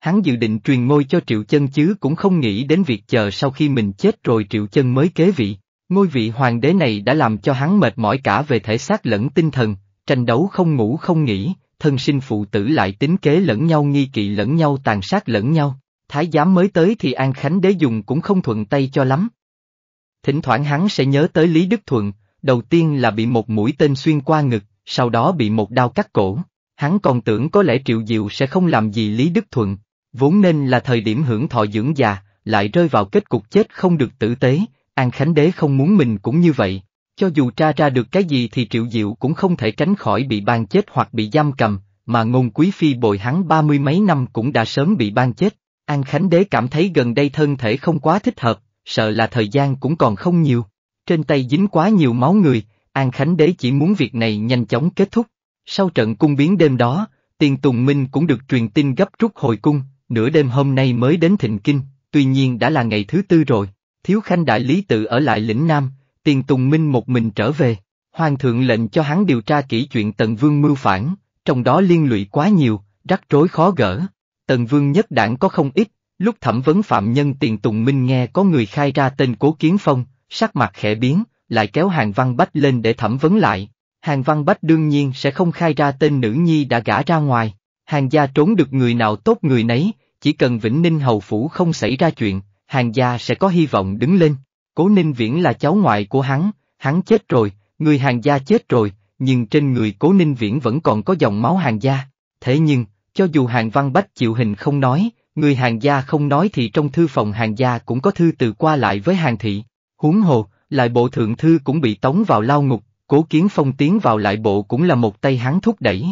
Hắn dự định truyền ngôi cho Triệu Chân chứ cũng không nghĩ đến việc chờ sau khi mình chết rồi Triệu Chân mới kế vị. Ngôi vị hoàng đế này đã làm cho hắn mệt mỏi cả về thể xác lẫn tinh thần, tranh đấu không ngủ không nghỉ, thân sinh phụ tử lại tính kế lẫn nhau nghi kỵ lẫn nhau tàn sát lẫn nhau, thái giám mới tới thì An Khánh đế dùng cũng không thuận tay cho lắm. Thỉnh thoảng hắn sẽ nhớ tới Lý Đức Thuận, đầu tiên là bị một mũi tên xuyên qua ngực, sau đó bị một đao cắt cổ, hắn còn tưởng có lẽ Triệu Diệu sẽ không làm gì Lý Đức Thuận, vốn nên là thời điểm hưởng thọ dưỡng già, lại rơi vào kết cục chết không được tử tế, An Khánh Đế không muốn mình cũng như vậy, cho dù tra ra được cái gì thì Triệu Diệu cũng không thể tránh khỏi bị ban chết hoặc bị giam cầm, mà ngôn quý phi bồi hắn ba mươi mấy năm cũng đã sớm bị ban chết. An Khánh Đế cảm thấy gần đây thân thể không quá thích hợp, sợ là thời gian cũng còn không nhiều. Trên tay dính quá nhiều máu người, An Khánh Đế chỉ muốn việc này nhanh chóng kết thúc. Sau trận cung biến đêm đó, Tiền Tùng Minh cũng được truyền tin gấp rút hồi cung, nửa đêm hôm nay mới đến Thịnh Kinh, tuy nhiên đã là ngày thứ tư rồi. Thiếu Khanh đại lý tự ở lại lĩnh Nam, Tiền Tùng Minh một mình trở về. Hoàng thượng lệnh cho hắn điều tra kỹ chuyện Tần Vương mưu phản, trong đó liên lụy quá nhiều, rắc rối khó gỡ. Tần Vương nhất đảng có không ít, lúc thẩm vấn phạm nhân Tiền Tùng Minh nghe có người khai ra tên Cố Kiến Phong, sắc mặt khẽ biến, lại kéo Hàng Văn Bách lên để thẩm vấn lại. Hàng Văn Bách đương nhiên sẽ không khai ra tên nữ nhi đã gả ra ngoài. Hàng gia trốn được người nào tốt người nấy, chỉ cần Vĩnh Ninh Hầu Phủ không xảy ra chuyện, hàng gia sẽ có hy vọng đứng lên. Cố Ninh Viễn là cháu ngoại của hắn, hắn chết rồi, người hàng gia chết rồi, nhưng trên người Cố Ninh Viễn vẫn còn có dòng máu hàng gia. Thế nhưng, cho dù hàng văn bách chịu hình không nói, người hàng gia không nói thì trong thư phòng hàng gia cũng có thư từ qua lại với hàng thị. Huống hồ, lại bộ thượng thư cũng bị tống vào lao ngục, cố kiến phong tiến vào lại bộ cũng là một tay hắn thúc đẩy.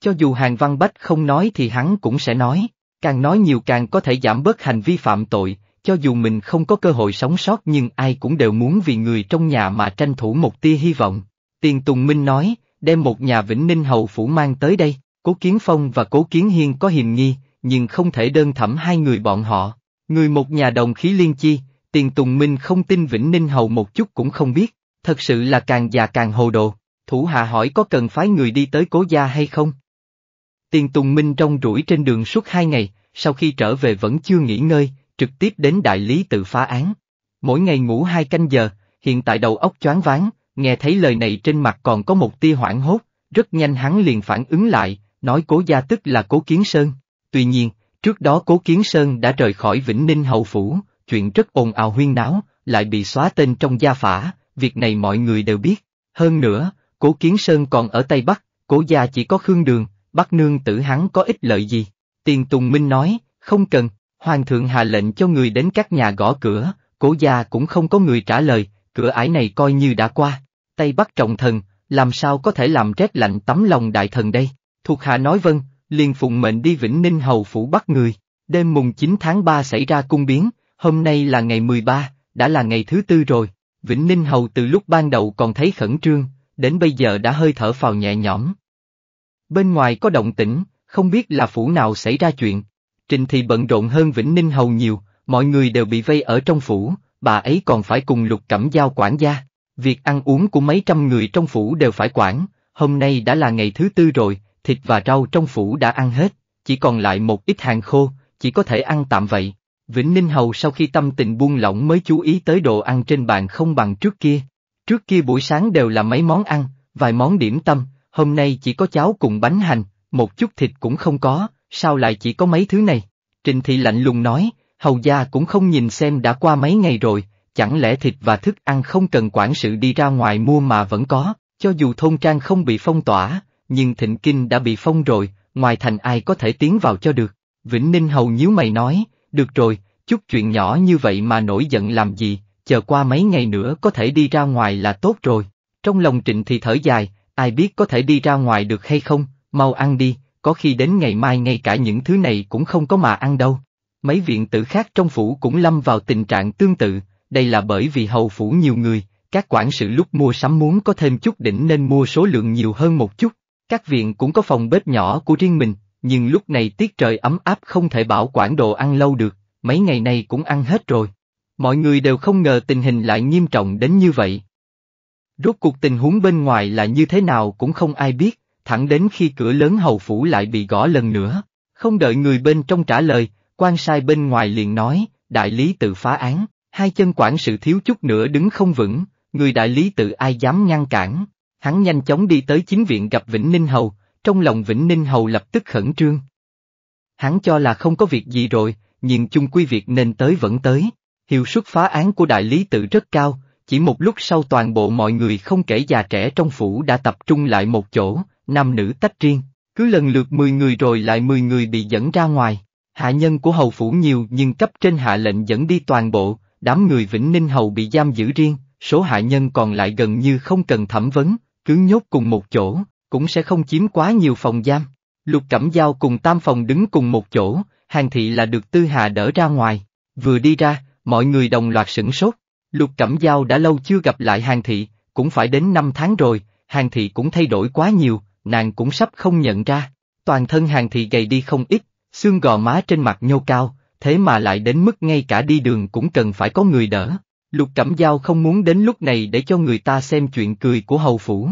Cho dù hàng văn bách không nói thì hắn cũng sẽ nói. Càng nói nhiều càng có thể giảm bớt hành vi phạm tội, cho dù mình không có cơ hội sống sót nhưng ai cũng đều muốn vì người trong nhà mà tranh thủ một tia hy vọng. Tiền Tùng Minh nói, đem một nhà Vĩnh Ninh Hầu Phủ mang tới đây, Cố Kiến Phong và Cố Kiến Hiên có hiềm nghi, nhưng không thể đơn thẩm hai người bọn họ. Người một nhà đồng khí liên chi, Tiền Tùng Minh không tin Vĩnh Ninh Hầu một chút cũng không biết, thật sự là càng già càng hồ đồ. Thủ hạ hỏi có cần phái người đi tới cố gia hay không, Tiền Tùng Minh rong rủi trên đường suốt hai ngày, sau khi trở về vẫn chưa nghỉ ngơi, trực tiếp đến đại lý tự phá án. Mỗi ngày ngủ hai canh giờ, hiện tại đầu óc choáng váng, nghe thấy lời này trên mặt còn có một tia hoảng hốt, rất nhanh hắn liền phản ứng lại, nói cố gia tức là cố Kiến Sơn. Tuy nhiên, trước đó cố Kiến Sơn đã rời khỏi Vĩnh Ninh Hậu Phủ, chuyện rất ồn ào huyên náo, lại bị xóa tên trong gia phả, việc này mọi người đều biết. Hơn nữa, cố Kiến Sơn còn ở Tây Bắc, cố gia chỉ có Khương Đường, bắt nương tử hắn có ích lợi gì? Tiền Tùng Minh nói, không cần, Hoàng thượng hạ lệnh cho người đến các nhà gõ cửa, cổ gia cũng không có người trả lời, cửa ải này coi như đã qua. Tây Bắc trọng thần, làm sao có thể làm rét lạnh tấm lòng đại thần đây? Thuộc hạ nói vâng, liền phụng mệnh đi Vĩnh Ninh Hầu Phủ bắt người. Đêm mùng 9 tháng 3 xảy ra cung biến, hôm nay là ngày 13, đã là ngày thứ tư rồi. Vĩnh Ninh Hầu từ lúc ban đầu còn thấy khẩn trương, đến bây giờ đã hơi thở phào nhẹ nhõm, Bên ngoài có động tĩnh, không biết là phủ nào xảy ra chuyện. Trình thì bận rộn hơn Vĩnh Ninh Hầu nhiều, mọi người đều bị vây ở trong phủ, bà ấy còn phải cùng lục cẩm giao quản gia. Việc ăn uống của mấy trăm người trong phủ đều phải quản, hôm nay đã là ngày thứ tư rồi, thịt và rau trong phủ đã ăn hết, chỉ còn lại một ít hàng khô, chỉ có thể ăn tạm vậy. Vĩnh Ninh Hầu sau khi tâm tình buông lỏng mới chú ý tới đồ ăn trên bàn không bằng trước kia. Trước kia buổi sáng đều là mấy món ăn, vài món điểm tâm, hôm nay chỉ có cháo cùng bánh hành, một chút thịt cũng không có, sao lại chỉ có mấy thứ này? Trình thị lạnh lùng nói, hầu gia cũng không nhìn xem đã qua mấy ngày rồi, chẳng lẽ thịt và thức ăn không cần quản sự đi ra ngoài mua mà vẫn có, cho dù thôn trang không bị phong tỏa, nhưng thịnh kinh đã bị phong rồi, ngoài thành ai có thể tiến vào cho được. Vĩnh Ninh Hầu nhíu mày nói, được rồi, chút chuyện nhỏ như vậy mà nổi giận làm gì, chờ qua mấy ngày nữa có thể đi ra ngoài là tốt rồi. Trong lòng trịnh thì thở dài, Ai biết có thể đi ra ngoài được hay không, mau ăn đi, có khi đến ngày mai ngay cả những thứ này cũng không có mà ăn đâu. Mấy viện tử khác trong phủ cũng lâm vào tình trạng tương tự, đây là bởi vì hầu phủ nhiều người, các quản sự lúc mua sắm muốn có thêm chút đỉnh nên mua số lượng nhiều hơn một chút. Các viện cũng có phòng bếp nhỏ của riêng mình, nhưng lúc này tiết trời ấm áp không thể bảo quản đồ ăn lâu được, mấy ngày nay cũng ăn hết rồi. Mọi người đều không ngờ tình hình lại nghiêm trọng đến như vậy, Rốt cuộc tình huống bên ngoài là như thế nào cũng không ai biết, thẳng đến khi cửa lớn hầu phủ lại bị gõ lần nữa. Không đợi người bên trong trả lời, quan sai bên ngoài liền nói, đại lý tự phá án, hai chân quản sự thiếu chút nữa đứng không vững, người đại lý tự ai dám ngăn cản. Hắn nhanh chóng đi tới chính viện gặp Vĩnh Ninh Hầu, trong lòng Vĩnh Ninh Hầu lập tức khẩn trương. Hắn cho là không có việc gì rồi, nhưng chung quy việc nên tới vẫn tới. Hiệu suất phá án của đại lý tự rất cao, chỉ một lúc sau toàn bộ mọi người không kể già trẻ trong phủ đã tập trung lại một chỗ, nam nữ tách riêng, cứ lần lượt 10 người rồi lại 10 người bị dẫn ra ngoài. Hạ nhân của hầu phủ nhiều nhưng cấp trên hạ lệnh dẫn đi toàn bộ, đám người Vĩnh Ninh hầu bị giam giữ riêng, số hạ nhân còn lại gần như không cần thẩm vấn, cứ nhốt cùng một chỗ, cũng sẽ không chiếm quá nhiều phòng giam. Lục Cẩm Giao cùng Tam Phòng đứng cùng một chỗ, Hàng Thị là được Tư Hà đỡ ra ngoài. Vừa đi ra, mọi người đồng loạt sửng sốt, Lục Cẩm Giao đã lâu chưa gặp lại Hàng Thị, cũng phải đến năm tháng rồi, Hàng Thị cũng thay đổi quá nhiều, nàng cũng sắp không nhận ra. Toàn thân Hàng Thị gầy đi không ít, xương gò má trên mặt nhô cao, thế mà lại đến mức ngay cả đi đường cũng cần phải có người đỡ. Lục Cẩm Giao không muốn đến lúc này để cho người ta xem chuyện cười của hầu phủ.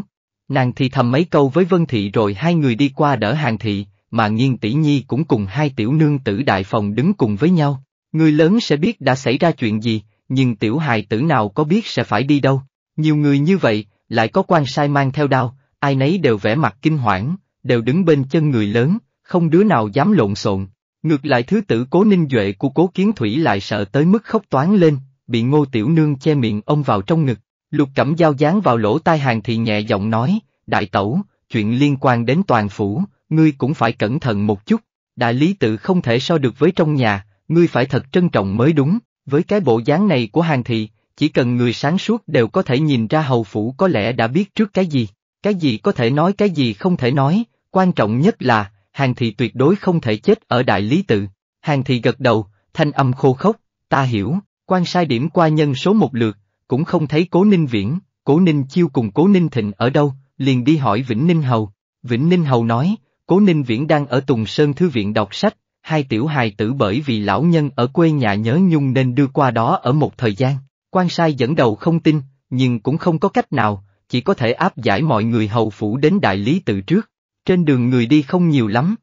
Nàng thì thầm mấy câu với Vân Thị rồi hai người đi qua đỡ Hàng Thị, mà Nghiên Tỷ Nhi cũng cùng hai tiểu nương tử đại phòng đứng cùng với nhau. Người lớn sẽ biết đã xảy ra chuyện gì, nhưng tiểu hài tử nào có biết sẽ phải đi đâu. Nhiều người như vậy, lại có quan sai mang theo đao, ai nấy đều vẻ mặt kinh hoảng, đều đứng bên chân người lớn, không đứa nào dám lộn xộn. Ngược lại thứ tử cố ninh duệ của cố kiến thủy lại sợ tới mức khóc toán lên, bị ngô tiểu nương che miệng ông vào trong ngực. Lục cẩm dao dán vào lỗ tai hàng thì nhẹ giọng nói, đại tẩu, chuyện liên quan đến toàn phủ, ngươi cũng phải cẩn thận một chút. Đại lý tự không thể so được với trong nhà, ngươi phải thật trân trọng mới đúng. Với cái bộ dáng này của hàng thị, chỉ cần người sáng suốt đều có thể nhìn ra hầu phủ có lẽ đã biết trước cái gì, cái gì có thể nói cái gì không thể nói, quan trọng nhất là, hàng thị tuyệt đối không thể chết ở đại lý tự. Hàng thị gật đầu, thanh âm khô khốc, ta hiểu, quan sai điểm qua nhân số một lượt, cũng không thấy cố ninh viễn, cố ninh chiêu cùng cố ninh thịnh ở đâu, liền đi hỏi Vĩnh Ninh Hầu. Vĩnh Ninh Hầu nói, cố ninh viễn đang ở Tùng Sơn Thư Viện đọc sách, hai tiểu hài tử bởi vì lão nhân ở quê nhà nhớ nhung nên đưa qua đó ở một thời gian. quan sai dẫn đầu không tin, nhưng cũng không có cách nào, chỉ có thể áp giải mọi người hầu phủ đến đại lý tự trước. Trên đường người đi không nhiều lắm.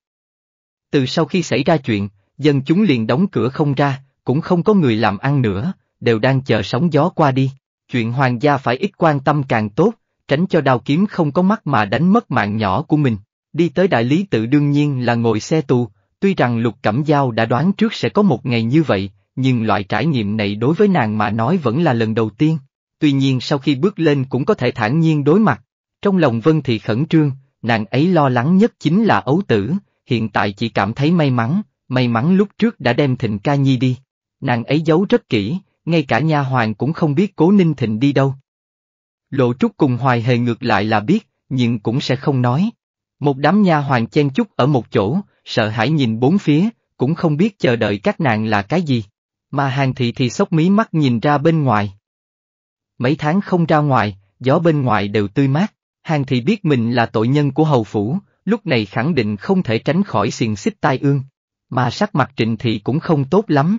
Từ sau khi xảy ra chuyện, dân chúng liền đóng cửa không ra, cũng không có người làm ăn nữa, đều đang chờ sóng gió qua đi. Chuyện hoàng gia phải ít quan tâm càng tốt, tránh cho đao kiếm không có mắt mà đánh mất mạng nhỏ của mình. Đi tới đại lý tự đương nhiên là ngồi xe tù, Tuy rằng Lục Cẩm Giao đã đoán trước sẽ có một ngày như vậy, nhưng loại trải nghiệm này đối với nàng mà nói vẫn là lần đầu tiên. Tuy nhiên sau khi bước lên cũng có thể thản nhiên đối mặt. Trong lòng Vân thì khẩn trương, nàng ấy lo lắng nhất chính là ấu tử, hiện tại chỉ cảm thấy may mắn, may mắn lúc trước đã đem Thịnh Ca Nhi đi. Nàng ấy giấu rất kỹ, ngay cả nha hoàng cũng không biết cố ninh thịnh đi đâu. Lộ trúc cùng hoài hề ngược lại là biết, nhưng cũng sẽ không nói. Một đám nha hoàng chen chúc ở một chỗ, sợ hãi nhìn bốn phía, cũng không biết chờ đợi các nàng là cái gì. Mà hàng thị thì sốc mí mắt nhìn ra bên ngoài. Mấy tháng không ra ngoài, gió bên ngoài đều tươi mát, hàng thị biết mình là tội nhân của hầu phủ, lúc này khẳng định không thể tránh khỏi xiềng xích tai ương. Mà sắc mặt trịnh thị cũng không tốt lắm.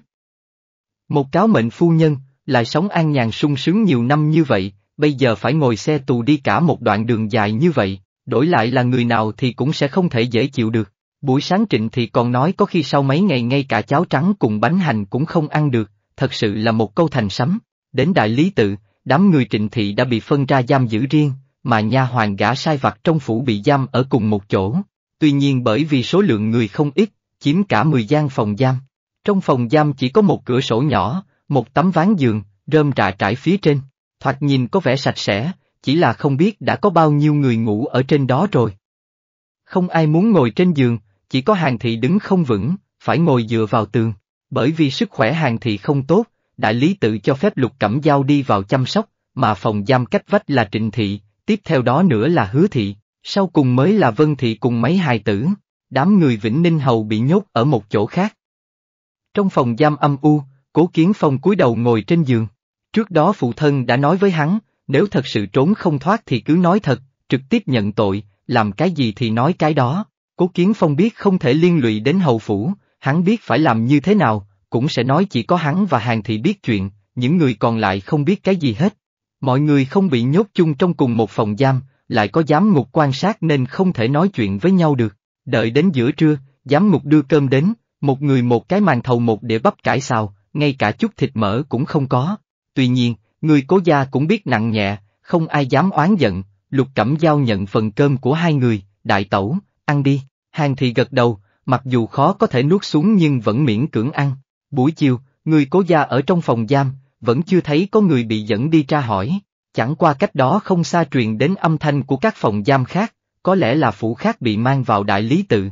Một cáo mệnh phu nhân, lại sống an nhàn sung sướng nhiều năm như vậy, bây giờ phải ngồi xe tù đi cả một đoạn đường dài như vậy, đổi lại là người nào thì cũng sẽ không thể dễ chịu được. Buổi sáng Trịnh thì còn nói có khi sau mấy ngày ngay cả cháo trắng cùng bánh hành cũng không ăn được, thật sự là một câu thành sấm. Đến đại lý tự, đám người Trịnh thị đã bị phân ra giam giữ riêng, mà nha hoàng gã sai vặt trong phủ bị giam ở cùng một chỗ. Tuy nhiên bởi vì số lượng người không ít, chiếm cả 10 gian phòng giam. Trong phòng giam chỉ có một cửa sổ nhỏ, một tấm ván giường, rơm rạ trải phía trên. Thoạt nhìn có vẻ sạch sẽ, chỉ là không biết đã có bao nhiêu người ngủ ở trên đó rồi. Không ai muốn ngồi trên giường, chỉ có hàng thị đứng không vững, phải ngồi dựa vào tường. Bởi vì sức khỏe hàng thị không tốt, đại lý tự cho phép lục cẩm giao đi vào chăm sóc, mà phòng giam cách vách là trịnh thị, tiếp theo đó nữa là hứa thị, sau cùng mới là vân thị cùng mấy hài tử. Đám người Vĩnh Ninh Hầu bị nhốt ở một chỗ khác. Trong phòng giam âm u, cố kiến phong cúi đầu ngồi trên giường. Trước đó phụ thân đã nói với hắn, nếu thật sự trốn không thoát thì cứ nói thật, trực tiếp nhận tội, làm cái gì thì nói cái đó. Cố Kiến Phong biết không thể liên lụy đến hầu phủ, hắn biết phải làm như thế nào, cũng sẽ nói chỉ có hắn và hàng thị biết chuyện, những người còn lại không biết cái gì hết. Mọi người không bị nhốt chung trong cùng một phòng giam, lại có giám ngục quan sát nên không thể nói chuyện với nhau được. Đợi đến giữa trưa, giám ngục đưa cơm đến, một người một cái màn thầu một đĩa bắp cải xào, ngay cả chút thịt mỡ cũng không có. Tuy nhiên, người cố gia cũng biết nặng nhẹ, không ai dám oán giận, Lục Cẩm Giao nhận phần cơm của hai người, đại tẩu, ăn đi, hàng thì gật đầu, mặc dù khó có thể nuốt xuống nhưng vẫn miễn cưỡng ăn. Buổi chiều, người cố gia ở trong phòng giam, vẫn chưa thấy có người bị dẫn đi tra hỏi, chẳng qua cách đó không xa truyền đến âm thanh của các phòng giam khác, có lẽ là phủ khác bị mang vào đại lý tự.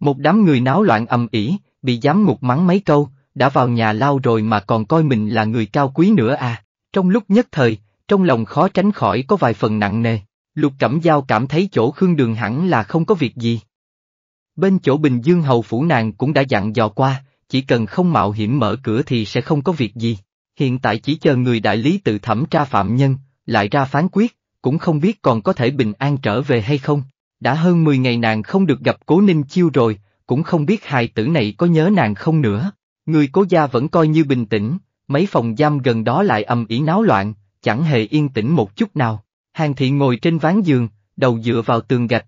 Một đám người náo loạn ầm ĩ, bị giám ngục mắng mấy câu, đã vào nhà lao rồi mà còn coi mình là người cao quý nữa à. Trong lúc nhất thời, trong lòng khó tránh khỏi có vài phần nặng nề. Lục Cẩm Giao cảm thấy chỗ Khương Đường hẳn là không có việc gì. Bên chỗ Bình Dương Hầu Phủ nàng cũng đã dặn dò qua, chỉ cần không mạo hiểm mở cửa thì sẽ không có việc gì. Hiện tại chỉ chờ người đại lý tự thẩm tra phạm nhân, lại ra phán quyết, cũng không biết còn có thể bình an trở về hay không. Đã hơn 10 ngày nàng không được gặp cố ninh chiêu rồi, cũng không biết hài tử này có nhớ nàng không nữa. Người cố gia vẫn coi như bình tĩnh, mấy phòng giam gần đó lại ầm ĩ náo loạn, chẳng hề yên tĩnh một chút nào. Hàng Thị ngồi trên ván giường, đầu dựa vào tường gạch.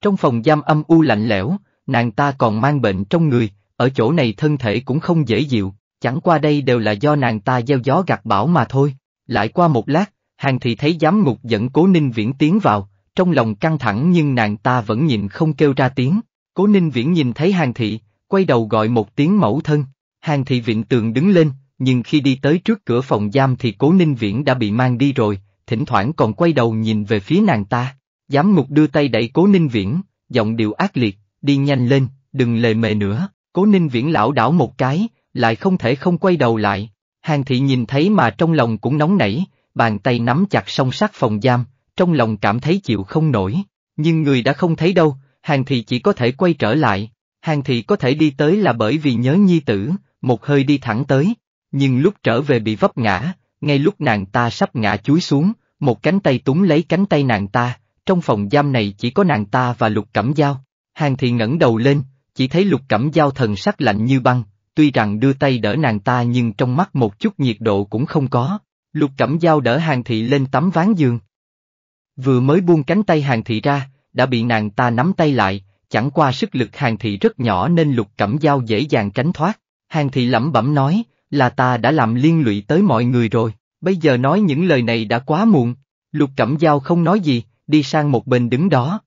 Trong phòng giam âm u lạnh lẽo, nàng ta còn mang bệnh trong người, ở chỗ này thân thể cũng không dễ dịu, chẳng qua đây đều là do nàng ta gieo gió gặt bão mà thôi. Lại qua một lát, Hàng Thị thấy giám ngục dẫn Cố Ninh Viễn tiến vào, trong lòng căng thẳng nhưng nàng ta vẫn nhịn không kêu ra tiếng. Cố Ninh Viễn nhìn thấy Hàng Thị, quay đầu gọi một tiếng mẫu thân. Hàng Thị vịn tường đứng lên, nhưng khi đi tới trước cửa phòng giam thì Cố Ninh Viễn đã bị mang đi rồi, thỉnh thoảng còn quay đầu nhìn về phía nàng ta. Giám ngục đưa tay đẩy cố ninh viễn, giọng điệu ác liệt, đi nhanh lên, đừng lề mề nữa, cố ninh viễn lão đảo một cái, lại không thể không quay đầu lại. Hàng thị nhìn thấy mà trong lòng cũng nóng nảy, bàn tay nắm chặt song sắt phòng giam, trong lòng cảm thấy chịu không nổi, nhưng người đã không thấy đâu, hàng thị chỉ có thể quay trở lại, hàng thị có thể đi tới là bởi vì nhớ nhi tử, một hơi đi thẳng tới, nhưng lúc trở về bị vấp ngã, ngay lúc nàng ta sắp ngã chuối xuống, một cánh tay túng lấy cánh tay nàng ta, trong phòng giam này chỉ có nàng ta và lục cẩm dao. Hàng thì ngẩng đầu lên, chỉ thấy lục cẩm dao thần sắc lạnh như băng, tuy rằng đưa tay đỡ nàng ta nhưng trong mắt một chút nhiệt độ cũng không có. Lục cẩm dao đỡ hàng thị lên tấm ván giường. Vừa mới buông cánh tay hàng thị ra, đã bị nàng ta nắm tay lại, chẳng qua sức lực hàng thị rất nhỏ nên lục cẩm dao dễ dàng tránh thoát. Hàng thị lẩm bẩm nói, là ta đã làm liên lụy tới mọi người rồi, bây giờ nói những lời này đã quá muộn, lục cẩm dao không nói gì, đi sang một bên đứng đó.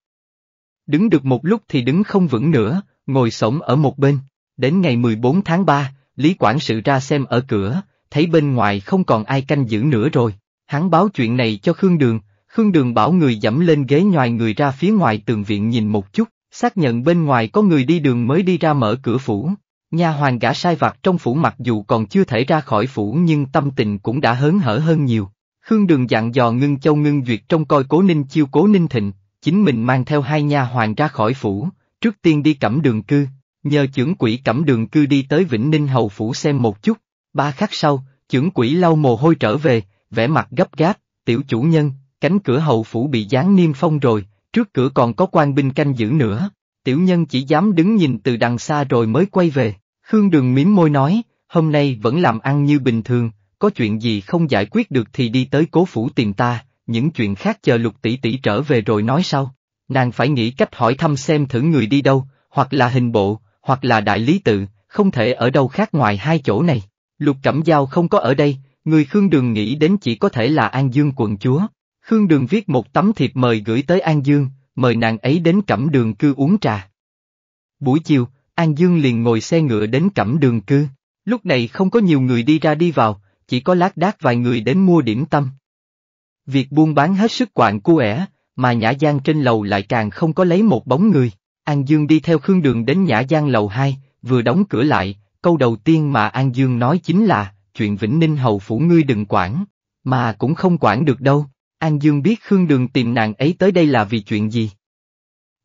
Đứng được một lúc thì đứng không vững nữa, ngồi sổng ở một bên, đến ngày 14 tháng 3, Lý Quản sự ra xem ở cửa, thấy bên ngoài không còn ai canh giữ nữa rồi, hắn báo chuyện này cho Khương Đường, Khương Đường bảo người dẫm lên ghế ngoài người ra phía ngoài tường viện nhìn một chút, xác nhận bên ngoài có người đi đường mới đi ra mở cửa phủ. Nhà hoàng gã sai vặt trong phủ mặc dù còn chưa thể ra khỏi phủ nhưng tâm tình cũng đã hớn hở hơn nhiều. Khương Đường dặn dò Ngưng Châu Ngưng Duyệt trong coi Cố Ninh chiêu Cố Ninh Thịnh, chính mình mang theo hai nha hoàng ra khỏi phủ, trước tiên đi cẩm đường cư, nhờ trưởng quỹ cẩm đường cư đi tới Vĩnh Ninh Hầu Phủ xem một chút. Ba khắc sau, trưởng quỹ lau mồ hôi trở về, vẻ mặt gấp gáp, tiểu chủ nhân, cánh cửa hầu phủ bị gián niêm phong rồi, trước cửa còn có quan binh canh giữ nữa tiểu nhân chỉ dám đứng nhìn từ đằng xa rồi mới quay về. Khương Đường miếm môi nói, hôm nay vẫn làm ăn như bình thường, có chuyện gì không giải quyết được thì đi tới cố phủ tìm ta, những chuyện khác chờ lục tỷ tỷ trở về rồi nói sau. Nàng phải nghĩ cách hỏi thăm xem thử người đi đâu, hoặc là hình bộ, hoặc là đại lý tự, không thể ở đâu khác ngoài hai chỗ này. Lục Cẩm Giao không có ở đây, người Khương Đường nghĩ đến chỉ có thể là An Dương quận chúa. Khương Đường viết một tấm thiệp mời gửi tới An Dương, mời nàng ấy đến cẩm đường cư uống trà. Buổi chiều, An Dương liền ngồi xe ngựa đến cẩm đường cư, lúc này không có nhiều người đi ra đi vào, chỉ có lát đác vài người đến mua điểm tâm. Việc buôn bán hết sức quạng cu ẻ, mà Nhã Giang trên lầu lại càng không có lấy một bóng người. An Dương đi theo Khương Đường đến Nhã Giang lầu 2, vừa đóng cửa lại, câu đầu tiên mà An Dương nói chính là, chuyện Vĩnh Ninh Hầu Phủ ngươi đừng quản, mà cũng không quản được đâu. An Dương biết Khương Đường tìm nàng ấy tới đây là vì chuyện gì.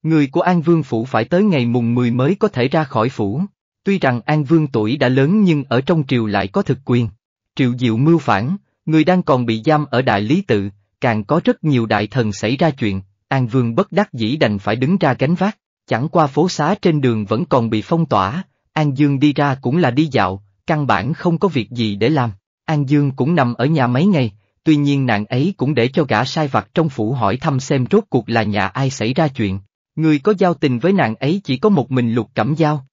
Người của An Vương Phủ phải tới ngày mùng 10 mới có thể ra khỏi phủ, tuy rằng An Vương tuổi đã lớn nhưng ở trong triều lại có thực quyền. Triệu Diệu mưu phản, người đang còn bị giam ở Đại Lý Tự, càng có rất nhiều đại thần xảy ra chuyện, An Vương bất đắc dĩ đành phải đứng ra gánh vác, chẳng qua phố xá trên đường vẫn còn bị phong tỏa, An Dương đi ra cũng là đi dạo, căn bản không có việc gì để làm, An Dương cũng nằm ở nhà mấy ngày, tuy nhiên nàng ấy cũng để cho gã sai vặt trong phủ hỏi thăm xem rốt cuộc là nhà ai xảy ra chuyện, người có giao tình với nàng ấy chỉ có một mình lục cẩm giao.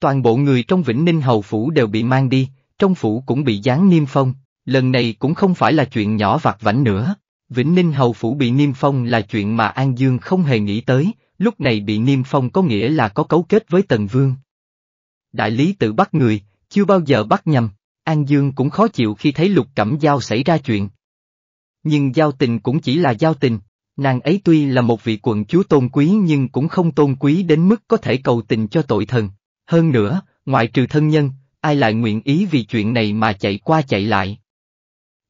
Toàn bộ người trong Vĩnh Ninh Hầu Phủ đều bị mang đi, trong phủ cũng bị gián niêm phong, lần này cũng không phải là chuyện nhỏ vặt vảnh nữa. Vĩnh Ninh Hầu Phủ bị niêm phong là chuyện mà An Dương không hề nghĩ tới, lúc này bị niêm phong có nghĩa là có cấu kết với Tần Vương. Đại lý tự bắt người, chưa bao giờ bắt nhầm. An Dương cũng khó chịu khi thấy Lục Cẩm Giao xảy ra chuyện. Nhưng giao tình cũng chỉ là giao tình, nàng ấy tuy là một vị quận chúa tôn quý nhưng cũng không tôn quý đến mức có thể cầu tình cho tội thần. Hơn nữa, ngoại trừ thân nhân, ai lại nguyện ý vì chuyện này mà chạy qua chạy lại.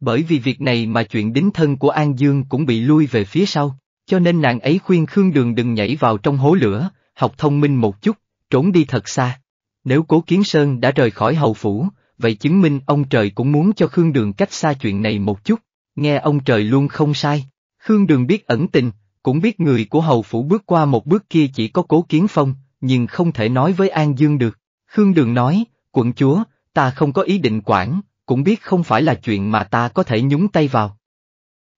Bởi vì việc này mà chuyện đính thân của An Dương cũng bị lui về phía sau, cho nên nàng ấy khuyên Khương Đường đừng nhảy vào trong hố lửa, học thông minh một chút, trốn đi thật xa. Nếu Cố Kiến Sơn đã rời khỏi hầu phủ, vậy chứng minh ông trời cũng muốn cho Khương Đường cách xa chuyện này một chút, nghe ông trời luôn không sai. Khương Đường biết ẩn tình, cũng biết người của hầu phủ bước qua một bước kia chỉ có cố kiến phong, nhưng không thể nói với An Dương được. Khương Đường nói, quận chúa, ta không có ý định quản, cũng biết không phải là chuyện mà ta có thể nhúng tay vào.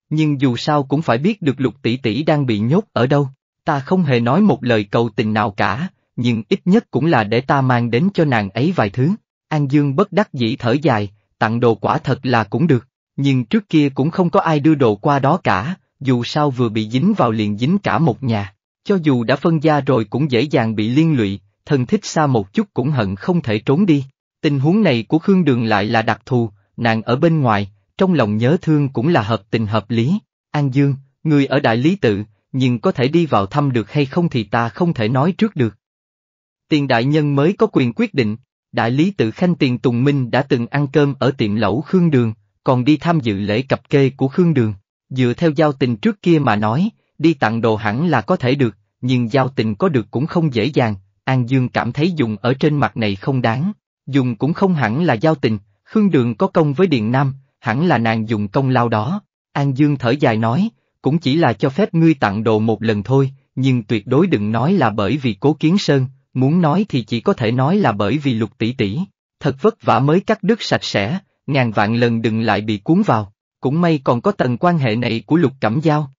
Nhưng dù sao cũng phải biết được lục tỷ tỷ đang bị nhốt ở đâu, ta không hề nói một lời cầu tình nào cả, nhưng ít nhất cũng là để ta mang đến cho nàng ấy vài thứ. An Dương bất đắc dĩ thở dài, tặng đồ quả thật là cũng được, nhưng trước kia cũng không có ai đưa đồ qua đó cả, dù sao vừa bị dính vào liền dính cả một nhà, cho dù đã phân gia rồi cũng dễ dàng bị liên lụy, thân thích xa một chút cũng hận không thể trốn đi. Tình huống này của Khương Đường lại là đặc thù, nàng ở bên ngoài, trong lòng nhớ thương cũng là hợp tình hợp lý. An Dương, người ở Đại Lý Tự, nhưng có thể đi vào thăm được hay không thì ta không thể nói trước được. Tiền đại nhân mới có quyền quyết định đại lý tự Khanh Tiền Tùng Minh đã từng ăn cơm ở tiệm lẩu Khương Đường, còn đi tham dự lễ cập kê của Khương Đường. Dựa theo giao tình trước kia mà nói, đi tặng đồ hẳn là có thể được, nhưng giao tình có được cũng không dễ dàng, An Dương cảm thấy dùng ở trên mặt này không đáng, dùng cũng không hẳn là giao tình, Khương Đường có công với Điện Nam, hẳn là nàng dùng công lao đó. An Dương thở dài nói, cũng chỉ là cho phép ngươi tặng đồ một lần thôi, nhưng tuyệt đối đừng nói là bởi vì cố kiến sơn, muốn nói thì chỉ có thể nói là bởi vì lục tỷ tỷ, thật vất vả mới cắt đứt sạch sẽ, ngàn vạn lần đừng lại bị cuốn vào, cũng may còn có tầng quan hệ này của lục cẩm giao.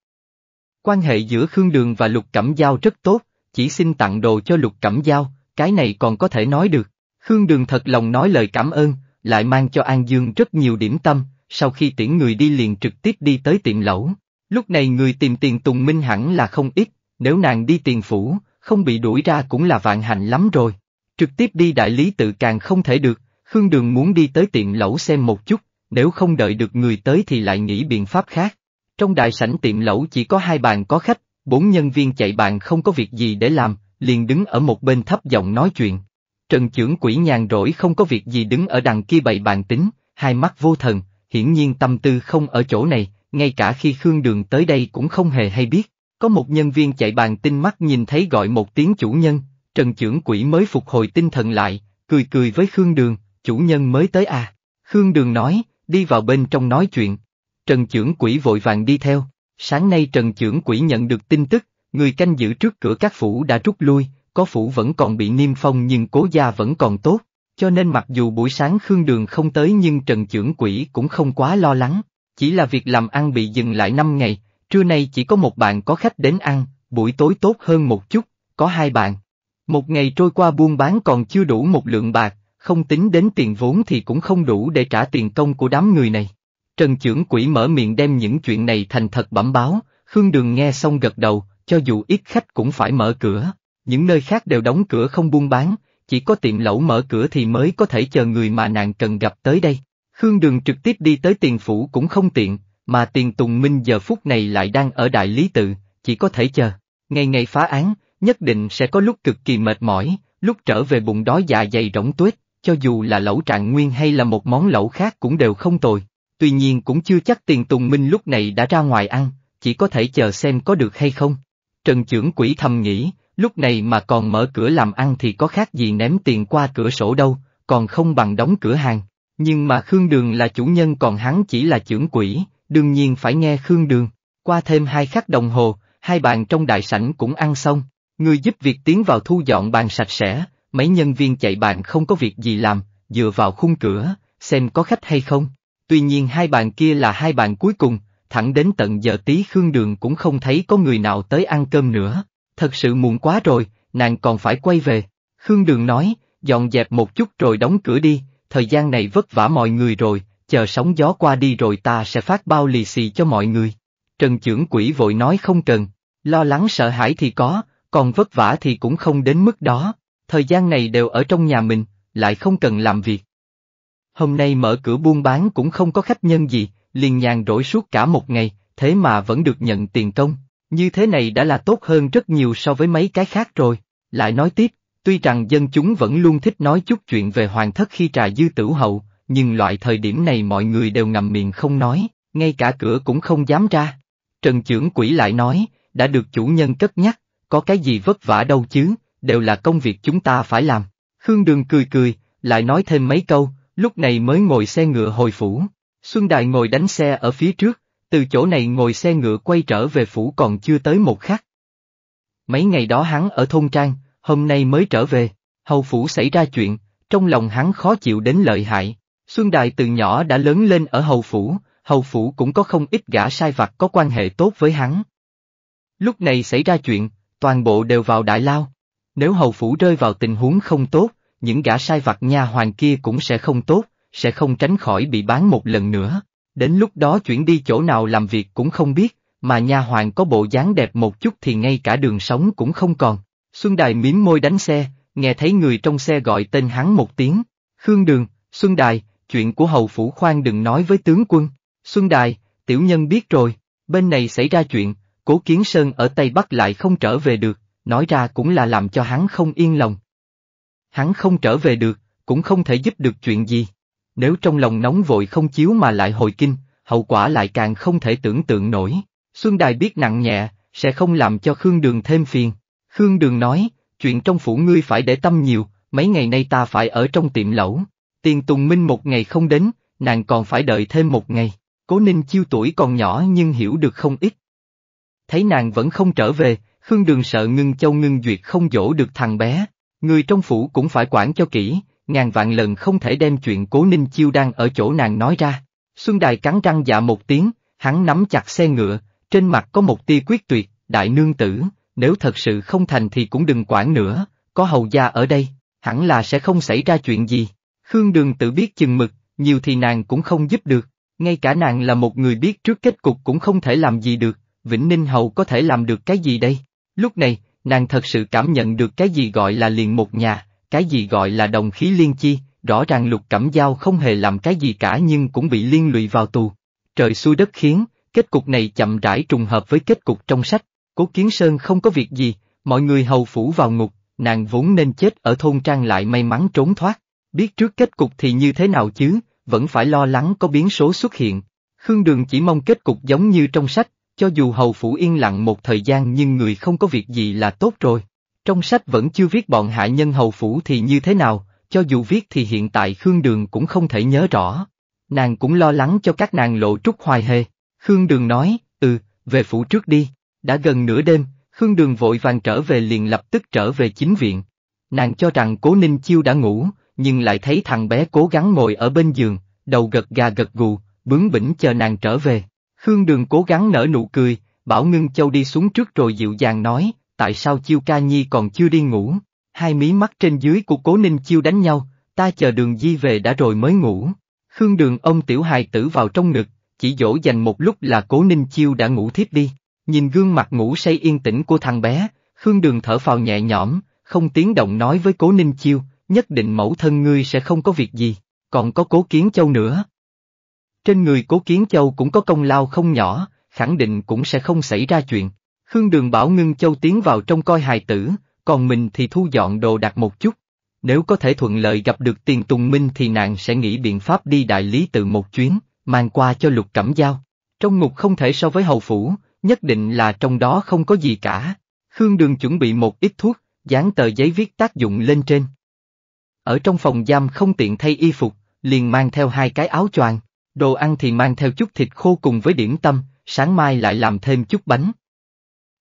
Quan hệ giữa Khương Đường và lục cẩm giao rất tốt, chỉ xin tặng đồ cho lục cẩm giao, cái này còn có thể nói được. Khương Đường thật lòng nói lời cảm ơn, lại mang cho An Dương rất nhiều điểm tâm, sau khi tiễn người đi liền trực tiếp đi tới tiệm lẩu. Lúc này người tìm tiền Tùng Minh hẳn là không ít, nếu nàng đi tiền phủ, không bị đuổi ra cũng là vạn hạnh lắm rồi. Trực tiếp đi đại lý tự càng không thể được, Khương Đường muốn đi tới tiệm lẩu xem một chút, nếu không đợi được người tới thì lại nghĩ biện pháp khác. Trong đại sảnh tiệm lẩu chỉ có hai bàn có khách, bốn nhân viên chạy bàn không có việc gì để làm, liền đứng ở một bên thấp giọng nói chuyện. Trần trưởng quỷ nhàn rỗi không có việc gì đứng ở đằng kia bày bàn tính, hai mắt vô thần, hiển nhiên tâm tư không ở chỗ này, ngay cả khi Khương Đường tới đây cũng không hề hay biết. Có một nhân viên chạy bàn tinh mắt nhìn thấy gọi một tiếng chủ nhân, trần trưởng quỹ mới phục hồi tinh thần lại, cười cười với Khương Đường, chủ nhân mới tới à. Khương Đường nói, đi vào bên trong nói chuyện. Trần trưởng quỹ vội vàng đi theo. Sáng nay trần trưởng quỹ nhận được tin tức, người canh giữ trước cửa các phủ đã rút lui, có phủ vẫn còn bị niêm phong nhưng cố gia vẫn còn tốt. Cho nên mặc dù buổi sáng Khương Đường không tới nhưng trần trưởng quỹ cũng không quá lo lắng, chỉ là việc làm ăn bị dừng lại 5 ngày, Trưa nay chỉ có một bạn có khách đến ăn, buổi tối tốt hơn một chút, có hai bạn. Một ngày trôi qua buôn bán còn chưa đủ một lượng bạc, không tính đến tiền vốn thì cũng không đủ để trả tiền công của đám người này. Trần trưởng quỹ mở miệng đem những chuyện này thành thật bẩm báo, Khương Đường nghe xong gật đầu, cho dù ít khách cũng phải mở cửa, những nơi khác đều đóng cửa không buôn bán, chỉ có tiệm lẩu mở cửa thì mới có thể chờ người mà nàng cần gặp tới đây. Khương Đường trực tiếp đi tới tiền phủ cũng không tiện, mà tiền tùng minh giờ phút này lại đang ở đại lý tự, chỉ có thể chờ. Ngày ngày phá án, nhất định sẽ có lúc cực kỳ mệt mỏi, lúc trở về bụng đói dạ dày rỗng tuếch, cho dù là lẩu trạng nguyên hay là một món lẩu khác cũng đều không tồi. Tuy nhiên cũng chưa chắc tiền tùng minh lúc này đã ra ngoài ăn, chỉ có thể chờ xem có được hay không. Trần trưởng quỷ thầm nghĩ, lúc này mà còn mở cửa làm ăn thì có khác gì ném tiền qua cửa sổ đâu, còn không bằng đóng cửa hàng. Nhưng mà Khương Đường là chủ nhân còn hắn chỉ là trưởng quỷ, đương nhiên phải nghe Khương Đường. Qua thêm hai khắc đồng hồ, hai bàn trong đại sảnh cũng ăn xong, người giúp việc tiến vào thu dọn bàn sạch sẽ, mấy nhân viên chạy bàn không có việc gì làm, dựa vào khung cửa, xem có khách hay không. Tuy nhiên hai bàn kia là hai bàn cuối cùng, thẳng đến tận giờ tí Khương Đường cũng không thấy có người nào tới ăn cơm nữa. Thật sự muộn quá rồi, nàng còn phải quay về. Khương Đường nói, dọn dẹp một chút rồi đóng cửa đi, thời gian này vất vả mọi người rồi, chờ sóng gió qua đi rồi ta sẽ phát bao lì xì cho mọi người. Trần trưởng quỷ vội nói không cần, lo lắng sợ hãi thì có, còn vất vả thì cũng không đến mức đó, thời gian này đều ở trong nhà mình, lại không cần làm việc. Hôm nay mở cửa buôn bán cũng không có khách nhân gì, liền nhàn rỗi suốt cả một ngày, thế mà vẫn được nhận tiền công, như thế này đã là tốt hơn rất nhiều so với mấy cái khác rồi. Lại nói tiếp, tuy rằng dân chúng vẫn luôn thích nói chút chuyện về hoàng thất khi trà dư tử hậu, nhưng loại thời điểm này mọi người đều ngầm miệng không nói, ngay cả cửa cũng không dám ra. Trần trưởng quỷ lại nói, đã được chủ nhân cất nhắc, có cái gì vất vả đâu chứ, đều là công việc chúng ta phải làm. Khương Đường cười cười, lại nói thêm mấy câu, lúc này mới ngồi xe ngựa hồi phủ. Xuân Đại ngồi đánh xe ở phía trước, từ chỗ này ngồi xe ngựa quay trở về phủ còn chưa tới một khắc. Mấy ngày đó hắn ở thôn Trang, hôm nay mới trở về, hầu phủ xảy ra chuyện, trong lòng hắn khó chịu đến lợi hại, Xuân Đài từ nhỏ đã lớn lên ở Hầu Phủ, Hầu Phủ cũng có không ít gã sai vặt có quan hệ tốt với hắn. Lúc này xảy ra chuyện, toàn bộ đều vào đại lao. Nếu Hầu Phủ rơi vào tình huống không tốt, những gã sai vặt nha hoàng kia cũng sẽ không tốt, sẽ không tránh khỏi bị bán một lần nữa. Đến lúc đó chuyển đi chỗ nào làm việc cũng không biết, mà nha hoàng có bộ dáng đẹp một chút thì ngay cả đường sống cũng không còn. Xuân Đài miếm môi đánh xe, nghe thấy người trong xe gọi tên hắn một tiếng. Khương Đường, Xuân Đài, chuyện của hầu phủ khoan đừng nói với tướng quân. Xuân Đài, tiểu nhân biết rồi, bên này xảy ra chuyện, cố kiến sơn ở Tây Bắc lại không trở về được, nói ra cũng là làm cho hắn không yên lòng. Hắn không trở về được, cũng không thể giúp được chuyện gì. Nếu trong lòng nóng vội không chiếu mà lại hồi kinh, hậu quả lại càng không thể tưởng tượng nổi. Xuân Đài biết nặng nhẹ, sẽ không làm cho Khương Đường thêm phiền. Khương Đường nói, chuyện trong phủ ngươi phải để tâm nhiều, mấy ngày nay ta phải ở trong tiệm lẩu, Tiền Tùng Minh một ngày không đến, nàng còn phải đợi thêm một ngày. Cố Ninh Chiêu tuổi còn nhỏ nhưng hiểu được không ít. Thấy nàng vẫn không trở về, Khương Đường sợ Ngưng Châu Ngưng Duyệt không dỗ được thằng bé. Người trong phủ cũng phải quản cho kỹ, ngàn vạn lần không thể đem chuyện Cố Ninh Chiêu đang ở chỗ nàng nói ra. Xuân Đài cắn răng dạ một tiếng, hắn nắm chặt xe ngựa, trên mặt có một tia quyết tuyệt, đại nương tử, nếu thật sự không thành thì cũng đừng quản nữa, có hầu gia ở đây, hẳn là sẽ không xảy ra chuyện gì. Khương Đường tự biết chừng mực, nhiều thì nàng cũng không giúp được, ngay cả nàng là một người biết trước kết cục cũng không thể làm gì được, Vĩnh Ninh Hầu có thể làm được cái gì đây? Lúc này, nàng thật sự cảm nhận được cái gì gọi là liền một nhà, cái gì gọi là đồng khí liên chi, rõ ràng lục cẩm dao không hề làm cái gì cả nhưng cũng bị liên lụy vào tù. Trời xuôi đất khiến, kết cục này chậm rãi trùng hợp với kết cục trong sách, cố kiến sơn không có việc gì, mọi người hầu phủ vào ngục, nàng vốn nên chết ở thôn trang lại may mắn trốn thoát. Biết trước kết cục thì như thế nào chứ, vẫn phải lo lắng có biến số xuất hiện. Khương Đường chỉ mong kết cục giống như trong sách, cho dù hầu phủ yên lặng một thời gian nhưng người không có việc gì là tốt rồi. Trong sách vẫn chưa viết bọn hạ nhân hầu phủ thì như thế nào, cho dù viết thì hiện tại Khương Đường cũng không thể nhớ rõ. Nàng cũng lo lắng cho các nàng lộ trúc hoài hề. Khương Đường nói, ừ, về phủ trước đi. Đã gần nửa đêm, Khương Đường vội vàng trở về liền lập tức trở về chính viện. Nàng cho rằng Cố Ninh Chiêu đã ngủ, nhưng lại thấy thằng bé cố gắng ngồi ở bên giường, đầu gật gà gật gù, bướng bỉnh chờ nàng trở về. Khương Đường cố gắng nở nụ cười, bảo Ngưng Châu đi xuống trước rồi dịu dàng nói, tại sao Chiêu Ca Nhi còn chưa đi ngủ, hai mí mắt trên dưới của Cố Ninh Chiêu đánh nhau, ta chờ Đường Di về đã rồi mới ngủ. Khương Đường ông tiểu hài tử vào trong ngực, chỉ dỗ dành một lúc là Cố Ninh Chiêu đã ngủ thiếp đi, nhìn gương mặt ngủ say yên tĩnh của thằng bé, Khương Đường thở phào nhẹ nhõm, không tiếng động nói với Cố Ninh Chiêu, nhất định mẫu thân ngươi sẽ không có việc gì, còn có cố kiến châu nữa. Trên người cố kiến châu cũng có công lao không nhỏ, khẳng định cũng sẽ không xảy ra chuyện. Khương Đường bảo Ngưng Châu tiến vào trong coi hài tử, còn mình thì thu dọn đồ đặt một chút. Nếu có thể thuận lợi gặp được tiền tùng minh thì nàng sẽ nghĩ biện pháp đi đại lý từ một chuyến, mang qua cho lục cẩm giao. Trong ngục không thể so với hầu phủ, nhất định là trong đó không có gì cả. Khương Đường chuẩn bị một ít thuốc, dán tờ giấy viết tác dụng lên trên, ở trong phòng giam không tiện thay y phục, liền mang theo hai cái áo choàng, đồ ăn thì mang theo chút thịt khô cùng với điểm tâm, sáng mai lại làm thêm chút bánh.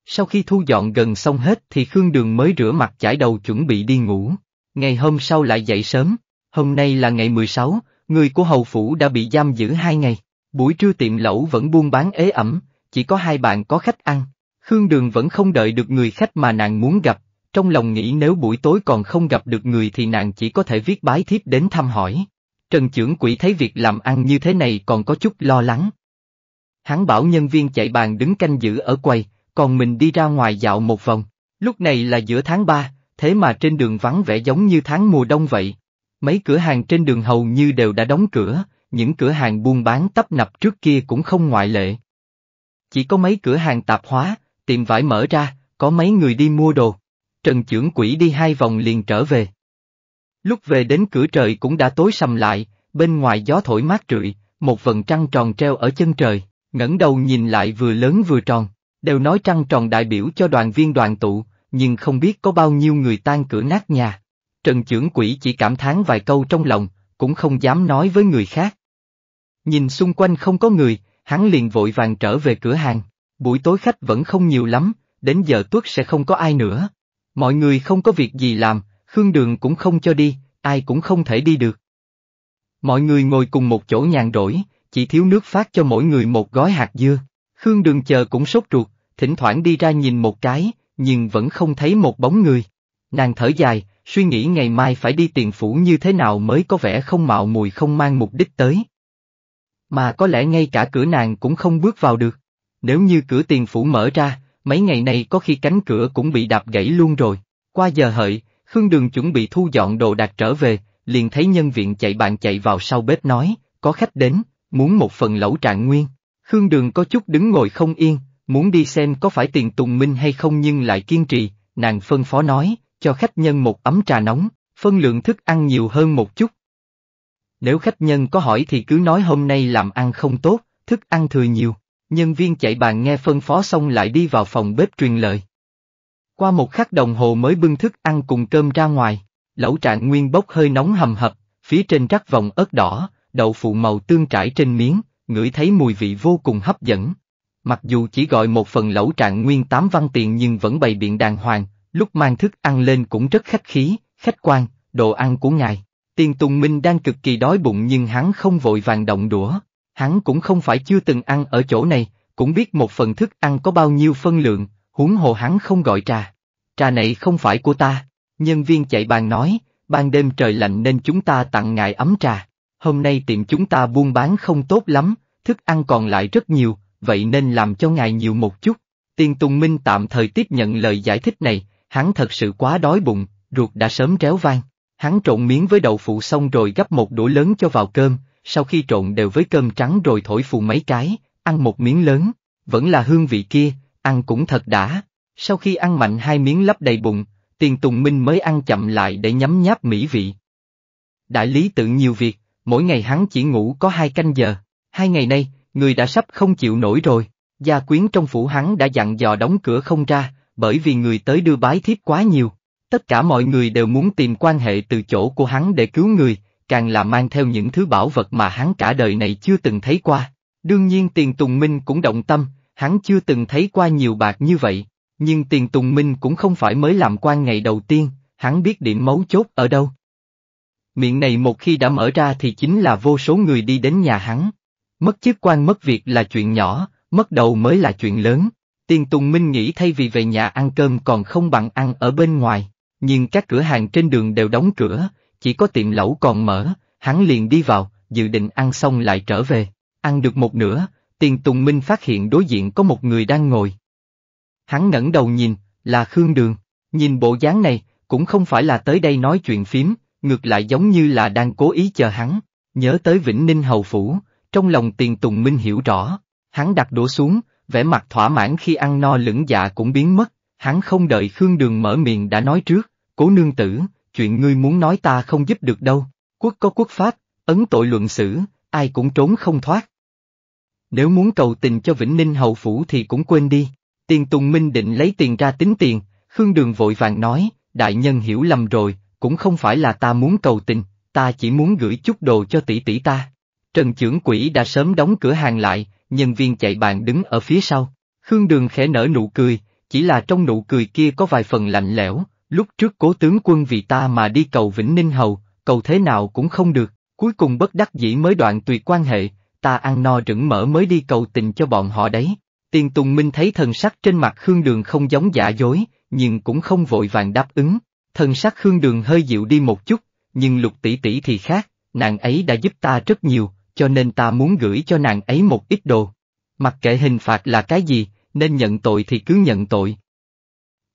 Sau khi thu dọn gần xong hết thì Khương Đường mới rửa mặt chải đầu chuẩn bị đi ngủ. Ngày hôm sau lại dậy sớm, hôm nay là ngày 16, người của hầu phủ đã bị giam giữ hai ngày. Buổi trưa tiệm lẩu vẫn buôn bán ế ẩm, chỉ có hai bạn có khách ăn. Khương Đường vẫn không đợi được người khách mà nàng muốn gặp, trong lòng nghĩ nếu buổi tối còn không gặp được người thì nàng chỉ có thể viết bái thiếp đến thăm hỏi. Trần trưởng quỹ thấy việc làm ăn như thế này còn có chút lo lắng. Hắn bảo nhân viên chạy bàn đứng canh giữ ở quầy, còn mình đi ra ngoài dạo một vòng. Lúc này là giữa tháng 3, thế mà trên đường vắng vẻ giống như tháng mùa đông vậy. Mấy cửa hàng trên đường hầu như đều đã đóng cửa, những cửa hàng buôn bán tấp nập trước kia cũng không ngoại lệ. Chỉ có mấy cửa hàng tạp hóa, tiệm vải mở ra, có mấy người đi mua đồ, Trần trưởng Quỷ đi hai vòng liền trở về. Lúc về đến cửa trời cũng đã tối sầm lại, bên ngoài gió thổi mát rượi, một vần trăng tròn treo ở chân trời, ngẩng đầu nhìn lại vừa lớn vừa tròn, đều nói trăng tròn đại biểu cho đoàn viên đoàn tụ, nhưng không biết có bao nhiêu người tan cửa nát nhà. Trần trưởng Quỷ chỉ cảm thán vài câu trong lòng, cũng không dám nói với người khác. Nhìn xung quanh không có người, hắn liền vội vàng trở về cửa hàng, buổi tối khách vẫn không nhiều lắm, đến giờ tuất sẽ không có ai nữa. Mọi người không có việc gì làm, Khương Đường cũng không cho đi, ai cũng không thể đi được. Mọi người ngồi cùng một chỗ nhàn rỗi, chỉ thiếu nước phát cho mỗi người một gói hạt dưa. Khương Đường chờ cũng sốt ruột, thỉnh thoảng đi ra nhìn một cái, nhưng vẫn không thấy một bóng người. Nàng thở dài, suy nghĩ ngày mai phải đi tiền phủ như thế nào mới có vẻ không mạo mùi không mang mục đích tới. Mà có lẽ ngay cả cửa nàng cũng không bước vào được. Nếu như cửa tiền phủ mở ra, mấy ngày nay có khi cánh cửa cũng bị đạp gãy luôn rồi. Qua giờ hợi, Khương Đường chuẩn bị thu dọn đồ đạc trở về, liền thấy nhân viện chạy bạn chạy vào sau bếp nói, có khách đến, muốn một phần lẩu trạng nguyên. Khương Đường có chút đứng ngồi không yên, muốn đi xem có phải tiền tùng minh hay không nhưng lại kiên trì, nàng phân phó nói, cho khách nhân một ấm trà nóng, phân lượng thức ăn nhiều hơn một chút. Nếu khách nhân có hỏi thì cứ nói hôm nay làm ăn không tốt, thức ăn thừa nhiều, nhân viên chạy bàn nghe phân phó xong lại đi vào phòng bếp truyền lời. Qua một khắc đồng hồ mới bưng thức ăn cùng cơm ra ngoài, lẩu trạng nguyên bốc hơi nóng hầm hập, phía trên rắc vòng ớt đỏ, đậu phụ màu tương trải trên miếng, ngửi thấy mùi vị vô cùng hấp dẫn. Mặc dù chỉ gọi một phần lẩu trạng nguyên tám văn tiền nhưng vẫn bày biện đàng hoàng, lúc mang thức ăn lên cũng rất khách khí, khách quan, đồ ăn của ngài. Tiền Tùng Minh đang cực kỳ đói bụng nhưng hắn không vội vàng động đũa, hắn cũng không phải chưa từng ăn ở chỗ này, cũng biết một phần thức ăn có bao nhiêu phân lượng, huống hồ hắn không gọi trà. Trà này không phải của ta, nhân viên chạy bàn nói, ban đêm trời lạnh nên chúng ta tặng ngài ấm trà. Hôm nay tiệm chúng ta buôn bán không tốt lắm, thức ăn còn lại rất nhiều, vậy nên làm cho ngài nhiều một chút. Tiên Tùng Minh tạm thời tiếp nhận lời giải thích này, hắn thật sự quá đói bụng, ruột đã sớm réo vang. Hắn trộn miếng với đậu phụ xong rồi gấp một đũa lớn cho vào cơm, sau khi trộn đều với cơm trắng rồi thổi phù mấy cái, ăn một miếng lớn, vẫn là hương vị kia, ăn cũng thật đã. Sau khi ăn mạnh hai miếng lấp đầy bụng, tiền tùng minh mới ăn chậm lại để nhấm nháp mỹ vị. Đại lý tự nhiều việc, mỗi ngày hắn chỉ ngủ có hai canh giờ, hai ngày nay, người đã sắp không chịu nổi rồi, gia quyến trong phủ hắn đã dặn dò đóng cửa không ra, bởi vì người tới đưa bái thiếp quá nhiều. Tất cả mọi người đều muốn tìm quan hệ từ chỗ của hắn để cứu người, càng là mang theo những thứ bảo vật mà hắn cả đời này chưa từng thấy qua. Đương nhiên Tiền Tùng Minh cũng động tâm, hắn chưa từng thấy qua nhiều bạc như vậy, nhưng Tiền Tùng Minh cũng không phải mới làm quan ngày đầu tiên, hắn biết điểm mấu chốt ở đâu. Miệng này một khi đã mở ra thì chính là vô số người đi đến nhà hắn. Mất chức quan mất việc là chuyện nhỏ, mất đầu mới là chuyện lớn. Tiền Tùng Minh nghĩ thay vì về nhà ăn cơm còn không bằng ăn ở bên ngoài, nhưng các cửa hàng trên đường đều đóng cửa, chỉ có tiệm lẩu còn mở, hắn liền đi vào, dự định ăn xong lại trở về. Ăn được một nửa, tiền Tùng Minh phát hiện đối diện có một người đang ngồi. Hắn ngẩng đầu nhìn, là Khương Đường, nhìn bộ dáng này, cũng không phải là tới đây nói chuyện phím, ngược lại giống như là đang cố ý chờ hắn, nhớ tới Vĩnh Ninh Hầu Phủ, trong lòng tiền Tùng Minh hiểu rõ, hắn đặt đũa xuống, vẻ mặt thỏa mãn khi ăn no lửng dạ cũng biến mất, hắn không đợi Khương Đường mở miệng đã nói trước, cố nương tử, chuyện ngươi muốn nói ta không giúp được đâu, quốc có quốc pháp, ấn tội luận xử, ai cũng trốn không thoát. Nếu muốn cầu tình cho Vĩnh Ninh Hậu Phủ thì cũng quên đi, tiền Tùng Minh định lấy tiền ra tính tiền, Khương Đường vội vàng nói, đại nhân hiểu lầm rồi, cũng không phải là ta muốn cầu tình, ta chỉ muốn gửi chút đồ cho tỷ tỷ ta. Trần trưởng quỷ đã sớm đóng cửa hàng lại, nhân viên chạy bàn đứng ở phía sau. Khương Đường khẽ nở nụ cười, chỉ là trong nụ cười kia có vài phần lạnh lẽo, Lúc trước cố tướng quân vì ta mà đi cầu Vĩnh Ninh Hầu, cầu thế nào cũng không được, cuối cùng bất đắc dĩ mới đoạn tùy quan hệ, ta ăn no rửng mỡ mới đi cầu tình cho bọn họ đấy. Tiền Tùng Minh thấy thần sắc trên mặt Khương Đường không giống giả dối, nhưng cũng không vội vàng đáp ứng. Thần sắc Khương Đường hơi dịu đi một chút, nhưng lục tỷ tỷ thì khác, nàng ấy đã giúp ta rất nhiều, cho nên ta muốn gửi cho nàng ấy một ít đồ. Mặc kệ hình phạt là cái gì, nên nhận tội thì cứ nhận tội.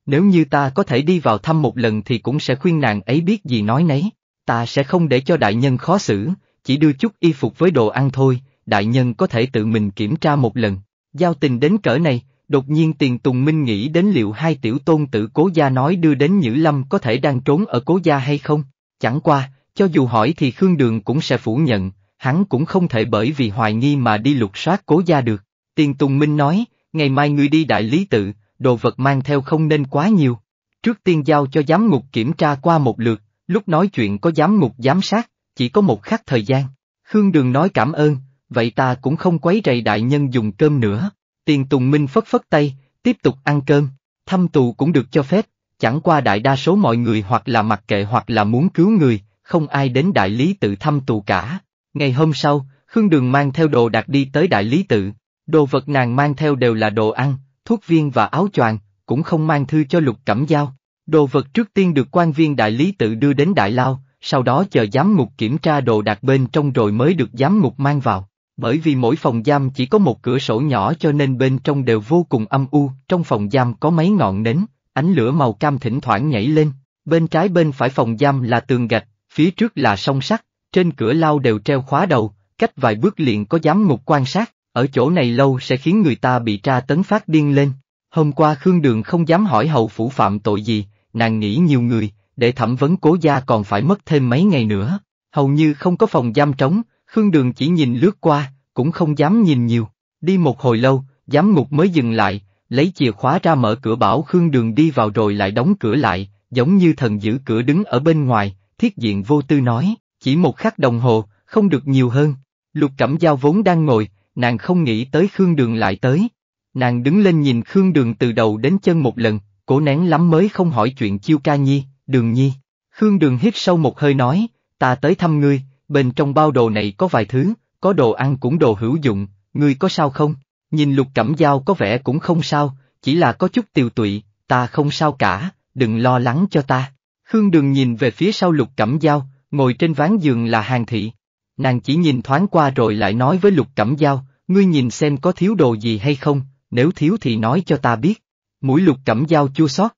Nếu như ta có thể đi vào thăm một lần thì cũng sẽ khuyên nàng ấy biết gì nói nấy, ta sẽ không để cho đại nhân khó xử, chỉ đưa chút y phục với đồ ăn thôi, đại nhân có thể tự mình kiểm tra một lần. Giao tình đến cỡ này, đột nhiên tiền tùng minh nghĩ đến liệu hai tiểu tôn tử cố gia nói đưa đến Nhữ Lâm có thể đang trốn ở cố gia hay không, chẳng qua, cho dù hỏi thì Khương Đường cũng sẽ phủ nhận, hắn cũng không thể bởi vì hoài nghi mà đi lục soát cố gia được. Tiền Tùng Minh nói, ngày mai ngươi đi đại lý tự, đồ vật mang theo không nên quá nhiều. Trước tiên giao cho giám ngục kiểm tra qua một lượt, lúc nói chuyện có giám ngục giám sát, chỉ có một khắc thời gian. Khương Đường nói cảm ơn, vậy ta cũng không quấy rầy đại nhân dùng cơm nữa. Tiền Tùng Minh phất phất tay, tiếp tục ăn cơm, thăm tù cũng được cho phép, chẳng qua đại đa số mọi người hoặc là mặc kệ hoặc là muốn cứu người, không ai đến đại lý tự thăm tù cả. Ngày hôm sau, Khương Đường mang theo đồ đặt đi tới đại lý tự, đồ vật nàng mang theo đều là đồ ăn, thuốc viên và áo choàng, cũng không mang thư cho lục cẩm giao. Đồ vật trước tiên được quan viên đại lý tự đưa đến Đại Lao, sau đó chờ giám mục kiểm tra đồ đạc bên trong rồi mới được giám mục mang vào. Bởi vì mỗi phòng giam chỉ có một cửa sổ nhỏ cho nên bên trong đều vô cùng âm u, trong phòng giam có mấy ngọn nến, ánh lửa màu cam thỉnh thoảng nhảy lên, bên trái bên phải phòng giam là tường gạch, phía trước là song sắt, trên cửa lao đều treo khóa đầu, cách vài bước liền có giám mục quan sát, ở chỗ này lâu sẽ khiến người ta bị tra tấn phát điên lên. Hôm qua Khương Đường không dám hỏi hầu phủ phạm tội gì, nàng nghĩ nhiều người, để thẩm vấn cố gia còn phải mất thêm mấy ngày nữa. Hầu như không có phòng giam trống, Khương Đường chỉ nhìn lướt qua, cũng không dám nhìn nhiều. Đi một hồi lâu, giám ngục mới dừng lại, lấy chìa khóa ra mở cửa bảo Khương Đường đi vào rồi lại đóng cửa lại, giống như thần giữ cửa đứng ở bên ngoài, thiết diện vô tư nói, chỉ một khắc đồng hồ, không được nhiều hơn. Lục Cẩm Giao vốn đang ngồi, nàng không nghĩ tới Khương Đường lại tới. Nàng đứng lên nhìn Khương Đường từ đầu đến chân một lần, cố nén lắm mới không hỏi chuyện Chiêu Ca Nhi, Đường Nhi. Khương Đường hít sâu một hơi nói, ta tới thăm ngươi, bên trong bao đồ này có vài thứ, có đồ ăn cũng đồ hữu dụng, ngươi có sao không? Nhìn lục cẩm dao có vẻ cũng không sao, chỉ là có chút tiêu tụy, ta không sao cả, đừng lo lắng cho ta. Khương Đường nhìn về phía sau lục cẩm dao, ngồi trên ván giường là hàng thị, nàng chỉ nhìn thoáng qua rồi lại nói với Lục Cẩm Giao, ngươi nhìn xem có thiếu đồ gì hay không, nếu thiếu thì nói cho ta biết. Mũi Lục Cẩm Giao chua xót.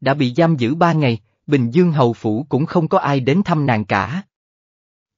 Đã bị giam giữ ba ngày, Bình Dương Hầu Phủ cũng không có ai đến thăm nàng cả.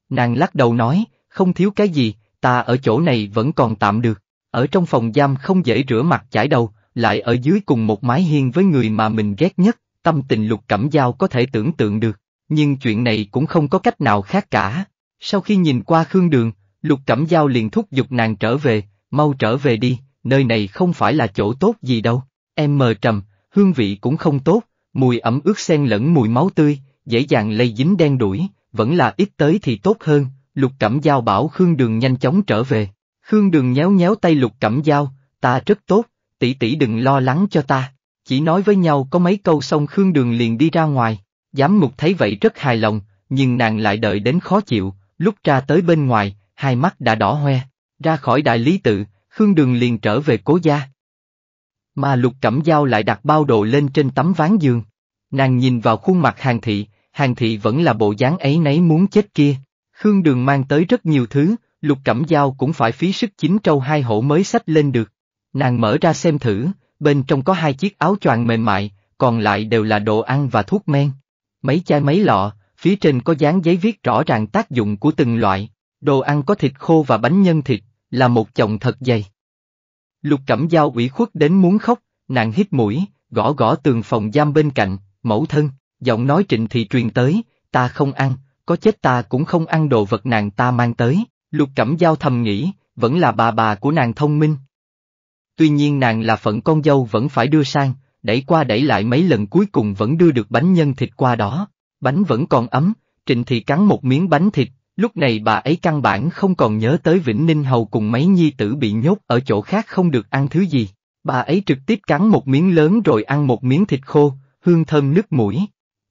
Nàng lắc đầu nói, không thiếu cái gì, ta ở chỗ này vẫn còn tạm được, ở trong phòng giam không dễ rửa mặt chải đầu, lại ở dưới cùng một mái hiên với người mà mình ghét nhất, tâm tình Lục Cẩm Giao có thể tưởng tượng được, nhưng chuyện này cũng không có cách nào khác cả. Sau khi nhìn qua Khương Đường, Lục Cẩm Giao liền thúc giục nàng trở về, mau trở về đi, nơi này không phải là chỗ tốt gì đâu, em mờ trầm, hương vị cũng không tốt, mùi ẩm ướt xen lẫn mùi máu tươi, dễ dàng lây dính đen đuổi, vẫn là ít tới thì tốt hơn, Lục Cẩm Giao bảo Khương Đường nhanh chóng trở về. Khương Đường nhéo nhéo tay Lục Cẩm Giao, ta rất tốt, tỷ tỷ đừng lo lắng cho ta, chỉ nói với nhau có mấy câu xong Khương Đường liền đi ra ngoài, giám mục thấy vậy rất hài lòng, nhưng nàng lại đợi đến khó chịu, Lúc ra tới bên ngoài, hai mắt đã đỏ hoe, ra khỏi đại lý tự, Khương Đường liền trở về cố gia. Mà lục cẩm dao lại đặt bao đồ lên trên tấm ván giường. Nàng nhìn vào khuôn mặt hàng thị, hàng thị vẫn là bộ dáng ấy nấy muốn chết kia. Khương Đường mang tới rất nhiều thứ, lục cẩm dao cũng phải phí sức chín trâu hai hổ mới sách lên được. Nàng mở ra xem thử, bên trong có hai chiếc áo choàng mềm mại, còn lại đều là đồ ăn và thuốc men. Mấy chai mấy lọ, Phía trên có dán giấy viết rõ ràng tác dụng của từng loại, đồ ăn có thịt khô và bánh nhân thịt, là một chồng thật dày. Lục Cẩm Dao ủy khuất đến muốn khóc, nàng hít mũi, gõ gõ tường phòng giam bên cạnh, mẫu thân, giọng nói trịnh thì truyền tới, ta không ăn, có chết ta cũng không ăn đồ vật nàng ta mang tới, lục cẩm giao thầm nghĩ, vẫn là bà bà của nàng thông minh. Tuy nhiên nàng là phận con dâu vẫn phải đưa sang, đẩy qua đẩy lại mấy lần cuối cùng vẫn đưa được bánh nhân thịt qua đó, bánh vẫn còn ấm, Trịnh Thị cắn một miếng bánh thịt, lúc này bà ấy căn bản không còn nhớ tới Vĩnh Ninh Hầu cùng mấy nhi tử bị nhốt ở chỗ khác không được ăn thứ gì. Bà ấy trực tiếp cắn một miếng lớn rồi ăn một miếng thịt khô, hương thơm nước mũi.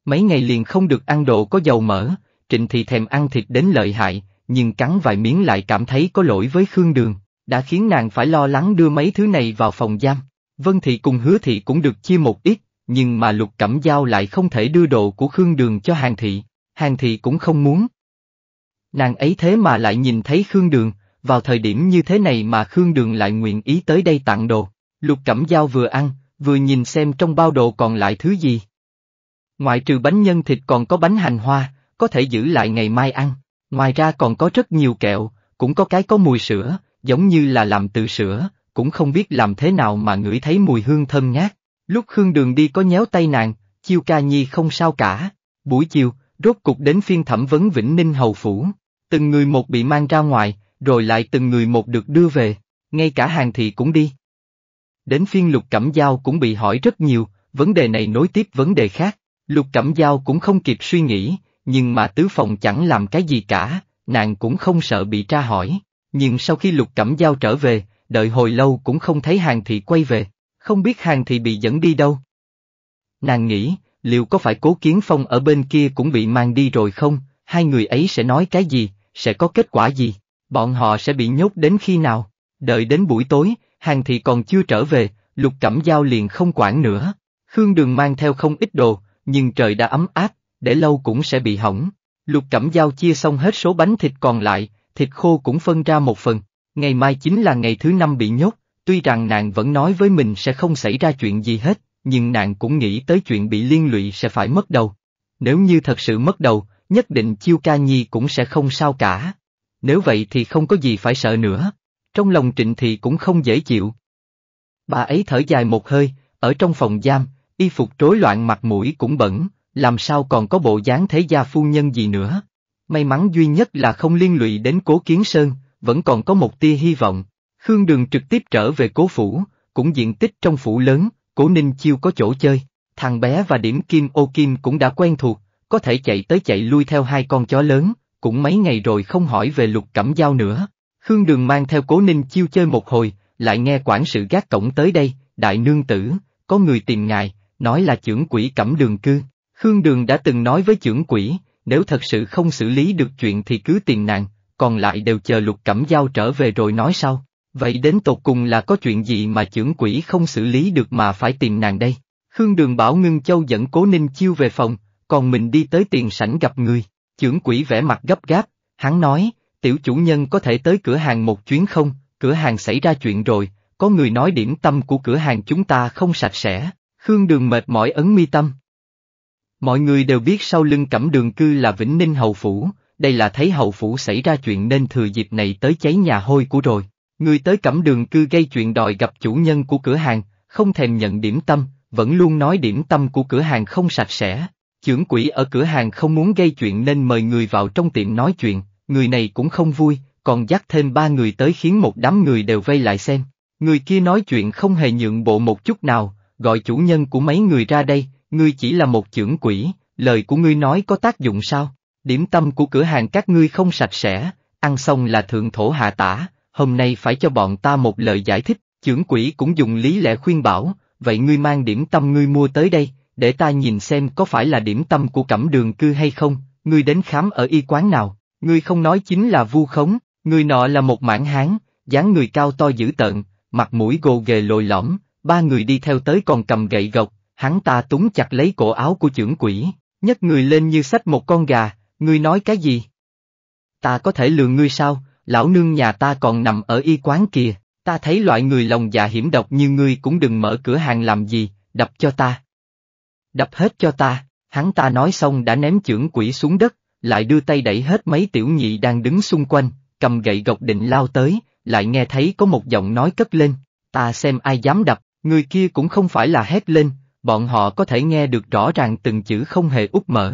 Mấy ngày liền không được ăn đồ có dầu mỡ, Trịnh Thị thèm ăn thịt đến lợi hại, nhưng cắn vài miếng lại cảm thấy có lỗi với Khương Đường, đã khiến nàng phải lo lắng đưa mấy thứ này vào phòng giam. Vân Thị cùng Hứa Thị cũng được chia một ít, nhưng mà lục cẩm giao lại không thể đưa đồ của Khương Đường cho Hàng Thị, Hàng Thị cũng không muốn. Nàng ấy thế mà lại nhìn thấy Khương Đường, vào thời điểm như thế này mà Khương Đường lại nguyện ý tới đây tặng đồ, lục cẩm giao vừa ăn, vừa nhìn xem trong bao đồ còn lại thứ gì. Ngoại trừ bánh nhân thịt còn có bánh hành hoa, có thể giữ lại ngày mai ăn, ngoài ra còn có rất nhiều kẹo, cũng có cái có mùi sữa, giống như là làm từ sữa, cũng không biết làm thế nào mà ngửi thấy mùi hương thơm ngát. Lúc Khương Đường đi có nhéo tay nàng, Chiêu Ca Nhi không sao cả. Buổi chiều, rốt cục đến phiên thẩm vấn Vĩnh Ninh Hầu Phủ. Từng người một bị mang ra ngoài, rồi lại từng người một được đưa về, ngay cả hàng thị cũng đi. Đến phiên Lục Cẩm Giao cũng bị hỏi rất nhiều, vấn đề này nối tiếp vấn đề khác. Lục Cẩm Giao cũng không kịp suy nghĩ, nhưng mà tứ phòng chẳng làm cái gì cả, nàng cũng không sợ bị tra hỏi. Nhưng sau khi Lục Cẩm Giao trở về, đợi hồi lâu cũng không thấy hàng thị quay về, không biết hàng thì bị dẫn đi đâu. Nàng nghĩ, liệu có phải cố kiến phong ở bên kia cũng bị mang đi rồi không, hai người ấy sẽ nói cái gì, sẽ có kết quả gì, bọn họ sẽ bị nhốt đến khi nào, đợi đến buổi tối, hàng thì còn chưa trở về, lục cẩm giao liền không quản nữa. Khương Đường mang theo không ít đồ, nhưng trời đã ấm áp, để lâu cũng sẽ bị hỏng. Lục Cẩm Giao chia xong hết số bánh thịt còn lại, thịt khô cũng phân ra một phần. Ngày mai chính là ngày thứ năm bị nhốt, Tuy rằng nàng vẫn nói với mình sẽ không xảy ra chuyện gì hết, nhưng nàng cũng nghĩ tới chuyện bị liên lụy sẽ phải mất đầu. Nếu như thật sự mất đầu, nhất định Chiêu Ca Nhi cũng sẽ không sao cả. Nếu vậy thì không có gì phải sợ nữa. Trong lòng Trịnh Thị cũng không dễ chịu. Bà ấy thở dài một hơi, ở trong phòng giam, y phục rối loạn mặt mũi cũng bẩn, làm sao còn có bộ dáng thế gia phu nhân gì nữa. May mắn duy nhất là không liên lụy đến Cố Kiến Sơn, vẫn còn có một tia hy vọng, Khương Đường trực tiếp trở về cố phủ, cũng diện tích trong phủ lớn, cố Ninh Chiêu có chỗ chơi, thằng bé và điểm kim ô kim cũng đã quen thuộc, có thể chạy tới chạy lui theo hai con chó lớn, cũng mấy ngày rồi không hỏi về lục cẩm dao nữa. Khương Đường mang theo cố Ninh Chiêu chơi một hồi, lại nghe quản sự gác cổng tới đây, đại nương tử, có người tìm ngài, nói là trưởng quỷ cẩm đường cư. Khương Đường đã từng nói với trưởng quỷ, nếu thật sự không xử lý được chuyện thì cứ tìm nàng, còn lại đều chờ lục cẩm dao trở về rồi nói sau. Vậy đến tột cùng là có chuyện gì mà trưởng quỷ không xử lý được mà phải tìm nàng đây? Khương Đường bảo Ngưng Châu dẫn Cố Ninh Chiêu về phòng, còn mình đi tới tiền sảnh gặp người. Trưởng quỷ vẽ mặt gấp gáp, hắn nói, tiểu chủ nhân có thể tới cửa hàng một chuyến không, cửa hàng xảy ra chuyện rồi, có người nói điểm tâm của cửa hàng chúng ta không sạch sẽ, Khương Đường mệt mỏi ấn mi tâm. Mọi người đều biết sau lưng cẩm đường cư là Vĩnh Ninh Hậu Phủ, đây là thấy Hậu Phủ xảy ra chuyện nên thừa dịp này tới cháy nhà hôi của rồi. Người tới cẩm đường cư gây chuyện đòi gặp chủ nhân của cửa hàng, không thèm nhận điểm tâm, vẫn luôn nói điểm tâm của cửa hàng không sạch sẽ. Chưởng quỷ ở cửa hàng không muốn gây chuyện nên mời người vào trong tiệm nói chuyện, người này cũng không vui, còn dắt thêm ba người tới khiến một đám người đều vây lại xem. Người kia nói chuyện không hề nhượng bộ một chút nào, gọi chủ nhân của mấy người ra đây, ngươi chỉ là một chưởng quỷ, lời của ngươi nói có tác dụng sao? Điểm tâm của cửa hàng các ngươi không sạch sẽ, ăn xong là thượng thổ hạ tả, hôm nay phải cho bọn ta một lời giải thích, trưởng quỷ cũng dùng lý lẽ khuyên bảo, vậy ngươi mang điểm tâm ngươi mua tới đây, để ta nhìn xem có phải là điểm tâm của cẩm đường cư hay không, ngươi đến khám ở y quán nào, ngươi không nói chính là vu khống, ngươi nọ là một mãn hán, dáng người cao to dữ tợn, mặt mũi gồ ghề lồi lõm, ba người đi theo tới còn cầm gậy gộc, hắn ta túng chặt lấy cổ áo của trưởng quỷ, nhấc người lên như sách một con gà, ngươi nói cái gì? Ta có thể lừa ngươi sao, lão nương nhà ta còn nằm ở y quán kìa, ta thấy loại người lòng dạ hiểm độc như ngươi cũng đừng mở cửa hàng làm gì, đập cho ta. Đập hết cho ta, hắn ta nói xong đã ném chưởng quỷ xuống đất, lại đưa tay đẩy hết mấy tiểu nhị đang đứng xung quanh, cầm gậy gộc định lao tới, lại nghe thấy có một giọng nói cất lên, ta xem ai dám đập, người kia cũng không phải là hét lên, bọn họ có thể nghe được rõ ràng từng chữ không hề úp mở.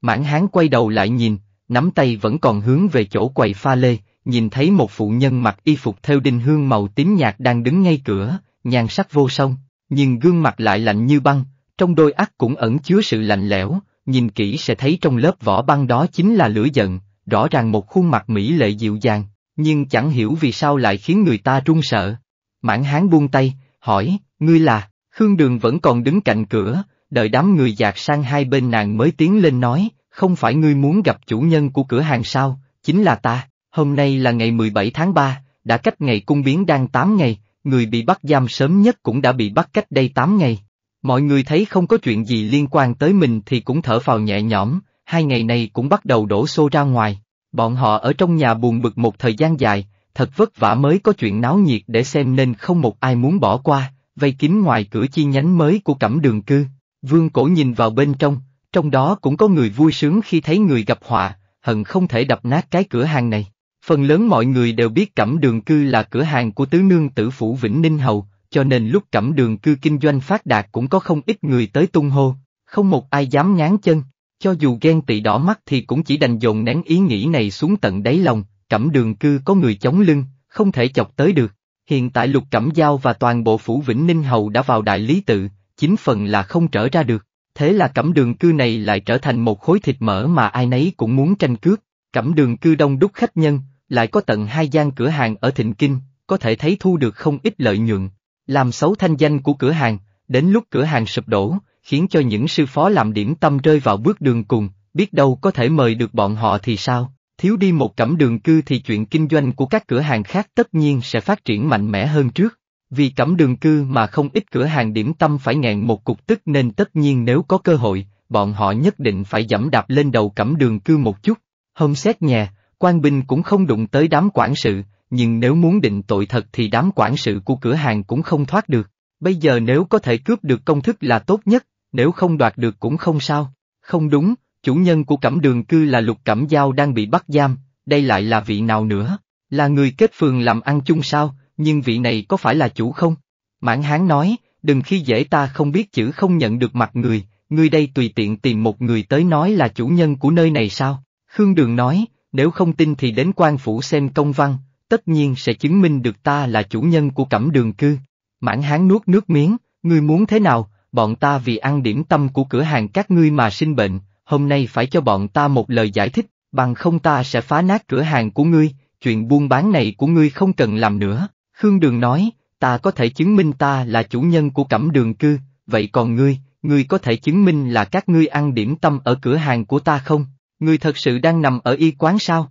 Mãn hán quay đầu lại nhìn, nắm tay vẫn còn hướng về chỗ quầy pha lê, nhìn thấy một phụ nhân mặc y phục theo đinh hương màu tím nhạt đang đứng ngay cửa, nhàn sắc vô song, nhưng gương mặt lại lạnh như băng, trong đôi ác cũng ẩn chứa sự lạnh lẽo, nhìn kỹ sẽ thấy trong lớp vỏ băng đó chính là lửa giận, rõ ràng một khuôn mặt mỹ lệ dịu dàng, nhưng chẳng hiểu vì sao lại khiến người ta run sợ. Mãn hán buông tay, hỏi, ngươi là, Khương Đường vẫn còn đứng cạnh cửa, đợi đám người dạt sang hai bên nàng mới tiến lên nói, không phải ngươi muốn gặp chủ nhân của cửa hàng sao, chính là ta. Hôm nay là ngày 17 tháng 3, đã cách ngày cung biến đang 8 ngày, người bị bắt giam sớm nhất cũng đã bị bắt cách đây 8 ngày. Mọi người thấy không có chuyện gì liên quan tới mình thì cũng thở phào nhẹ nhõm, hai ngày này cũng bắt đầu đổ xô ra ngoài. Bọn họ ở trong nhà buồn bực một thời gian dài, thật vất vả mới có chuyện náo nhiệt để xem nên không một ai muốn bỏ qua, vây kín ngoài cửa chi nhánh mới của cẩm đường cư. Vương cổ nhìn vào bên trong, trong đó cũng có người vui sướng khi thấy người gặp họa, hận không thể đập nát cái cửa hàng này. Phần lớn mọi người đều biết Cẩm Đường Cư là cửa hàng của tứ nương tử phủ Vĩnh Ninh Hầu, cho nên lúc Cẩm Đường Cư kinh doanh phát đạt cũng có không ít người tới tung hô, không một ai dám ngán chân, cho dù ghen tị đỏ mắt thì cũng chỉ đành dồn nén ý nghĩ này xuống tận đáy lòng, Cẩm Đường Cư có người chống lưng, không thể chọc tới được. Hiện tại Lục Cẩm Giao và toàn bộ phủ Vĩnh Ninh Hầu đã vào đại lý tự, chính phần là không trở ra được, thế là Cẩm Đường Cư này lại trở thành một khối thịt mỡ mà ai nấy cũng muốn tranh cướp, Cẩm Đường Cư đông đúc khách nhân lại có tận hai gian cửa hàng ở Thịnh Kinh, có thể thấy thu được không ít lợi nhuận, làm xấu thanh danh của cửa hàng, đến lúc cửa hàng sụp đổ, khiến cho những sư phó làm điểm tâm rơi vào bước đường cùng, biết đâu có thể mời được bọn họ thì sao, thiếu đi một cẩm đường cư thì chuyện kinh doanh của các cửa hàng khác tất nhiên sẽ phát triển mạnh mẽ hơn trước. Vì cẩm đường cư mà không ít cửa hàng điểm tâm phải ngẹn một cục tức nên tất nhiên nếu có cơ hội, bọn họ nhất định phải dẫm đạp lên đầu cẩm đường cư một chút. Hôm xét nhà, quan binh cũng không đụng tới đám quản sự, nhưng nếu muốn định tội thật thì đám quản sự của cửa hàng cũng không thoát được. Bây giờ nếu có thể cướp được công thức là tốt nhất, nếu không đoạt được cũng không sao. Không đúng, chủ nhân của cẩm đường cư là lục cẩm giao đang bị bắt giam, đây lại là vị nào nữa? Là người kết phường làm ăn chung sao, nhưng vị này có phải là chủ không? Mãn hán nói, đừng khi dễ ta không biết chữ không nhận được mặt người, ngươi đây tùy tiện tìm một người tới nói là chủ nhân của nơi này sao? Khương Đường nói, nếu không tin thì đến quan phủ xem công văn, tất nhiên sẽ chứng minh được ta là chủ nhân của cẩm đường cư. Mãn hán nuốt nước miếng, ngươi muốn thế nào, bọn ta vì ăn điểm tâm của cửa hàng các ngươi mà sinh bệnh, hôm nay phải cho bọn ta một lời giải thích, bằng không ta sẽ phá nát cửa hàng của ngươi, chuyện buôn bán này của ngươi không cần làm nữa. Khương Đường nói, ta có thể chứng minh ta là chủ nhân của cẩm đường cư, vậy còn ngươi, ngươi có thể chứng minh là các ngươi ăn điểm tâm ở cửa hàng của ta không? Ngươi thật sự đang nằm ở y quán sao?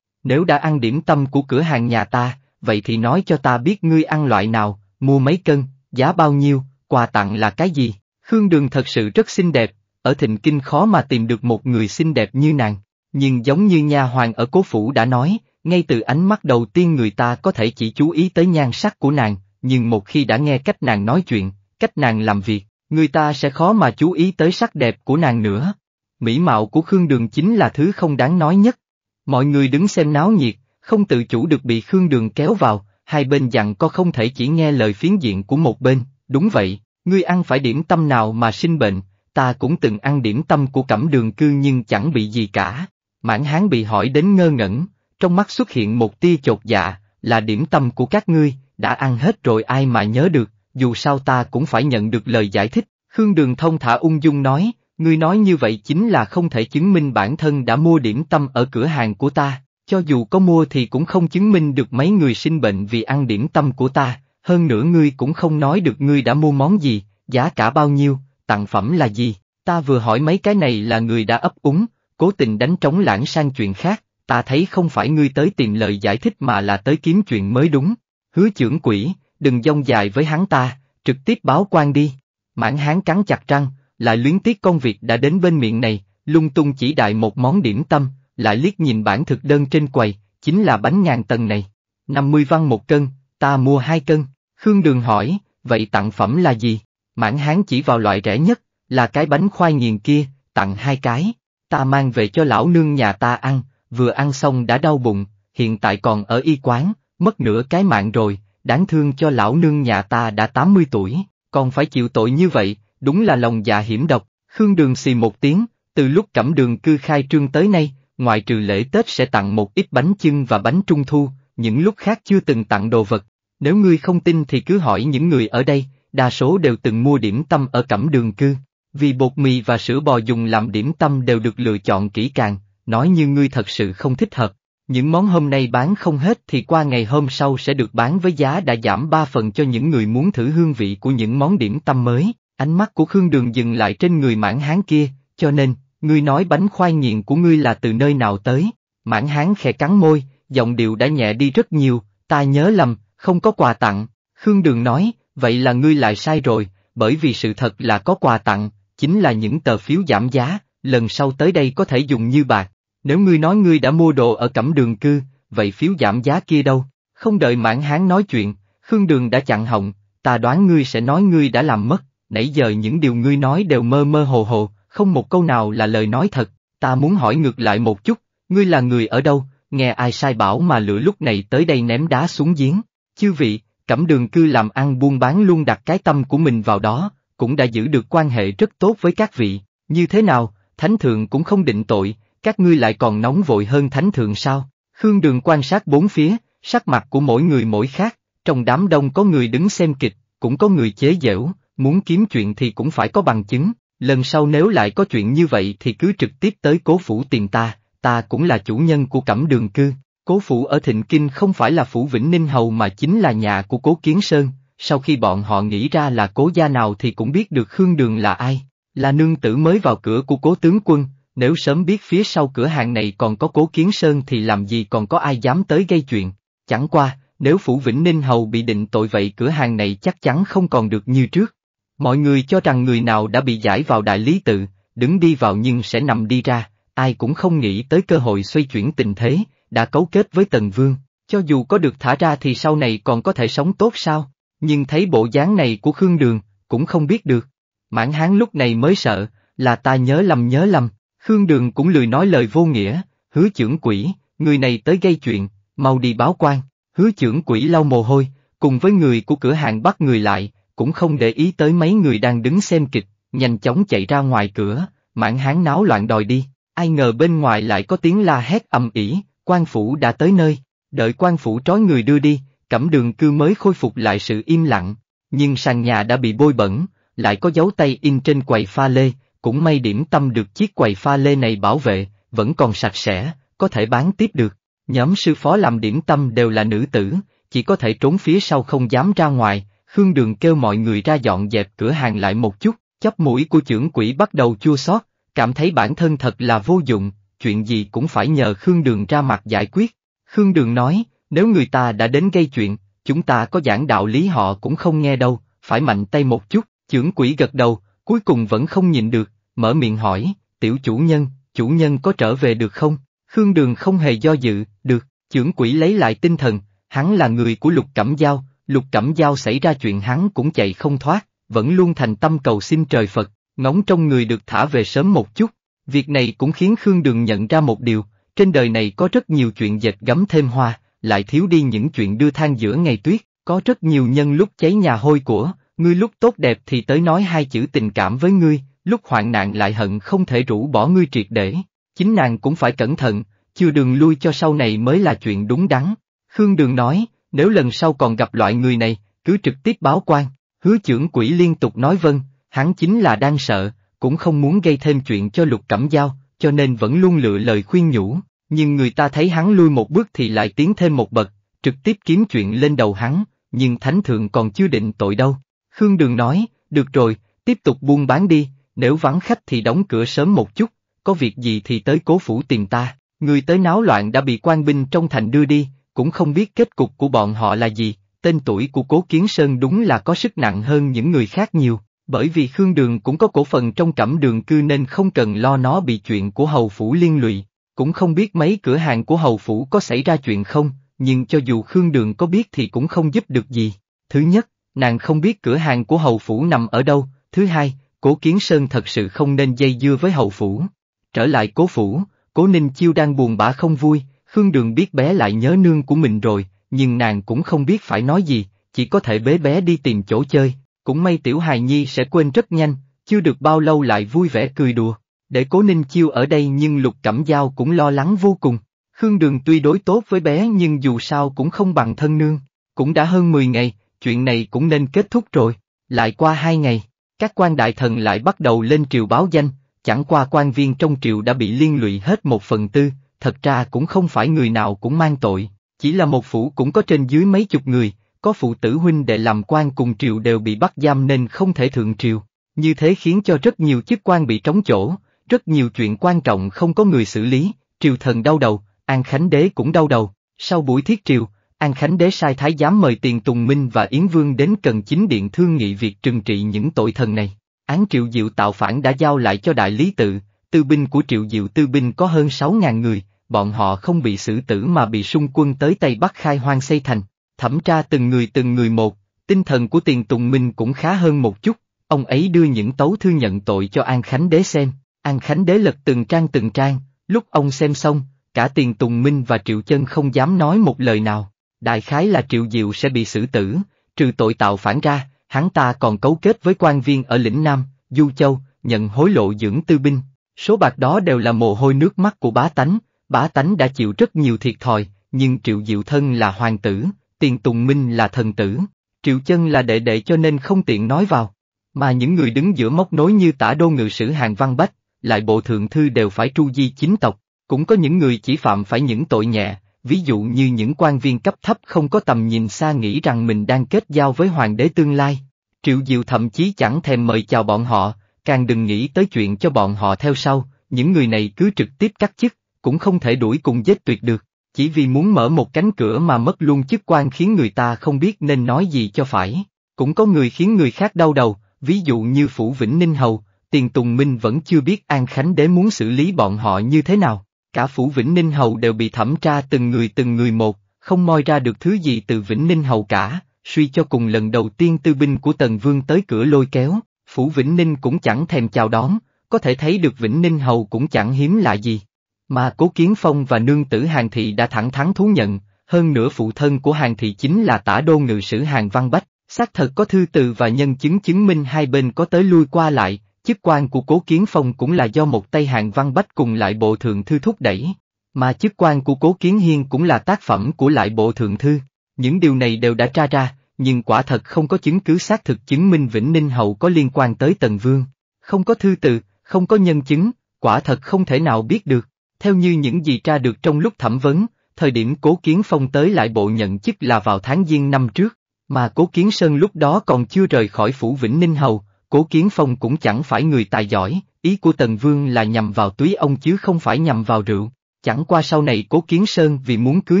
Nếu đã ăn điểm tâm của cửa hàng nhà ta, vậy thì nói cho ta biết ngươi ăn loại nào, mua mấy cân, giá bao nhiêu, quà tặng là cái gì? Khương Đường thật sự rất xinh đẹp, ở thịnh kinh khó mà tìm được một người xinh đẹp như nàng, nhưng giống như nha hoàng ở cố phủ đã nói, ngay từ ánh mắt đầu tiên người ta có thể chỉ chú ý tới nhan sắc của nàng, nhưng một khi đã nghe cách nàng nói chuyện, cách nàng làm việc, người ta sẽ khó mà chú ý tới sắc đẹp của nàng nữa mỹ mạo của Khương Đường chính là thứ không đáng nói nhất. Mọi người đứng xem náo nhiệt, không tự chủ được bị Khương Đường kéo vào, hai bên dặn có không thể chỉ nghe lời phiến diện của một bên, đúng vậy, ngươi ăn phải điểm tâm nào mà sinh bệnh, ta cũng từng ăn điểm tâm của cẩm đường cư nhưng chẳng bị gì cả. Mãn hán bị hỏi đến ngơ ngẩn, trong mắt xuất hiện một tia chột dạ, là điểm tâm của các ngươi, đã ăn hết rồi ai mà nhớ được, dù sao ta cũng phải nhận được lời giải thích. Khương Đường thông thả ung dung nói, Ngươi nói như vậy chính là không thể chứng minh bản thân đã mua điểm tâm ở cửa hàng của ta, cho dù có mua thì cũng không chứng minh được mấy người sinh bệnh vì ăn điểm tâm của ta, hơn nữa ngươi cũng không nói được ngươi đã mua món gì, giá cả bao nhiêu, tặng phẩm là gì, ta vừa hỏi mấy cái này là người đã ấp úng, cố tình đánh trống lãng sang chuyện khác, ta thấy không phải ngươi tới tìm lời giải thích mà là tới kiếm chuyện mới đúng, hứa trưởng quỷ, đừng dông dài với hắn ta, trực tiếp báo quan đi, mãn hán cắn chặt răng, lại luyến tiếc công việc đã đến bên miệng này, lung tung chỉ đại một món điểm tâm, lại liếc nhìn bản thực đơn trên quầy, chính là bánh ngàn tầng này. 50 văn một cân, ta mua hai cân. Khương Đường hỏi, vậy tặng phẩm là gì? Mãn hán chỉ vào loại rẻ nhất, là cái bánh khoai nghiền kia, tặng hai cái. Ta mang về cho lão nương nhà ta ăn, vừa ăn xong đã đau bụng, hiện tại còn ở y quán, mất nửa cái mạng rồi, đáng thương cho lão nương nhà ta đã 80 tuổi, còn phải chịu tội như vậy, đúng là lòng dạ hiểm độc, Khương Đường xì một tiếng, từ lúc cẩm đường cư khai trương tới nay, ngoại trừ lễ Tết sẽ tặng một ít bánh chưng và bánh trung thu, những lúc khác chưa từng tặng đồ vật. Nếu ngươi không tin thì cứ hỏi những người ở đây, đa số đều từng mua điểm tâm ở cẩm đường cư. Vì bột mì và sữa bò dùng làm điểm tâm đều được lựa chọn kỹ càng, nói như ngươi thật sự không thích hợp. Những món hôm nay bán không hết thì qua ngày hôm sau sẽ được bán với giá đã giảm 3 phần cho những người muốn thử hương vị của những món điểm tâm mới. Ánh mắt của Khương Đường dừng lại trên người mãn hán kia, cho nên, ngươi nói bánh khoai nghiện của ngươi là từ nơi nào tới, mãn hán khẽ cắn môi, giọng điệu đã nhẹ đi rất nhiều, ta nhớ lầm, không có quà tặng, Khương Đường nói, vậy là ngươi lại sai rồi, bởi vì sự thật là có quà tặng, chính là những tờ phiếu giảm giá, lần sau tới đây có thể dùng như bạc, nếu ngươi nói ngươi đã mua đồ ở cẩm đường cư, vậy phiếu giảm giá kia đâu, không đợi mãn hán nói chuyện, Khương Đường đã chặn họng, ta đoán ngươi sẽ nói ngươi đã làm mất, nãy giờ những điều ngươi nói đều mơ mơ hồ hồ, không một câu nào là lời nói thật, ta muốn hỏi ngược lại một chút, ngươi là người ở đâu, nghe ai sai bảo mà lửa lúc này tới đây ném đá xuống giếng, chư vị, cẩm đường cư làm ăn buôn bán luôn đặt cái tâm của mình vào đó, cũng đã giữ được quan hệ rất tốt với các vị, như thế nào, thánh thượng cũng không định tội, các ngươi lại còn nóng vội hơn thánh thượng sao, khương đường quan sát bốn phía, sắc mặt của mỗi người mỗi khác, trong đám đông có người đứng xem kịch, cũng có người chế giễu, muốn kiếm chuyện thì cũng phải có bằng chứng, lần sau nếu lại có chuyện như vậy thì cứ trực tiếp tới cố phủ tìm ta, ta cũng là chủ nhân của cẩm đường cư. Cố phủ ở Thịnh Kinh không phải là phủ Vĩnh Ninh Hầu mà chính là nhà của cố Kiến Sơn, sau khi bọn họ nghĩ ra là cố gia nào thì cũng biết được Khương Đường là ai, là nương tử mới vào cửa của cố tướng quân, nếu sớm biết phía sau cửa hàng này còn có cố Kiến Sơn thì làm gì còn có ai dám tới gây chuyện, chẳng qua, nếu phủ Vĩnh Ninh Hầu bị định tội vậy cửa hàng này chắc chắn không còn được như trước. Mọi người cho rằng người nào đã bị giải vào đại lý tự, đứng đi vào nhưng sẽ nằm đi ra, ai cũng không nghĩ tới cơ hội xoay chuyển tình thế, đã cấu kết với Tần Vương, cho dù có được thả ra thì sau này còn có thể sống tốt sao, nhưng thấy bộ dáng này của Khương Đường, cũng không biết được. Mãn hán lúc này mới sợ, là ta nhớ lầm nhớ lầm, Khương Đường cũng lười nói lời vô nghĩa, hứa trưởng quỷ, người này tới gây chuyện, mau đi báo quan, hứa trưởng quỷ lau mồ hôi, cùng với người của cửa hàng bắt người lại, cũng không để ý tới mấy người đang đứng xem kịch, nhanh chóng chạy ra ngoài cửa, mãn hán náo loạn đòi đi, ai ngờ bên ngoài lại có tiếng la hét ầm ỉ, quan phủ đã tới nơi, đợi quan phủ trói người đưa đi, cẩm đường cư mới khôi phục lại sự im lặng, nhưng sàn nhà đã bị bôi bẩn, lại có dấu tay in trên quầy pha lê, cũng may điểm tâm được chiếc quầy pha lê này bảo vệ, vẫn còn sạch sẽ, có thể bán tiếp được. Nhóm sư phó làm điểm tâm đều là nữ tử, chỉ có thể trốn phía sau không dám ra ngoài, Hương Đường kêu mọi người ra dọn dẹp cửa hàng lại một chút, Chấp mũi của trưởng quỹ bắt đầu chua xót, cảm thấy bản thân thật là vô dụng, chuyện gì cũng phải nhờ Khương Đường ra mặt giải quyết. Khương Đường nói, nếu người ta đã đến gây chuyện, chúng ta có giảng đạo lý họ cũng không nghe đâu, phải mạnh tay một chút, trưởng quỹ gật đầu, cuối cùng vẫn không nhìn được, mở miệng hỏi, tiểu chủ nhân, chủ nhân có trở về được không? Khương Đường không hề do dự, được, trưởng quỹ lấy lại tinh thần, hắn là người của lục cẩm giao, lục cẩm giao xảy ra chuyện hắn cũng chạy không thoát, vẫn luôn thành tâm cầu xin trời Phật, ngóng trong người được thả về sớm một chút. Việc này cũng khiến Khương Đường nhận ra một điều, trên đời này có rất nhiều chuyện dệt gắm thêm hoa, lại thiếu đi những chuyện đưa than giữa ngày tuyết, có rất nhiều nhân lúc cháy nhà hôi của, ngươi lúc tốt đẹp thì tới nói hai chữ tình cảm với ngươi, lúc hoạn nạn lại hận không thể rũ bỏ ngươi triệt để, chính nàng cũng phải cẩn thận, chưa đường lui cho sau này mới là chuyện đúng đắn. Khương Đường nói, nếu lần sau còn gặp loại người này, cứ trực tiếp báo quan, hứa trưởng quỷ liên tục nói vâng, hắn chính là đang sợ, cũng không muốn gây thêm chuyện cho lục cẩm giao, cho nên vẫn luôn lựa lời khuyên nhủ, nhưng người ta thấy hắn lui một bước thì lại tiến thêm một bậc, trực tiếp kiếm chuyện lên đầu hắn, nhưng thánh thượng còn chưa định tội đâu. Khương Đường nói, được rồi, tiếp tục buôn bán đi, nếu vắng khách thì đóng cửa sớm một chút, có việc gì thì tới cố phủ tìm ta, người tới náo loạn đã bị quan binh trong thành đưa đi, cũng không biết kết cục của bọn họ là gì, tên tuổi của Cố Kiến Sơn đúng là có sức nặng hơn những người khác nhiều, bởi vì Khương Đường cũng có cổ phần trong Cẩm đường cư nên không cần lo nó bị chuyện của Hầu Phủ liên lụy, cũng không biết mấy cửa hàng của Hầu Phủ có xảy ra chuyện không, nhưng cho dù Khương Đường có biết thì cũng không giúp được gì. Thứ nhất, nàng không biết cửa hàng của Hầu Phủ nằm ở đâu, thứ hai, Cố Kiến Sơn thật sự không nên dây dưa với Hầu Phủ. Trở lại Cố Phủ, Cố Ninh Chiêu đang buồn bã không vui, Khương Đường biết bé lại nhớ nương của mình rồi, nhưng nàng cũng không biết phải nói gì, chỉ có thể bế bé đi tìm chỗ chơi, cũng may tiểu hài nhi sẽ quên rất nhanh, chưa được bao lâu lại vui vẻ cười đùa. Để cố ninh chiêu ở đây nhưng lục cẩm dao cũng lo lắng vô cùng. Khương Đường tuy đối tốt với bé nhưng dù sao cũng không bằng thân nương, cũng đã hơn 10 ngày, chuyện này cũng nên kết thúc rồi. Lại qua hai ngày, các quan đại thần lại bắt đầu lên triều báo danh, chẳng qua quan viên trong triều đã bị liên lụy hết một phần tư, thật ra cũng không phải người nào cũng mang tội, chỉ là một phủ cũng có trên dưới mấy chục người, có phụ tử huynh đệ làm quan cùng triều đều bị bắt giam nên không thể thượng triều, như thế khiến cho rất nhiều chức quan bị trống chỗ, rất nhiều chuyện quan trọng không có người xử lý, triều thần đau đầu, An Khánh Đế cũng đau đầu, sau buổi thiết triều, An Khánh Đế sai thái giám mời Tiền Tùng Minh và Yến Vương đến cần chính điện thương nghị việc trừng trị những tội thần này. Án triệu diệu tạo phản đã giao lại cho đại lý tự, tư binh của triệu diệu tư binh có hơn 6.000 người, bọn họ không bị xử tử mà bị xung quân tới Tây Bắc khai hoang xây thành, thẩm tra từng người từng người một, tinh thần của tiền tùng minh cũng khá hơn một chút, ông ấy đưa những tấu thư nhận tội cho An Khánh Đế xem, An Khánh Đế lật từng trang từng trang, lúc ông xem xong, cả tiền tùng minh và triệu chân không dám nói một lời nào, đại khái là triệu diệu sẽ bị xử tử, trừ tội tạo phản ra, hắn ta còn cấu kết với quan viên ở lĩnh Nam, Du Châu, nhận hối lộ dưỡng tư binh, Số bạc đó đều là mồ hôi nước mắt của bá tánh, bá tánh đã chịu rất nhiều thiệt thòi, nhưng Triệu Diệu Thân là hoàng tử, Tiền Tùng Minh là thần tử, Triệu Chân là đệ đệ cho nên không tiện nói vào. Mà những người đứng giữa móc nối như tả đô ngự sử Hàng Văn Bách, lại bộ thượng thư đều phải tru di chính tộc, cũng có những người chỉ phạm phải những tội nhẹ, ví dụ như những quan viên cấp thấp không có tầm nhìn xa nghĩ rằng mình đang kết giao với hoàng đế tương lai. Triệu Diệu thậm chí chẳng thèm mời chào bọn họ, càng đừng nghĩ tới chuyện cho bọn họ theo sau, những người này cứ trực tiếp cắt chức, cũng không thể đuổi cùng giết tuyệt được, chỉ vì muốn mở một cánh cửa mà mất luôn chức quan khiến người ta không biết nên nói gì cho phải. Cũng có người khiến người khác đau đầu, ví dụ như Phủ Vĩnh Ninh Hầu, Tiền Tùng Minh vẫn chưa biết An Khánh Đế muốn xử lý bọn họ như thế nào. Cả Phủ Vĩnh Ninh Hầu đều bị thẩm tra từng người từng người một, không moi ra được thứ gì từ Vĩnh Ninh Hầu cả, suy cho cùng lần đầu tiên tư binh của Tần Vương tới cửa lôi kéo, phủ Vĩnh Ninh cũng chẳng thèm chào đón, có thể thấy được Vĩnh Ninh Hầu cũng chẳng hiếm lạ gì. Mà Cố Kiến Phong và nương tử Hàng Thị đã thẳng thắn thú nhận, hơn nữa phụ thân của Hàng Thị chính là tả đô ngự sử Hàng Văn Bách, xác thật có thư từ và nhân chứng chứng minh hai bên có tới lui qua lại, chức quan của Cố Kiến Phong cũng là do một tay Hàng Văn Bách cùng lại bộ thượng thư thúc đẩy, mà chức quan của Cố Kiến Hiên cũng là tác phẩm của lại bộ thượng thư. Những điều này đều đã tra ra, nhưng quả thật không có chứng cứ xác thực chứng minh Vĩnh Ninh Hậu có liên quan tới Tần Vương. Không có thư từ, không có nhân chứng, quả thật không thể nào biết được. Theo như những gì tra được trong lúc thẩm vấn, thời điểm Cố Kiến Phong tới lại bộ nhận chức là vào tháng Giêng năm trước, mà Cố Kiến Sơn lúc đó còn chưa rời khỏi phủ Vĩnh Ninh Hầu, Cố Kiến Phong cũng chẳng phải người tài giỏi, ý của Tần Vương là nhằm vào túy ông chứ không phải nhằm vào rượu. Chẳng qua sau này Cố Kiến Sơn vì muốn cưới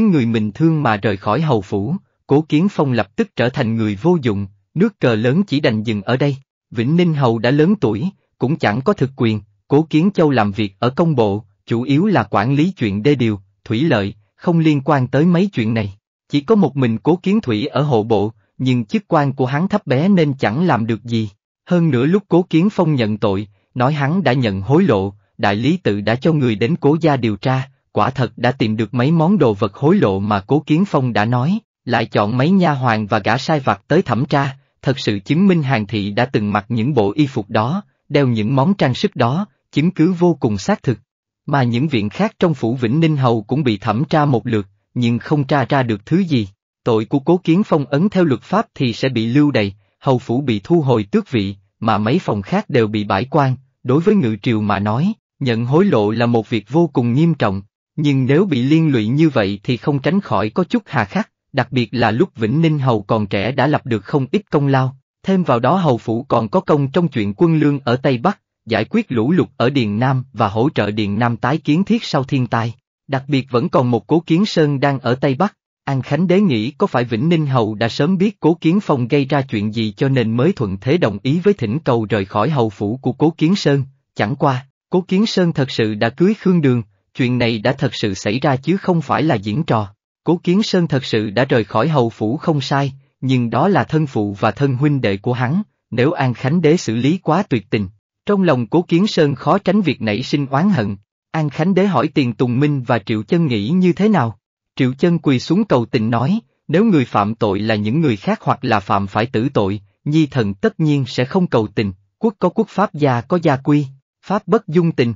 người mình thương mà rời khỏi hầu phủ, Cố Kiến Phong lập tức trở thành người vô dụng, nước cờ lớn chỉ đành dừng ở đây. Vĩnh Ninh Hầu đã lớn tuổi, cũng chẳng có thực quyền, Cố Kiến Châu làm việc ở công bộ, chủ yếu là quản lý chuyện đê điều, thủy lợi, không liên quan tới mấy chuyện này. Chỉ có một mình Cố Kiến Thủy ở hộ bộ, nhưng chức quan của hắn thấp bé nên chẳng làm được gì. Hơn nữa lúc Cố Kiến Phong nhận tội, nói hắn đã nhận hối lộ, đại lý tự đã cho người đến Cố gia điều tra, quả thật đã tìm được mấy món đồ vật hối lộ mà Cố Kiến Phong đã nói, lại chọn mấy nha hoàng và gã sai vặt tới thẩm tra, thật sự chứng minh hàng thị đã từng mặc những bộ y phục đó, đeo những món trang sức đó, chứng cứ vô cùng xác thực. Mà những viện khác trong phủ Vĩnh Ninh Hầu cũng bị thẩm tra một lượt, nhưng không tra ra được thứ gì. Tội của cố kiến phong ấn theo luật pháp thì sẽ bị lưu đầy, hầu phủ bị thu hồi tước vị, mà mấy phòng khác đều bị bãi quan. Đối với ngự triều mà nói, nhận hối lộ là một việc vô cùng nghiêm trọng, nhưng nếu bị liên lụy như vậy thì không tránh khỏi có chút hà khắc đặc biệt là lúc Vĩnh Ninh Hầu còn trẻ đã lập được không ít công lao, thêm vào đó Hầu Phủ còn có công trong chuyện quân lương ở Tây Bắc, giải quyết lũ lụt ở Điền Nam và hỗ trợ Điền Nam tái kiến thiết sau thiên tai. Đặc biệt vẫn còn một cố kiến sơn đang ở Tây Bắc, An Khánh Đế nghĩ có phải Vĩnh Ninh Hầu đã sớm biết cố kiến phong gây ra chuyện gì cho nên mới thuận thế đồng ý với thỉnh cầu rời khỏi hầu phủ của cố kiến sơn, chẳng qua, cố kiến sơn thật sự đã cưới Khương Đường, chuyện này đã thật sự xảy ra chứ không phải là diễn trò. Cố Kiến Sơn thật sự đã rời khỏi hầu phủ không sai, nhưng đó là thân phụ và thân huynh đệ của hắn, nếu An Khánh Đế xử lý quá tuyệt tình. Trong lòng Cố Kiến Sơn khó tránh việc nảy sinh oán hận, An Khánh Đế hỏi Tiền Tùng Minh và Triệu Chân nghĩ như thế nào? Triệu Chân quỳ xuống cầu tình nói, nếu người phạm tội là những người khác hoặc là phạm phải tử tội, nhi thần tất nhiên sẽ không cầu tình, quốc có quốc pháp gia có gia quy, pháp bất dung tình.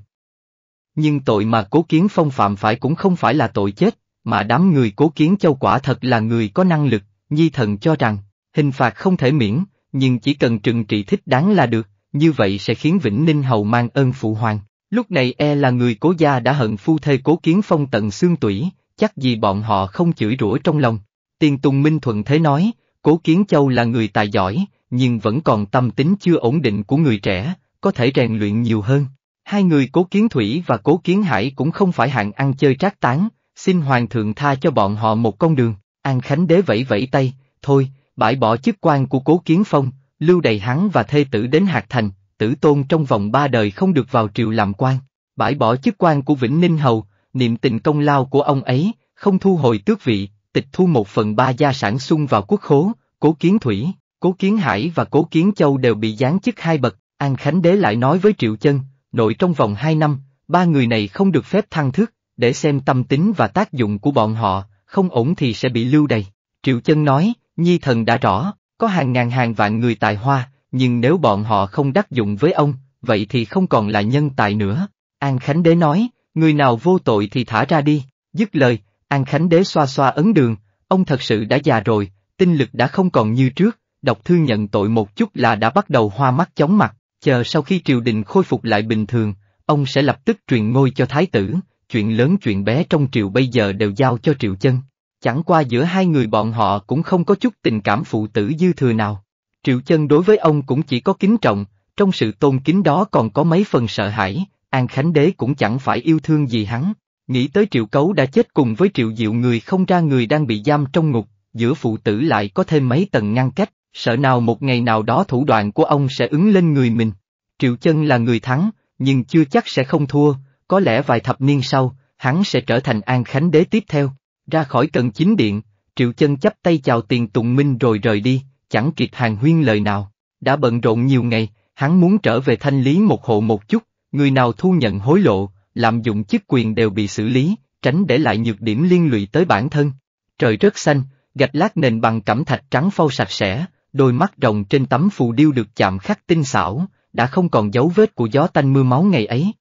Nhưng tội mà Cố Kiến Phong phạm phải cũng không phải là tội chết, mà đám người cố kiến châu quả thật là người có năng lực, nhi thần cho rằng, hình phạt không thể miễn, nhưng chỉ cần trừng trị thích đáng là được, như vậy sẽ khiến Vĩnh Ninh Hầu mang ơn phụ hoàng. Lúc này e là người cố gia đã hận phu thê cố kiến phong tận xương tủy, chắc gì bọn họ không chửi rủa trong lòng. Tiền Tùng Minh Thuận Thế nói, cố kiến châu là người tài giỏi, nhưng vẫn còn tâm tính chưa ổn định của người trẻ, có thể rèn luyện nhiều hơn. Hai người cố kiến thủy và cố kiến hải cũng không phải hạng ăn chơi trác tán, xin hoàng thượng tha cho bọn họ một con đường, An Khánh Đế vẫy vẫy tay, thôi, bãi bỏ chức quan của Cố Kiến Phong, lưu đầy hắn và thê tử đến Hạc Thành, tử tôn trong vòng ba đời không được vào triều làm quan, bãi bỏ chức quan của Vĩnh Ninh Hầu, niệm tình công lao của ông ấy, không thu hồi tước vị, tịch thu một phần ba gia sản sung vào quốc khố, Cố Kiến Thủy, Cố Kiến Hải và Cố Kiến Châu đều bị giáng chức hai bậc, An Khánh Đế lại nói với Triệu Chân, nội trong vòng hai năm, ba người này không được phép thăng thức, để xem tâm tính và tác dụng của bọn họ, không ổn thì sẽ bị lưu đầy. Triệu chân nói, nhi thần đã rõ, có hàng ngàn hàng vạn người tài hoa, nhưng nếu bọn họ không đắc dụng với ông, vậy thì không còn là nhân tài nữa. An Khánh Đế nói, người nào vô tội thì thả ra đi, dứt lời, An Khánh Đế xoa xoa ấn đường, ông thật sự đã già rồi, tinh lực đã không còn như trước, đọc thư nhận tội một chút là đã bắt đầu hoa mắt chóng mặt, chờ sau khi triều đình khôi phục lại bình thường, ông sẽ lập tức truyền ngôi cho thái tử, chuyện lớn chuyện bé trong triều bây giờ đều giao cho triệu chân. Chẳng qua giữa hai người bọn họ cũng không có chút tình cảm phụ tử dư thừa nào. Triệu chân đối với ông cũng chỉ có kính trọng, trong sự tôn kính đó còn có mấy phần sợ hãi, An Khánh Đế cũng chẳng phải yêu thương gì hắn. Nghĩ tới triệu cấu đã chết cùng với triệu diệu người không ra người đang bị giam trong ngục, giữa phụ tử lại có thêm mấy tầng ngăn cách, sợ nào một ngày nào đó thủ đoạn của ông sẽ ứng lên người mình. Triệu chân là người thắng, nhưng chưa chắc sẽ không thua, có lẽ vài thập niên sau, hắn sẽ trở thành An Khánh Đế tiếp theo. Ra khỏi cần chính điện, Triệu Chân chấp tay chào tiền tùng minh rồi rời đi, chẳng kịp hàng huyên lời nào. Đã bận rộn nhiều ngày, hắn muốn trở về thanh lý một hộ một chút, người nào thu nhận hối lộ, làm dụng chức quyền đều bị xử lý, tránh để lại nhược điểm liên lụy tới bản thân. Trời rất xanh, gạch lát nền bằng cẩm thạch trắng phau sạch sẽ, đôi mắt rồng trên tấm phù điêu được chạm khắc tinh xảo, đã không còn dấu vết của gió tanh mưa máu ngày ấy,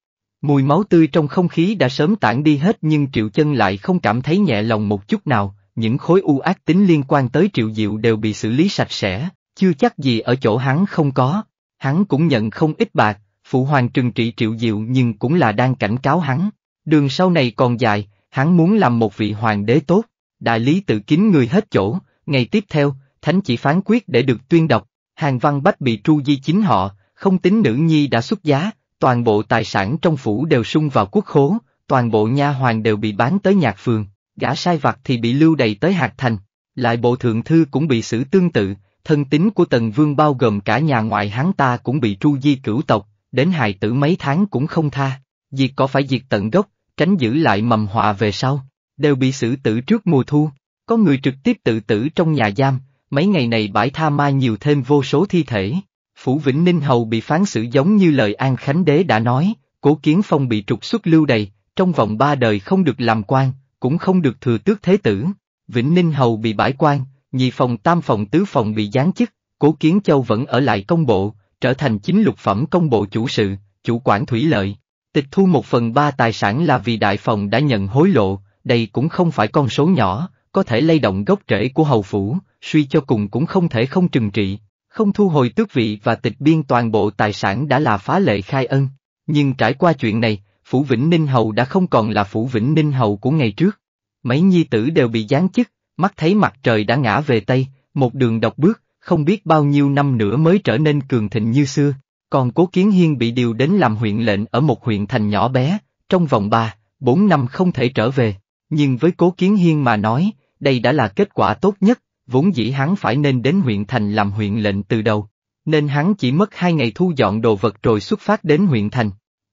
Mùi máu tươi trong không khí đã sớm tản đi hết nhưng Triệu Chân lại không cảm thấy nhẹ lòng một chút nào, những khối u ác tính liên quan tới Triệu Diệu đều bị xử lý sạch sẽ, chưa chắc gì ở chỗ hắn không có. Hắn cũng nhận không ít bạc, phụ hoàng trừng trị Triệu Diệu nhưng cũng là đang cảnh cáo hắn. Đường sau này còn dài, hắn muốn làm một vị hoàng đế tốt, đại lý tự kín người hết chỗ, ngày tiếp theo, thánh chỉ phán quyết để được tuyên đọc, hàng văn bách bị tru di chính họ, không tính nữ nhi đã xuất giá, toàn bộ tài sản trong phủ đều sung vào quốc khố, toàn bộ nha hoàn đều bị bán tới nhạc phường, gã sai vặt thì bị lưu đầy tới hạt thành, lại bộ thượng thư cũng bị xử tương tự, thân tín của Tần Vương bao gồm cả nhà ngoại hắn ta cũng bị tru di cửu tộc, đến hài tử mấy tháng cũng không tha, diệt có phải diệt tận gốc, tránh giữ lại mầm họa về sau, đều bị xử tử trước mùa thu, có người trực tiếp tự tử trong nhà giam, mấy ngày này bãi tha ma nhiều thêm vô số thi thể. Phủ Vĩnh Ninh Hầu bị phán xử giống như lời An Khánh Đế đã nói, Cố Kiến Phong bị trục xuất lưu đầy, trong vòng ba đời không được làm quan, cũng không được thừa tước thế tử. Vĩnh Ninh Hầu bị bãi quan, nhị phòng tam phòng tứ phòng bị giáng chức, Cố Kiến Châu vẫn ở lại công bộ, trở thành chính lục phẩm công bộ chủ sự, chủ quản thủy lợi. Tịch thu một phần ba tài sản là vì đại phòng đã nhận hối lộ, đây cũng không phải con số nhỏ, có thể lay động gốc rễ của hầu phủ, suy cho cùng cũng không thể không trừng trị, không thu hồi tước vị và tịch biên toàn bộ tài sản đã là phá lệ khai ân. Nhưng trải qua chuyện này, Phủ Vĩnh Ninh Hầu đã không còn là Phủ Vĩnh Ninh Hầu của ngày trước. Mấy nhi tử đều bị giáng chức, mắt thấy mặt trời đã ngã về Tây, một đường độc bước, không biết bao nhiêu năm nữa mới trở nên cường thịnh như xưa. Còn Cố Kiến Hiên bị điều đến làm huyện lệnh ở một huyện thành nhỏ bé, trong vòng 3, 4 năm không thể trở về. Nhưng với Cố Kiến Hiên mà nói, đây đã là kết quả tốt nhất, vốn dĩ hắn phải nên đến huyện thành làm huyện lệnh từ đầu, nên hắn chỉ mất hai ngày thu dọn đồ vật rồi xuất phát đến huyện thành.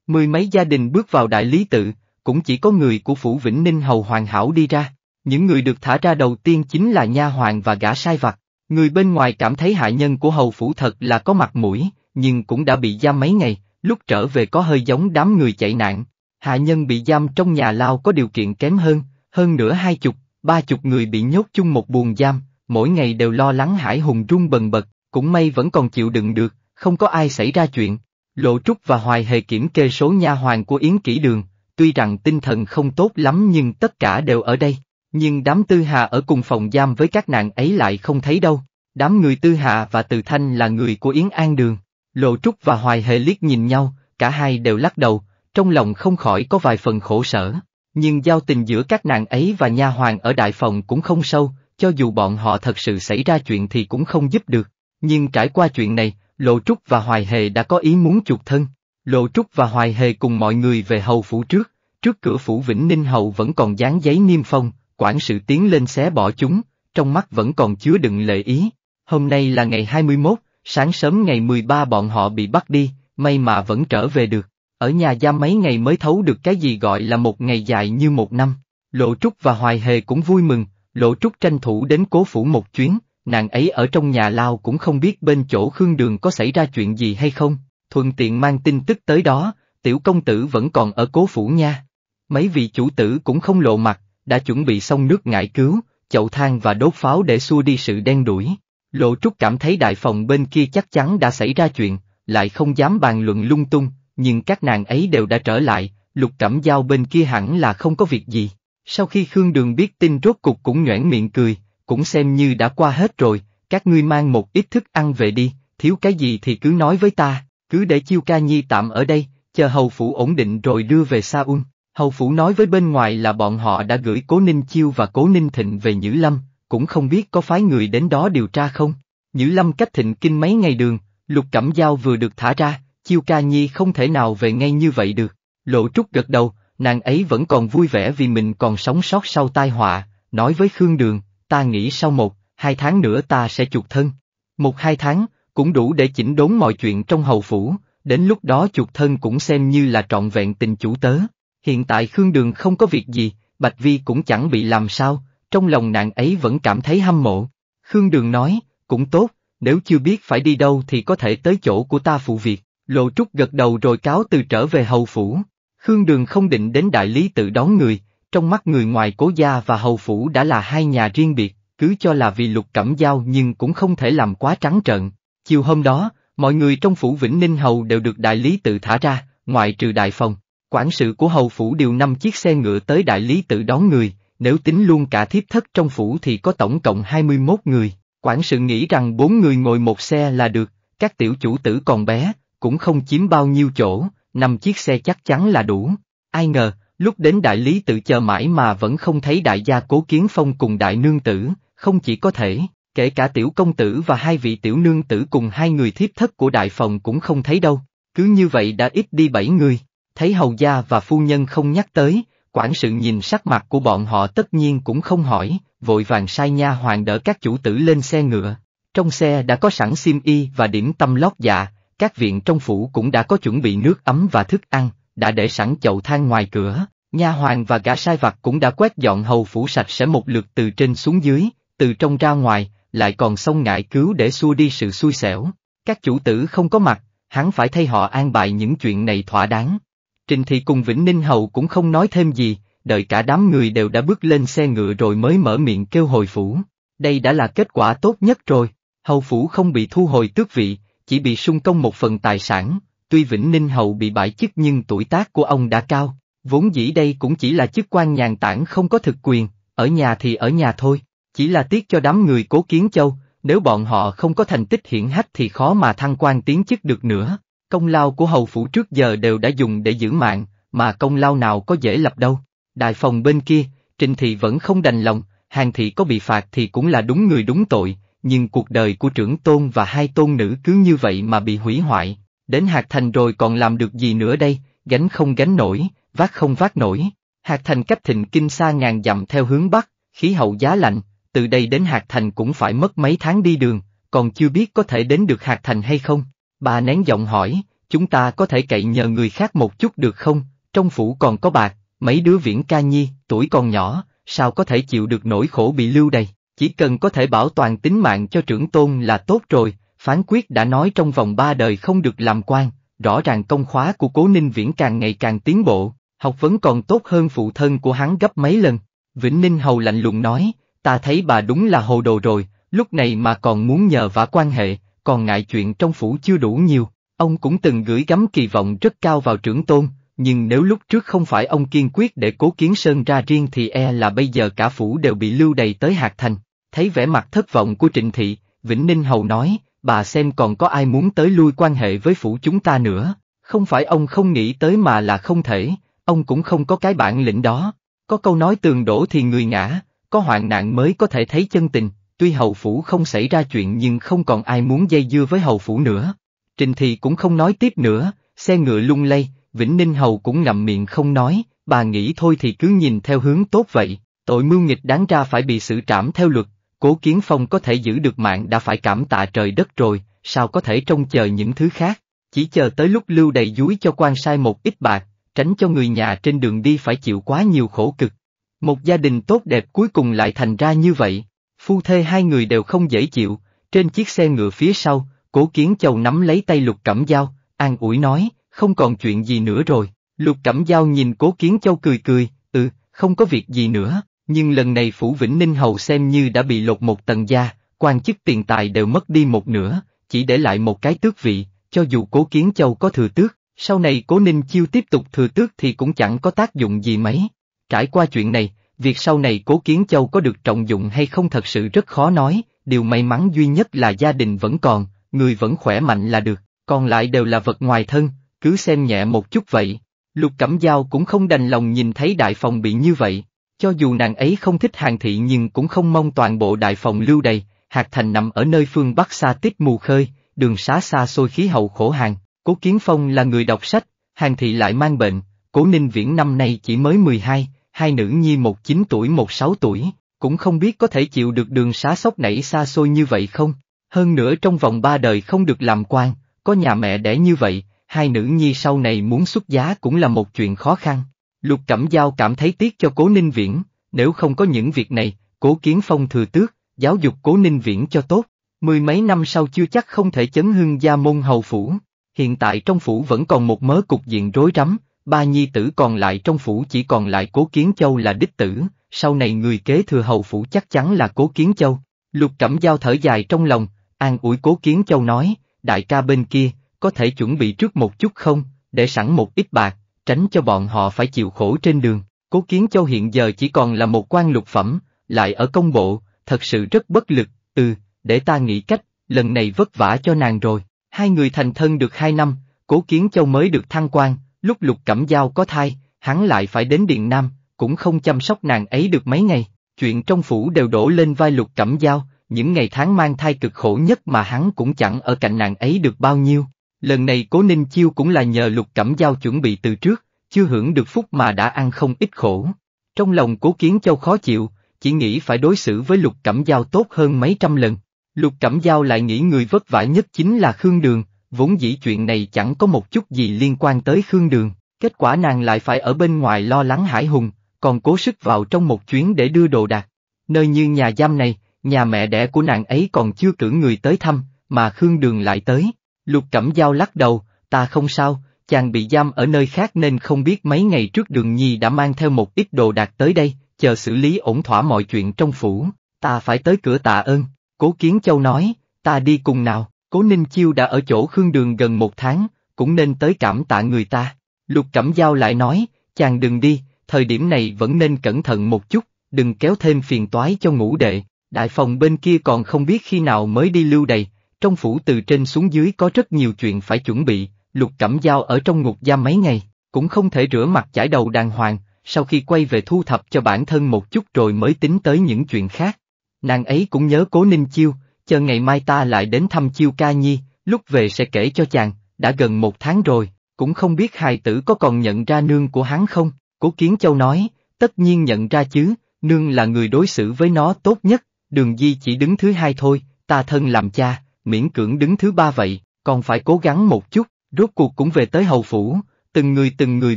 Mười mấy gia đình bước vào đại lý tự, cũng chỉ có người của phủ Vĩnh Ninh hầu hoàn hảo đi ra, những người được thả ra đầu tiên chính là nha hoàng và gã sai vặt. Người bên ngoài cảm thấy hạ nhân của hầu phủ thật là có mặt mũi, nhưng cũng đã bị giam mấy ngày, lúc trở về có hơi giống đám người chạy nạn. Hạ nhân bị giam trong nhà lao có điều kiện kém hơn, hơn nữa hai chục, ba chục người bị nhốt chung một buồng giam, mỗi ngày đều lo lắng Hải Hùng run bần bật, cũng may vẫn còn chịu đựng được, không có ai xảy ra chuyện. Lộ Trúc và Hoài Hề kiểm kê số nha hoàng của Yến Kỷ Đường, tuy rằng tinh thần không tốt lắm nhưng tất cả đều ở đây, nhưng đám Tư Hà ở cùng phòng giam với các nàng ấy lại không thấy đâu. Đám người Tư Hà và Từ Thanh là người của Yến An Đường. Lộ Trúc và Hoài Hề liếc nhìn nhau, cả hai đều lắc đầu, trong lòng không khỏi có vài phần khổ sở. Nhưng giao tình giữa các nàng ấy và nha hoàng ở đại phòng cũng không sâu, cho dù bọn họ thật sự xảy ra chuyện thì cũng không giúp được. Nhưng trải qua chuyện này, Lộ Trúc và Hoài Hề đã có ý muốn chuộc thân. Lộ Trúc và Hoài Hề cùng mọi người về hầu phủ trước, trước cửa phủ Vĩnh Ninh Hầu vẫn còn dán giấy niêm phong, quản sự tiến lên xé bỏ chúng, trong mắt vẫn còn chứa đựng lệ ý. Hôm nay là ngày 21, sáng sớm ngày 13 bọn họ bị bắt đi, may mà vẫn trở về được. Ở nhà giam mấy ngày mới thấu được cái gì gọi là một ngày dài như một năm. Lộ Trúc và Hoài Hề cũng vui mừng, Lỗ Trúc tranh thủ đến cố phủ một chuyến, nàng ấy ở trong nhà lao cũng không biết bên chỗ Khương Đường có xảy ra chuyện gì hay không, thuận tiện mang tin tức tới đó, tiểu công tử vẫn còn ở cố phủ nha. Mấy vị chủ tử cũng không lộ mặt, đã chuẩn bị xong nước ngải cứu, chậu than và đốt pháo để xua đi sự đen đuổi. Lộ Trúc cảm thấy đại phòng bên kia chắc chắn đã xảy ra chuyện, lại không dám bàn luận lung tung, nhưng các nàng ấy đều đã trở lại, lục cẩm giao bên kia hẳn là không có việc gì. Sau khi Khương Đường biết tin rốt cục cũng nhoẻn miệng cười, cũng xem như đã qua hết rồi, các ngươi mang một ít thức ăn về đi, thiếu cái gì thì cứ nói với ta, cứ để Chiêu Ca Nhi tạm ở đây, chờ hầu phủ ổn định rồi đưa về Sa Ung. Hầu phủ nói với bên ngoài là bọn họ đã gửi Cố Ninh Chiêu và Cố Ninh Thịnh về Nhữ Lâm, cũng không biết có phái người đến đó điều tra không. Nhữ Lâm cách Thịnh Kinh mấy ngày đường, Lục Cẩm Giao vừa được thả ra, Chiêu Ca Nhi không thể nào về ngay như vậy được. Lộ Trúc gật đầu, nàng ấy vẫn còn vui vẻ vì mình còn sống sót sau tai họa, nói với Khương Đường, ta nghĩ sau một, hai tháng nữa ta sẽ chuột thân. Một hai tháng, cũng đủ để chỉnh đốn mọi chuyện trong hầu phủ, đến lúc đó chuột thân cũng xem như là trọn vẹn tình chủ tớ. Hiện tại Khương Đường không có việc gì, Bạch Vi cũng chẳng bị làm sao, trong lòng nàng ấy vẫn cảm thấy hâm mộ. Khương Đường nói, cũng tốt, nếu chưa biết phải đi đâu thì có thể tới chỗ của ta phụ việc. Lộ Trúc gật đầu rồi cáo từ trở về hầu phủ. Khương Đường không định đến đại lý tự đón người, trong mắt người ngoài cố gia và hầu phủ đã là hai nhà riêng biệt, cứ cho là vì lục cẩm giao nhưng cũng không thể làm quá trắng trợn. Chiều hôm đó, mọi người trong phủ Vĩnh Ninh Hầu đều được đại lý tự thả ra, ngoại trừ đại phòng. Quản sự của hầu phủ điều năm chiếc xe ngựa tới đại lý tự đón người, nếu tính luôn cả thiếp thất trong phủ thì có tổng cộng 21 người. Quản sự nghĩ rằng bốn người ngồi một xe là được, các tiểu chủ tử còn bé, cũng không chiếm bao nhiêu chỗ, năm chiếc xe chắc chắn là đủ. Ai ngờ, lúc đến đại lý tự chờ mãi mà vẫn không thấy đại gia cố kiến phong cùng đại nương tử, không chỉ có thể, kể cả tiểu công tử và hai vị tiểu nương tử cùng hai người thiếp thất của đại phòng cũng không thấy đâu, cứ như vậy đã ít đi bảy người, thấy hầu gia và phu nhân không nhắc tới, quản sự nhìn sắc mặt của bọn họ tất nhiên cũng không hỏi, vội vàng sai nha hoàng đỡ các chủ tử lên xe ngựa, trong xe đã có sẵn sim y và điểm tâm lót dạ, các viện trong phủ cũng đã có chuẩn bị nước ấm và thức ăn, đã để sẵn chậu than ngoài cửa, nha hoàng và gã sai vặt cũng đã quét dọn hầu phủ sạch sẽ một lượt từ trên xuống dưới, từ trong ra ngoài, lại còn sông ngại cứu để xua đi sự xui xẻo. Các chủ tử không có mặt, hắn phải thay họ an bài những chuyện này thỏa đáng. Trình thị cùng Vĩnh Ninh Hầu cũng không nói thêm gì, đợi cả đám người đều đã bước lên xe ngựa rồi mới mở miệng kêu hồi phủ. Đây đã là kết quả tốt nhất rồi, hầu phủ không bị thu hồi tước vị, chỉ bị sung công một phần tài sản, tuy Vĩnh Ninh Hầu bị bãi chức nhưng tuổi tác của ông đã cao, vốn dĩ đây cũng chỉ là chức quan nhàn tản không có thực quyền, ở nhà thì ở nhà thôi, chỉ là tiếc cho đám người cố kiến châu, nếu bọn họ không có thành tích hiển hách thì khó mà thăng quan tiến chức được nữa, công lao của hầu phủ trước giờ đều đã dùng để giữ mạng, mà công lao nào có dễ lập đâu. Đại phòng bên kia, Trịnh Thị vẫn không đành lòng, Hàng Thị có bị phạt thì cũng là đúng người đúng tội, nhưng cuộc đời của trưởng tôn và hai tôn nữ cứ như vậy mà bị hủy hoại, đến hạt thành rồi còn làm được gì nữa đây, gánh không gánh nổi, vác không vác nổi. Hạt thành cách thịnh kinh xa ngàn dặm theo hướng Bắc, khí hậu giá lạnh, từ đây đến hạt thành cũng phải mất mấy tháng đi đường, còn chưa biết có thể đến được hạt thành hay không. Bà nén giọng hỏi, chúng ta có thể cậy nhờ người khác một chút được không, trong phủ còn có bạc, mấy đứa viễn ca nhi, tuổi còn nhỏ, sao có thể chịu được nỗi khổ bị lưu đày. Chỉ cần có thể bảo toàn tính mạng cho trưởng tôn là tốt rồi, phán quyết đã nói trong vòng ba đời không được làm quan, rõ ràng công khóa của cố ninh viễn càng ngày càng tiến bộ, học vấn còn tốt hơn phụ thân của hắn gấp mấy lần. Vĩnh Ninh Hầu lạnh lùng nói, ta thấy bà đúng là hồ đồ rồi, lúc này mà còn muốn nhờ vả quan hệ, còn ngại chuyện trong phủ chưa đủ nhiều. Ông cũng từng gửi gắm kỳ vọng rất cao vào trưởng tôn, nhưng nếu lúc trước không phải ông kiên quyết để cố kiến sơn ra riêng thì e là bây giờ cả phủ đều bị lưu đầy tới hạt thành. Thấy vẻ mặt thất vọng của Trịnh Thị, Vĩnh Ninh Hầu nói, bà xem còn có ai muốn tới lui quan hệ với phủ chúng ta nữa, không phải ông không nghĩ tới mà là không thể, ông cũng không có cái bản lĩnh đó. Có câu nói tường đổ thì người ngã, có hoạn nạn mới có thể thấy chân tình, tuy hầu phủ không xảy ra chuyện nhưng không còn ai muốn dây dưa với hầu phủ nữa. Trịnh Thị cũng không nói tiếp nữa, xe ngựa lung lay, Vĩnh Ninh Hầu cũng ngậm miệng không nói, bà nghĩ thôi thì cứ nhìn theo hướng tốt vậy, tội mưu nghịch đáng ra phải bị xử trảm theo luật, Cố Kiến Phong có thể giữ được mạng đã phải cảm tạ trời đất rồi, sao có thể trông chờ những thứ khác, chỉ chờ tới lúc lưu đầy dúi cho quan sai một ít bạc, tránh cho người nhà trên đường đi phải chịu quá nhiều khổ cực. Một gia đình tốt đẹp cuối cùng lại thành ra như vậy, phu thê hai người đều không dễ chịu, trên chiếc xe ngựa phía sau, cố kiến châu nắm lấy tay lục cẩm dao, an ủi nói, không còn chuyện gì nữa rồi, lục cẩm Giao nhìn cố kiến châu cười cười, ừ, không có việc gì nữa nhưng lần này Phủ Vĩnh Ninh Hầu xem như đã bị lột một tầng da, quan chức tiền tài đều mất đi một nửa, chỉ để lại một cái tước vị, cho dù cố kiến châu có thừa tước, sau này cố ninh chiêu tiếp tục thừa tước thì cũng chẳng có tác dụng gì mấy. Trải qua chuyện này, việc sau này cố kiến châu có được trọng dụng hay không thật sự rất khó nói, điều may mắn duy nhất là gia đình vẫn còn, người vẫn khỏe mạnh là được, còn lại đều là vật ngoài thân, cứ xem nhẹ một chút vậy. Lục Cẩm Giao cũng không đành lòng nhìn thấy đại phòng bị như vậy, cho dù nàng ấy không thích hàng thị nhưng cũng không mong toàn bộ đại phòng lưu đầy, hạt thành nằm ở nơi phương Bắc xa tít mù khơi, đường xá xa xôi khí hậu khổ hàng, cố kiến phong là người đọc sách, hàng thị lại mang bệnh, cố ninh viễn năm nay chỉ mới 12, hai nữ nhi một chín tuổi một sáu tuổi, cũng không biết có thể chịu được đường xá sóc nảy xa xôi như vậy không, hơn nữa trong vòng ba đời không được làm quan, có nhà mẹ đẻ như vậy, hai nữ nhi sau này muốn xuất giá cũng là một chuyện khó khăn, Lục Cẩm Giao cảm thấy tiếc cho Cố Ninh Viễn, nếu không có những việc này, Cố Kiến Phong thừa tước, giáo dục Cố Ninh Viễn cho tốt, mười mấy năm sau chưa chắc không thể chấn hương gia môn hầu phủ. Hiện tại trong phủ vẫn còn một mớ cục diện rối rắm, ba nhi tử còn lại trong phủ chỉ còn lại Cố Kiến Châu là đích tử, sau này người kế thừa hầu phủ chắc chắn là Cố Kiến Châu. Lục Cẩm Giao thở dài trong lòng, an ủi Cố Kiến Châu nói, đại ca bên kia, có thể chuẩn bị trước một chút không, để sẵn một ít bạc, tránh cho bọn họ phải chịu khổ trên đường. Cố Kiến Châu hiện giờ chỉ còn là một quan lục phẩm, lại ở công bộ, thật sự rất bất lực, ừ, để ta nghĩ cách, lần này vất vả cho nàng rồi. Hai người thành thân được hai năm, Cố Kiến Châu mới được thăng quan, lúc lục cẩm giao có thai, hắn lại phải đến Điện Nam, cũng không chăm sóc nàng ấy được mấy ngày. Chuyện trong phủ đều đổ lên vai lục cẩm giao, những ngày tháng mang thai cực khổ nhất mà hắn cũng chẳng ở cạnh nàng ấy được bao nhiêu. Lần này cố ninh chiêu cũng là nhờ lục cẩm giao chuẩn bị từ trước, chưa hưởng được phúc mà đã ăn không ít khổ. Trong lòng cố kiến châu khó chịu, chỉ nghĩ phải đối xử với lục cẩm giao tốt hơn mấy trăm lần. Lục cẩm giao lại nghĩ người vất vả nhất chính là Khương Đường, vốn dĩ chuyện này chẳng có một chút gì liên quan tới Khương Đường, kết quả nàng lại phải ở bên ngoài lo lắng hải hùng, còn cố sức vào trong một chuyến để đưa đồ đạc. Nơi như nhà giam này, nhà mẹ đẻ của nàng ấy còn chưa cử người tới thăm, mà Khương Đường lại tới, Lục Cẩm Giao lắc đầu, ta không sao, chàng bị giam ở nơi khác nên không biết mấy ngày trước đường nhi đã mang theo một ít đồ đạc tới đây, chờ xử lý ổn thỏa mọi chuyện trong phủ, ta phải tới cửa tạ ơn, cố kiến châu nói, ta đi cùng nào, cố ninh chiêu đã ở chỗ khương đường gần một tháng, cũng nên tới cảm tạ người ta, lục cẩm giao lại nói, chàng đừng đi, thời điểm này vẫn nên cẩn thận một chút, đừng kéo thêm phiền toái cho ngũ đệ, đại phòng bên kia còn không biết khi nào mới đi lưu đầy, trong phủ từ trên xuống dưới có rất nhiều chuyện phải chuẩn bị, lục cẩm dao ở trong ngục giam mấy ngày, cũng không thể rửa mặt chải đầu đàng hoàng, sau khi quay về thu thập cho bản thân một chút rồi mới tính tới những chuyện khác. Nàng ấy cũng nhớ cố ninh chiêu, chờ ngày mai ta lại đến thăm chiêu ca nhi, lúc về sẽ kể cho chàng, đã gần một tháng rồi, cũng không biết hài tử có còn nhận ra nương của hắn không, cố kiến châu nói, tất nhiên nhận ra chứ, nương là người đối xử với nó tốt nhất, đường di chỉ đứng thứ hai thôi, ta thân làm cha, miễn cưỡng đứng thứ ba vậy, còn phải cố gắng một chút, rốt cuộc cũng về tới hầu phủ, từng người từng người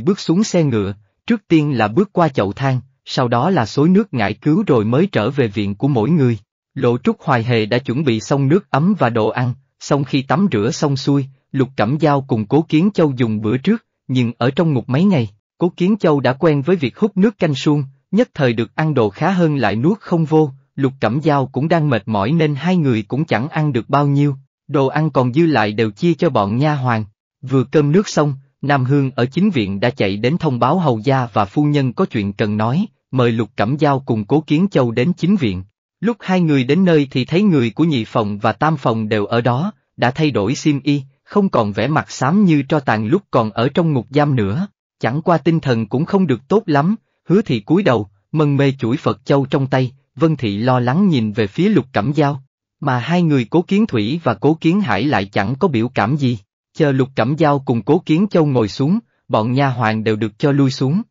bước xuống xe ngựa, trước tiên là bước qua chậu thang, sau đó là xối nước ngải cứu rồi mới trở về viện của mỗi người. Lộ Trúc Hoài Hề đã chuẩn bị xong nước ấm và đồ ăn, xong khi tắm rửa xong xuôi, Lục Cẩm Giao cùng Cố Kiến Châu dùng bữa trước, nhưng ở trong ngục mấy ngày, Cố Kiến Châu đã quen với việc hút nước canh suông, nhất thời được ăn đồ khá hơn lại nuốt không vô, Lục Cẩm Giao cũng đang mệt mỏi nên hai người cũng chẳng ăn được bao nhiêu, đồ ăn còn dư lại đều chia cho bọn nha hoàng. Vừa cơm nước xong, Nam Hương ở chính viện đã chạy đến thông báo hầu gia và phu nhân có chuyện cần nói, mời Lục Cẩm Giao cùng Cố Kiến Châu đến chính viện. Lúc hai người đến nơi thì thấy người của nhị phòng và tam phòng đều ở đó, đã thay đổi sim y, không còn vẻ mặt xám như tro tàn lúc còn ở trong ngục giam nữa. Chẳng qua tinh thần cũng không được tốt lắm, hứa thì cúi đầu, mân mê chuỗi Phật Châu trong tay, Vân Thị lo lắng nhìn về phía lục cẩm giao, mà hai người cố kiến thủy và cố kiến hải lại chẳng có biểu cảm gì. Chờ lục cẩm giao cùng cố kiến châu ngồi xuống, bọn nha hoàng đều được cho lui xuống.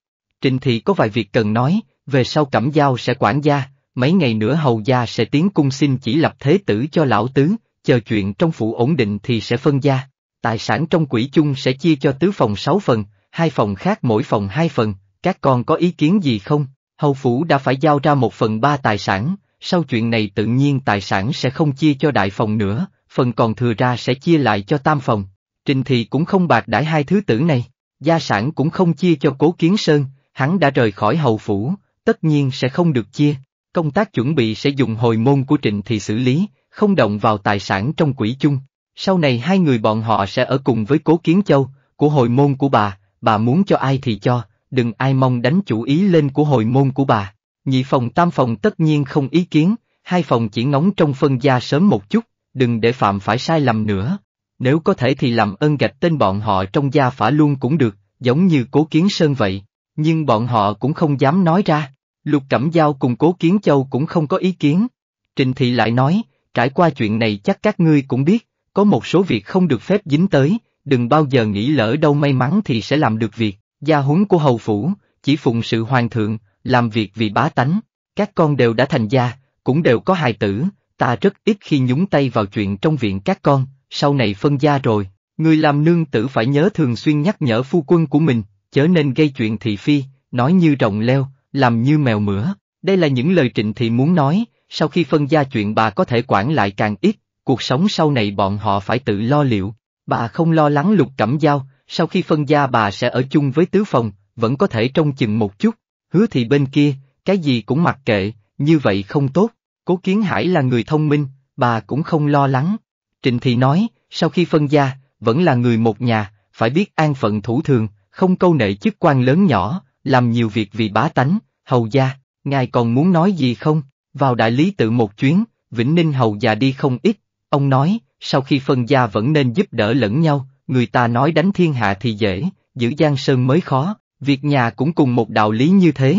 Trình Thị có vài việc cần nói, về sau cẩm giao sẽ quản gia, mấy ngày nữa hầu gia sẽ tiến cung xin chỉ lập thế tử cho lão tứ, chờ chuyện trong phủ ổn định thì sẽ phân gia. Tài sản trong quỹ chung sẽ chia cho tứ phòng sáu phần, hai phòng khác mỗi phòng hai phần, các con có ý kiến gì không? Hầu phủ đã phải giao ra một phần ba tài sản, sau chuyện này tự nhiên tài sản sẽ không chia cho đại phòng nữa, phần còn thừa ra sẽ chia lại cho tam phòng. Trình Thị cũng không bạc đãi hai thứ tử này, gia sản cũng không chia cho Cố Kiến Sơn, hắn đã rời khỏi hầu phủ, tất nhiên sẽ không được chia. Công tác chuẩn bị sẽ dùng hồi môn của Trịnh Thị xử lý, không động vào tài sản trong quỹ chung. Sau này hai người bọn họ sẽ ở cùng với Cố Kiến Châu, của hồi môn của bà, bà muốn cho ai thì cho, đừng ai mong đánh chủ ý lên của hồi môn của bà. Nhị phòng tam phòng tất nhiên không ý kiến, hai phòng chỉ ngóng trong phân gia sớm một chút, đừng để phạm phải sai lầm nữa. Nếu có thể thì làm ơn gạch tên bọn họ trong gia phả luôn cũng được, giống như cố kiến sơn vậy, nhưng bọn họ cũng không dám nói ra. Lục Cẩm Giao cùng Cố Kiến Châu cũng không có ý kiến. Trình Thị lại nói, trải qua chuyện này chắc các ngươi cũng biết, có một số việc không được phép dính tới, đừng bao giờ nghĩ lỡ đâu may mắn thì sẽ làm được việc. Gia huấn của hầu phủ, chỉ phụng sự hoàng thượng, làm việc vì bá tánh, các con đều đã thành gia, cũng đều có hài tử, ta rất ít khi nhúng tay vào chuyện trong viện các con, sau này phân gia rồi, người làm nương tử phải nhớ thường xuyên nhắc nhở phu quân của mình, chớ nên gây chuyện thị phi, nói như rồng leo, làm như mèo mửa, đây là những lời trịnh thị muốn nói, sau khi phân gia chuyện bà có thể quản lại càng ít, cuộc sống sau này bọn họ phải tự lo liệu, bà không lo lắng lục cẩm giao, sau khi phân gia bà sẽ ở chung với tứ phòng, vẫn có thể trông chừng một chút, hứa thì bên kia, cái gì cũng mặc kệ, như vậy không tốt, cố kiến hải là người thông minh, bà cũng không lo lắng. Trịnh thì nói, sau khi phân gia, vẫn là người một nhà, phải biết an phận thủ thường, không câu nệ chức quan lớn nhỏ, làm nhiều việc vì bá tánh, hầu gia, ngài còn muốn nói gì không, vào đại lý tự một chuyến, Vĩnh Ninh hầu già đi không ít, ông nói, sau khi phân gia vẫn nên giúp đỡ lẫn nhau, người ta nói đánh thiên hạ thì dễ, giữ Giang Sơn mới khó, việc nhà cũng cùng một đạo lý như thế.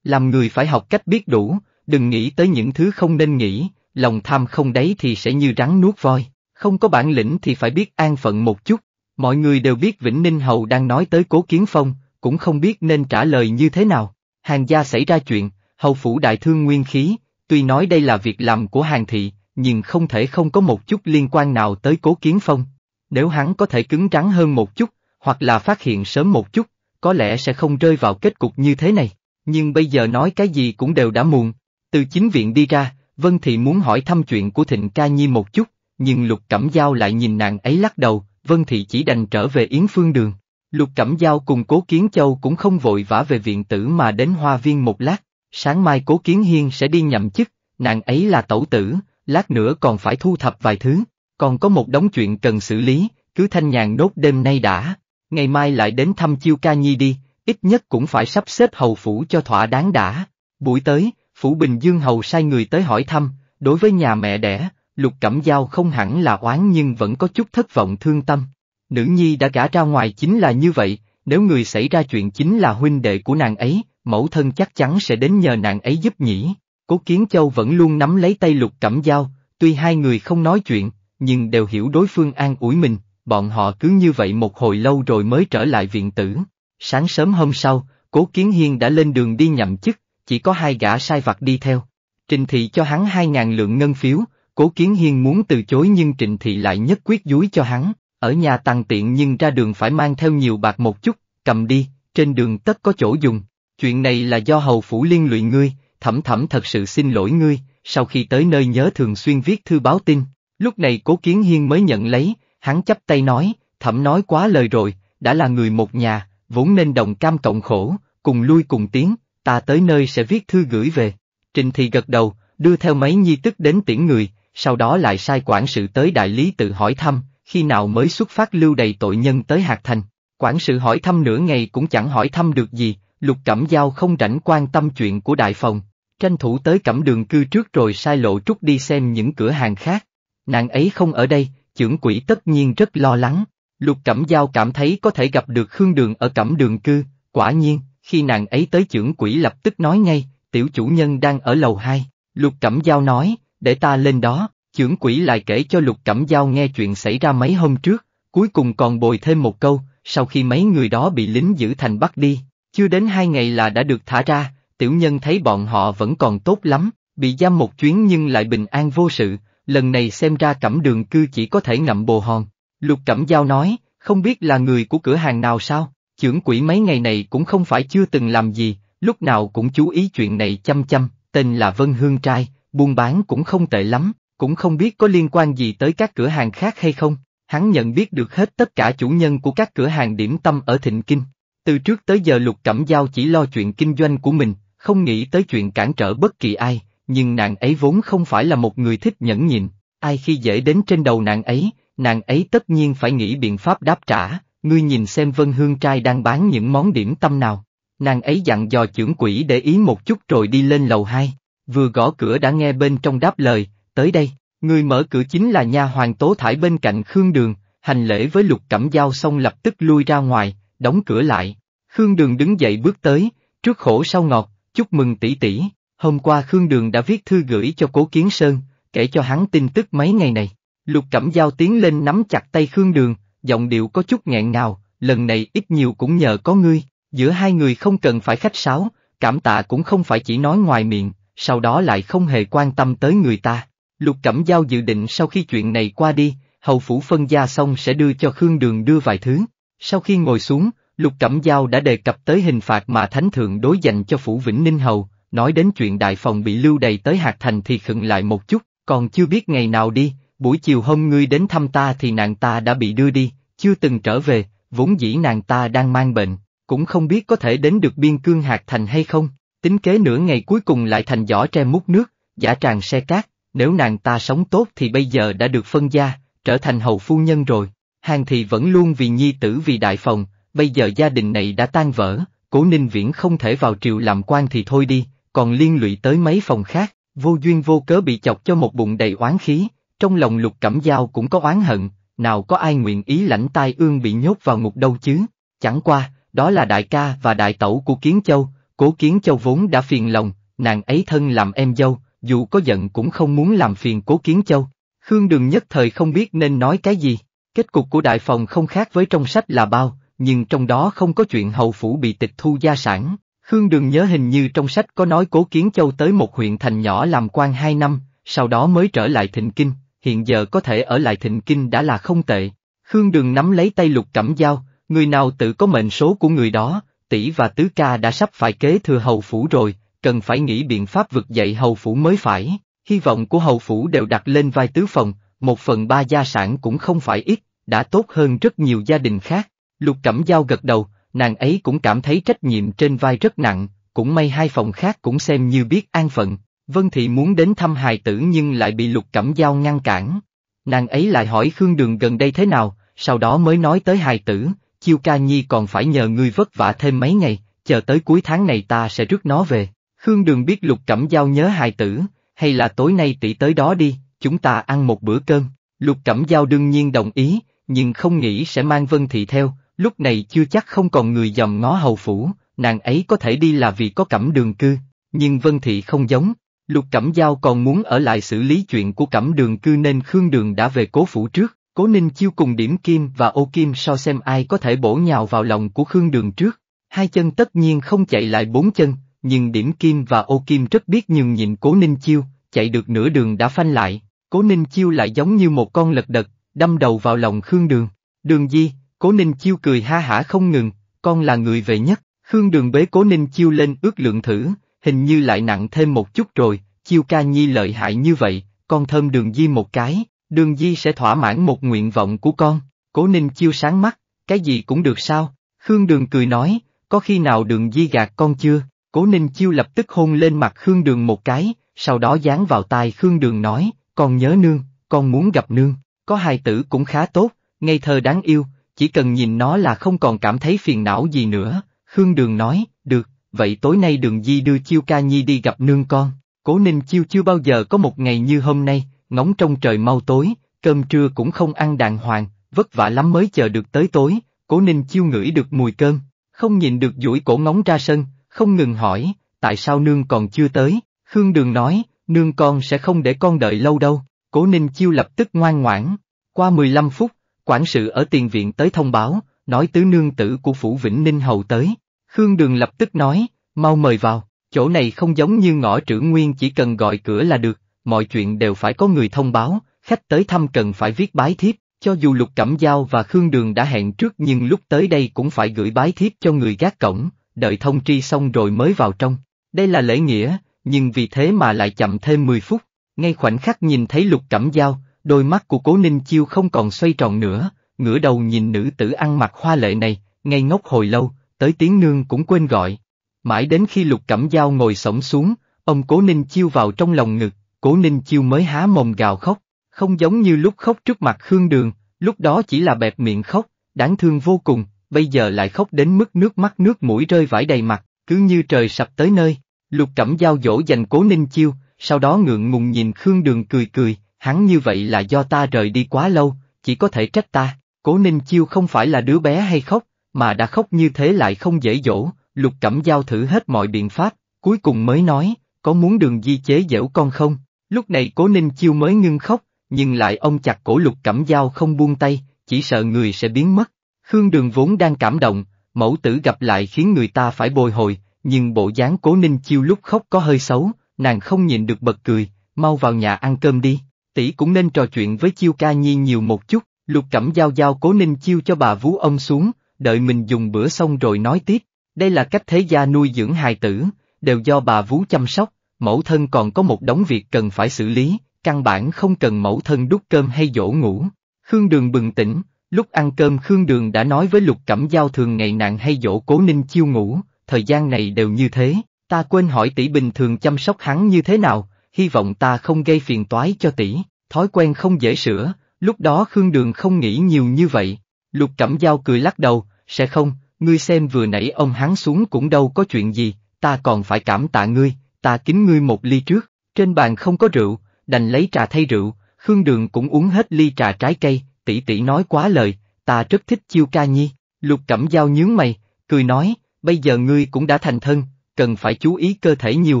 Làm người phải học cách biết đủ, đừng nghĩ tới những thứ không nên nghĩ, lòng tham không đấy thì sẽ như rắn nuốt voi, không có bản lĩnh thì phải biết an phận một chút. Mọi người đều biết Vĩnh Ninh Hầu đang nói tới Cố Kiến Phong, cũng không biết nên trả lời như thế nào. Hàng gia xảy ra chuyện, hầu phủ đại thương nguyên khí, tuy nói đây là việc làm của hàng thị, nhưng không thể không có một chút liên quan nào tới Cố Kiến Phong, nếu hắn có thể cứng rắn hơn một chút, hoặc là phát hiện sớm một chút, có lẽ sẽ không rơi vào kết cục như thế này. Nhưng bây giờ nói cái gì cũng đều đã muộn. Từ chính viện đi ra, Vân Thị muốn hỏi thăm chuyện của Thịnh Ca Nhi một chút, nhưng Lục Cẩm Giao lại nhìn nàng ấy lắc đầu, Vân Thị chỉ đành trở về Yến Phương Đường. Lục Cẩm Giao cùng Cố Kiến Châu cũng không vội vã về viện tử mà đến hoa viên một lát, sáng mai Cố Kiến Hiên sẽ đi nhậm chức, nàng ấy là tẩu tử, lát nữa còn phải thu thập vài thứ. Còn có một đống chuyện cần xử lý, cứ thanh nhàn nốt đêm nay đã, ngày mai lại đến thăm Chiêu Ca Nhi đi, ít nhất cũng phải sắp xếp hầu phủ cho thỏa đáng đã. Buổi tới, phủ Bình Dương hầu sai người tới hỏi thăm, đối với nhà mẹ đẻ, Lục Cẩm Giao không hẳn là oán nhưng vẫn có chút thất vọng thương tâm. Nữ nhi đã gả ra ngoài chính là như vậy, nếu người xảy ra chuyện chính là huynh đệ của nàng ấy, mẫu thân chắc chắn sẽ đến nhờ nàng ấy giúp nhỉ. Cố Kiến Châu vẫn luôn nắm lấy tay Lục Cẩm Giao, tuy hai người không nói chuyện, nhưng đều hiểu đối phương an ủi mình, bọn họ cứ như vậy một hồi lâu rồi mới trở lại viện tử. Sáng sớm hôm sau, Cố Kiến Hiên đã lên đường đi nhậm chức, chỉ có hai gã sai vặt đi theo. Trịnh Thị cho hắn hai ngàn lượng ngân phiếu, Cố Kiến Hiên muốn từ chối nhưng Trịnh Thị lại nhất quyết dúi cho hắn, ở nhà tăng tiện nhưng ra đường phải mang theo nhiều bạc một chút, cầm đi, trên đường tất có chỗ dùng. Chuyện này là do hầu phủ liên lụy ngươi, thẩm thẩm thật sự xin lỗi ngươi, sau khi tới nơi nhớ thường xuyên viết thư báo tin, Lúc này cố kiến hiên mới nhận lấy, hắn chấp tay nói, thẩm nói quá lời rồi, đã là người một nhà, vốn nên đồng cam cộng khổ, cùng lui cùng tiến, ta tới nơi sẽ viết thư gửi về. Trình Thị gật đầu, đưa theo mấy nhi tức đến tiễn người, sau đó lại sai quản sự tới đại lý tự hỏi thăm, khi nào mới xuất phát lưu đầy tội nhân tới hạt Thành. Quản sự hỏi thăm nửa ngày cũng chẳng hỏi thăm được gì, Lục Cẩm Giao không rảnh quan tâm chuyện của đại phòng, tranh thủ tới cẩm đường cư trước rồi sai lộ trúc đi xem những cửa hàng khác. Nàng ấy không ở đây, trưởng quỷ tất nhiên rất lo lắng. Lục Cẩm Giao cảm thấy có thể gặp được Khương Đường ở Cẩm Đường Cư, quả nhiên, khi nàng ấy tới trưởng quỷ lập tức nói ngay, tiểu chủ nhân đang ở lầu 2, Lục Cẩm Giao nói, để ta lên đó, trưởng quỷ lại kể cho Lục Cẩm Giao nghe chuyện xảy ra mấy hôm trước, cuối cùng còn bồi thêm một câu, sau khi mấy người đó bị lính giữ thành bắt đi, chưa đến hai ngày là đã được thả ra, tiểu nhân thấy bọn họ vẫn còn tốt lắm, bị giam một chuyến nhưng lại bình an vô sự, lần này xem ra cẩm đường cư chỉ có thể ngậm bồ hòn. Lục cẩm giao nói, không biết là người của cửa hàng nào sao, trưởng quỷ mấy ngày này cũng không phải chưa từng làm gì, lúc nào cũng chú ý chuyện này chăm chăm, tên là Vân Hương Trai, buôn bán cũng không tệ lắm, cũng không biết có liên quan gì tới các cửa hàng khác hay không. Hắn nhận biết được hết tất cả chủ nhân của các cửa hàng điểm tâm ở Thịnh Kinh. Từ trước tới giờ Lục Cẩm Giao chỉ lo chuyện kinh doanh của mình, không nghĩ tới chuyện cản trở bất kỳ ai, nhưng nàng ấy vốn không phải là một người thích nhẫn nhịn, ai khi dễ đến trên đầu nàng ấy, nàng ấy tất nhiên phải nghĩ biện pháp đáp trả, ngươi nhìn xem Vân Hương Trai đang bán những món điểm tâm nào. Nàng ấy dặn dò trưởng quỷ để ý một chút rồi đi lên lầu 2, vừa gõ cửa đã nghe bên trong đáp lời, tới đây, người mở cửa chính là nha hoàng tố thải bên cạnh Khương Đường, hành lễ với lục cẩm giao xong lập tức lui ra ngoài, đóng cửa lại. Khương Đường đứng dậy bước tới, trước khổ sau ngọt, chúc mừng tỷ tỷ. Hôm qua Khương Đường đã viết thư gửi cho Cố Kiến Sơn, kể cho hắn tin tức mấy ngày này. Lục Cẩm Giao tiến lên nắm chặt tay Khương Đường, giọng điệu có chút nghẹn ngào, lần này ít nhiều cũng nhờ có ngươi, giữa hai người không cần phải khách sáo, cảm tạ cũng không phải chỉ nói ngoài miệng, sau đó lại không hề quan tâm tới người ta. Lục Cẩm Giao dự định sau khi chuyện này qua đi, hầu phủ phân gia xong sẽ đưa cho Khương Đường đưa vài thứ. Sau khi ngồi xuống, Lục Cẩm Giao đã đề cập tới hình phạt mà Thánh Thượng đối dành cho Phủ Vĩnh Ninh Hầu, Nói đến chuyện đại phòng bị lưu đầy tới hạt thành thì khựng lại một chút, còn chưa biết ngày nào đi, buổi chiều hôm ngươi đến thăm ta thì nàng ta đã bị đưa đi, chưa từng trở về, vốn dĩ nàng ta đang mang bệnh, cũng không biết có thể đến được biên cương hạt thành hay không, tính kế nửa ngày cuối cùng lại thành giỏ tre mút nước, giả tràng xe cát, nếu nàng ta sống tốt thì bây giờ đã được phân gia, trở thành hầu phu nhân rồi, hàng thì vẫn luôn vì nhi tử vì đại phòng, bây giờ gia đình này đã tan vỡ, cố ninh viễn không thể vào triều làm quan thì thôi đi, còn liên lụy tới mấy phòng khác, vô duyên vô cớ bị chọc cho một bụng đầy oán khí, trong lòng lục cẩm dao cũng có oán hận, nào có ai nguyện ý lãnh tai ương bị nhốt vào ngục đâu chứ, chẳng qua, đó là đại ca và đại tẩu của Kiến Châu, cố Kiến Châu vốn đã phiền lòng, nàng ấy thân làm em dâu, dù có giận cũng không muốn làm phiền cố Kiến Châu. Khương Đường nhất thời không biết nên nói cái gì, kết cục của đại phòng không khác với trong sách là bao, nhưng trong đó không có chuyện hầu phủ bị tịch thu gia sản, Khương Đường nhớ hình như trong sách có nói Cố Kiến Châu tới một huyện thành nhỏ làm quan hai năm, sau đó mới trở lại Thịnh Kinh, hiện giờ có thể ở lại Thịnh Kinh đã là không tệ. Khương Đường nắm lấy tay lục cẩm dao, người nào tự có mệnh số của người đó, tỷ và tứ ca đã sắp phải kế thừa hầu phủ rồi, cần phải nghĩ biện pháp vực dậy hầu phủ mới phải, hy vọng của hầu phủ đều đặt lên vai tứ phòng, một phần ba gia sản cũng không phải ít, đã tốt hơn rất nhiều gia đình khác. Lục Cẩm Giao gật đầu, nàng ấy cũng cảm thấy trách nhiệm trên vai rất nặng, cũng may hai phòng khác cũng xem như biết an phận. Vân Thị muốn đến thăm hài tử nhưng lại bị lục cẩm dao ngăn cản. Nàng ấy lại hỏi Khương Đường gần đây thế nào, sau đó mới nói tới hài tử, Chiêu Ca Nhi còn phải nhờ ngươi vất vả thêm mấy ngày, chờ tới cuối tháng này ta sẽ rước nó về. Khương Đường biết lục cẩm dao nhớ hài tử, hay là tối nay tỷ tới đó đi, chúng ta ăn một bữa cơm. Lục cẩm dao đương nhiên đồng ý, nhưng không nghĩ sẽ mang Vân Thị theo, lúc này chưa chắc không còn người dòm ngó hầu phủ, nàng ấy có thể đi là vì có cẩm đường cư, nhưng Vân Thị không giống, Lục Cẩm Giao còn muốn ở lại xử lý chuyện của cẩm đường cư nên Khương Đường đã về cố phủ trước, cố Ninh Chiêu cùng Điểm Kim và Ô Kim so xem ai có thể bổ nhào vào lòng của Khương Đường trước, hai chân tất nhiên không chạy lại bốn chân, nhưng Điểm Kim và Ô Kim rất biết nhường nhịn cố Ninh Chiêu, chạy được nửa đường đã phanh lại, cố Ninh Chiêu lại giống như một con lật đật, đâm đầu vào lòng Khương Đường, Đường Di, Cố Ninh Chiêu cười ha hả không ngừng, con là người về nhất, Khương Đường bế Cố Ninh Chiêu lên ước lượng thử, hình như lại nặng thêm một chút rồi, Chiêu ca nhi lợi hại như vậy, con thơm đường di một cái, đường di sẽ thỏa mãn một nguyện vọng của con, Cố Ninh Chiêu sáng mắt, cái gì cũng được sao, Khương Đường cười nói, có khi nào đường di gạt con chưa, Cố Ninh Chiêu lập tức hôn lên mặt Khương Đường một cái, sau đó dán vào tai Khương Đường nói, con nhớ nương, con muốn gặp nương, có hai tử cũng khá tốt, ngây thơ đáng yêu, chỉ cần nhìn nó là không còn cảm thấy phiền não gì nữa, Khương Đường nói, được, vậy tối nay Đường Di đưa Chiêu Ca Nhi đi gặp nương con, cố ninh Chiêu chưa bao giờ có một ngày như hôm nay, ngóng trong trời mau tối, cơm trưa cũng không ăn đàng hoàng, vất vả lắm mới chờ được tới tối, cố ninh Chiêu ngửi được mùi cơm, không nhìn được duỗi cổ ngóng ra sân, không ngừng hỏi, tại sao nương còn chưa tới, Khương Đường nói, nương con sẽ không để con đợi lâu đâu, cố ninh Chiêu lập tức ngoan ngoãn, qua 15 phút, Quản sự ở tiền viện tới thông báo, nói tứ nương tử của Phủ Vĩnh Ninh Hầu tới. Khương Đường lập tức nói, mau mời vào, chỗ này không giống như ngõ trưởng nguyên chỉ cần gọi cửa là được, mọi chuyện đều phải có người thông báo, khách tới thăm cần phải viết bái thiếp, cho dù Lục Cẩm Giao và Khương Đường đã hẹn trước nhưng lúc tới đây cũng phải gửi bái thiếp cho người gác cổng, đợi thông tri xong rồi mới vào trong. Đây là lễ nghĩa, nhưng vì thế mà lại chậm thêm 10 phút, ngay khoảnh khắc nhìn thấy Lục Cẩm Giao, Đôi mắt của cố ninh chiêu không còn xoay tròn nữa, ngửa đầu nhìn nữ tử ăn mặc hoa lệ này, ngay ngốc hồi lâu, tới tiếng nương cũng quên gọi. Mãi đến khi lục cẩm dao ngồi sổng xuống, ông cố ninh chiêu vào trong lòng ngực, cố ninh chiêu mới há mồm gào khóc, không giống như lúc khóc trước mặt Khương Đường, lúc đó chỉ là bẹp miệng khóc, đáng thương vô cùng, bây giờ lại khóc đến mức nước mắt nước mũi rơi vãi đầy mặt, cứ như trời sập tới nơi. Lục cẩm dao dỗ dành cố ninh chiêu, sau đó ngượng ngùng nhìn Khương Đường cười cười, hắn như vậy là do ta rời đi quá lâu, chỉ có thể trách ta, cố ninh chiêu không phải là đứa bé hay khóc, mà đã khóc như thế lại không dễ dỗ, lục cẩm giao thử hết mọi biện pháp, cuối cùng mới nói, có muốn đường di chế dễu con không, lúc này cố ninh chiêu mới ngưng khóc, nhưng lại ông chặt cổ lục cẩm giao không buông tay, chỉ sợ người sẽ biến mất. Khương Đường vốn đang cảm động, mẫu tử gặp lại khiến người ta phải bồi hồi, nhưng bộ dáng cố ninh chiêu lúc khóc có hơi xấu, nàng không nhìn được bật cười, mau vào nhà ăn cơm đi tỷ cũng nên trò chuyện với Chiêu ca nhi nhiều một chút, lục cẩm giao giao cố ninh chiêu cho bà vú ông xuống, đợi mình dùng bữa xong rồi nói tiếp. Đây là cách thế gia nuôi dưỡng hài tử, đều do bà vú chăm sóc, mẫu thân còn có một đống việc cần phải xử lý, căn bản không cần mẫu thân đút cơm hay dỗ ngủ. Khương Đường bừng tỉnh, lúc ăn cơm Khương Đường đã nói với Lục Cẩm Giao thường ngày nàng hay dỗ cố ninh chiêu ngủ, thời gian này đều như thế, ta quên hỏi tỷ bình thường chăm sóc hắn như thế nào, hy vọng ta không gây phiền toái cho tỷ, thói quen không dễ sửa, lúc đó Khương Đường không nghĩ nhiều như vậy. Lục Cẩm Giao cười lắc đầu, sẽ không, ngươi xem vừa nãy ông hắn xuống cũng đâu có chuyện gì, ta còn phải cảm tạ ngươi, ta kính ngươi một ly trước, trên bàn không có rượu, đành lấy trà thay rượu, Khương Đường cũng uống hết ly trà trái cây, tỷ tỷ nói quá lời, ta rất thích chiêu ca nhi, Lục Cẩm Giao nhướng mày, cười nói, bây giờ ngươi cũng đã thành thân, cần phải chú ý cơ thể nhiều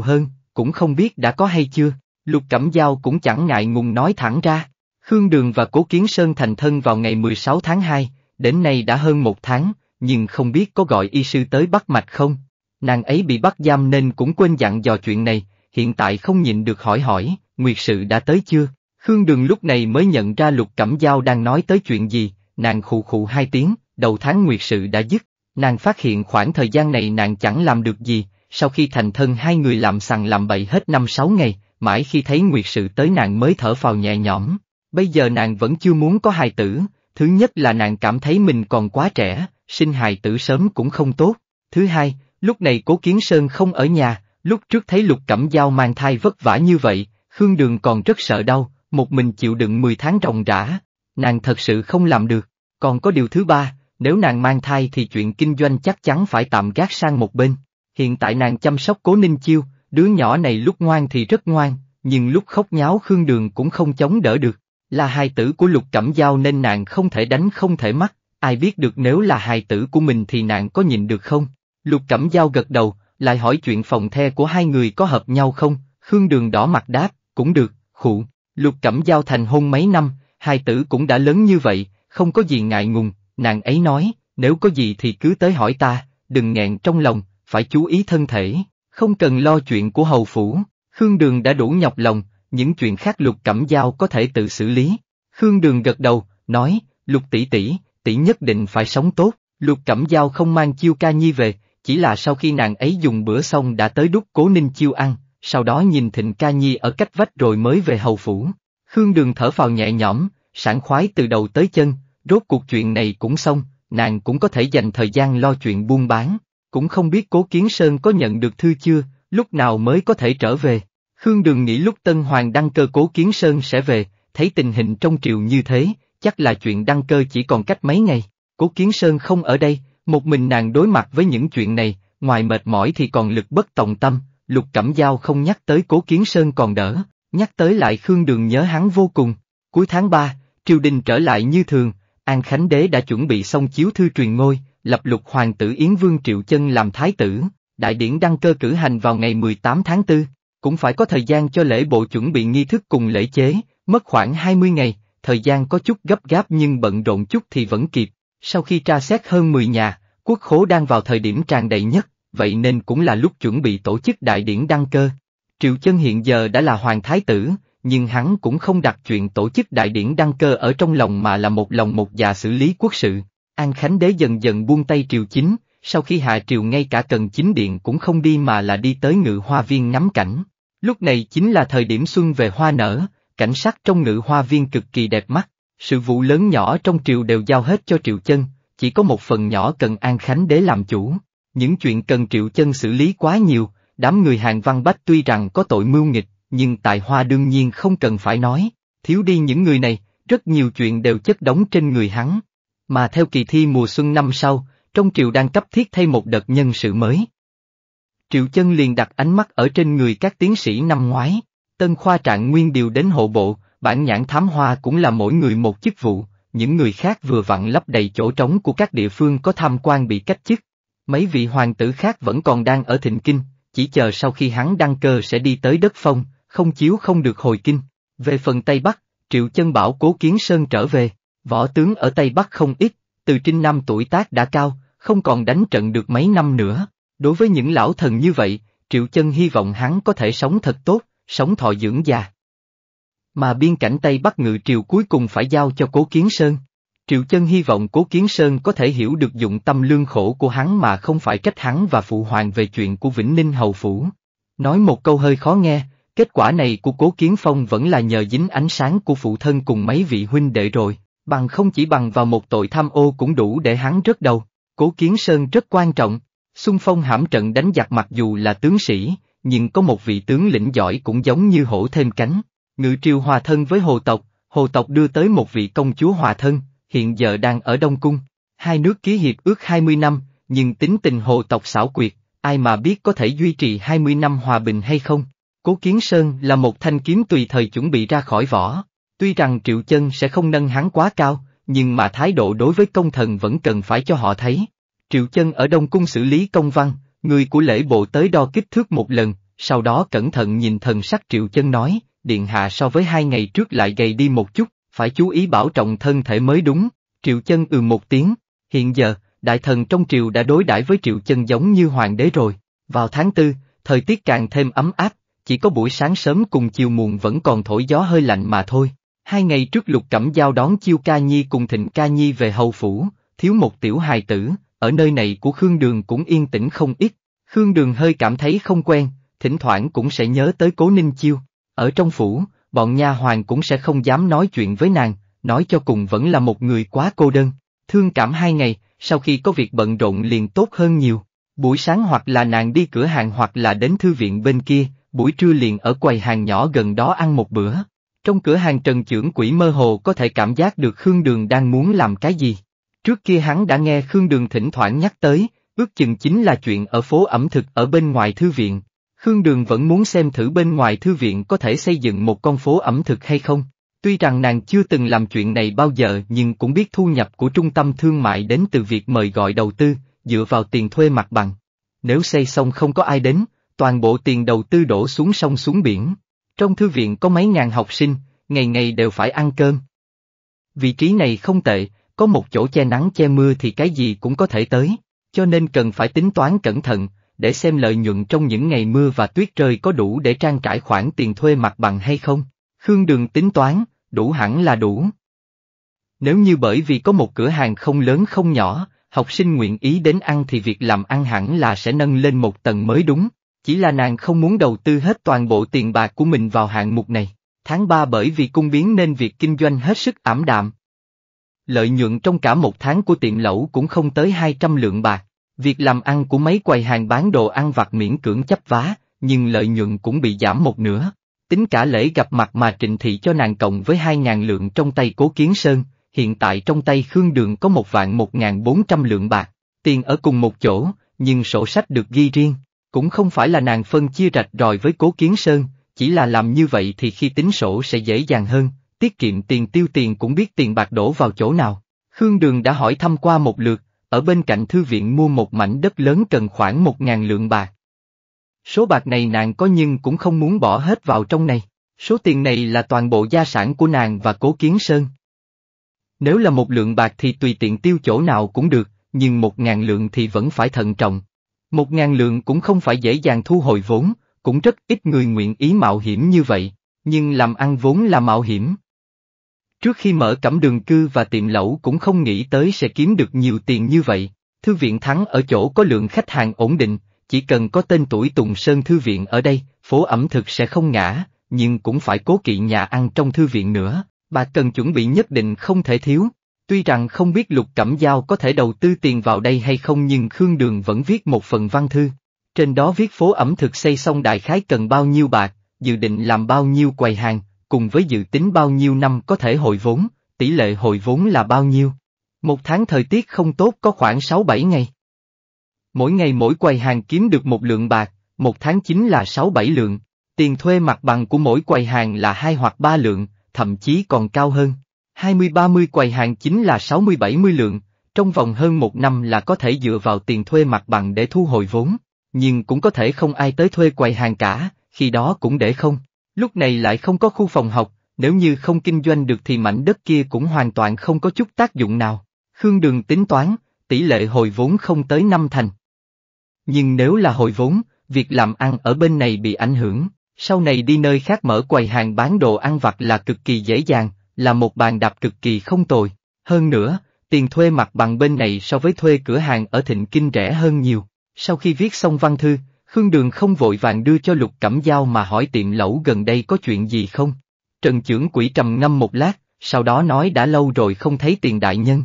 hơn, cũng không biết đã có hay chưa, Lục Cẩm Giao cũng chẳng ngại ngùng nói thẳng ra. Khương Đường và Cố Kiến Sơn thành thân vào ngày 16 tháng 2, đến nay đã hơn một tháng, nhưng không biết có gọi y sư tới bắt mạch không. Nàng ấy bị bắt giam nên cũng quên dặn dò chuyện này, hiện tại không nhịn được hỏi hỏi, nguyệt sự đã tới chưa? Khương Đường lúc này mới nhận ra Lục Cẩm Giao đang nói tới chuyện gì, nàng khụ khụ hai tiếng, đầu tháng nguyệt sự đã dứt, nàng phát hiện khoảng thời gian này nàng chẳng làm được gì, sau khi thành thân hai người làm sằng làm bậy hết năm sáu ngày, mãi khi thấy nguyệt sự tới nàng mới thở phào nhẹ nhõm. Bây giờ nàng vẫn chưa muốn có hài tử, thứ nhất là nàng cảm thấy mình còn quá trẻ, sinh hài tử sớm cũng không tốt. Thứ hai, lúc này cố kiến sơn không ở nhà, lúc trước thấy lục cẩm dao mang thai vất vả như vậy, Khương Đường còn rất sợ đau, một mình chịu đựng 10 tháng ròng rã, nàng thật sự không làm được. Còn có điều thứ ba, nếu nàng mang thai thì chuyện kinh doanh chắc chắn phải tạm gác sang một bên hiện tại nàng chăm sóc cố ninh chiêu, đứa nhỏ này lúc ngoan thì rất ngoan, nhưng lúc khóc nháo khương đường cũng không chống đỡ được, là hài tử của lục cẩm dao nên nàng không thể đánh không thể mắc, ai biết được nếu là hài tử của mình thì nàng có nhìn được không? Lục cẩm dao gật đầu, lại hỏi chuyện phòng the của hai người có hợp nhau không, khương đường đỏ mặt đáp, cũng được, khụ, lục cẩm dao thành hôn mấy năm, hài tử cũng đã lớn như vậy, không có gì ngại ngùng, nàng ấy nói, nếu có gì thì cứ tới hỏi ta, đừng nghẹn trong lòng, phải chú ý thân thể, không cần lo chuyện của hầu phủ, Khương Đường đã đủ nhọc lòng, những chuyện khác Lục Cẩm Giao có thể tự xử lý. Khương Đường gật đầu, nói, Lục tỷ tỷ, tỷ nhất định phải sống tốt, Lục Cẩm Giao không mang Chiêu Ca Nhi về, chỉ là sau khi nàng ấy dùng bữa xong đã tới đúc cố ninh chiêu ăn, sau đó nhìn Thịnh Ca Nhi ở cách vách rồi mới về hầu phủ. Khương Đường thở phào nhẹ nhõm, sảng khoái từ đầu tới chân, rốt cuộc chuyện này cũng xong, nàng cũng có thể dành thời gian lo chuyện buôn bán, cũng không biết Cố Kiến Sơn có nhận được thư chưa, lúc nào mới có thể trở về. Khương Đường nghĩ lúc Tân Hoàng đăng cơ Cố Kiến Sơn sẽ về, thấy tình hình trong triều như thế, chắc là chuyện đăng cơ chỉ còn cách mấy ngày. Cố Kiến Sơn không ở đây, một mình nàng đối mặt với những chuyện này, ngoài mệt mỏi thì còn lực bất tòng tâm, Lục Cẩm Giao không nhắc tới Cố Kiến Sơn còn đỡ, nhắc tới lại Khương Đường nhớ hắn vô cùng. Cuối tháng 3, triều đình trở lại như thường, An Khánh Đế đã chuẩn bị xong chiếu thư truyền ngôi, lập lục hoàng tử Yến Vương Triệu Chân làm thái tử, đại điển đăng cơ cử hành vào ngày 18 tháng 4, cũng phải có thời gian cho lễ bộ chuẩn bị nghi thức cùng lễ chế, mất khoảng 20 ngày, thời gian có chút gấp gáp nhưng bận rộn chút thì vẫn kịp. Sau khi tra xét hơn 10 nhà, quốc khố đang vào thời điểm tràn đầy nhất, vậy nên cũng là lúc chuẩn bị tổ chức đại điển đăng cơ. Triệu Chân hiện giờ đã là hoàng thái tử, nhưng hắn cũng không đặt chuyện tổ chức đại điển đăng cơ ở trong lòng mà là một lòng một dạ xử lý quốc sự. An Khánh Đế dần dần buông tay triều chính, sau khi hạ triều ngay cả cần chính điện cũng không đi mà là đi tới ngự hoa viên ngắm cảnh. Lúc này chính là thời điểm xuân về hoa nở, cảnh sắc trong ngự hoa viên cực kỳ đẹp mắt, sự vụ lớn nhỏ trong triều đều giao hết cho triệu chân, chỉ có một phần nhỏ cần An Khánh Đế làm chủ. Những chuyện cần triệu chân xử lý quá nhiều, đám người hàng văn bách tuy rằng có tội mưu nghịch, nhưng tài hoa đương nhiên không cần phải nói, thiếu đi những người này, rất nhiều chuyện đều chất đóng trên người hắn. Mà theo kỳ thi mùa xuân năm sau, trong triều đang cấp thiết thay một đợt nhân sự mới. Triệu chân liền đặt ánh mắt ở trên người các tiến sĩ năm ngoái, tân khoa trạng nguyên điều đến hộ bộ, bản nhãn thám hoa cũng là mỗi người một chức vụ, những người khác vừa vặn lấp đầy chỗ trống của các địa phương có tham quan bị cách chức. Mấy vị hoàng tử khác vẫn còn đang ở thịnh kinh, chỉ chờ sau khi hắn đăng cơ sẽ đi tới đất phong, không chiếu không được hồi kinh. Về phần Tây Bắc, Triệu Chân bảo Cố Kiến Sơn trở về. Võ tướng ở Tây Bắc không ít, từ trinh năm tuổi tác đã cao, không còn đánh trận được mấy năm nữa. Đối với những lão thần như vậy, Triệu Chân hy vọng hắn có thể sống thật tốt, sống thọ dưỡng già. Mà biên cảnh Tây Bắc ngự triều cuối cùng phải giao cho Cố Kiến Sơn. Triệu Chân hy vọng Cố Kiến Sơn có thể hiểu được dụng tâm lương khổ của hắn mà không phải trách hắn và phụ hoàng về chuyện của Vĩnh Ninh Hầu Phủ. Nói một câu hơi khó nghe, kết quả này của Cố Kiến Phong vẫn là nhờ dính ánh sáng của phụ thân cùng mấy vị huynh đệ rồi. Bằng không chỉ bằng vào một tội tham ô cũng đủ để hắn rớt đầu. Cố Kiến Sơn rất quan trọng, xung phong hãm trận đánh giặc mặc dù là tướng sĩ, nhưng có một vị tướng lĩnh giỏi cũng giống như hổ thêm cánh. Ngự triều hòa thân với hồ tộc, hồ tộc đưa tới một vị công chúa hòa thân, hiện giờ đang ở Đông Cung. Hai nước ký hiệp ước 20 năm, nhưng tính tình hồ tộc xảo quyệt, ai mà biết có thể duy trì 20 năm hòa bình hay không. Cố Kiến Sơn là một thanh kiếm tùy thời chuẩn bị ra khỏi vỏ. Tuy rằng Triệu Chân sẽ không nâng hắn quá cao, nhưng mà thái độ đối với công thần vẫn cần phải cho họ thấy. Triệu Chân ở Đông Cung xử lý công văn, người của lễ bộ tới đo kích thước một lần, sau đó cẩn thận nhìn thần sắc Triệu Chân nói, điện hạ so với hai ngày trước lại gầy đi một chút, phải chú ý bảo trọng thân thể mới đúng. Triệu Chân ừ một tiếng, hiện giờ, đại thần trong triều đã đối đãi với Triệu Chân giống như hoàng đế rồi. Vào tháng tư, thời tiết càng thêm ấm áp, chỉ có buổi sáng sớm cùng chiều muộn vẫn còn thổi gió hơi lạnh mà thôi. Hai ngày trước Lục Cẩm Giao đón Chiêu Ca Nhi cùng Thịnh Ca Nhi về hầu phủ, thiếu một tiểu hài tử, ở nơi này của Khương Đường cũng yên tĩnh không ít. Khương Đường hơi cảm thấy không quen, thỉnh thoảng cũng sẽ nhớ tới Cố Ninh Chiêu. Ở trong phủ, bọn nha hoàng cũng sẽ không dám nói chuyện với nàng, nói cho cùng vẫn là một người quá cô đơn. Thương cảm hai ngày, sau khi có việc bận rộn liền tốt hơn nhiều. Buổi sáng hoặc là nàng đi cửa hàng hoặc là đến thư viện bên kia, buổi trưa liền ở quầy hàng nhỏ gần đó ăn một bữa. Trong cửa hàng trần trưởng quỷ mơ hồ có thể cảm giác được Khương Đường đang muốn làm cái gì. Trước kia hắn đã nghe Khương Đường thỉnh thoảng nhắc tới, ước chừng chính là chuyện ở phố ẩm thực ở bên ngoài thư viện. Khương Đường vẫn muốn xem thử bên ngoài thư viện có thể xây dựng một con phố ẩm thực hay không. Tuy rằng nàng chưa từng làm chuyện này bao giờ nhưng cũng biết thu nhập của trung tâm thương mại đến từ việc mời gọi đầu tư, dựa vào tiền thuê mặt bằng. Nếu xây xong không có ai đến, toàn bộ tiền đầu tư đổ xuống sông xuống biển. Trong thư viện có mấy ngàn học sinh, ngày ngày đều phải ăn cơm. Vị trí này không tệ, có một chỗ che nắng che mưa thì cái gì cũng có thể tới, cho nên cần phải tính toán cẩn thận, để xem lợi nhuận trong những ngày mưa và tuyết trời có đủ để trang trải khoản tiền thuê mặt bằng hay không. Khương Đường tính toán, đủ hẳn là đủ. Nếu như bởi vì có một cửa hàng không lớn không nhỏ, học sinh nguyện ý đến ăn thì việc làm ăn hẳn là sẽ nâng lên một tầng mới đúng, chỉ là nàng không muốn đầu tư hết toàn bộ tiền bạc của mình vào hạng mục này. Tháng 3 bởi vì cung biến nên việc kinh doanh hết sức ảm đạm. Lợi nhuận trong cả một tháng của tiệm lẩu cũng không tới 200 lượng bạc. Việc làm ăn của mấy quầy hàng bán đồ ăn vặt miễn cưỡng chấp vá, nhưng lợi nhuận cũng bị giảm một nửa. Tính cả lễ gặp mặt mà Trịnh Thị cho nàng cộng với 2.000 lượng trong tay Cố Kiến Sơn, hiện tại trong tay Khương Đường có một vạn 1.400 lượng bạc, tiền ở cùng một chỗ, nhưng sổ sách được ghi riêng. Cũng không phải là nàng phân chia rạch ròi với Cố Kiến Sơn, chỉ là làm như vậy thì khi tính sổ sẽ dễ dàng hơn, tiết kiệm tiền tiêu tiền cũng biết tiền bạc đổ vào chỗ nào. Khương Đường đã hỏi thăm qua một lượt, ở bên cạnh thư viện mua một mảnh đất lớn cần khoảng một ngàn lượng bạc. Số bạc này nàng có nhưng cũng không muốn bỏ hết vào trong này, số tiền này là toàn bộ gia sản của nàng và cố kiến sơn. Nếu là một lượng bạc thì tùy tiện tiêu chỗ nào cũng được, nhưng một ngàn lượng thì vẫn phải thận trọng, một ngàn lượng cũng không phải dễ dàng thu hồi vốn, cũng rất ít người nguyện ý mạo hiểm như vậy, nhưng làm ăn vốn là mạo hiểm. Trước khi mở cẩm đường cư và tiệm lẩu cũng không nghĩ tới sẽ kiếm được nhiều tiền như vậy, thư viện thắng ở chỗ có lượng khách hàng ổn định, chỉ cần có tên tuổi Tùng Sơn Thư viện ở đây, phố ẩm thực sẽ không ngã, nhưng cũng phải cố kỵ nhà ăn trong thư viện nữa, bà cần chuẩn bị nhất định không thể thiếu. Tuy rằng không biết Lục Cẩm Giao có thể đầu tư tiền vào đây hay không nhưng Khương Đường vẫn viết một phần văn thư. Trên đó viết phố ẩm thực xây xong đại khái cần bao nhiêu bạc, dự định làm bao nhiêu quầy hàng, cùng với dự tính bao nhiêu năm có thể hồi vốn, tỷ lệ hồi vốn là bao nhiêu. Một tháng thời tiết không tốt có khoảng 6-7 ngày. Mỗi ngày mỗi quầy hàng kiếm được một lượng bạc, một tháng chính là 6-7 lượng, tiền thuê mặt bằng của mỗi quầy hàng là hai hoặc ba lượng, thậm chí còn cao hơn. 20-30 quầy hàng chính là 60-70 lượng, trong vòng hơn một năm là có thể dựa vào tiền thuê mặt bằng để thu hồi vốn, nhưng cũng có thể không ai tới thuê quầy hàng cả, khi đó cũng để không. Lúc này lại không có khu phòng học, nếu như không kinh doanh được thì mảnh đất kia cũng hoàn toàn không có chút tác dụng nào. Khương Đường tính toán, tỷ lệ hồi vốn không tới năm thành. Nhưng nếu là hồi vốn, việc làm ăn ở bên này bị ảnh hưởng, sau này đi nơi khác mở quầy hàng bán đồ ăn vặt là cực kỳ dễ dàng, là một bàn đạp cực kỳ không tồi. Hơn nữa, tiền thuê mặt bằng bên này so với thuê cửa hàng ở Thịnh Kinh rẻ hơn nhiều. Sau khi viết xong văn thư, Khương Đường không vội vàng đưa cho Lục Cẩm Giao mà hỏi tiệm lẩu gần đây có chuyện gì không. Trần trưởng quỷ trầm ngâm một lát, sau đó nói đã lâu rồi không thấy tiền đại nhân.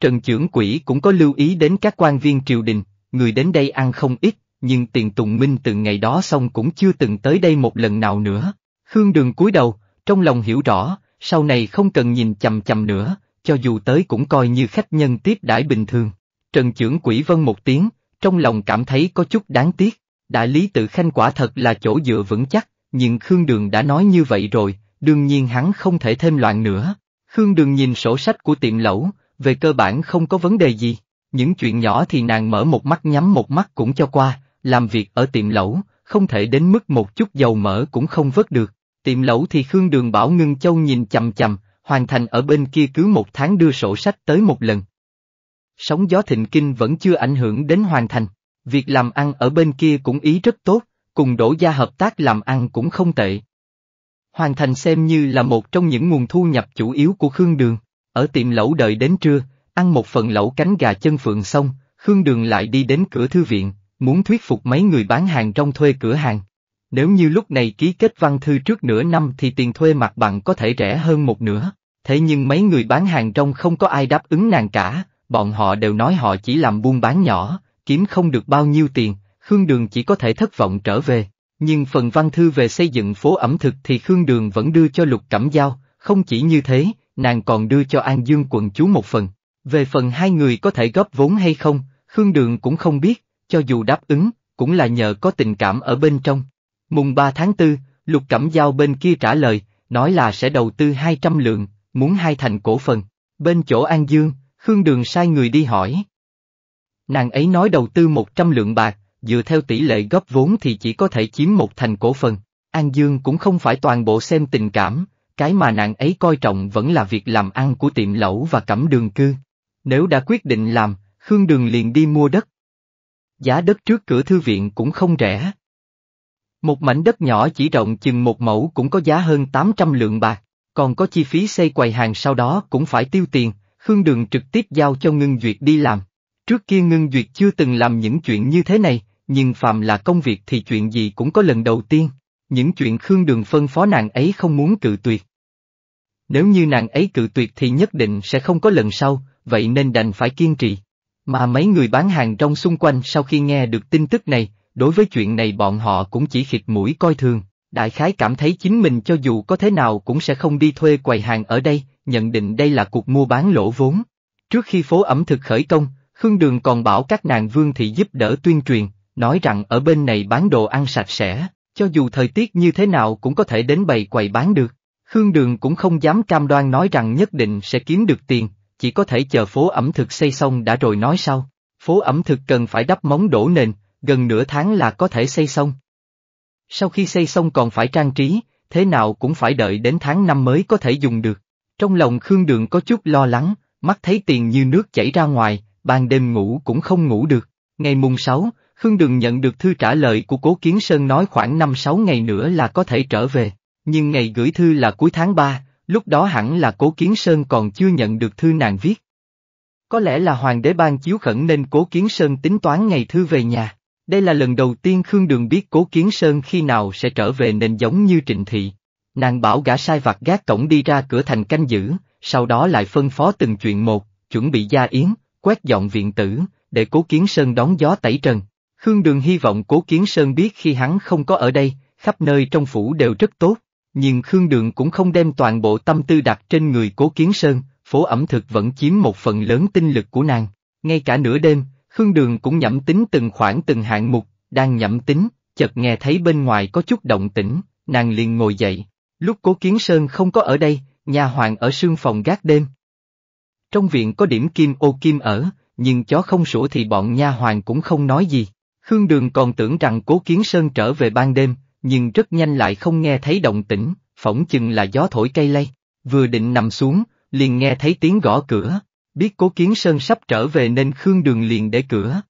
Trần trưởng quỷ cũng có lưu ý đến các quan viên triều đình, người đến đây ăn không ít, nhưng tiền tùng minh từ ngày đó xong cũng chưa từng tới đây một lần nào nữa. Khương Đường cúi đầu, trong lòng hiểu rõ, sau này không cần nhìn chầm chầm nữa, cho dù tới cũng coi như khách nhân tiếp đãi bình thường. Trần trưởng quỷ vân một tiếng, trong lòng cảm thấy có chút đáng tiếc, đại lý tự khanh quả thật là chỗ dựa vững chắc, nhưng Khương Đường đã nói như vậy rồi, đương nhiên hắn không thể thêm loạn nữa. Khương Đường nhìn sổ sách của tiệm lẩu, về cơ bản không có vấn đề gì, những chuyện nhỏ thì nàng mở một mắt nhắm một mắt cũng cho qua, làm việc ở tiệm lẩu, không thể đến mức một chút dầu mỡ cũng không vớt được. Tiệm lẩu thì Khương Đường Bảo Ngưng Châu nhìn chầm chầm, hoàn thành ở bên kia cứ một tháng đưa sổ sách tới một lần. Sóng gió thịnh kinh vẫn chưa ảnh hưởng đến hoàn thành, việc làm ăn ở bên kia cũng ý rất tốt, cùng đổ gia hợp tác làm ăn cũng không tệ. Hoàn thành xem như là một trong những nguồn thu nhập chủ yếu của Khương Đường, ở tiệm lẩu đợi đến trưa, ăn một phần lẩu cánh gà chân phượng xong, Khương Đường lại đi đến cửa thư viện, muốn thuyết phục mấy người bán hàng trong thuê cửa hàng. Nếu như lúc này ký kết văn thư trước nửa năm thì tiền thuê mặt bằng có thể rẻ hơn một nửa, thế nhưng mấy người bán hàng trong không có ai đáp ứng nàng cả, bọn họ đều nói họ chỉ làm buôn bán nhỏ, kiếm không được bao nhiêu tiền, Khương Đường chỉ có thể thất vọng trở về. Nhưng phần văn thư về xây dựng phố ẩm thực thì Khương Đường vẫn đưa cho Lục Cẩm Giao, không chỉ như thế, nàng còn đưa cho An Dương quận chú một phần. Về phần hai người có thể góp vốn hay không, Khương Đường cũng không biết, cho dù đáp ứng, cũng là nhờ có tình cảm ở bên trong. Mùng 3 tháng 4, Lục Cẩm Giao bên kia trả lời, nói là sẽ đầu tư 200 lượng, muốn hai thành cổ phần. Bên chỗ An Dương, Khương Đường sai người đi hỏi. Nàng ấy nói đầu tư 100 lượng bạc, dựa theo tỷ lệ góp vốn thì chỉ có thể chiếm một thành cổ phần. An Dương cũng không phải toàn bộ xem tình cảm, cái mà nàng ấy coi trọng vẫn là việc làm ăn của tiệm lẩu và cẩm đường cư. Nếu đã quyết định làm, Khương Đường liền đi mua đất. Giá đất trước cửa thư viện cũng không rẻ. Một mảnh đất nhỏ chỉ rộng chừng một mẫu cũng có giá hơn 800 lượng bạc, còn có chi phí xây quầy hàng sau đó cũng phải tiêu tiền, Khương Đường trực tiếp giao cho Ngưng Duyệt đi làm. Trước kia Ngưng Duyệt chưa từng làm những chuyện như thế này, nhưng phàm là công việc thì chuyện gì cũng có lần đầu tiên, những chuyện Khương Đường phân phó nàng ấy không muốn cự tuyệt. Nếu như nàng ấy cự tuyệt thì nhất định sẽ không có lần sau, vậy nên đành phải kiên trì. Mà mấy người bán hàng trong xung quanh sau khi nghe được tin tức này, đối với chuyện này bọn họ cũng chỉ khịt mũi coi thường, đại khái cảm thấy chính mình cho dù có thế nào cũng sẽ không đi thuê quầy hàng ở đây, nhận định đây là cuộc mua bán lỗ vốn. Trước khi phố ẩm thực khởi công, Khương Đường còn bảo các nàng vương thị giúp đỡ tuyên truyền, nói rằng ở bên này bán đồ ăn sạch sẽ, cho dù thời tiết như thế nào cũng có thể đến bày quầy bán được. Khương Đường cũng không dám cam đoan nói rằng nhất định sẽ kiếm được tiền, chỉ có thể chờ phố ẩm thực xây xong đã rồi nói sau. Phố ẩm thực cần phải đắp móng đổ nền, gần nửa tháng là có thể xây xong. Sau khi xây xong còn phải trang trí, thế nào cũng phải đợi đến tháng năm mới có thể dùng được. Trong lòng Khương Đường có chút lo lắng, mắt thấy tiền như nước chảy ra ngoài, ban đêm ngủ cũng không ngủ được. Ngày mùng 6, Khương Đường nhận được thư trả lời của Cố Kiến Sơn nói khoảng 5-6 ngày nữa là có thể trở về, nhưng ngày gửi thư là cuối tháng 3, lúc đó hẳn là Cố Kiến Sơn còn chưa nhận được thư nàng viết. Có lẽ là hoàng đế ban chiếu khẩn nên Cố Kiến Sơn tính toán ngày thư về nhà. Đây là lần đầu tiên Khương Đường biết Cố Kiến Sơn khi nào sẽ trở về nên giống như Trịnh Thị. Nàng bảo gã sai vặt gác cổng đi ra cửa thành canh giữ, sau đó lại phân phó từng chuyện một, chuẩn bị gia yến, quét dọn viện tử, để Cố Kiến Sơn đón gió tẩy trần. Khương Đường hy vọng Cố Kiến Sơn biết khi hắn không có ở đây, khắp nơi trong phủ đều rất tốt, nhưng Khương Đường cũng không đem toàn bộ tâm tư đặt trên người Cố Kiến Sơn, phố ẩm thực vẫn chiếm một phần lớn tinh lực của nàng. Ngay cả nửa đêm, Khương Đường cũng nhẩm tính từng khoản từng hạng mục, đang nhẩm tính, chợt nghe thấy bên ngoài có chút động tĩnh, nàng liền ngồi dậy. Lúc Cố Kiến Sơn không có ở đây, nhà hoàng ở sương phòng gác đêm. Trong viện có điểm kim ô kim ở, nhưng chó không sủa thì bọn nha hoàng cũng không nói gì. Khương Đường còn tưởng rằng Cố Kiến Sơn trở về ban đêm, nhưng rất nhanh lại không nghe thấy động tĩnh, phỏng chừng là gió thổi cây lay. Vừa định nằm xuống, liền nghe thấy tiếng gõ cửa, Biết Cố Kiến Sơn sắp trở về nên Khương Đường liền để cửa.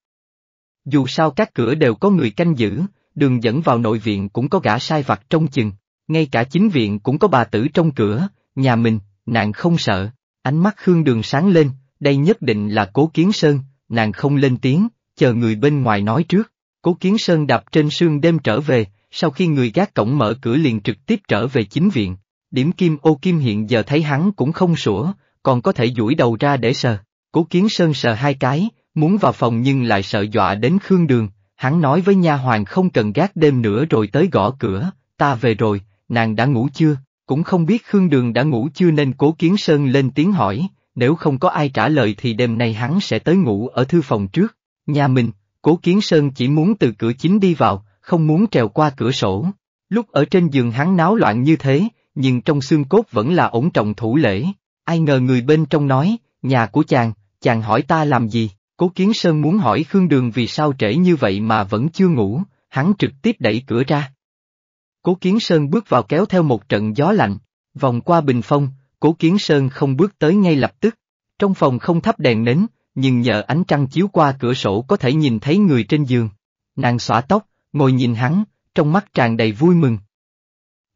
Dù sao các cửa đều có người canh giữ, đường dẫn vào nội viện cũng có gã sai vặt trong chừng, ngay cả chính viện cũng có bà tử trong cửa, nhà mình, nàng không sợ, ánh mắt Khương Đường sáng lên, đây nhất định là Cố Kiến Sơn, nàng không lên tiếng, chờ người bên ngoài nói trước. Cố Kiến Sơn đạp trên sương đêm trở về, sau khi người gác cổng mở cửa liền trực tiếp trở về chính viện. Điểm kim ô kim hiện giờ thấy hắn cũng không sủa, còn có thể duỗi đầu ra để sờ. Cố Kiến Sơn sờ hai cái, muốn vào phòng nhưng lại sợ dọa đến Khương Đường, hắn nói với nha hoàng không cần gác đêm nữa rồi tới gõ cửa, ta về rồi, nàng đã ngủ chưa, cũng không biết Khương Đường đã ngủ chưa nên Cố Kiến Sơn lên tiếng hỏi, nếu không có ai trả lời thì đêm nay hắn sẽ tới ngủ ở thư phòng trước, nhà mình, Cố Kiến Sơn chỉ muốn từ cửa chính đi vào, không muốn trèo qua cửa sổ. Lúc ở trên giường hắn náo loạn như thế, nhưng trong xương cốt vẫn là ổn trọng thủ lễ, Ai ngờ người bên trong nói, nhà của chàng, chàng hỏi ta làm gì, cố kiến sơn muốn hỏi Khương Đường vì sao trễ như vậy mà vẫn chưa ngủ, hắn trực tiếp đẩy cửa ra. Cố kiến sơn bước vào kéo theo một trận gió lạnh, vòng qua bình phong, cố kiến sơn không bước tới ngay lập tức, trong phòng không thắp đèn nến, nhưng nhờ ánh trăng chiếu qua cửa sổ có thể nhìn thấy người trên giường. Nàng xõa tóc, ngồi nhìn hắn, trong mắt tràn đầy vui mừng.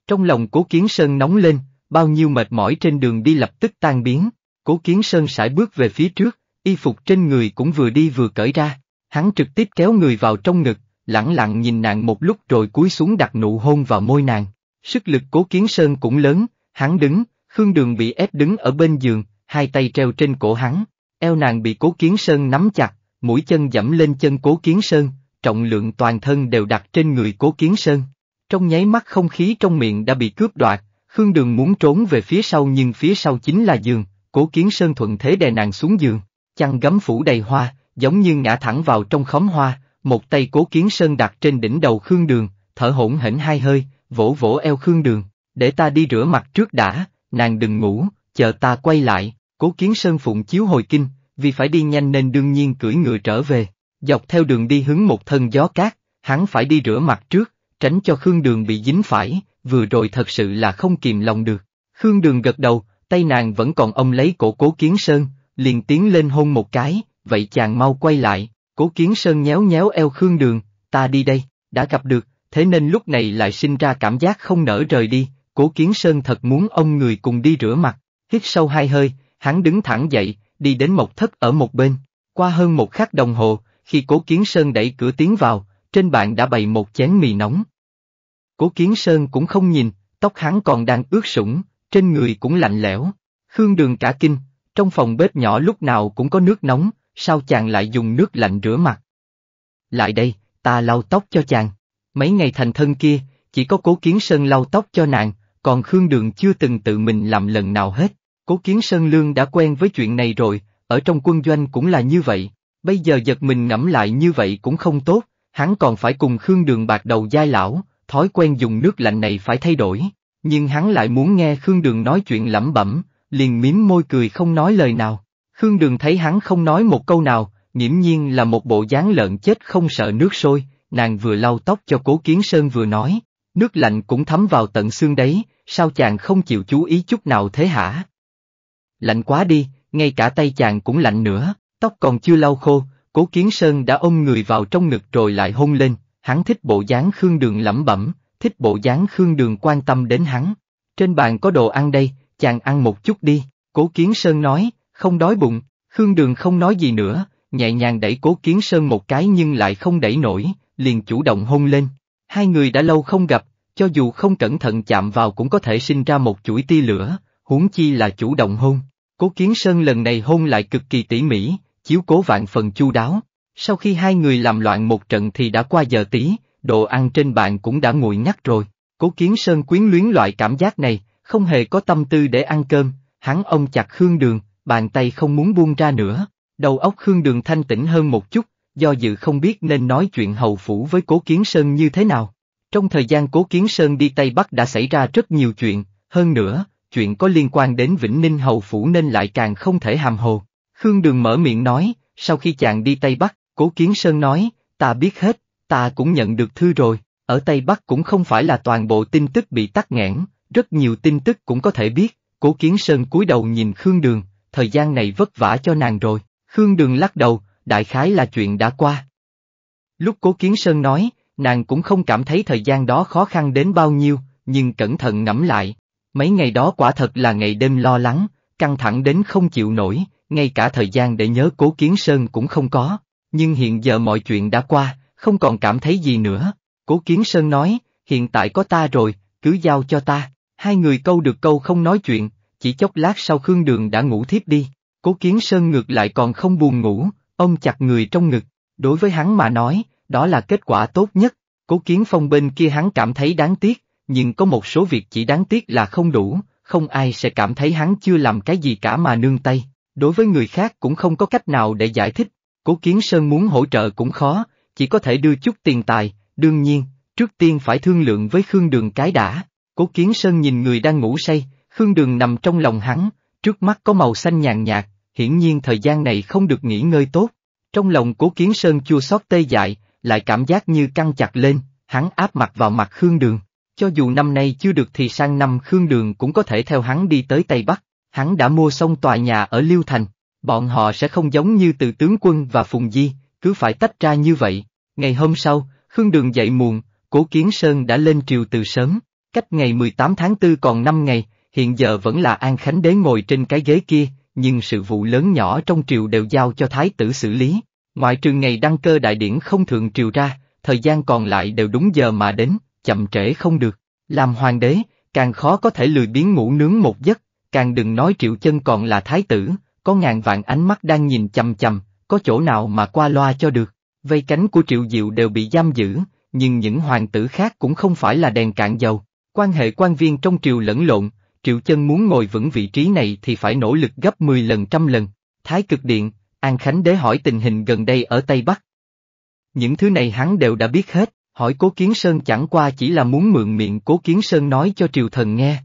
Trong lòng cố kiến sơn nóng lên, bao nhiêu mệt mỏi trên đường đi lập tức tan biến, cố kiến sơn sải bước về phía trước, y phục trên người cũng vừa đi vừa cởi ra, hắn trực tiếp kéo người vào trong ngực, lẳng lặng nhìn nàng một lúc rồi cúi xuống đặt nụ hôn vào môi nàng, sức lực cố kiến sơn cũng lớn, hắn đứng, khương đường bị ép đứng ở bên giường, hai tay treo trên cổ hắn, eo nàng bị cố kiến sơn nắm chặt, mũi chân dẫm lên chân cố kiến sơn, trọng lượng toàn thân đều đặt trên người cố kiến sơn. Trong nháy mắt không khí trong miệng đã bị cướp đoạt, Khương Đường muốn trốn về phía sau nhưng phía sau chính là giường, cố kiến sơn thuận thế đè nàng xuống giường, chăn gấm phủ đầy hoa, giống như ngã thẳng vào trong khóm hoa, một tay cố kiến sơn đặt trên đỉnh đầu Khương Đường, thở hổn hển hai hơi, vỗ vỗ eo Khương Đường, để ta đi rửa mặt trước đã, nàng đừng ngủ, chờ ta quay lại, cố kiến sơn phụng chiếu hồi kinh, vì phải đi nhanh nên đương nhiên cưỡi ngựa trở về, dọc theo đường đi hứng một thân gió cát, hắn phải đi rửa mặt trước, tránh cho Khương Đường bị dính phải, vừa rồi thật sự là không kìm lòng được. Khương Đường gật đầu, tay nàng vẫn còn ông lấy cổ cố kiến sơn, liền tiến lên hôn một cái, vậy chàng mau quay lại, cố kiến sơn nhéo nhéo eo Khương Đường, ta đi đây, đã gặp được, thế nên lúc này lại sinh ra cảm giác không nỡ rời đi, cố kiến sơn thật muốn ông người cùng đi rửa mặt, hít sâu hai hơi, hắn đứng thẳng dậy, đi đến một thất ở một bên, qua hơn một khắc đồng hồ, khi cố kiến sơn đẩy cửa tiến vào, trên bàn đã bày một chén mì nóng. Cố Kiến Sơn cũng không nhìn, tóc hắn còn đang ướt sũng, trên người cũng lạnh lẽo. Khương Đường cả kinh, trong phòng bếp nhỏ lúc nào cũng có nước nóng, sao chàng lại dùng nước lạnh rửa mặt? Lại đây, ta lau tóc cho chàng. Mấy ngày thành thân kia, chỉ có Cố Kiến Sơn lau tóc cho nàng, còn Khương Đường chưa từng tự mình làm lần nào hết. Cố Kiến Sơn Lương đã quen với chuyện này rồi, ở trong quân doanh cũng là như vậy. Bây giờ giật mình ngẫm lại như vậy cũng không tốt, hắn còn phải cùng Khương Đường bạc đầu giai lão, thói quen dùng nước lạnh này phải thay đổi, nhưng hắn lại muốn nghe Khương Đường nói chuyện lẩm bẩm, liền mím môi cười không nói lời nào. Khương Đường thấy hắn không nói một câu nào, nghiễm nhiên là một bộ dáng lợn chết không sợ nước sôi, nàng vừa lau tóc cho cố kiến sơn vừa nói, nước lạnh cũng thấm vào tận xương đấy, sao chàng không chịu chú ý chút nào thế hả? Lạnh quá đi, ngay cả tay chàng cũng lạnh nữa, tóc còn chưa lau khô, cố kiến sơn đã ôm người vào trong ngực rồi lại hôn lên, Hắn thích bộ dáng Khương Đường lẩm bẩm, thích bộ dáng Khương Đường quan tâm đến hắn. Trên bàn có đồ ăn đây, chàng ăn một chút đi, Cố Kiến Sơn nói, không đói bụng, Khương Đường không nói gì nữa, nhẹ nhàng đẩy Cố Kiến Sơn một cái nhưng lại không đẩy nổi, liền chủ động hôn lên. Hai người đã lâu không gặp, cho dù không cẩn thận chạm vào cũng có thể sinh ra một chuỗi tia lửa, huống chi là chủ động hôn. Cố Kiến Sơn lần này hôn lại cực kỳ tỉ mỉ, chiếu cố vạn phần chu đáo. Sau khi hai người làm loạn một trận thì đã qua giờ tí, đồ ăn trên bàn cũng đã nguội nhắc rồi. Cố Kiến Sơn quyến luyến loại cảm giác này, không hề có tâm tư để ăn cơm, hắn ông chặt Khương Đường, bàn tay không muốn buông ra nữa. Đầu óc Khương Đường thanh tĩnh hơn một chút, do dự không biết nên nói chuyện hầu phủ với Cố Kiến Sơn như thế nào. Trong thời gian Cố Kiến Sơn đi Tây Bắc đã xảy ra rất nhiều chuyện, hơn nữa, chuyện có liên quan đến Vĩnh Ninh hầu phủ nên lại càng không thể hàm hồ. Khương Đường mở miệng nói, sau khi chàng đi Tây Bắc, Cố Kiến Sơn nói, ta biết hết, ta cũng nhận được thư rồi, ở Tây Bắc cũng không phải là toàn bộ tin tức bị tắt nghẽn, rất nhiều tin tức cũng có thể biết, Cố Kiến Sơn cúi đầu nhìn Khương Đường, thời gian này vất vả cho nàng rồi, Khương Đường lắc đầu, đại khái là chuyện đã qua. Lúc Cố Kiến Sơn nói, nàng cũng không cảm thấy thời gian đó khó khăn đến bao nhiêu, nhưng cẩn thận ngẫm lại, mấy ngày đó quả thật là ngày đêm lo lắng, căng thẳng đến không chịu nổi, ngay cả thời gian để nhớ Cố Kiến Sơn cũng không có, nhưng hiện giờ mọi chuyện đã qua, không còn cảm thấy gì nữa. Cố Kiến Sơn nói, hiện tại có ta rồi, cứ giao cho ta. Hai người câu được câu không nói chuyện, chỉ chốc lát sau Khương Đường đã ngủ thiếp đi. Cố Kiến Sơn ngược lại còn không buồn ngủ, ông chặt người trong ngực. Đối với hắn mà nói, đó là kết quả tốt nhất. Cố Kiến Phong bên kia hắn cảm thấy đáng tiếc, nhưng có một số việc chỉ đáng tiếc là không đủ, không ai sẽ cảm thấy hắn chưa làm cái gì cả mà nương tay. Đối với người khác cũng không có cách nào để giải thích, Cố Kiến Sơn muốn hỗ trợ cũng khó, chỉ có thể đưa chút tiền tài, đương nhiên, trước tiên phải thương lượng với Khương Đường cái đã. Cố Kiến Sơn nhìn người đang ngủ say, Khương Đường nằm trong lòng hắn, trước mắt có màu xanh nhàn nhạt, hiển nhiên thời gian này không được nghỉ ngơi tốt. Trong lòng Cố Kiến Sơn chua xót tê dại, lại cảm giác như căng chặt lên, hắn áp mặt vào mặt Khương Đường. Cho dù năm nay chưa được thì sang năm Khương Đường cũng có thể theo hắn đi tới Tây Bắc, hắn đã mua xong tòa nhà ở Liêu Thành, Bọn họ sẽ không giống như từ tướng quân và Phùng Di, cứ phải tách ra như vậy. Ngày hôm sau, Khương Đường dậy muộn, Cố Kiến Sơn đã lên triều từ sớm, cách ngày mười tám tháng tư còn năm ngày, hiện giờ vẫn là An Khánh Đế ngồi trên cái ghế kia, nhưng sự vụ lớn nhỏ trong triều đều giao cho Thái tử xử lý. Ngoại trừ ngày đăng cơ đại điển không thường triều ra, thời gian còn lại đều đúng giờ mà đến, chậm trễ không được. Làm hoàng đế, càng khó có thể lười biếng ngủ nướng một giấc, càng đừng nói triệu chân còn là thái tử, có ngàn vạn ánh mắt đang nhìn chằm chằm, có chỗ nào mà qua loa cho được. Vây cánh của Triệu Diệu đều bị giam giữ, nhưng những hoàng tử khác cũng không phải là đèn cạn dầu. Quan hệ quan viên trong triều lẫn lộn, Triệu Chân muốn ngồi vững vị trí này thì phải nỗ lực gấp 10 lần trăm lần. Thái cực điện, An Khánh Đế hỏi tình hình gần đây ở Tây Bắc. Những thứ này hắn đều đã biết hết, hỏi Cố Kiến Sơn chẳng qua chỉ là muốn mượn miệng Cố Kiến Sơn nói cho triều thần nghe.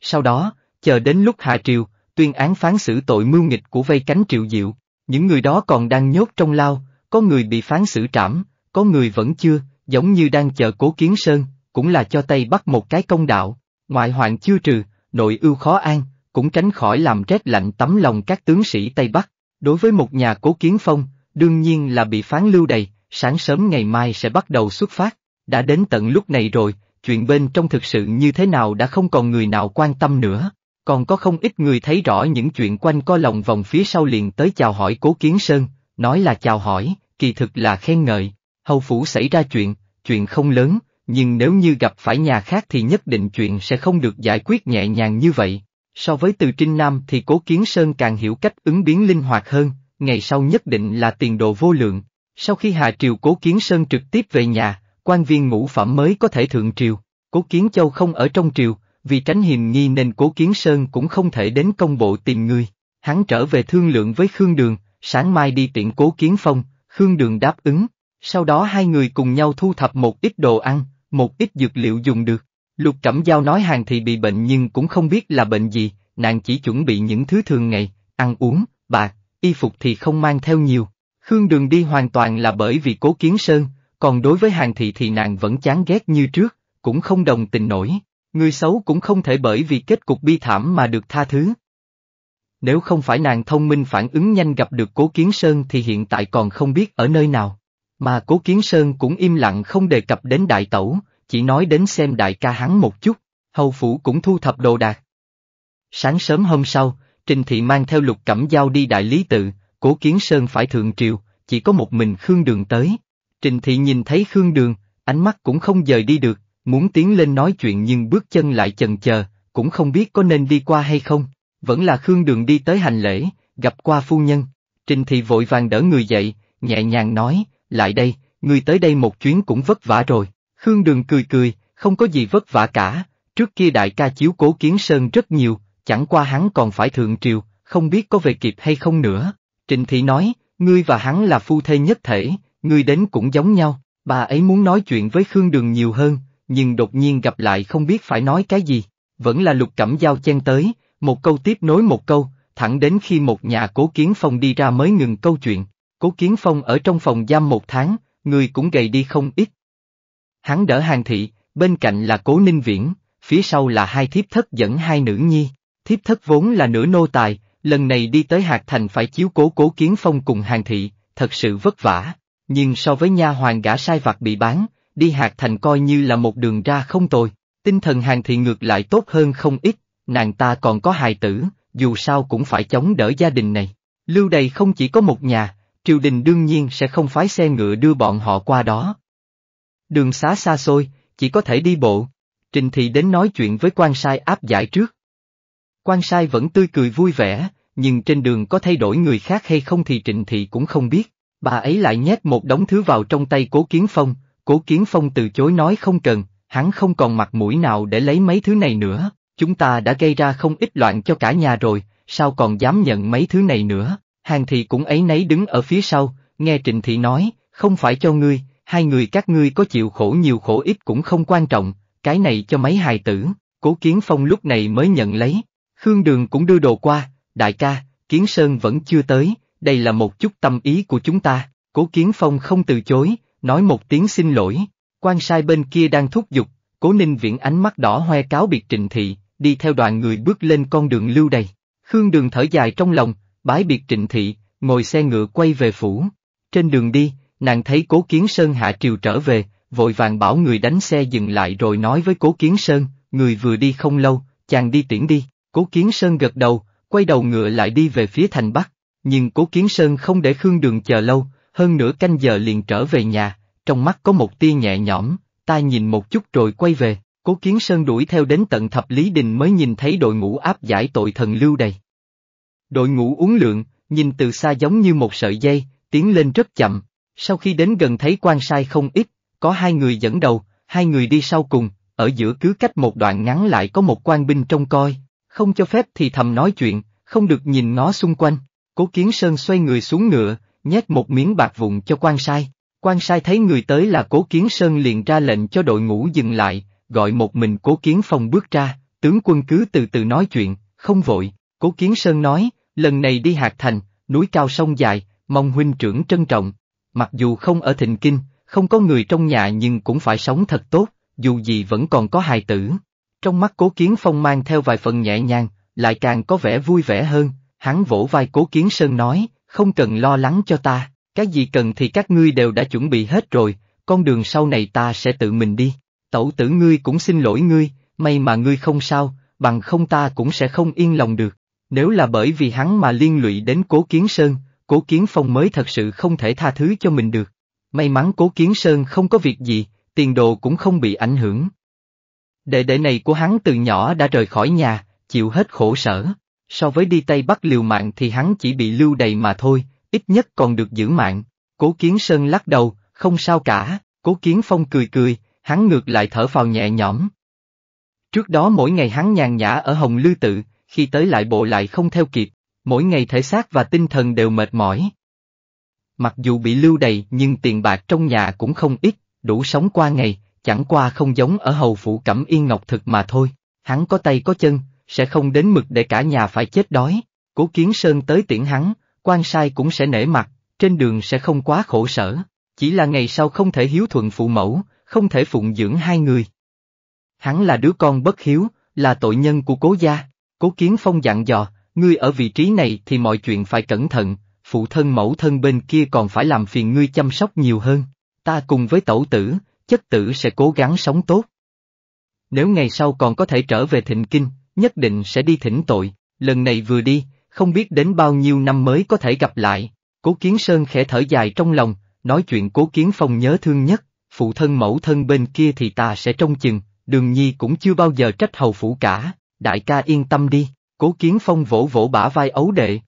Sau đó, chờ đến lúc hạ triều, tuyên án phán xử tội mưu nghịch của vây cánh triệu diệu, những người đó còn đang nhốt trong lao, có người bị phán xử trảm, có người vẫn chưa, giống như đang chờ cố kiến sơn, cũng là cho Tây Bắc một cái công đạo, ngoại hoạn chưa trừ, nội ưu khó an, cũng tránh khỏi làm rét lạnh tấm lòng các tướng sĩ Tây Bắc. Đối với một nhà cố kiến phong, đương nhiên là bị phán lưu đầy, sáng sớm ngày mai sẽ bắt đầu xuất phát. Đã đến tận lúc này rồi, chuyện bên trong thực sự như thế nào đã không còn người nào quan tâm nữa còn có không ít người thấy rõ những chuyện quanh co lòng vòng phía sau liền tới chào hỏi Cố Kiến Sơn, nói là chào hỏi, kỳ thực là khen ngợi, hầu phủ xảy ra chuyện, chuyện không lớn, nhưng nếu như gặp phải nhà khác thì nhất định chuyện sẽ không được giải quyết nhẹ nhàng như vậy. So với từ Trinh Nam thì Cố Kiến Sơn càng hiểu cách ứng biến linh hoạt hơn, ngày sau nhất định là tiền đồ vô lượng. Sau khi hạ triều Cố Kiến Sơn trực tiếp về nhà, quan viên ngũ phẩm mới có thể thượng triều. Cố Kiến Châu không ở trong triều, vì tránh hiềm nghi nên Cố Kiến Sơn cũng không thể đến công bộ tìm người. Hắn trở về thương lượng với Khương Đường, sáng mai đi tiện Cố Kiến Phong, Khương Đường đáp ứng. Sau đó hai người cùng nhau thu thập một ít đồ ăn, một ít dược liệu dùng được. Lục Cẩm Giao nói hàng thì bị bệnh nhưng cũng không biết là bệnh gì, nàng chỉ chuẩn bị những thứ thường ngày, ăn uống, bạc, y phục thì không mang theo nhiều. Khương Đường đi hoàn toàn là bởi vì Cố Kiến Sơn, còn đối với hàng thị thì nàng vẫn chán ghét như trước, cũng không đồng tình nổi. Người xấu cũng không thể bởi vì kết cục bi thảm mà được tha thứ. Nếu không phải nàng thông minh phản ứng nhanh gặp được Cố Kiến Sơn thì hiện tại còn không biết ở nơi nào. Mà Cố Kiến Sơn cũng im lặng không đề cập đến đại tẩu, chỉ nói đến xem đại ca hắn một chút, hầu phủ cũng thu thập đồ đạc. Sáng sớm hôm sau, Trình Thị mang theo lục cẩm giao đi đại lý tự, Cố Kiến Sơn phải thượng triều, chỉ có một mình Khương Đường tới. Trình Thị nhìn thấy Khương Đường, ánh mắt cũng không rời đi được, muốn tiến lên nói chuyện nhưng bước chân lại chần chờ, cũng không biết có nên đi qua hay không, vẫn là Khương Đường đi tới hành lễ, gặp qua phu nhân, Trình Thị vội vàng đỡ người dậy, nhẹ nhàng nói, lại đây, người tới đây một chuyến cũng vất vả rồi, Khương Đường cười cười, không có gì vất vả cả, trước kia đại ca chiếu cố kiến sơn rất nhiều, chẳng qua hắn còn phải thượng triều, không biết có về kịp hay không nữa, Trình Thị nói, ngươi và hắn là phu thê nhất thể, ngươi đến cũng giống nhau, bà ấy muốn nói chuyện với Khương Đường nhiều hơn, nhưng đột nhiên gặp lại không biết phải nói cái gì, vẫn là lục cẩm giao chen tới, một câu tiếp nối một câu, thẳng đến khi một nhà cố kiến phong đi ra mới ngừng câu chuyện, cố kiến phong ở trong phòng giam một tháng, người cũng gầy đi không ít. Hắn đỡ hàng thị, bên cạnh là cố ninh viễn, phía sau là hai thiếp thất dẫn hai nữ nhi, thiếp thất vốn là nửa nô tài, lần này đi tới hạt thành phải chiếu cố cố kiến phong cùng hàng thị, thật sự vất vả, nhưng so với nha hoàng gã sai vặt bị bán, đi hạt thành coi như là một đường ra không tồi, tinh thần hàng thì ngược lại tốt hơn không ít, nàng ta còn có hài tử, dù sao cũng phải chống đỡ gia đình này. Lưu đầy không chỉ có một nhà, triều đình đương nhiên sẽ không phái xe ngựa đưa bọn họ qua đó. Đường xá xa xôi, chỉ có thể đi bộ, trình thị đến nói chuyện với quan sai áp giải trước. Quan sai vẫn tươi cười vui vẻ, nhưng trên đường có thay đổi người khác hay không thì Trình thị cũng không biết, bà ấy lại nhét một đống thứ vào trong tay cố kiến phong, Cố Kiến Phong từ chối nói không cần, hắn không còn mặt mũi nào để lấy mấy thứ này nữa, chúng ta đã gây ra không ít loạn cho cả nhà rồi, sao còn dám nhận mấy thứ này nữa, hàng thị cũng ấy nấy đứng ở phía sau, nghe Trịnh Thị nói, không phải cho ngươi, hai người các ngươi có chịu khổ nhiều khổ ít cũng không quan trọng, cái này cho mấy hài tử, cố Kiến Phong lúc này mới nhận lấy, Khương Đường cũng đưa đồ qua, đại ca, Kiến Sơn vẫn chưa tới, đây là một chút tâm ý của chúng ta, cố Kiến Phong không từ chối, nói một tiếng xin lỗi, quan sai bên kia đang thúc giục, cố ninh viễn ánh mắt đỏ hoe cáo biệt trịnh thị, đi theo đoàn người bước lên con đường lưu đầy. Khương đường thở dài trong lòng, bái biệt trịnh thị, ngồi xe ngựa quay về phủ. Trên đường đi, nàng thấy cố kiến sơn hạ triều trở về, vội vàng bảo người đánh xe dừng lại rồi nói với cố kiến sơn, người vừa đi không lâu, chàng đi tiễn đi, cố kiến sơn gật đầu, quay đầu ngựa lại đi về phía thành bắc, nhưng cố kiến sơn không để khương đường chờ lâu, hơn nửa canh giờ liền trở về nhà, trong mắt có một tia nhẹ nhõm, ta nhìn một chút rồi quay về, cố kiến sơn đuổi theo đến tận thập lý đình mới nhìn thấy đội ngũ áp giải tội thần lưu đầy. Đội ngũ uống lượng, nhìn từ xa giống như một sợi dây, tiến lên rất chậm, sau khi đến gần thấy quan sai không ít, có hai người dẫn đầu, hai người đi sau cùng, ở giữa cứ cách một đoạn ngắn lại có một quan binh trông coi, không cho phép thì thầm nói chuyện, không được nhìn nó xung quanh. Cố Kiến Sơn xoay người xuống ngựa, nhét một miếng bạc vụn cho quan sai. Quan sai thấy người tới là Cố Kiến Sơn liền ra lệnh cho đội ngũ dừng lại, gọi một mình Cố Kiến Phong bước ra, tướng quân cứ từ từ nói chuyện, không vội, Cố Kiến Sơn nói, lần này đi hạt thành, núi cao sông dài, mong huynh trưởng trân trọng, mặc dù không ở thịnh kinh, không có người trong nhà nhưng cũng phải sống thật tốt, dù gì vẫn còn có hài tử. Trong mắt Cố Kiến Phong mang theo vài phần nhẹ nhàng, lại càng có vẻ vui vẻ hơn, hắn vỗ vai Cố Kiến Sơn nói, không cần lo lắng cho ta, cái gì cần thì các ngươi đều đã chuẩn bị hết rồi, con đường sau này ta sẽ tự mình đi. Tẩu tử ngươi cũng xin lỗi ngươi, may mà ngươi không sao, bằng không ta cũng sẽ không yên lòng được. Nếu là bởi vì hắn mà liên lụy đến Cố Kiến Sơn, Cố Kiến Phong mới thật sự không thể tha thứ cho mình được. May mắn Cố Kiến Sơn không có việc gì, tiền đồ cũng không bị ảnh hưởng. Đệ đệ này của hắn từ nhỏ đã rời khỏi nhà, chịu hết khổ sở, So với đi Tây Bắc liều mạng thì hắn chỉ bị lưu đầy mà thôi, ít nhất còn được giữ mạng. Cố Kiến Sơn lắc đầu, không sao cả, Cố Kiến Phong cười cười, hắn ngược lại thở phào nhẹ nhõm. Trước đó mỗi ngày hắn nhàn nhã ở Hồng Lư Tự, khi tới lại bộ lại không theo kịp, mỗi ngày thể xác và tinh thần đều mệt mỏi. Mặc dù bị lưu đầy nhưng tiền bạc trong nhà cũng không ít, đủ sống qua ngày, chẳng qua không giống ở hầu phủ cẩm yên ngọc thực mà thôi, hắn có tay có chân, sẽ không đến mực để cả nhà phải chết đói. Cố Kiến Sơn tới tiễn hắn, quan sai cũng sẽ nể mặt, trên đường sẽ không quá khổ sở, chỉ là ngày sau không thể hiếu thuận phụ mẫu, không thể phụng dưỡng hai người. Hắn là đứa con bất hiếu, là tội nhân của cố gia, cố Kiến Phong dặn dò, ngươi ở vị trí này thì mọi chuyện phải cẩn thận, phụ thân mẫu thân bên kia còn phải làm phiền ngươi chăm sóc nhiều hơn, ta cùng với tẩu tử, chất tử sẽ cố gắng sống tốt. Nếu ngày sau còn có thể trở về thịnh kinh, nhất định sẽ đi thỉnh tội, lần này vừa đi, không biết đến bao nhiêu năm mới có thể gặp lại. Cố Kiến Sơn khẽ thở dài trong lòng, nói chuyện Cố Kiến Phong nhớ thương nhất, phụ thân mẫu thân bên kia thì ta sẽ trông chừng, đường nhi cũng chưa bao giờ trách hầu phủ cả, đại ca yên tâm đi, Cố Kiến Phong vỗ vỗ bả vai ấu đệ.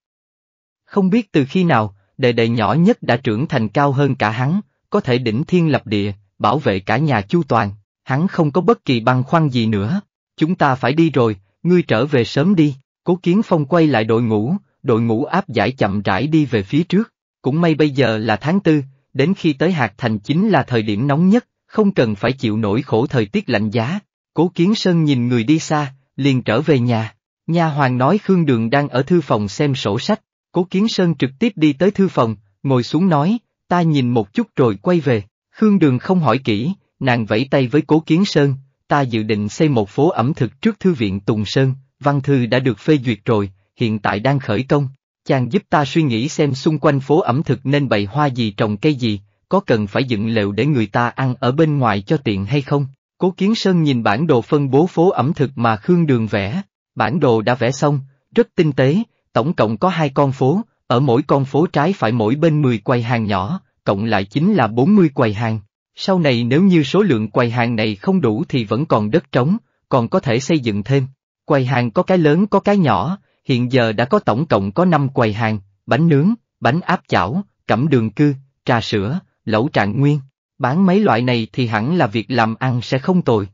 Không biết từ khi nào, đệ đệ nhỏ nhất đã trưởng thành cao hơn cả hắn, có thể đỉnh thiên lập địa, bảo vệ cả nhà chu toàn, hắn không có bất kỳ băng khoăn gì nữa. Chúng ta phải đi rồi, ngươi trở về sớm đi, cố kiến phong quay lại đội ngũ, đội ngũ áp giải chậm rãi đi về phía trước, cũng may bây giờ là tháng tư, đến khi tới hạt thành chính là thời điểm nóng nhất, không cần phải chịu nổi khổ thời tiết lạnh giá, cố kiến sơn nhìn người đi xa, liền trở về nhà, nhà hoàng nói Khương Đường đang ở thư phòng xem sổ sách, cố kiến sơn trực tiếp đi tới thư phòng, ngồi xuống nói, ta nhìn một chút rồi quay về, Khương Đường không hỏi kỹ, nàng vẫy tay với cố kiến sơn, ta dự định xây một phố ẩm thực trước Thư viện Tùng Sơn, văn thư đã được phê duyệt rồi, hiện tại đang khởi công. Chàng giúp ta suy nghĩ xem xung quanh phố ẩm thực nên bày hoa gì trồng cây gì, có cần phải dựng lều để người ta ăn ở bên ngoài cho tiện hay không? Cố Kiến Sơn nhìn bản đồ phân bố phố ẩm thực mà Khương Đường vẽ, bản đồ đã vẽ xong, rất tinh tế, tổng cộng có hai con phố, ở mỗi con phố trái phải mỗi bên 10 quầy hàng nhỏ, cộng lại chính là 40 quầy hàng. Sau này nếu như số lượng quầy hàng này không đủ thì vẫn còn đất trống, còn có thể xây dựng thêm. Quầy hàng có cái lớn có cái nhỏ, hiện giờ đã có tổng cộng có 5 quầy hàng, bánh nướng, bánh áp chảo, cẩm đường cư, trà sữa, lẩu trạng nguyên. Bán mấy loại này thì hẳn là việc làm ăn sẽ không tồi.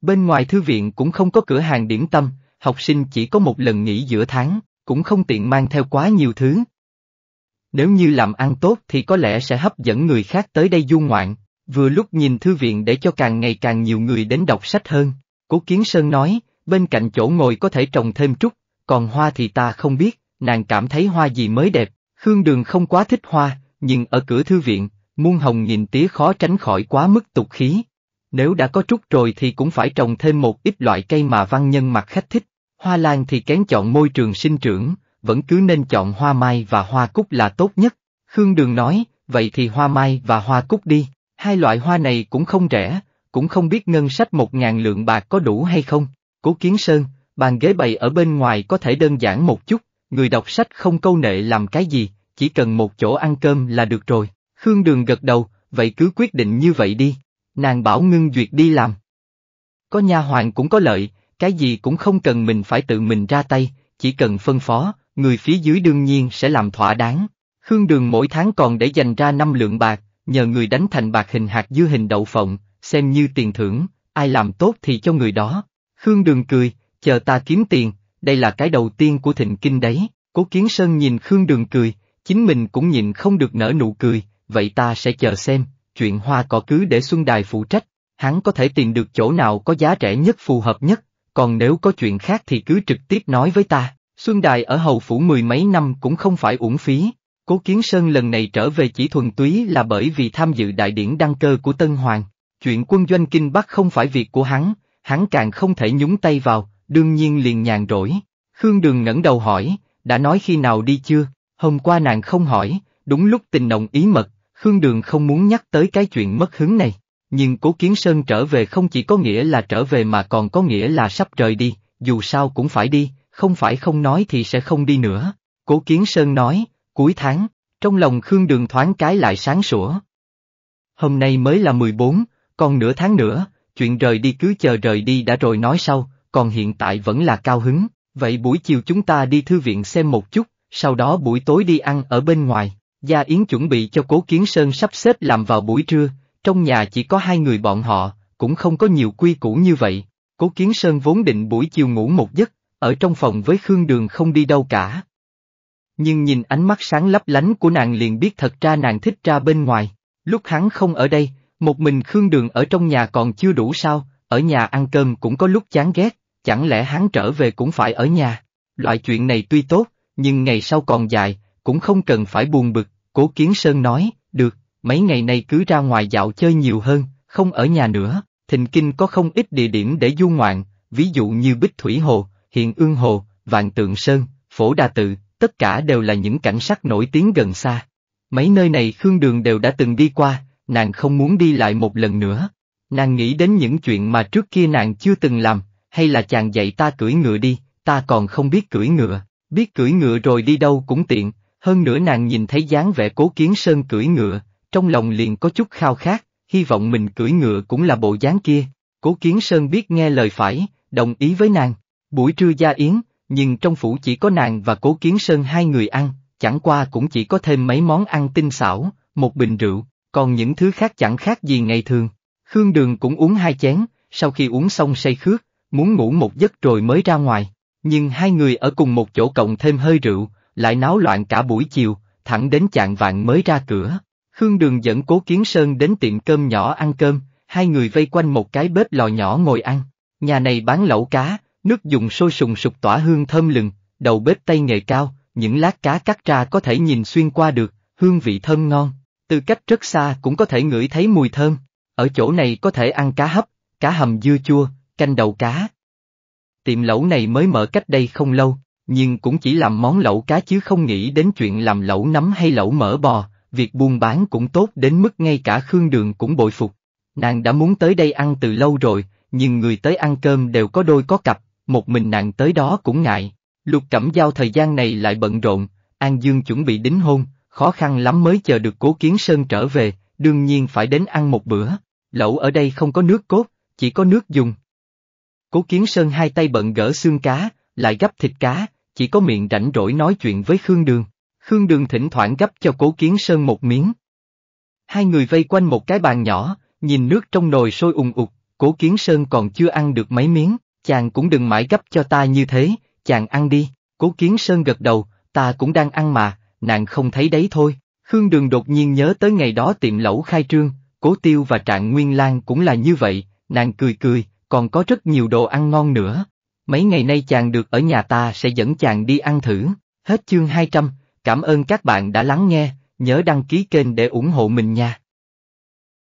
Bên ngoài thư viện cũng không có cửa hàng điểm tâm, học sinh chỉ có một lần nghỉ giữa tháng, cũng không tiện mang theo quá nhiều thứ. Nếu như làm ăn tốt thì có lẽ sẽ hấp dẫn người khác tới đây du ngoạn, Vừa lúc nhìn thư viện để cho càng ngày càng nhiều người đến đọc sách hơn, Cố Kiến Sơn nói, bên cạnh chỗ ngồi có thể trồng thêm trúc, còn hoa thì ta không biết, nàng cảm thấy hoa gì mới đẹp, Khương Đường không quá thích hoa, nhưng ở cửa thư viện, muôn hồng nhìn tía khó tránh khỏi quá mức tục khí. Nếu đã có trúc rồi thì cũng phải trồng thêm một ít loại cây mà văn nhân mặt khách thích, hoa lan thì kén chọn môi trường sinh trưởng, vẫn cứ nên chọn hoa mai và hoa cúc là tốt nhất. Khương Đường nói, vậy thì hoa mai và hoa cúc đi. Hai loại hoa này cũng không rẻ, cũng không biết ngân sách một ngàn lượng bạc có đủ hay không. Cố Kiến Sơn, bàn ghế bày ở bên ngoài có thể đơn giản một chút, người đọc sách không câu nệ làm cái gì, chỉ cần một chỗ ăn cơm là được rồi. Khương Đường gật đầu, vậy cứ quyết định như vậy đi. Nàng bảo ngưng duyệt đi làm. Có nha hoàng cũng có lợi, cái gì cũng không cần mình phải tự mình ra tay, chỉ cần phân phó, người phía dưới đương nhiên sẽ làm thỏa đáng. Khương Đường mỗi tháng còn để dành ra năm lượng bạc, nhờ người đánh thành bạc hình hạt dưa hình đậu phộng, xem như tiền thưởng, ai làm tốt thì cho người đó. Khương Đường cười, chờ ta kiếm tiền, đây là cái đầu tiên của thịnh kinh đấy. Cố Kiến Sơn nhìn Khương Đường cười, chính mình cũng nhìn không được nở nụ cười, vậy ta sẽ chờ xem, chuyện hoa cỏ cứ để Xuân Đài phụ trách, hắn có thể tìm được chỗ nào có giá rẻ nhất phù hợp nhất, còn nếu có chuyện khác thì cứ trực tiếp nói với ta. Xuân Đài ở hầu phủ mười mấy năm cũng không phải uổng phí. Cố Kiến Sơn lần này trở về chỉ thuần túy là bởi vì tham dự đại điển đăng cơ của Tân Hoàng, chuyện quân doanh Kinh Bắc không phải việc của hắn, hắn càng không thể nhúng tay vào, đương nhiên liền nhàn rỗi. Khương Đường ngẩng đầu hỏi, đã nói khi nào đi chưa, hôm qua nàng không hỏi, đúng lúc tình nồng ý mật, Khương Đường không muốn nhắc tới cái chuyện mất hứng này. Nhưng Cố Kiến Sơn trở về không chỉ có nghĩa là trở về mà còn có nghĩa là sắp rời đi, dù sao cũng phải đi, không phải không nói thì sẽ không đi nữa. Cố Kiến Sơn nói, Cuối tháng, trong lòng Khương Đường thoáng cái lại sáng sủa. Hôm nay mới là 14, còn nửa tháng nữa, chuyện rời đi cứ chờ rời đi đã rồi nói sau, còn hiện tại vẫn là cao hứng, vậy buổi chiều chúng ta đi thư viện xem một chút, sau đó buổi tối đi ăn ở bên ngoài. Gia Yến chuẩn bị cho Cố Kiến Sơn sắp xếp làm vào buổi trưa, trong nhà chỉ có hai người bọn họ, cũng không có nhiều quy củ như vậy. Cố Kiến Sơn vốn định buổi chiều ngủ một giấc, ở trong phòng với Khương Đường không đi đâu cả, nhưng nhìn ánh mắt sáng lấp lánh của nàng liền biết thật ra nàng thích ra bên ngoài. Lúc hắn không ở đây, một mình Khương Đường ở trong nhà còn chưa đủ sao, ở nhà ăn cơm cũng có lúc chán ghét, chẳng lẽ hắn trở về cũng phải ở nhà. Loại chuyện này tuy tốt, nhưng ngày sau còn dài, cũng không cần phải buồn bực, Cố Kiến Sơn nói, được, mấy ngày này cứ ra ngoài dạo chơi nhiều hơn, không ở nhà nữa, Thịnh Kinh có không ít địa điểm để du ngoạn, ví dụ như Bích Thủy Hồ, Hiện Ương Hồ, Vạn Tượng Sơn, Phổ Đà Tự, tất cả đều là những cảnh sắc nổi tiếng gần xa. Mấy nơi này Khương Đường đều đã từng đi qua, nàng không muốn đi lại một lần nữa. Nàng nghĩ đến những chuyện mà trước kia nàng chưa từng làm, hay là chàng dạy ta cưỡi ngựa đi, ta còn không biết cưỡi ngựa, biết cưỡi ngựa rồi đi đâu cũng tiện, hơn nữa nàng nhìn thấy dáng vẻ cố kiến sơn cưỡi ngựa, trong lòng liền có chút khao khát, hy vọng mình cưỡi ngựa cũng là bộ dáng kia. Cố kiến sơn biết nghe lời phải, đồng ý với nàng. Buổi trưa gia yến, nhưng trong phủ chỉ có nàng và cố kiến sơn hai người ăn, chẳng qua cũng chỉ có thêm mấy món ăn tinh xảo, một bình rượu, còn những thứ khác chẳng khác gì ngày thường. Khương Đường cũng uống hai chén, sau khi uống xong say khước, muốn ngủ một giấc rồi mới ra ngoài, nhưng hai người ở cùng một chỗ cộng thêm hơi rượu, lại náo loạn cả buổi chiều, thẳng đến chạng vạn mới ra cửa. Khương Đường dẫn Cố Kiến Sơn đến tiệm cơm nhỏ ăn cơm, hai người vây quanh một cái bếp lò nhỏ ngồi ăn. Nhà này bán lẩu cá, Nước dùng sôi sùng sục tỏa hương thơm lừng, đầu bếp tay nghề cao, những lát cá cắt ra có thể nhìn xuyên qua được, hương vị thơm ngon, từ cách rất xa cũng có thể ngửi thấy mùi thơm. Ở chỗ này có thể ăn cá hấp, cá hầm dưa chua, canh đầu cá. Tiệm lẩu này mới mở cách đây không lâu, nhưng cũng chỉ làm món lẩu cá chứ không nghĩ đến chuyện làm lẩu nấm hay lẩu mỡ bò, việc buôn bán cũng tốt đến mức ngay cả Khương Đường cũng bội phục. Nàng đã muốn tới đây ăn từ lâu rồi, nhưng người tới ăn cơm đều có đôi có cặp, một mình nàng tới đó cũng ngại. Lục Cẩm Giao thời gian này lại bận rộn, An Dương chuẩn bị đính hôn, khó khăn lắm mới chờ được Cố Kiến Sơn trở về, đương nhiên phải đến ăn một bữa. Lẩu ở đây không có nước cốt, chỉ có nước dùng. Cố Kiến Sơn hai tay bận gỡ xương cá, lại gấp thịt cá, chỉ có miệng rảnh rỗi nói chuyện với Khương Đường. Khương Đường thỉnh thoảng gấp cho Cố Kiến Sơn một miếng. Hai người vây quanh một cái bàn nhỏ, nhìn nước trong nồi sôi ùng ục, Cố Kiến Sơn còn chưa ăn được mấy miếng chàng cũng đừng mãi gấp cho ta như thế, chàng ăn đi, cố kiến sơn gật đầu, ta cũng đang ăn mà, nàng không thấy đấy thôi. Khương Đường đột nhiên nhớ tới ngày đó tiệm lẩu khai trương, Cố Tiêu và Trạng Nguyên Lang cũng là như vậy, nàng cười cười, còn có rất nhiều đồ ăn ngon nữa. Mấy ngày nay chàng được ở nhà ta sẽ dẫn chàng đi ăn thử. Hết chương 200, cảm ơn các bạn đã lắng nghe, nhớ đăng ký kênh để ủng hộ mình nha.